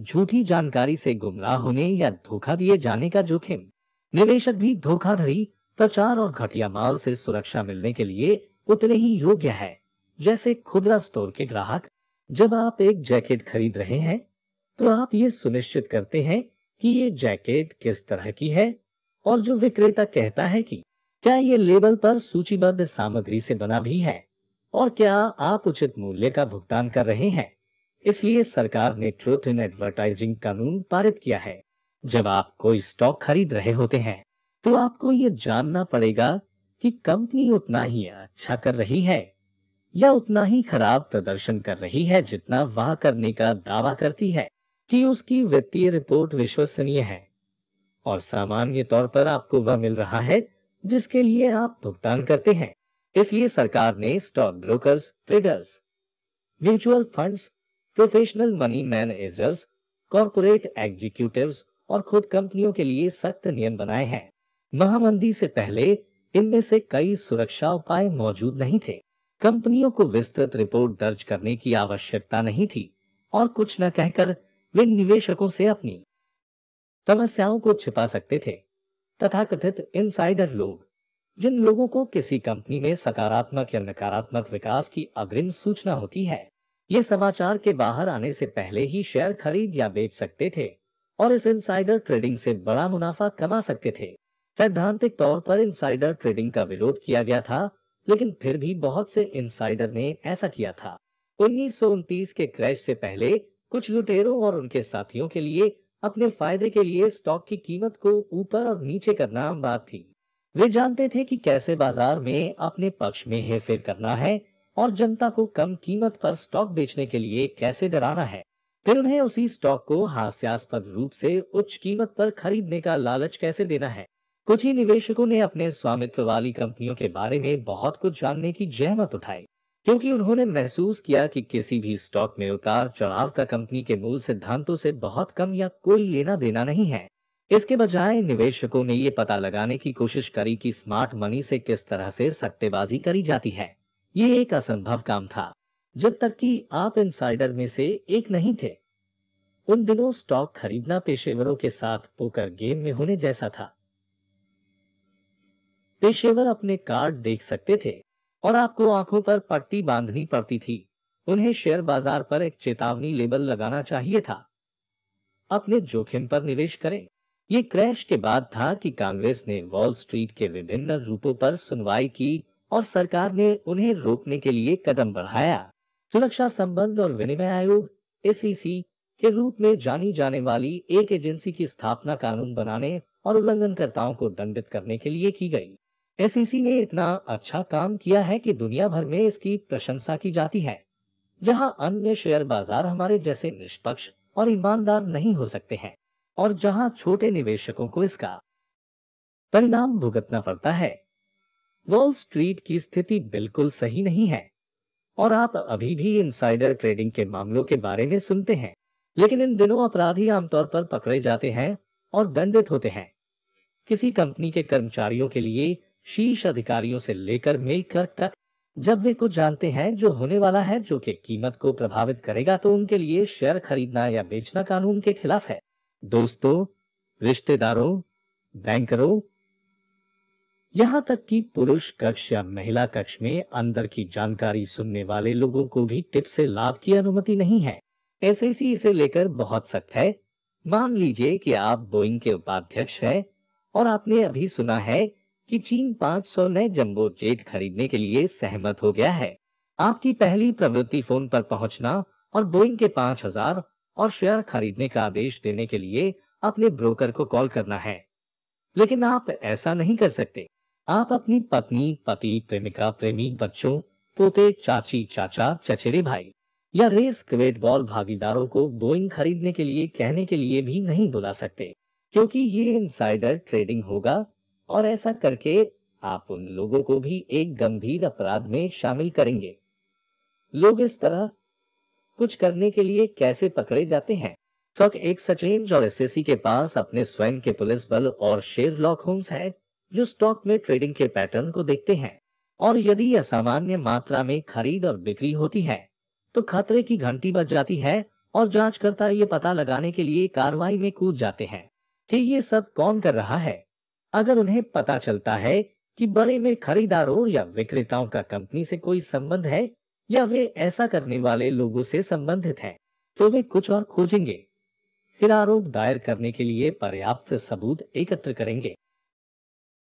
झूठी जानकारी से गुमराह होने या धोखा दिए जाने का जोखिम निवेशक भी धोखाधड़ी प्रचार और घटिया माल से सुरक्षा मिलने के लिए उतने ही योग्य है जैसे खुदरा स्टोर के ग्राहक जब आप एक जैकेट खरीद रहे हैं तो आप ये सुनिश्चित करते हैं कि ये जैकेट किस तरह की है और जो विक्रेता कहता है कि क्या ये लेबल पर सूचीबद्ध सामग्री से बना भी है और क्या आप उचित मूल्य का भुगतान कर रहे हैं इसलिए सरकार ने ट्रुथ इन एडवर्टाइजिंग कानून पारित किया है जब आप कोई स्टॉक खरीद रहे होते हैं तो आपको ये जानना पड़ेगा कि कंपनी उतना ही अच्छा कर रही है या उतना ही खराब प्रदर्शन कर रही है जितना वह करने का दावा करती है कि उसकी वित्तीय रिपोर्ट विश्वसनीय है और सामान्य तौर पर आपको वह मिल रहा है जिसके लिए आप भुगतान करते हैं इसलिए सरकार ने stock broker traders mutual fund professional money managers corporate executive और खुद कंपनियों के लिए सख्त नियम बनाए हैं महामंदी से पहले इनमें से कई सुरक्षा उपाय मौजूद नहीं थे कंपनियों को विस्तृत रिपोर्ट दर्ज करने की आवश्यकता नहीं थी और कुछ न कहकर वे निवेशकों से अपनी समस्याओं को छिपा सकते थे तथाकथित इनसाइडर लोग जिन लोगों को किसी कंपनी में सकारात्मक या नकारात्मक विकास की अग्रिम सूचना होती है ये समाचार के बाहर आने से पहले ही शेयर खरीद या बेच सकते थे और इस इनसाइडर ट्रेडिंग से बड़ा मुनाफा कमा सकते थे सैद्धांतिक तौर पर इनसाइडर ट्रेडिंग का विरोध किया गया था लेकिन फिर भी बहुत से इनसाइडर ने ऐसा किया था उन्नीस के क्रैश से पहले कुछ लुटेरों और उनके साथियों के लिए अपने फायदे के लिए स्टॉक की कीमत को ऊपर और नीचे करना बात थी वे जानते थे कि कैसे बाजार में अपने पक्ष में हेरफेर करना है और जनता को कम कीमत पर स्टॉक बेचने के लिए कैसे डराना है फिर उन्हें उसी स्टॉक को हास्यास्पद रूप से उच्च कीमत पर खरीदने का लालच कैसे देना है कुछ ही निवेशकों ने अपने स्वामित्व वाली कंपनियों के बारे में बहुत कुछ जानने की जहमत उठाई क्योंकि उन्होंने महसूस किया कि किसी भी स्टॉक में उतार चढ़ाव का कंपनी के मूल सिद्धांतों से बहुत कम या कोई लेना देना नहीं है इसके बजाय निवेशकों ने ये पता लगाने की कोशिश करी कि स्मार्ट मनी से किस तरह से सट्टेबाजी करी जाती है ये एक असंभव काम था जब तक कि आप इनसाइडर में से एक नहीं थे उन दिनों स्टॉक खरीदना पेशेवरों के साथ पोकर गेम में होने जैसा था पेशेवर अपने कार्ड देख सकते थे और आपको आंखों पर पट्टी बांधनी पड़ती थी उन्हें शेयर बाजार पर एक चेतावनी लेबल लगाना चाहिए था अपने जोखिम पर निवेश करें ये क्रैश के बाद था कि कांग्रेस ने वॉल स्ट्रीट के विभिन्न रूपों पर सुनवाई की और सरकार ने उन्हें रोकने के लिए कदम बढ़ाया सुरक्षा संबंध और विनिमय आयोग एस के रूप में जानी जाने वाली एक एजेंसी की स्थापना कानून बनाने और उल्लंघनकर्ताओं को दंडित करने के लिए की गई एसईसी ने इतना अच्छा काम किया है कि दुनिया भर में इसकी प्रशंसा की जाती है जहां अन्य शेयर बाजार हमारे जैसे निष्पक्ष और ईमानदार नहीं हो सकते हैं और जहां छोटे निवेशकों को इसका परिणाम भुगतना पड़ता है वॉल स्ट्रीट की स्थिति बिल्कुल सही नहीं है और आप अभी भी इनसाइडर ट्रेडिंग के मामलों के बारे में सुनते हैं लेकिन इन दिनों अपराधी आमतौर पर पकड़े जाते हैं और दंडित होते हैं किसी कंपनी के कर्मचारियों के लिए शीर्ष अधिकारियों से लेकर मेकर तक जब वे कुछ जानते हैं जो होने वाला है जो कि कीमत को प्रभावित करेगा तो उनके लिए शेयर खरीदना या बेचना कानून के खिलाफ है दोस्तों रिश्तेदारों बैंकरों यहाँ तक कि पुरुष कक्ष या महिला कक्ष में अंदर की जानकारी सुनने वाले लोगों को भी टिप से लाभ की अनुमति नहीं है एसएसी इसे लेकर बहुत सख्त है मान लीजिए कि आप बोइंग के उपाध्यक्ष हैं और आपने अभी सुना है कि चीन 500 नए जंबो जेट खरीदने के लिए सहमत हो गया है आपकी पहली प्रवृत्ति फोन पर पहुंचना और बोइंग के 5000 और शेयर खरीदने का आदेश देने के लिए अपने ब्रोकर को कॉल करना है लेकिन आप ऐसा नहीं कर सकते आप अपनी पत्नी पति प्रेमिका प्रेमी बच्चों पोते चाची चाचा चचेरे भाई या रेस क्रिकेट बॉल भागीदारों को बोइंग खरीदने के लिए कहने के लिए भी नहीं बुला सकते क्योंकि ये इनसाइडर ट्रेडिंग होगा और ऐसा करके आप उन लोगों को भी एक गंभीर अपराध में शामिल करेंगे लोग इस तरह कुछ करने के लिए कैसे पकड़े जाते हैं सौक तो एक सचेंज और एसएससी के पास अपने स्वयं के पुलिस बल और लॉक होम्स है जो स्टॉक में ट्रेडिंग के पैटर्न को देखते हैं और यदि असामान्य मात्रा में खरीद और बिक्री होती है तो खतरे की घंटी बज जाती है और जांचकर्ता ये पता लगाने के लिए कार्रवाई में कूद जाते हैं कि ये सब कौन कर रहा है अगर उन्हें पता चलता है कि बड़े में खरीदारों या विक्रेताओं का कंपनी से कोई संबंध है या वे ऐसा करने वाले लोगों से संबंधित हैं, तो वे कुछ और खोजेंगे फिर आरोप दायर करने के लिए पर्याप्त सबूत एकत्र करेंगे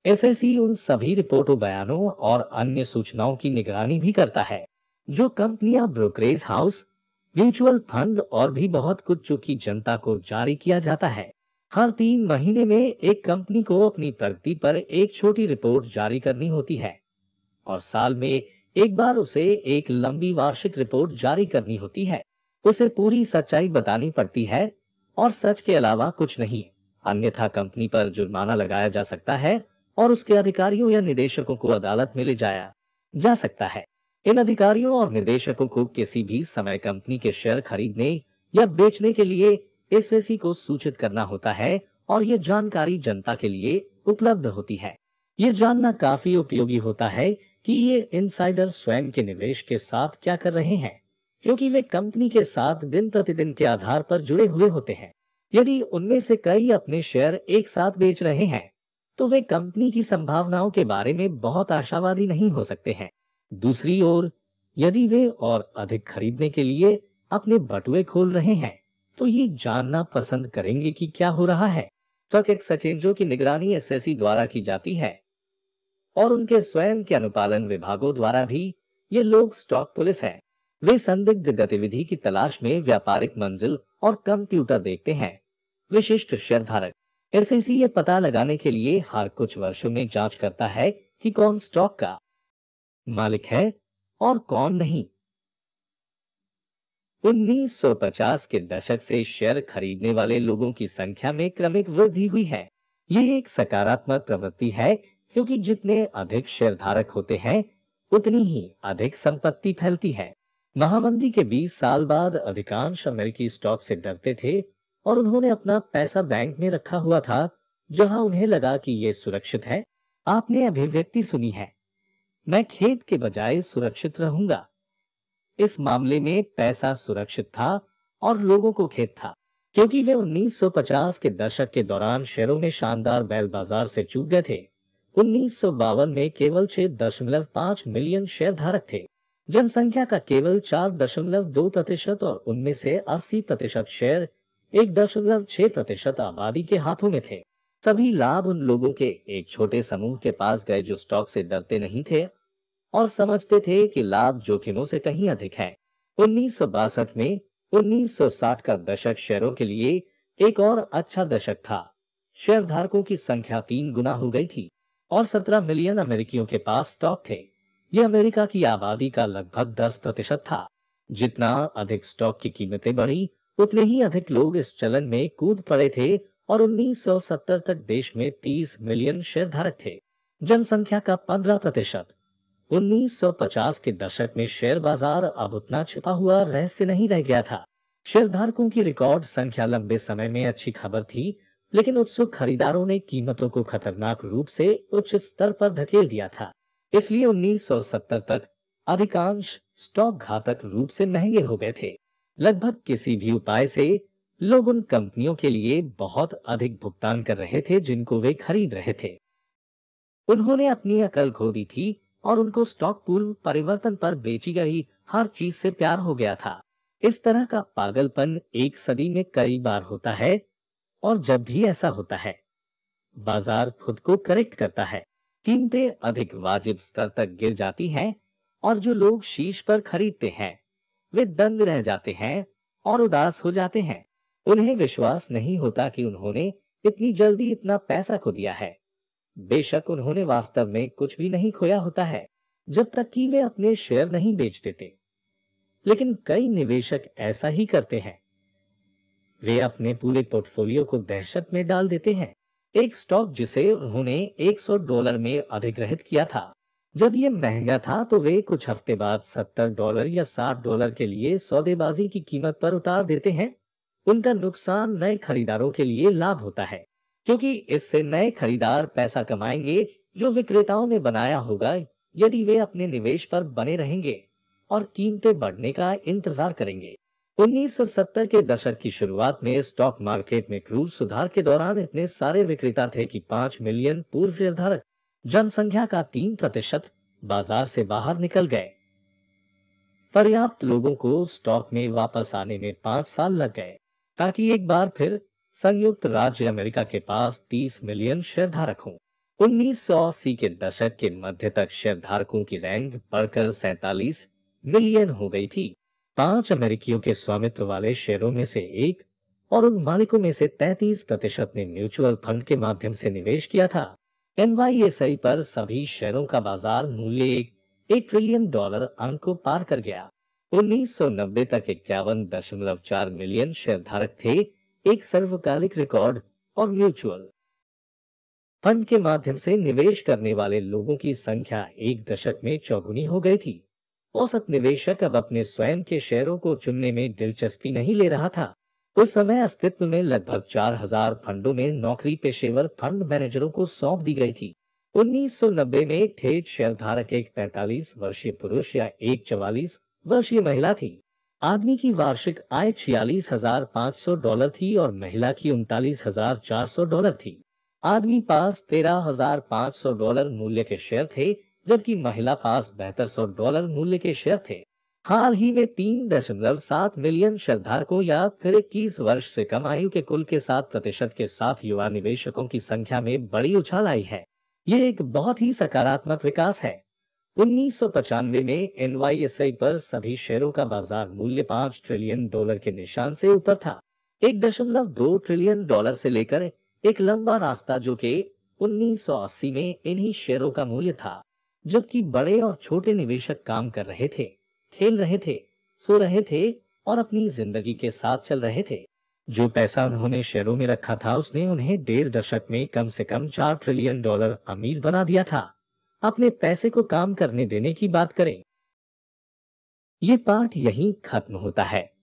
एसएससी उन सभी रिपोर्टों बयानों और अन्य सूचनाओं की निगरानी भी करता है जो कंपनियां ब्रोकरेज हाउस म्यूचुअल फंड और भी बहुत कुछ जो की जनता को जारी किया जाता है हर तीन महीने में एक कंपनी को अपनी प्रगति पर एक छोटी रिपोर्ट जारी करनी होती है और साल में एक बार उसे एक लंबी वार्षिक रिपोर्ट जारी करनी होती है उसे पूरी सच्चाई बतानी पड़ती है और सच के अलावा कुछ नहीं अन्यथा कंपनी पर जुर्माना लगाया जा सकता है और उसके अधिकारियों या निदेशकों को अदालत में ले जाया जा सकता है इन अधिकारियों और निदेशकों को किसी भी समय कंपनी के शेयर खरीदने या बेचने के लिए एसएससी को सूचित करना होता है और ये जानकारी जनता के लिए उपलब्ध होती है ये जानना काफी उपयोगी होता है कि ये इनसाइडर स्वयं के निवेश के साथ क्या कर रहे हैं क्योंकि वे कंपनी के साथ दिन प्रतिदिन के आधार पर जुड़े हुए होते हैं यदि उनमें से कई अपने शेयर एक साथ बेच रहे हैं तो वे कंपनी की संभावनाओं के बारे में बहुत आशावादी नहीं हो सकते हैं दूसरी ओर यदि वे और अधिक खरीदने के लिए अपने बटुए खोल रहे हैं तो ये जानना पसंद करेंगे कि क्या हो रहा है तक एक सचिवों की निगरानी एस द्वारा की जाती है और उनके स्वयं के अनुपालन विभागों द्वारा भी ये लोग स्टॉक पुलिस है वे संदिग्ध गतिविधि की तलाश में व्यापारिक मंजिल और कंप्यूटर देखते हैं विशिष्ट एस एस ये पता लगाने के लिए हर कुछ वर्षों में जांच करता है कि कौन स्टॉक का मालिक है और कौन नहीं 1950 के दशक से शेयर खरीदने वाले लोगों की संख्या में क्रमिक वृद्धि हुई है ये एक सकारात्मक प्रवृत्ति है क्योंकि जितने अधिक शेयर धारक होते हैं उतनी ही अधिक संपत्ति फैलती है महामंदी के 20 साल बाद अधिकांश अमेरिकी स्टॉक से डरते थे और उन्होंने अपना पैसा बैंक में रखा हुआ था जहां उन्हें लगा कि ये सुरक्षित है आपने अभिव्यक्ति सुनी है मैं खेत के बजाय सुरक्षित रहूंगा इस मामले में पैसा सुरक्षित था और लोगों को खेत था क्योंकि वे 1950 के दशक के दौरान शेयरों में शानदार बैल बाजार से चूक गए थे उन्नीस में केवल छह दशमलव पांच मिलियन शेयर धारक थे जनसंख्या का केवल चार दशमलव दो प्रतिशत और उनमें से अस्सी प्रतिशत शेयर एक दशमलव छह प्रतिशत आबादी के हाथों में थे सभी लाभ उन लोगों के एक छोटे समूह के पास गए जो स्टॉक से डरते नहीं थे और समझते थे कि लाभ जोखिमों से कहीं अधिक है उन्नीस में 1960 का दशक शेयरों के लिए एक और अच्छा दशक था शेयरधारकों की संख्या तीन गुना हो गई थी और 17 मिलियन अमेरिकियों के पास स्टॉक थे यह अमेरिका की आबादी का लगभग 10 प्रतिशत था जितना अधिक स्टॉक की कीमतें बढ़ी उतने ही अधिक लोग इस चलन में कूद पड़े थे और 1970 तक देश में 30 मिलियन शेयरधारक थे जनसंख्या का 15 प्रतिशत 1950 के दशक में शेयर बाजार अब उतना छिपा हुआ रहस्य नहीं रह गया था धारकों की रिकॉर्ड संख्या लंबे समय में अच्छी खबर थी लेकिन उत्सुक खरीदारों ने कीमतों को खतरनाक रूप से उच्च स्तर पर धकेल दिया था इसलिए 1970 तक अधिकांश स्टॉक घातक रूप से महंगे हो गए थे लगभग किसी भी उपाय से लोग उन कंपनियों के लिए बहुत अधिक भुगतान कर रहे थे जिनको वे खरीद रहे थे उन्होंने अपनी अकल खो दी थी और उनको स्टॉक पूर्व परिवर्तन पर बेची गई हर चीज से प्यार हो गया था इस तरह का पागलपन एक सदी में कई बार होता है और जब भी ऐसा होता है बाजार खुद को करेक्ट करता है कीमतें अधिक वाजिब स्तर तक गिर जाती हैं और जो लोग शीश पर खरीदते हैं वे दंग रह जाते हैं और उदास हो जाते हैं उन्हें विश्वास नहीं होता कि उन्होंने इतनी जल्दी इतना पैसा खो दिया है बेशक उन्होंने वास्तव में कुछ भी नहीं खोया होता है जब तक कि वे अपने शेयर नहीं बेच देते लेकिन कई निवेशक ऐसा ही करते हैं वे अपने पूरे पोर्टफोलियो को दहशत में डाल देते हैं एक स्टॉक जिसे उन्होंने 100 डॉलर में अधिग्रहित किया था जब ये महंगा था तो वे कुछ हफ्ते बाद 70 डॉलर या 60 डॉलर के लिए सौदेबाजी की कीमत पर उतार देते हैं उनका नुकसान नए खरीदारों के लिए लाभ होता है क्योंकि इससे नए खरीदार पैसा कमाएंगे जो विक्रेताओं ने बनाया होगा यदि वे अपने निवेश पर बने रहेंगे और कीमतें बढ़ने का इंतजार करेंगे 1970 के दशक की शुरुआत में स्टॉक मार्केट में क्रूज सुधार के दौरान इतने सारे विक्रेता थे कि 5 मिलियन पूर्व निर्धारक जनसंख्या का 3 प्रतिशत बाजार से बाहर निकल गए पर्याप्त लोगों को स्टॉक में वापस आने में पांच साल लग गए ताकि एक बार फिर संयुक्त राज्य अमेरिका के पास 30 मिलियन शेयरधारक हों उन्नीस के दशक के मध्य तक शेयरधारकों की रैंक बढ़कर सैतालीस मिलियन हो गई थी पांच अमेरिकियों के स्वामित्व वाले शेयरों में से एक और उन मालिकों में से 33 प्रतिशत ने म्यूचुअल फंड के माध्यम से निवेश किया था एन पर सभी शेयरों का बाजार मूल्य एक ट्रिलियन डॉलर अंक को पार कर गया 1990 तक इक्यावन दशमलव चार मिलियन शेयरधारक थे एक सर्वकालिक रिकॉर्ड और म्यूचुअल फंड के माध्यम से निवेश करने वाले लोगों की संख्या एक दशक में चौगुनी हो गई थी औसत निवेशक अब अपने स्वयं के शेयरों को चुनने में दिलचस्पी नहीं ले रहा था उस समय अस्तित्व में लगभग 4000 फंडों में नौकरी पेशेवर फंड मैनेजरों को सौंप दी गई थी 1990 में ठेठ शेयरधारक एक 45 वर्षीय पुरुष या एक चवालीस वर्षीय महिला थी आदमी की वार्षिक आय छियालीस हजार पाँच सौ डॉलर थी और महिला की उनतालीस हजार चार सौ डॉलर थी आदमी पास तेरह हजार पाँच सौ डॉलर मूल्य के शेयर थे जबकि महिला पास बेहतर सौ डॉलर मूल्य के शेयर थे हाल ही में तीन दशमलव सात मिलियन शेयरधारकों या फिर इक्कीस वर्ष से कम आयु के कुल के सात प्रतिशत के साथ युवा निवेशकों की संख्या में बड़ी उछाल आई है ये एक बहुत ही सकारात्मक विकास है उन्नीस में एन पर सभी शेयरों का बाजार मूल्य 5 ट्रिलियन डॉलर के निशान से ऊपर था एक दशमलव दो ट्रिलियन डॉलर से लेकर एक लंबा रास्ता जो कि 1980 में इन्हीं शेयरों का मूल्य था जबकि बड़े और छोटे निवेशक काम कर रहे थे खेल रहे थे सो रहे थे और अपनी जिंदगी के साथ चल रहे थे जो पैसा उन्होंने शेयरों में रखा था उसने उन्हें डेढ़ दशक में कम से कम चार ट्रिलियन डॉलर अमीर बना दिया था अपने पैसे को काम करने देने की बात करें ये पाठ यहीं खत्म होता है